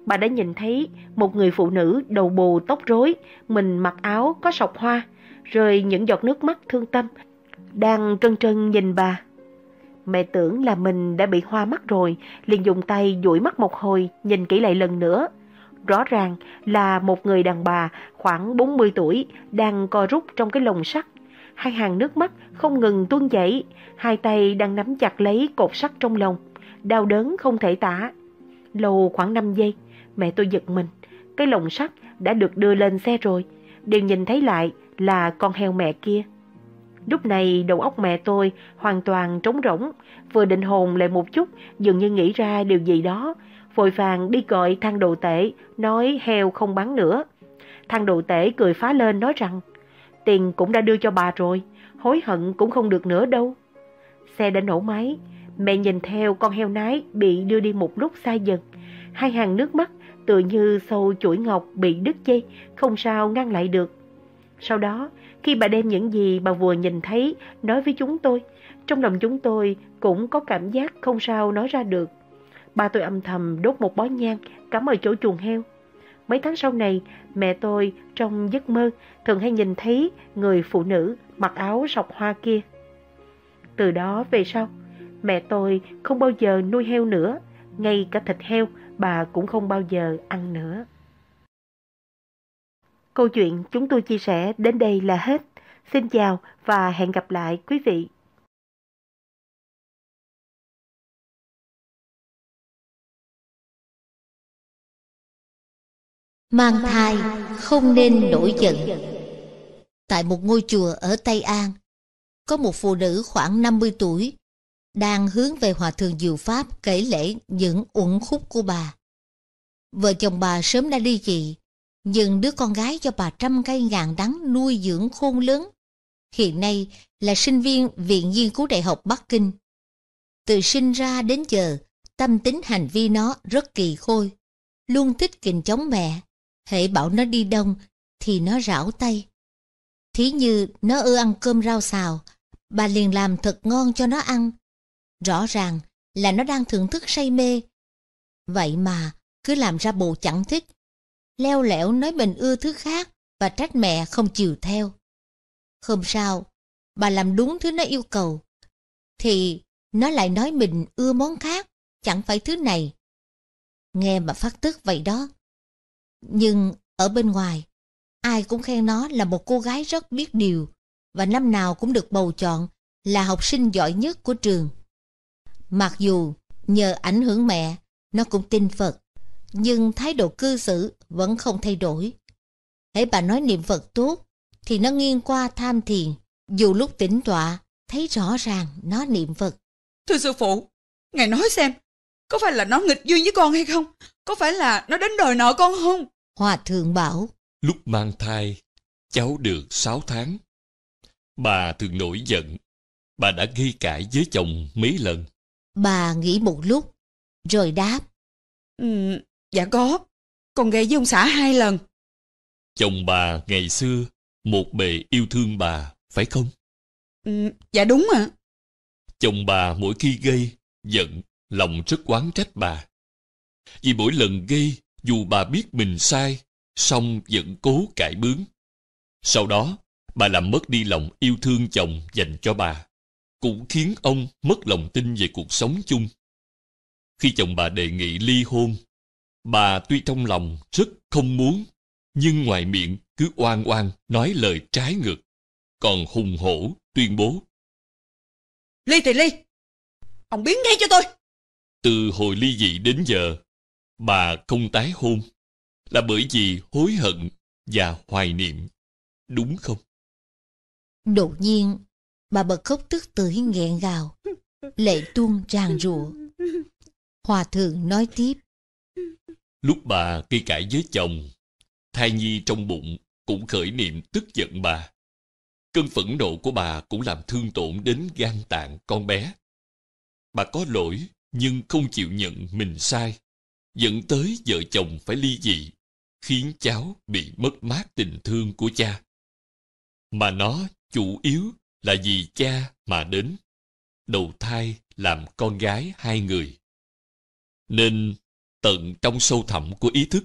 Bà đã nhìn thấy một người phụ nữ đầu bù tóc rối, mình mặc áo có sọc hoa, rồi những giọt nước mắt thương tâm, đang trân trân nhìn bà mẹ tưởng là mình đã bị hoa mắt rồi, liền dùng tay dụi mắt một hồi, nhìn kỹ lại lần nữa. Rõ ràng là một người đàn bà khoảng 40 tuổi đang co rút trong cái lồng sắt. Hai hàng nước mắt không ngừng tuôn chảy, hai tay đang nắm chặt lấy cột sắt trong lồng, đau đớn không thể tả. Lâu khoảng 5 giây, mẹ tôi giật mình, cái lồng sắt đã được đưa lên xe rồi, đều nhìn thấy lại là con heo mẹ kia. Lúc này đầu óc mẹ tôi hoàn toàn trống rỗng, vừa định hồn lại một chút, dường như nghĩ ra điều gì đó. Vội vàng đi gọi thang đồ tể, nói heo không bán nữa. Thang đồ tể cười phá lên nói rằng, tiền cũng đã đưa cho bà rồi, hối hận cũng không được nữa đâu. Xe đã nổ máy, mẹ nhìn theo con heo nái bị đưa đi một lúc xa dần. Hai hàng nước mắt tựa như sâu chuỗi ngọc bị đứt dây, không sao ngăn lại được. Sau đó, khi bà đem những gì bà vừa nhìn thấy nói với chúng tôi, trong lòng chúng tôi cũng có cảm giác không sao nói ra được. Ba tôi âm thầm đốt một bó nhang cắm ở chỗ chuồng heo. Mấy tháng sau này, mẹ tôi trong giấc mơ thường hay nhìn thấy người phụ nữ mặc áo sọc hoa kia. Từ đó về sau, mẹ tôi không bao giờ nuôi heo nữa, ngay cả thịt heo bà cũng không bao giờ ăn nữa. Câu chuyện chúng tôi chia sẻ đến đây là hết. Xin chào và hẹn gặp lại quý vị. Mang thai không nên nổi giận Tại một ngôi chùa ở Tây An, có một phụ nữ khoảng 50 tuổi đang hướng về Hòa Thượng Diệu Pháp kể lễ những uẩn khúc của bà. Vợ chồng bà sớm đã đi dị, nhưng đứa con gái cho bà trăm cây ngàn đắng nuôi dưỡng khôn lớn, hiện nay là sinh viên Viện Nghiên cứu Đại học Bắc Kinh. Từ sinh ra đến giờ, tâm tính hành vi nó rất kỳ khôi, luôn thích kình chống mẹ, hệ bảo nó đi đông thì nó rảo tay. Thí như nó ưa ăn cơm rau xào, bà liền làm thật ngon cho nó ăn. Rõ ràng là nó đang thưởng thức say mê. Vậy mà cứ làm ra bộ chẳng thích, leo lẻo nói mình ưa thứ khác và trách mẹ không chiều theo. Hôm sau, bà làm đúng thứ nó yêu cầu, thì nó lại nói mình ưa món khác, chẳng phải thứ này. Nghe mà phát tức vậy đó. Nhưng ở bên ngoài, ai cũng khen nó là một cô gái rất biết điều và năm nào cũng được bầu chọn là học sinh giỏi nhất của trường. Mặc dù nhờ ảnh hưởng mẹ, nó cũng tin Phật nhưng thái độ cư xử vẫn không thay đổi. Hãy bà nói niệm Phật tốt, thì nó nghiêng qua tham thiền, dù lúc tĩnh tọa, thấy rõ ràng nó niệm Phật. Thưa sư phụ, ngài nói xem, có phải là nó nghịch duyên với con hay không? Có phải là nó đến đòi nợ con không? Hòa thượng bảo. Lúc mang thai, cháu được 6 tháng. Bà thường nổi giận. Bà đã ghi cãi với chồng mấy lần. Bà nghĩ một lúc, rồi đáp. Ừ, Dạ có, còn gây với ông xã hai lần. Chồng bà ngày xưa, một bề yêu thương bà, phải không? Ừ, dạ đúng ạ. Chồng bà mỗi khi gây, giận, lòng rất oán trách bà. Vì mỗi lần gây, dù bà biết mình sai, song vẫn cố cải bướng. Sau đó, bà làm mất đi lòng yêu thương chồng dành cho bà, cũng khiến ông mất lòng tin về cuộc sống chung. Khi chồng bà đề nghị ly hôn, Bà tuy trong lòng rất không muốn, nhưng ngoài miệng cứ oan oan nói lời trái ngược, còn hùng hổ tuyên bố. Ly thì ly, ông biến ngay cho tôi. Từ hồi ly dị đến giờ, bà không tái hôn là bởi vì hối hận và hoài niệm, đúng không? Đột nhiên, bà bật khóc tức tưởi nghẹn gào, lệ tuôn tràn rụa. Hòa thượng nói tiếp. Lúc bà gây cãi với chồng, thai nhi trong bụng cũng khởi niệm tức giận bà. Cơn phẫn nộ của bà cũng làm thương tổn đến gan tạng con bé. Bà có lỗi nhưng không chịu nhận mình sai, dẫn tới vợ chồng phải ly dị, khiến cháu bị mất mát tình thương của cha. Mà nó chủ yếu là vì cha mà đến, đầu thai làm con gái hai người. Nên tận trong sâu thẳm của ý thức.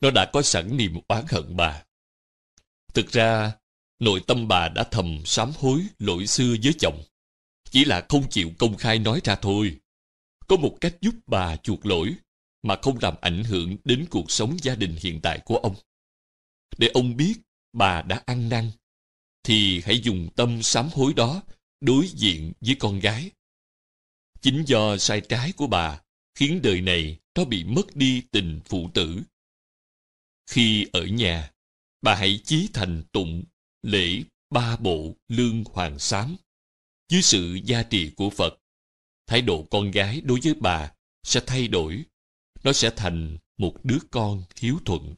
Nó đã có sẵn niềm oán hận bà. Thực ra, nội tâm bà đã thầm sám hối lỗi xưa với chồng. Chỉ là không chịu công khai nói ra thôi. Có một cách giúp bà chuộc lỗi mà không làm ảnh hưởng đến cuộc sống gia đình hiện tại của ông. Để ông biết bà đã ăn năn, thì hãy dùng tâm sám hối đó đối diện với con gái. Chính do sai trái của bà khiến đời này nó bị mất đi tình phụ tử. Khi ở nhà, bà hãy chí thành tụng lễ ba bộ lương hoàng sám. Dưới sự gia trì của Phật, thái độ con gái đối với bà sẽ thay đổi. Nó sẽ thành một đứa con hiếu thuận.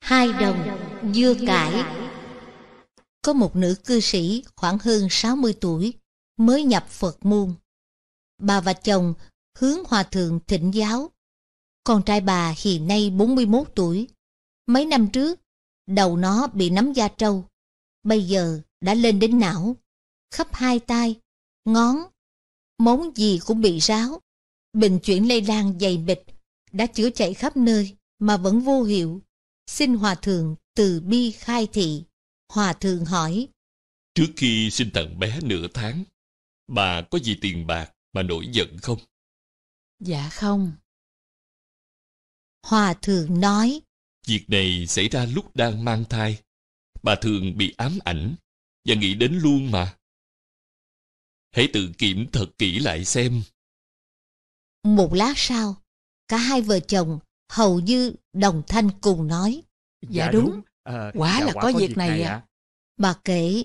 Hai đồng dưa cải Có một nữ cư sĩ khoảng hơn 60 tuổi mới nhập Phật môn. Bà và chồng hướng hòa thượng thịnh giáo. Con trai bà hiện nay 41 tuổi. Mấy năm trước, đầu nó bị nắm da trâu. Bây giờ đã lên đến não, khắp hai tay, ngón, móng gì cũng bị ráo. Bệnh chuyển lây lan dày bịch, đã chữa chạy khắp nơi mà vẫn vô hiệu. Xin Hòa Thượng từ bi khai thị. Hòa Thượng hỏi. Trước khi sinh thằng bé nửa tháng, bà có gì tiền bạc mà nổi giận không? Dạ không. Hòa thượng nói. Việc này xảy ra lúc đang mang thai. Bà thường bị ám ảnh và nghĩ đến luôn mà. Hãy tự kiểm thật kỹ lại xem. Một lát sau, cả hai vợ chồng hầu như đồng thanh cùng nói. Dạ, dạ đúng, đúng. À, ờ, quả dạ, là quả có, việc, việc này À. à. Bà kể,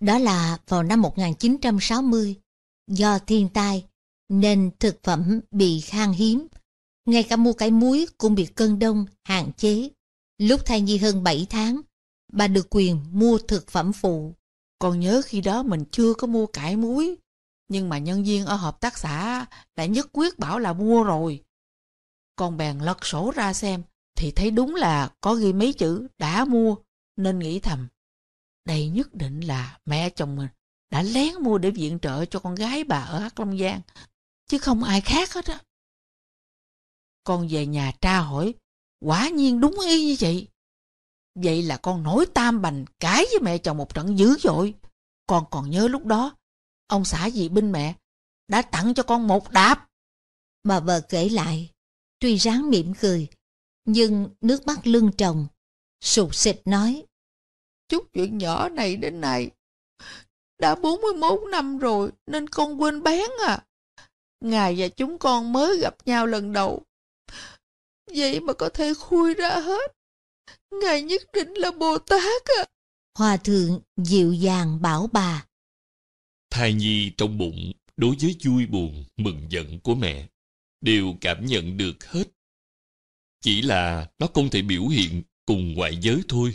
đó là vào năm 1960, do thiên tai nên thực phẩm bị khan hiếm. Ngay cả mua cái muối cũng bị cơn đông, hạn chế. Lúc thai nhi hơn 7 tháng, bà được quyền mua thực phẩm phụ. Còn nhớ khi đó mình chưa có mua cải muối, nhưng mà nhân viên ở hợp tác xã đã nhất quyết bảo là mua rồi. Con bèn lật sổ ra xem, thì thấy đúng là có ghi mấy chữ đã mua, nên nghĩ thầm. Đây nhất định là mẹ chồng mình đã lén mua để viện trợ cho con gái bà ở Hắc Long Giang chứ không ai khác hết á. Con về nhà tra hỏi, quả nhiên đúng y như vậy. Vậy là con nổi tam bành cãi với mẹ chồng một trận dữ dội. Con còn nhớ lúc đó, ông xã dị binh mẹ đã tặng cho con một đạp. Bà vợ kể lại, tuy ráng mỉm cười, nhưng nước mắt lưng tròng, sụt xịt nói. Chút chuyện nhỏ này đến nay, đã 41 năm rồi nên con quên bén à. Ngài và chúng con mới gặp nhau lần đầu. Vậy mà có thể khui ra hết. Ngài nhất định là Bồ Tát à. Hòa thượng dịu dàng bảo bà. Thai nhi trong bụng đối với vui buồn, mừng giận của mẹ đều cảm nhận được hết. Chỉ là nó không thể biểu hiện cùng ngoại giới thôi.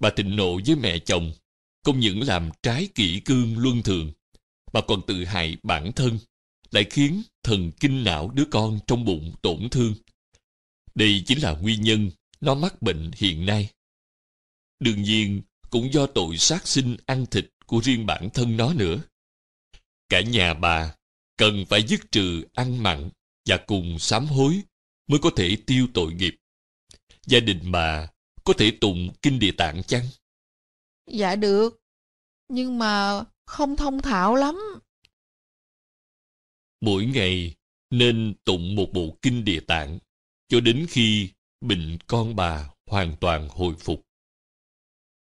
Bà thịnh nộ với mẹ chồng, không những làm trái kỷ cương luân thường, mà còn tự hại bản thân lại khiến thần kinh não đứa con trong bụng tổn thương. Đây chính là nguyên nhân nó mắc bệnh hiện nay. Đương nhiên, cũng do tội sát sinh ăn thịt của riêng bản thân nó nữa. Cả nhà bà cần phải dứt trừ ăn mặn và cùng sám hối mới có thể tiêu tội nghiệp. Gia đình bà có thể tụng kinh địa tạng chăng? Dạ được, nhưng mà không thông thạo lắm. Mỗi ngày nên tụng một bộ kinh địa tạng cho đến khi bệnh con bà hoàn toàn hồi phục.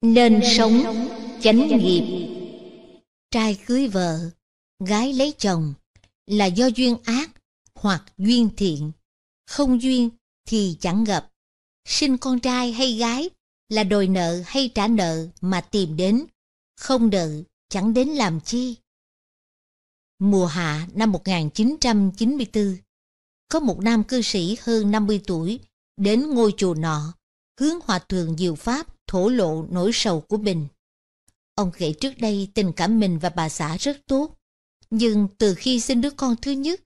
Nên sống chánh nghiệp Trai cưới vợ, gái lấy chồng là do duyên ác hoặc duyên thiện. Không duyên thì chẳng gặp. Sinh con trai hay gái là đòi nợ hay trả nợ mà tìm đến. Không nợ chẳng đến làm chi. Mùa hạ năm 1994, có một nam cư sĩ hơn 50 tuổi đến ngôi chùa nọ, hướng hòa thượng Diệu Pháp thổ lộ nỗi sầu của mình. Ông kể trước đây tình cảm mình và bà xã rất tốt, nhưng từ khi sinh đứa con thứ nhất,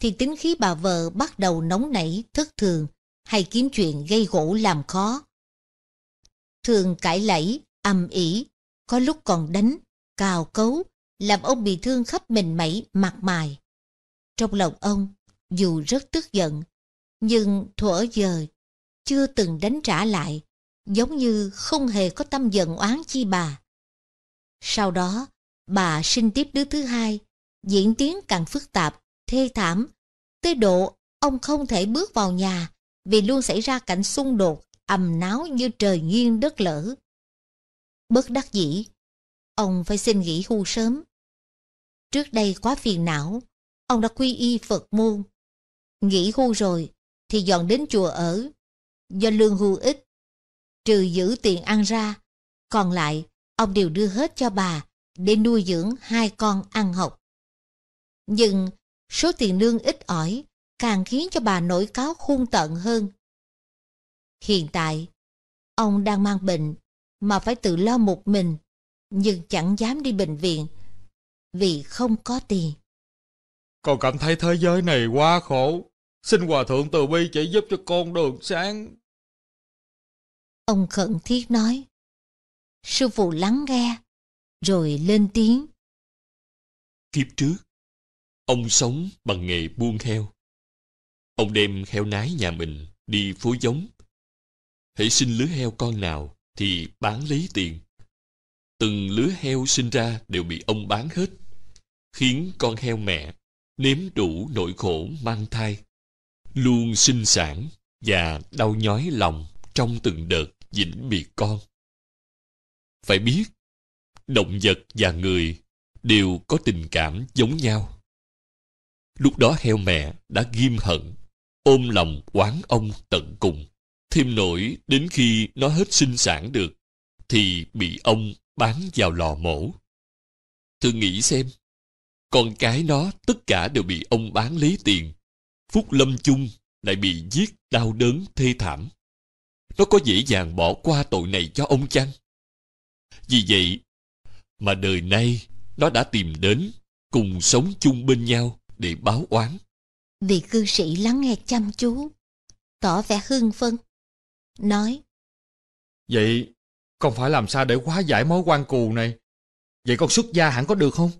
thì tính khí bà vợ bắt đầu nóng nảy, thất thường, hay kiếm chuyện gây gỗ làm khó. Thường cãi lẫy, âm ỉ, có lúc còn đánh, cào cấu, làm ông bị thương khắp mình mẩy mặt mày. Trong lòng ông, dù rất tức giận, nhưng thuở giờ chưa từng đánh trả lại, giống như không hề có tâm giận oán chi bà. Sau đó, bà sinh tiếp đứa thứ hai, diễn tiến càng phức tạp, thê thảm, tới độ ông không thể bước vào nhà vì luôn xảy ra cảnh xung đột, ầm náo như trời nghiêng đất lở. Bất đắc dĩ, ông phải xin nghỉ hưu sớm Trước đây quá phiền não, ông đã quy y Phật môn. Nghỉ hưu rồi, thì dọn đến chùa ở. Do lương hưu ít, trừ giữ tiền ăn ra. Còn lại, ông đều đưa hết cho bà để nuôi dưỡng hai con ăn học. Nhưng số tiền lương ít ỏi càng khiến cho bà nổi cáo khôn tận hơn. Hiện tại, ông đang mang bệnh mà phải tự lo một mình, nhưng chẳng dám đi bệnh viện vì không có tiền. Con cảm thấy thế giới này quá khổ. Xin Hòa Thượng Từ Bi chỉ giúp cho con đường sáng. Ông khẩn thiết nói. Sư phụ lắng nghe, rồi lên tiếng. Kiếp trước, ông sống bằng nghề buôn heo. Ông đem heo nái nhà mình đi phối giống. Hãy sinh lứa heo con nào thì bán lấy tiền. Từng lứa heo sinh ra đều bị ông bán hết khiến con heo mẹ nếm đủ nỗi khổ mang thai, luôn sinh sản và đau nhói lòng trong từng đợt vĩnh biệt con. Phải biết, động vật và người đều có tình cảm giống nhau. Lúc đó heo mẹ đã ghim hận, ôm lòng oán ông tận cùng. Thêm nổi đến khi nó hết sinh sản được, thì bị ông bán vào lò mổ. Thử nghĩ xem, con cái nó tất cả đều bị ông bán lấy tiền. Phúc Lâm Chung lại bị giết đau đớn thê thảm. Nó có dễ dàng bỏ qua tội này cho ông chăng? Vì vậy mà đời nay nó đã tìm đến cùng sống chung bên nhau để báo oán. Vị cư sĩ lắng nghe chăm chú, tỏ vẻ hưng phấn, nói Vậy con phải làm sao để hóa giải mối quan cù này? Vậy con xuất gia hẳn có được không?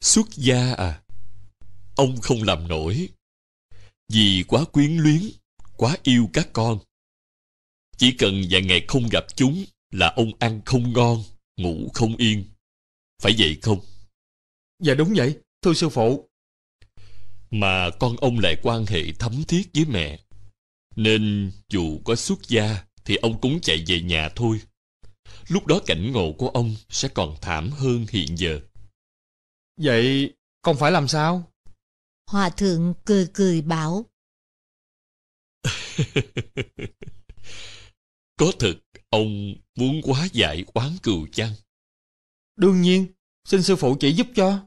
xuất gia à ông không làm nổi vì quá quyến luyến quá yêu các con chỉ cần vài ngày không gặp chúng là ông ăn không ngon ngủ không yên phải vậy không dạ đúng vậy thưa sư phụ mà con ông lại quan hệ thấm thiết với mẹ nên dù có xuất gia thì ông cũng chạy về nhà thôi lúc đó cảnh ngộ của ông sẽ còn thảm hơn hiện giờ Vậy con phải làm sao? Hòa thượng cười cười bảo. Có thật ông muốn quá giải quán cừu chăng? Đương nhiên, xin sư phụ chỉ giúp cho.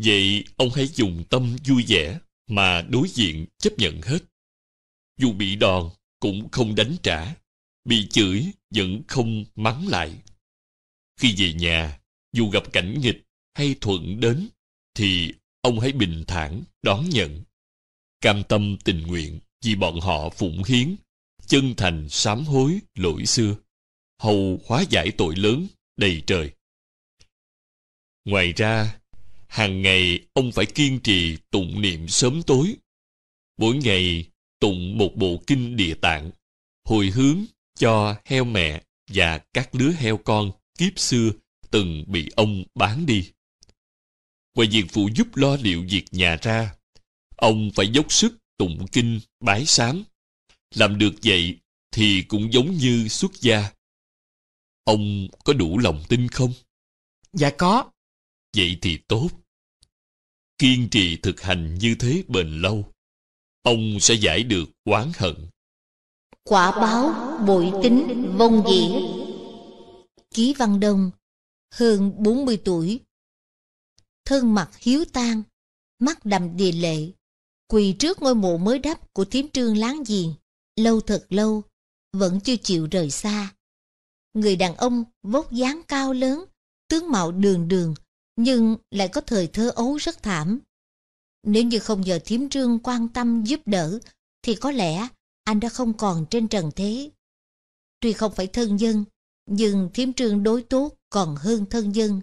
Vậy ông hãy dùng tâm vui vẻ mà đối diện chấp nhận hết. Dù bị đòn cũng không đánh trả, bị chửi vẫn không mắng lại. Khi về nhà, dù gặp cảnh nghịch hay thuận đến thì ông hãy bình thản đón nhận cam tâm tình nguyện vì bọn họ phụng hiến chân thành sám hối lỗi xưa hầu hóa giải tội lớn đầy trời ngoài ra hàng ngày ông phải kiên trì tụng niệm sớm tối mỗi ngày tụng một bộ kinh địa tạng hồi hướng cho heo mẹ và các đứa heo con kiếp xưa từng bị ông bán đi Ngoài việc phụ giúp lo liệu việc nhà ra, ông phải dốc sức tụng kinh, bái sám. Làm được vậy thì cũng giống như xuất gia. Ông có đủ lòng tin không? Dạ có. Vậy thì tốt. Kiên trì thực hành như thế bền lâu, ông sẽ giải được oán hận. Quả báo bội tính vong dĩ Ký Văn Đông Hơn 40 tuổi thân mặt hiếu tan, mắt đầm đìa lệ, quỳ trước ngôi mộ mới đắp của tím trương láng giềng, lâu thật lâu, vẫn chưa chịu rời xa. Người đàn ông vóc dáng cao lớn, tướng mạo đường đường, nhưng lại có thời thơ ấu rất thảm. Nếu như không nhờ thím trương quan tâm giúp đỡ, thì có lẽ anh đã không còn trên trần thế. Tuy không phải thân dân, nhưng thím trương đối tốt còn hơn thân dân.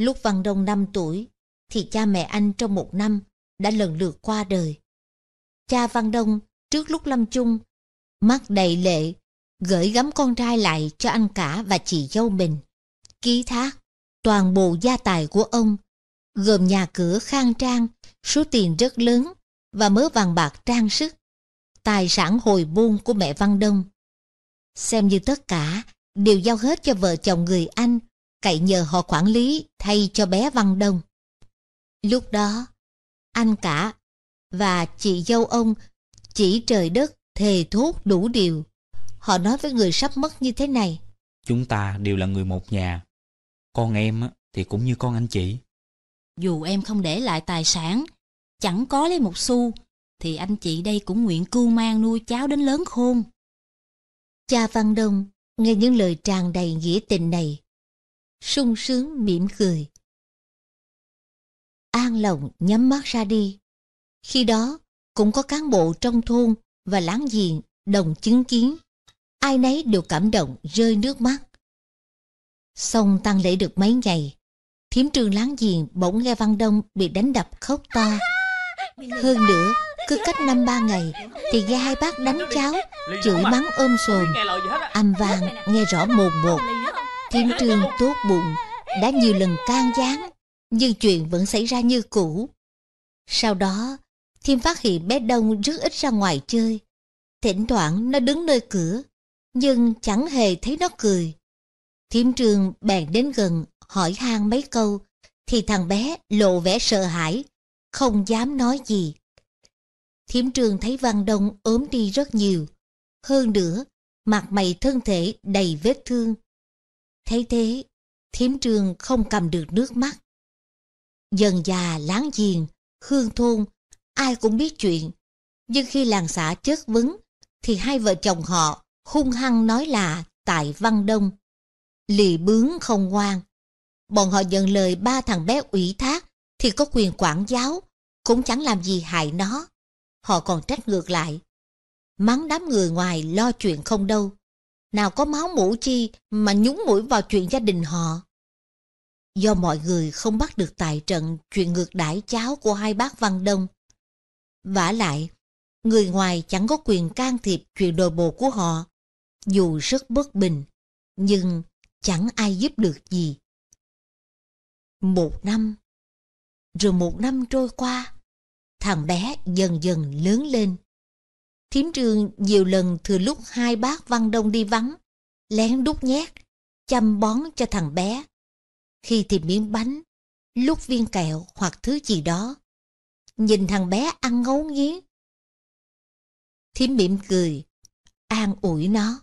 Lúc Văn Đông 5 tuổi, thì cha mẹ anh trong một năm đã lần lượt qua đời. Cha Văn Đông trước lúc lâm chung, mắt đầy lệ, gửi gắm con trai lại cho anh cả và chị dâu mình. Ký thác, toàn bộ gia tài của ông, gồm nhà cửa khang trang, số tiền rất lớn và mớ vàng bạc trang sức, tài sản hồi buôn của mẹ Văn Đông. Xem như tất cả đều giao hết cho vợ chồng người Anh cậy nhờ họ quản lý thay cho bé Văn Đông. Lúc đó, anh cả và chị dâu ông chỉ trời đất thề thốt đủ điều. Họ nói với người sắp mất như thế này. Chúng ta đều là người một nhà. Con em thì cũng như con anh chị. Dù em không để lại tài sản, chẳng có lấy một xu, thì anh chị đây cũng nguyện cưu mang nuôi cháu đến lớn khôn. Cha Văn Đông nghe những lời tràn đầy nghĩa tình này sung sướng mỉm cười. An lòng nhắm mắt ra đi. Khi đó, cũng có cán bộ trong thôn và láng giềng đồng chứng kiến. Ai nấy đều cảm động rơi nước mắt. Xong tăng lễ được mấy ngày, thiếm trường láng giềng bỗng nghe Văn Đông bị đánh đập khóc to. Hơn nữa, cứ cách năm ba ngày thì nghe hai bác đánh cháu, chửi mắng ôm xồm, âm vang nghe rõ mồn một. Thiên Trương tốt bụng đã nhiều lần can gián, nhưng chuyện vẫn xảy ra như cũ. Sau đó, Thiêm phát hiện bé Đông rất ít ra ngoài chơi. Thỉnh thoảng nó đứng nơi cửa, nhưng chẳng hề thấy nó cười. Thiêm Trương bèn đến gần, hỏi han mấy câu, thì thằng bé lộ vẻ sợ hãi, không dám nói gì. Thiểm trường thấy Văn Đông ốm đi rất nhiều. Hơn nữa, mặt mày thân thể đầy vết thương, Thấy thế, thiếm trương không cầm được nước mắt. Dần già láng giềng, hương thôn, ai cũng biết chuyện. Nhưng khi làng xã chất vấn, thì hai vợ chồng họ hung hăng nói là tại Văn Đông. Lì bướng không ngoan. Bọn họ nhận lời ba thằng bé ủy thác thì có quyền quản giáo, cũng chẳng làm gì hại nó. Họ còn trách ngược lại. Mắng đám người ngoài lo chuyện không đâu nào có máu mũ chi mà nhúng mũi vào chuyện gia đình họ. Do mọi người không bắt được tài trận chuyện ngược đãi cháu của hai bác Văn Đông. vả lại, người ngoài chẳng có quyền can thiệp chuyện đồi bộ của họ. Dù rất bất bình, nhưng chẳng ai giúp được gì. Một năm, rồi một năm trôi qua, thằng bé dần dần lớn lên. Thiếm trương nhiều lần thừa lúc hai bác Văn Đông đi vắng, lén đút nhét, chăm bón cho thằng bé. Khi thì miếng bánh, lúc viên kẹo hoặc thứ gì đó. Nhìn thằng bé ăn ngấu nghiến. Thiếm mỉm cười, an ủi nó.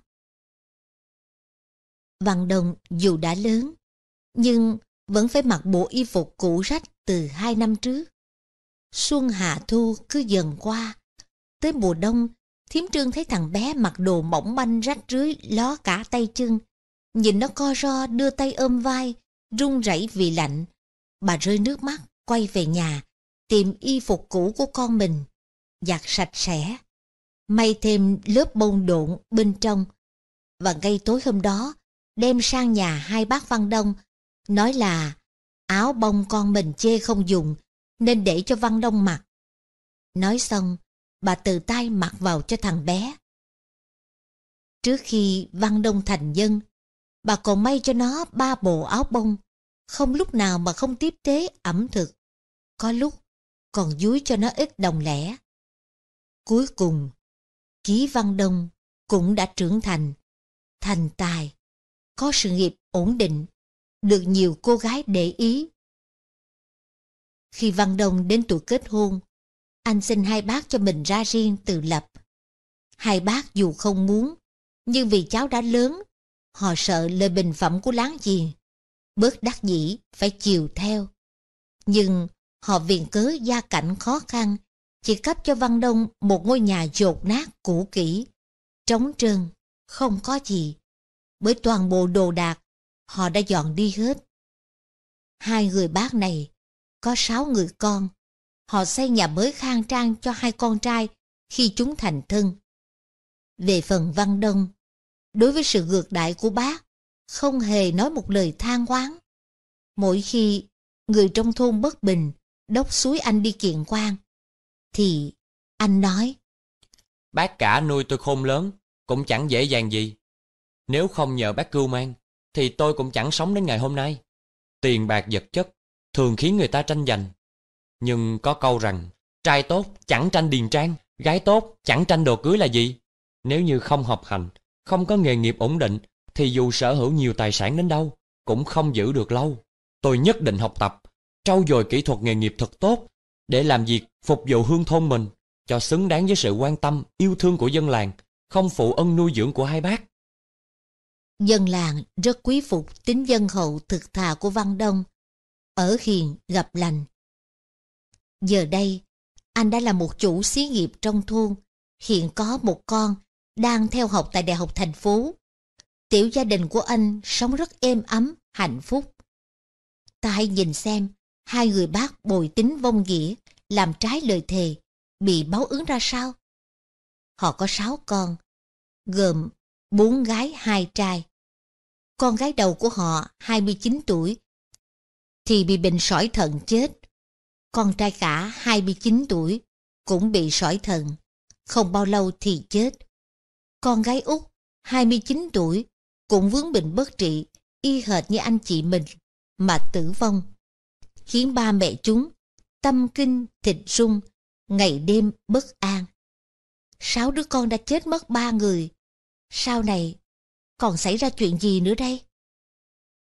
Văn Đông dù đã lớn, nhưng vẫn phải mặc bộ y phục cũ rách từ hai năm trước. Xuân hạ thu cứ dần qua, tới mùa đông Thiếm trương thấy thằng bé mặc đồ mỏng manh rách rưới ló cả tay chân. Nhìn nó co ro đưa tay ôm vai, run rẩy vì lạnh. Bà rơi nước mắt, quay về nhà, tìm y phục cũ của con mình, giặt sạch sẽ, may thêm lớp bông độn bên trong. Và ngay tối hôm đó, đem sang nhà hai bác Văn Đông, nói là áo bông con mình chê không dùng, nên để cho Văn Đông mặc. Nói xong, bà từ tay mặc vào cho thằng bé. Trước khi Văn Đông thành dân, bà còn may cho nó ba bộ áo bông, không lúc nào mà không tiếp tế ẩm thực, có lúc còn dúi cho nó ít đồng lẻ. Cuối cùng, Ký Văn Đông cũng đã trưởng thành, thành tài, có sự nghiệp ổn định, được nhiều cô gái để ý. Khi Văn Đông đến tuổi kết hôn, anh xin hai bác cho mình ra riêng tự lập. Hai bác dù không muốn, nhưng vì cháu đã lớn, họ sợ lời bình phẩm của láng giềng. Bớt đắc dĩ, phải chiều theo. Nhưng họ viện cớ gia cảnh khó khăn, chỉ cấp cho Văn Đông một ngôi nhà dột nát cũ kỹ, trống trơn, không có gì. Bởi toàn bộ đồ đạc, họ đã dọn đi hết. Hai người bác này, có sáu người con, họ xây nhà mới khang trang cho hai con trai khi chúng thành thân. Về phần Văn Đông, đối với sự ngược đại của bác, không hề nói một lời than oán. Mỗi khi người trong thôn bất bình, đốc suối anh đi kiện quan, thì anh nói Bác cả nuôi tôi khôn lớn, cũng chẳng dễ dàng gì. Nếu không nhờ bác cưu mang, thì tôi cũng chẳng sống đến ngày hôm nay. Tiền bạc vật chất thường khiến người ta tranh giành. Nhưng có câu rằng, trai tốt chẳng tranh điền trang, gái tốt chẳng tranh đồ cưới là gì? Nếu như không học hành, không có nghề nghiệp ổn định, thì dù sở hữu nhiều tài sản đến đâu, cũng không giữ được lâu. Tôi nhất định học tập, trau dồi kỹ thuật nghề nghiệp thật tốt, để làm việc phục vụ hương thôn mình, cho xứng đáng với sự quan tâm, yêu thương của dân làng, không phụ ân nuôi dưỡng của hai bác. Dân làng rất quý phục tính dân hậu thực thà của Văn Đông. Ở hiền gặp lành, Giờ đây, anh đã là một chủ xí nghiệp trong thôn, hiện có một con, đang theo học tại Đại học thành phố. Tiểu gia đình của anh sống rất êm ấm, hạnh phúc. Ta hãy nhìn xem, hai người bác bồi tính vong nghĩa, làm trái lời thề, bị báo ứng ra sao? Họ có sáu con, gồm bốn gái hai trai. Con gái đầu của họ 29 tuổi, thì bị bệnh sỏi thận chết con trai cả 29 tuổi, cũng bị sỏi thận, không bao lâu thì chết. Con gái út 29 tuổi, cũng vướng bệnh bất trị, y hệt như anh chị mình, mà tử vong. Khiến ba mẹ chúng, tâm kinh, thịt sung, ngày đêm bất an. Sáu đứa con đã chết mất ba người. Sau này, còn xảy ra chuyện gì nữa đây?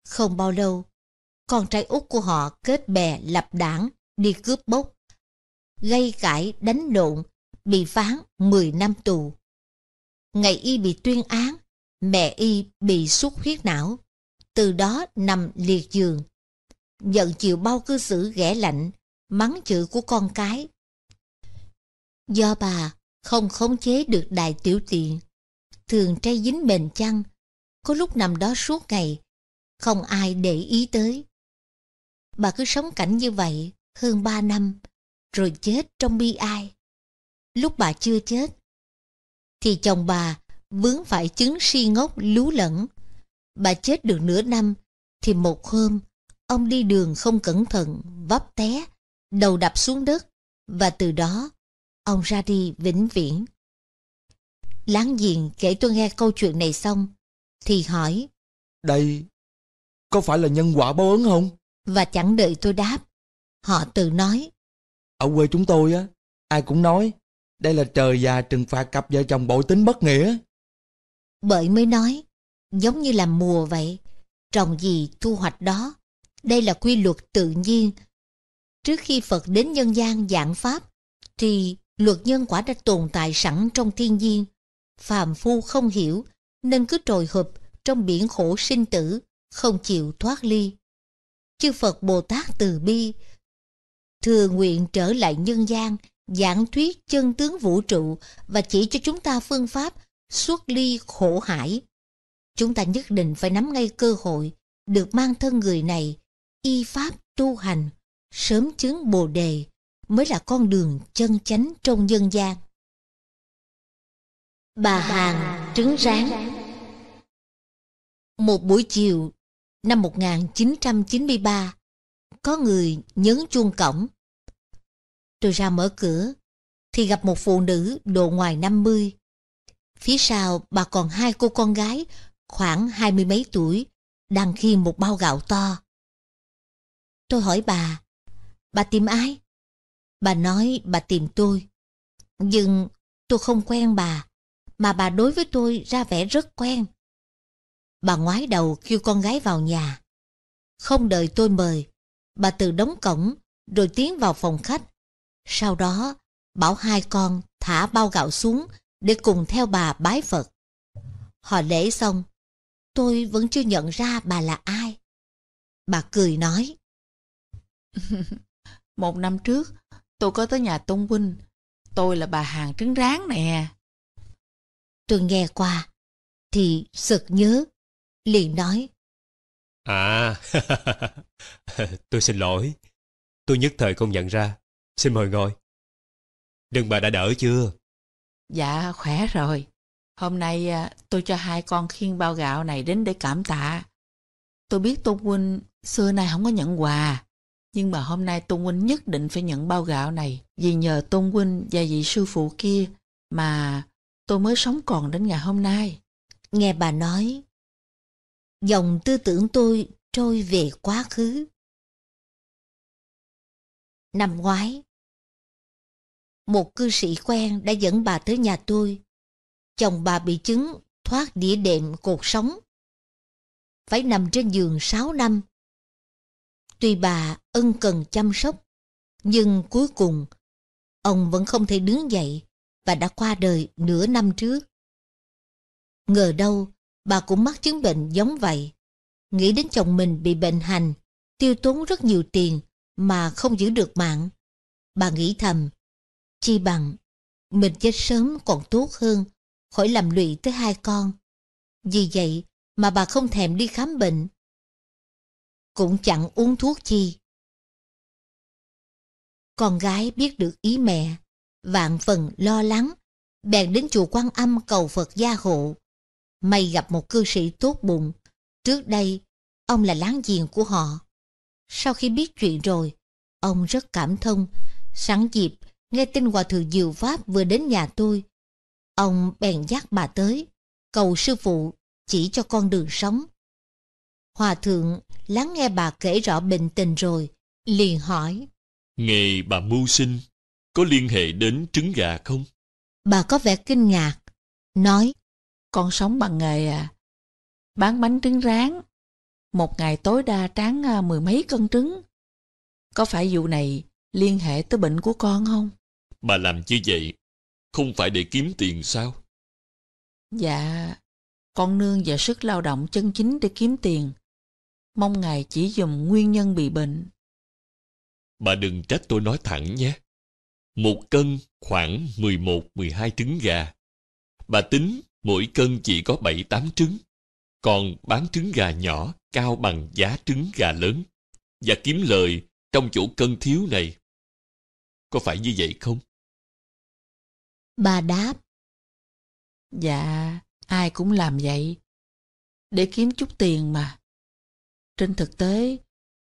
Không bao lâu, con trai út của họ kết bè lập đảng, đi cướp bốc, gây cãi đánh lộn, bị phán 10 năm tù. Ngày y bị tuyên án, mẹ y bị xuất huyết não, từ đó nằm liệt giường. nhận chịu bao cư xử ghẻ lạnh, mắng chữ của con cái. Do bà không khống chế được đại tiểu tiện, thường trai dính bền chăn, có lúc nằm đó suốt ngày, không ai để ý tới. Bà cứ sống cảnh như vậy, hơn ba năm rồi chết trong bi ai. Lúc bà chưa chết thì chồng bà vướng phải chứng si ngốc lú lẫn. Bà chết được nửa năm thì một hôm ông đi đường không cẩn thận vấp té, đầu đập xuống đất và từ đó ông ra đi vĩnh viễn. Láng giềng kể tôi nghe câu chuyện này xong thì hỏi Đây có phải là nhân quả báo ứng không? Và chẳng đợi tôi đáp Họ tự nói. Ở quê chúng tôi á, ai cũng nói, đây là trời già trừng phạt cặp vợ chồng bội tính bất nghĩa. Bởi mới nói, giống như là mùa vậy, trồng gì thu hoạch đó. Đây là quy luật tự nhiên. Trước khi Phật đến nhân gian giảng Pháp, thì luật nhân quả đã tồn tại sẵn trong thiên nhiên. Phàm phu không hiểu, nên cứ trồi hụp trong biển khổ sinh tử, không chịu thoát ly. Chư Phật Bồ Tát từ bi, thừa nguyện trở lại nhân gian, giảng thuyết chân tướng vũ trụ và chỉ cho chúng ta phương pháp xuất ly khổ hải. Chúng ta nhất định phải nắm ngay cơ hội được mang thân người này, y pháp tu hành, sớm chứng bồ đề mới là con đường chân chánh trong dân gian. Bà Hàng trứng rán Một buổi chiều năm 1993, có người nhấn chuông cổng. Tôi ra mở cửa, thì gặp một phụ nữ độ ngoài 50. Phía sau bà còn hai cô con gái khoảng hai mươi mấy tuổi đang khiêng một bao gạo to. Tôi hỏi bà, bà tìm ai? Bà nói bà tìm tôi. Nhưng tôi không quen bà, mà bà đối với tôi ra vẻ rất quen. Bà ngoái đầu kêu con gái vào nhà. Không đợi tôi mời, Bà Từ đóng cổng rồi tiến vào phòng khách. Sau đó, bảo hai con thả bao gạo xuống để cùng theo bà bái Phật. Họ lễ xong, tôi vẫn chưa nhận ra bà là ai. Bà cười nói. Một năm trước, tôi có tới nhà Tôn Huynh. Tôi là bà hàng trứng rán nè. Tôi nghe qua, thì sực nhớ, liền nói. À, tôi xin lỗi. Tôi nhất thời không nhận ra. Xin mời ngồi. Đừng bà đã đỡ chưa? Dạ, khỏe rồi. Hôm nay à, tôi cho hai con khiên bao gạo này đến để cảm tạ. Tôi biết Tôn Huynh xưa nay không có nhận quà. Nhưng mà hôm nay Tôn Huynh nhất định phải nhận bao gạo này. Vì nhờ Tôn Huynh và vị sư phụ kia mà tôi mới sống còn đến ngày hôm nay. Nghe bà nói, dòng tư tưởng tôi trôi về quá khứ. Năm ngoái, một cư sĩ quen đã dẫn bà tới nhà tôi. Chồng bà bị chứng thoát đĩa đệm cột sống. Phải nằm trên giường 6 năm. Tuy bà ân cần chăm sóc, nhưng cuối cùng ông vẫn không thể đứng dậy và đã qua đời nửa năm trước. Ngờ đâu bà cũng mắc chứng bệnh giống vậy. Nghĩ đến chồng mình bị bệnh hành, tiêu tốn rất nhiều tiền mà không giữ được mạng. Bà nghĩ thầm, chi bằng, mình chết sớm còn tốt hơn, khỏi làm lụy tới hai con. Vì vậy mà bà không thèm đi khám bệnh. Cũng chẳng uống thuốc chi. Con gái biết được ý mẹ, vạn phần lo lắng, bèn đến chùa quan âm cầu Phật gia hộ May gặp một cư sĩ tốt bụng. Trước đây, ông là láng giềng của họ. Sau khi biết chuyện rồi, ông rất cảm thông. Sẵn dịp, nghe tin Hòa Thượng Diệu Pháp vừa đến nhà tôi. Ông bèn dắt bà tới, cầu sư phụ chỉ cho con đường sống. Hòa Thượng lắng nghe bà kể rõ bệnh tình rồi, liền hỏi. Nghề bà mưu sinh, có liên hệ đến trứng gà không? Bà có vẻ kinh ngạc, nói. Con sống bằng nghề à? Bán bánh trứng rán. Một ngày tối đa tráng à, mười mấy cân trứng. Có phải vụ này liên hệ tới bệnh của con không? Bà làm như vậy không phải để kiếm tiền sao? Dạ, con nương và sức lao động chân chính để kiếm tiền. Mong ngài chỉ dùm nguyên nhân bị bệnh. Bà đừng trách tôi nói thẳng nhé. Một cân khoảng 11-12 trứng gà. Bà tính mỗi cân chỉ có 7-8 trứng, còn bán trứng gà nhỏ cao bằng giá trứng gà lớn và kiếm lời trong chỗ cân thiếu này. Có phải như vậy không? Bà đáp. Dạ, ai cũng làm vậy. Để kiếm chút tiền mà. Trên thực tế,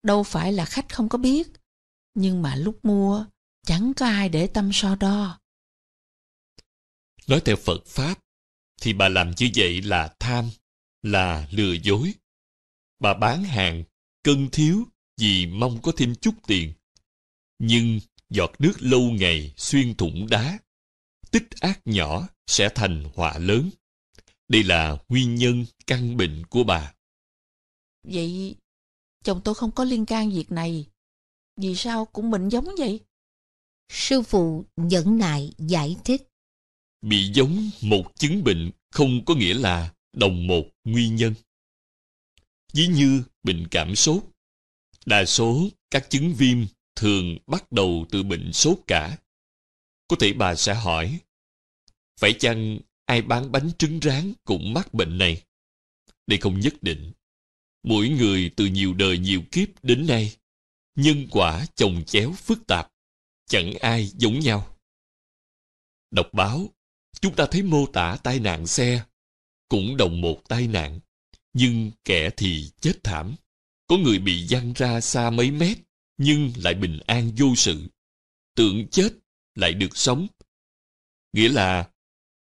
đâu phải là khách không có biết. Nhưng mà lúc mua, chẳng có ai để tâm so đo. Nói theo Phật Pháp, thì bà làm như vậy là tham, là lừa dối. Bà bán hàng, cân thiếu vì mong có thêm chút tiền. Nhưng giọt nước lâu ngày xuyên thủng đá, tích ác nhỏ sẽ thành họa lớn. Đây là nguyên nhân căn bệnh của bà. Vậy chồng tôi không có liên can việc này. Vì sao cũng bệnh giống vậy? Sư phụ nhẫn nại giải thích bị giống một chứng bệnh không có nghĩa là đồng một nguyên nhân. Ví như bệnh cảm sốt, đa số các chứng viêm thường bắt đầu từ bệnh sốt cả. Có thể bà sẽ hỏi, phải chăng ai bán bánh trứng rán cũng mắc bệnh này? Đây không nhất định. Mỗi người từ nhiều đời nhiều kiếp đến nay, nhân quả chồng chéo phức tạp, chẳng ai giống nhau. Đọc báo chúng ta thấy mô tả tai nạn xe cũng đồng một tai nạn nhưng kẻ thì chết thảm có người bị văng ra xa mấy mét nhưng lại bình an vô sự tưởng chết lại được sống nghĩa là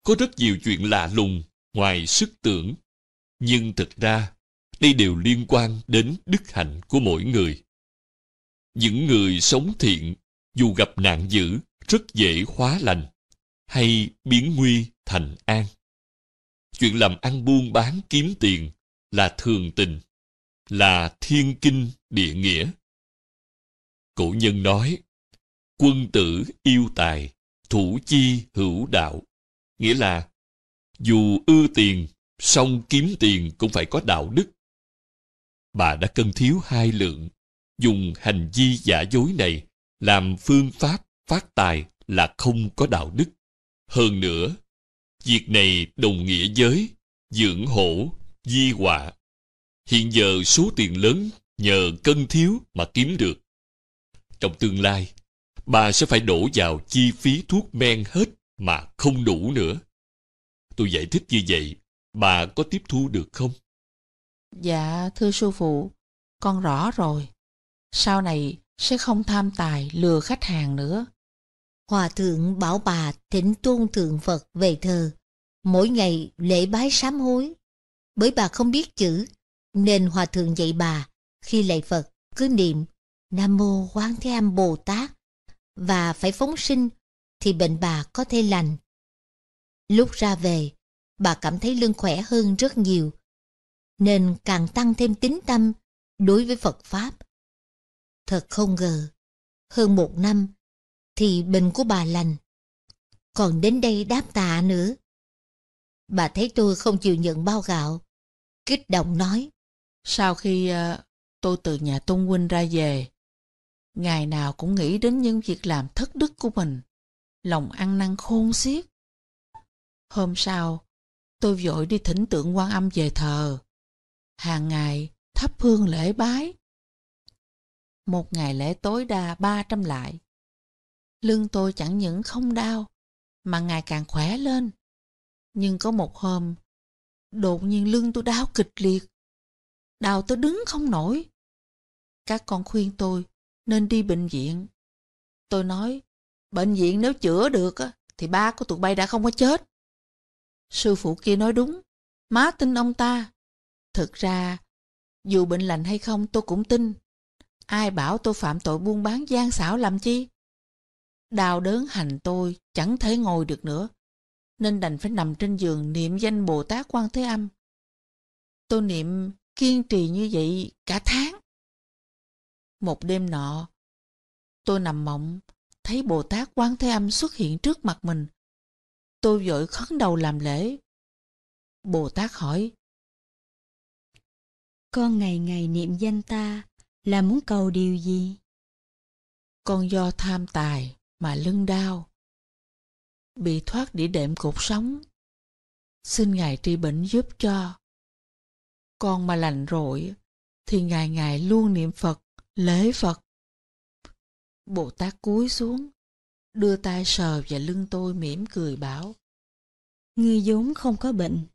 có rất nhiều chuyện lạ lùng ngoài sức tưởng nhưng thực ra đây đều liên quan đến đức hạnh của mỗi người những người sống thiện dù gặp nạn dữ rất dễ hóa lành hay biến nguy thành an. Chuyện làm ăn buôn bán kiếm tiền là thường tình, là thiên kinh địa nghĩa. Cổ nhân nói, quân tử yêu tài, thủ chi hữu đạo. Nghĩa là, dù ưa tiền, song kiếm tiền cũng phải có đạo đức. Bà đã cân thiếu hai lượng, dùng hành vi giả dối này làm phương pháp phát tài là không có đạo đức. Hơn nữa, việc này đồng nghĩa với dưỡng hổ, di họa. Hiện giờ số tiền lớn nhờ cân thiếu mà kiếm được. Trong tương lai, bà sẽ phải đổ vào chi phí thuốc men hết mà không đủ nữa. Tôi giải thích như vậy, bà có tiếp thu được không? Dạ, thưa sư phụ, con rõ rồi. Sau này sẽ không tham tài lừa khách hàng nữa. Hòa thượng bảo bà thỉnh tôn thượng Phật về thờ, mỗi ngày lễ bái sám hối. Bởi bà không biết chữ, nên hòa thượng dạy bà khi lạy Phật cứ niệm Nam Mô Quán Thế Âm Bồ Tát và phải phóng sinh thì bệnh bà có thể lành. Lúc ra về, bà cảm thấy lưng khỏe hơn rất nhiều, nên càng tăng thêm tín tâm đối với Phật Pháp. Thật không ngờ, hơn một năm thì bệnh của bà lành. Còn đến đây đáp tạ nữa. Bà thấy tôi không chịu nhận bao gạo. Kích động nói. Sau khi uh, tôi từ nhà Tôn Huynh ra về, ngày nào cũng nghĩ đến những việc làm thất đức của mình. Lòng ăn năn khôn xiết. Hôm sau, tôi vội đi thỉnh tượng quan âm về thờ. Hàng ngày thắp hương lễ bái. Một ngày lễ tối đa ba trăm lại. Lưng tôi chẳng những không đau, mà ngày càng khỏe lên. Nhưng có một hôm, đột nhiên lưng tôi đau kịch liệt. Đau tôi đứng không nổi. Các con khuyên tôi nên đi bệnh viện. Tôi nói, bệnh viện nếu chữa được thì ba của tụi bay đã không có chết. Sư phụ kia nói đúng, má tin ông ta. Thực ra, dù bệnh lành hay không tôi cũng tin. Ai bảo tôi phạm tội buôn bán gian xảo làm chi? Đau đớn hành tôi chẳng thể ngồi được nữa, nên đành phải nằm trên giường niệm danh Bồ Tát Quan Thế Âm. Tôi niệm kiên trì như vậy cả tháng. Một đêm nọ, tôi nằm mộng, thấy Bồ Tát Quan Thế Âm xuất hiện trước mặt mình. Tôi vội khấn đầu làm lễ. Bồ Tát hỏi, Con ngày ngày niệm danh ta là muốn cầu điều gì? Con do tham tài mà lưng đau bị thoát đĩa đệm cột sống xin ngài trị bệnh giúp cho con mà lành rồi, thì ngài ngài luôn niệm phật lễ phật bồ tát cúi xuống đưa tay sờ và lưng tôi mỉm cười bảo ngươi vốn không có bệnh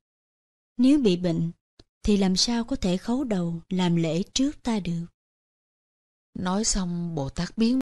nếu bị bệnh thì làm sao có thể khấu đầu làm lễ trước ta được nói xong bồ tát biến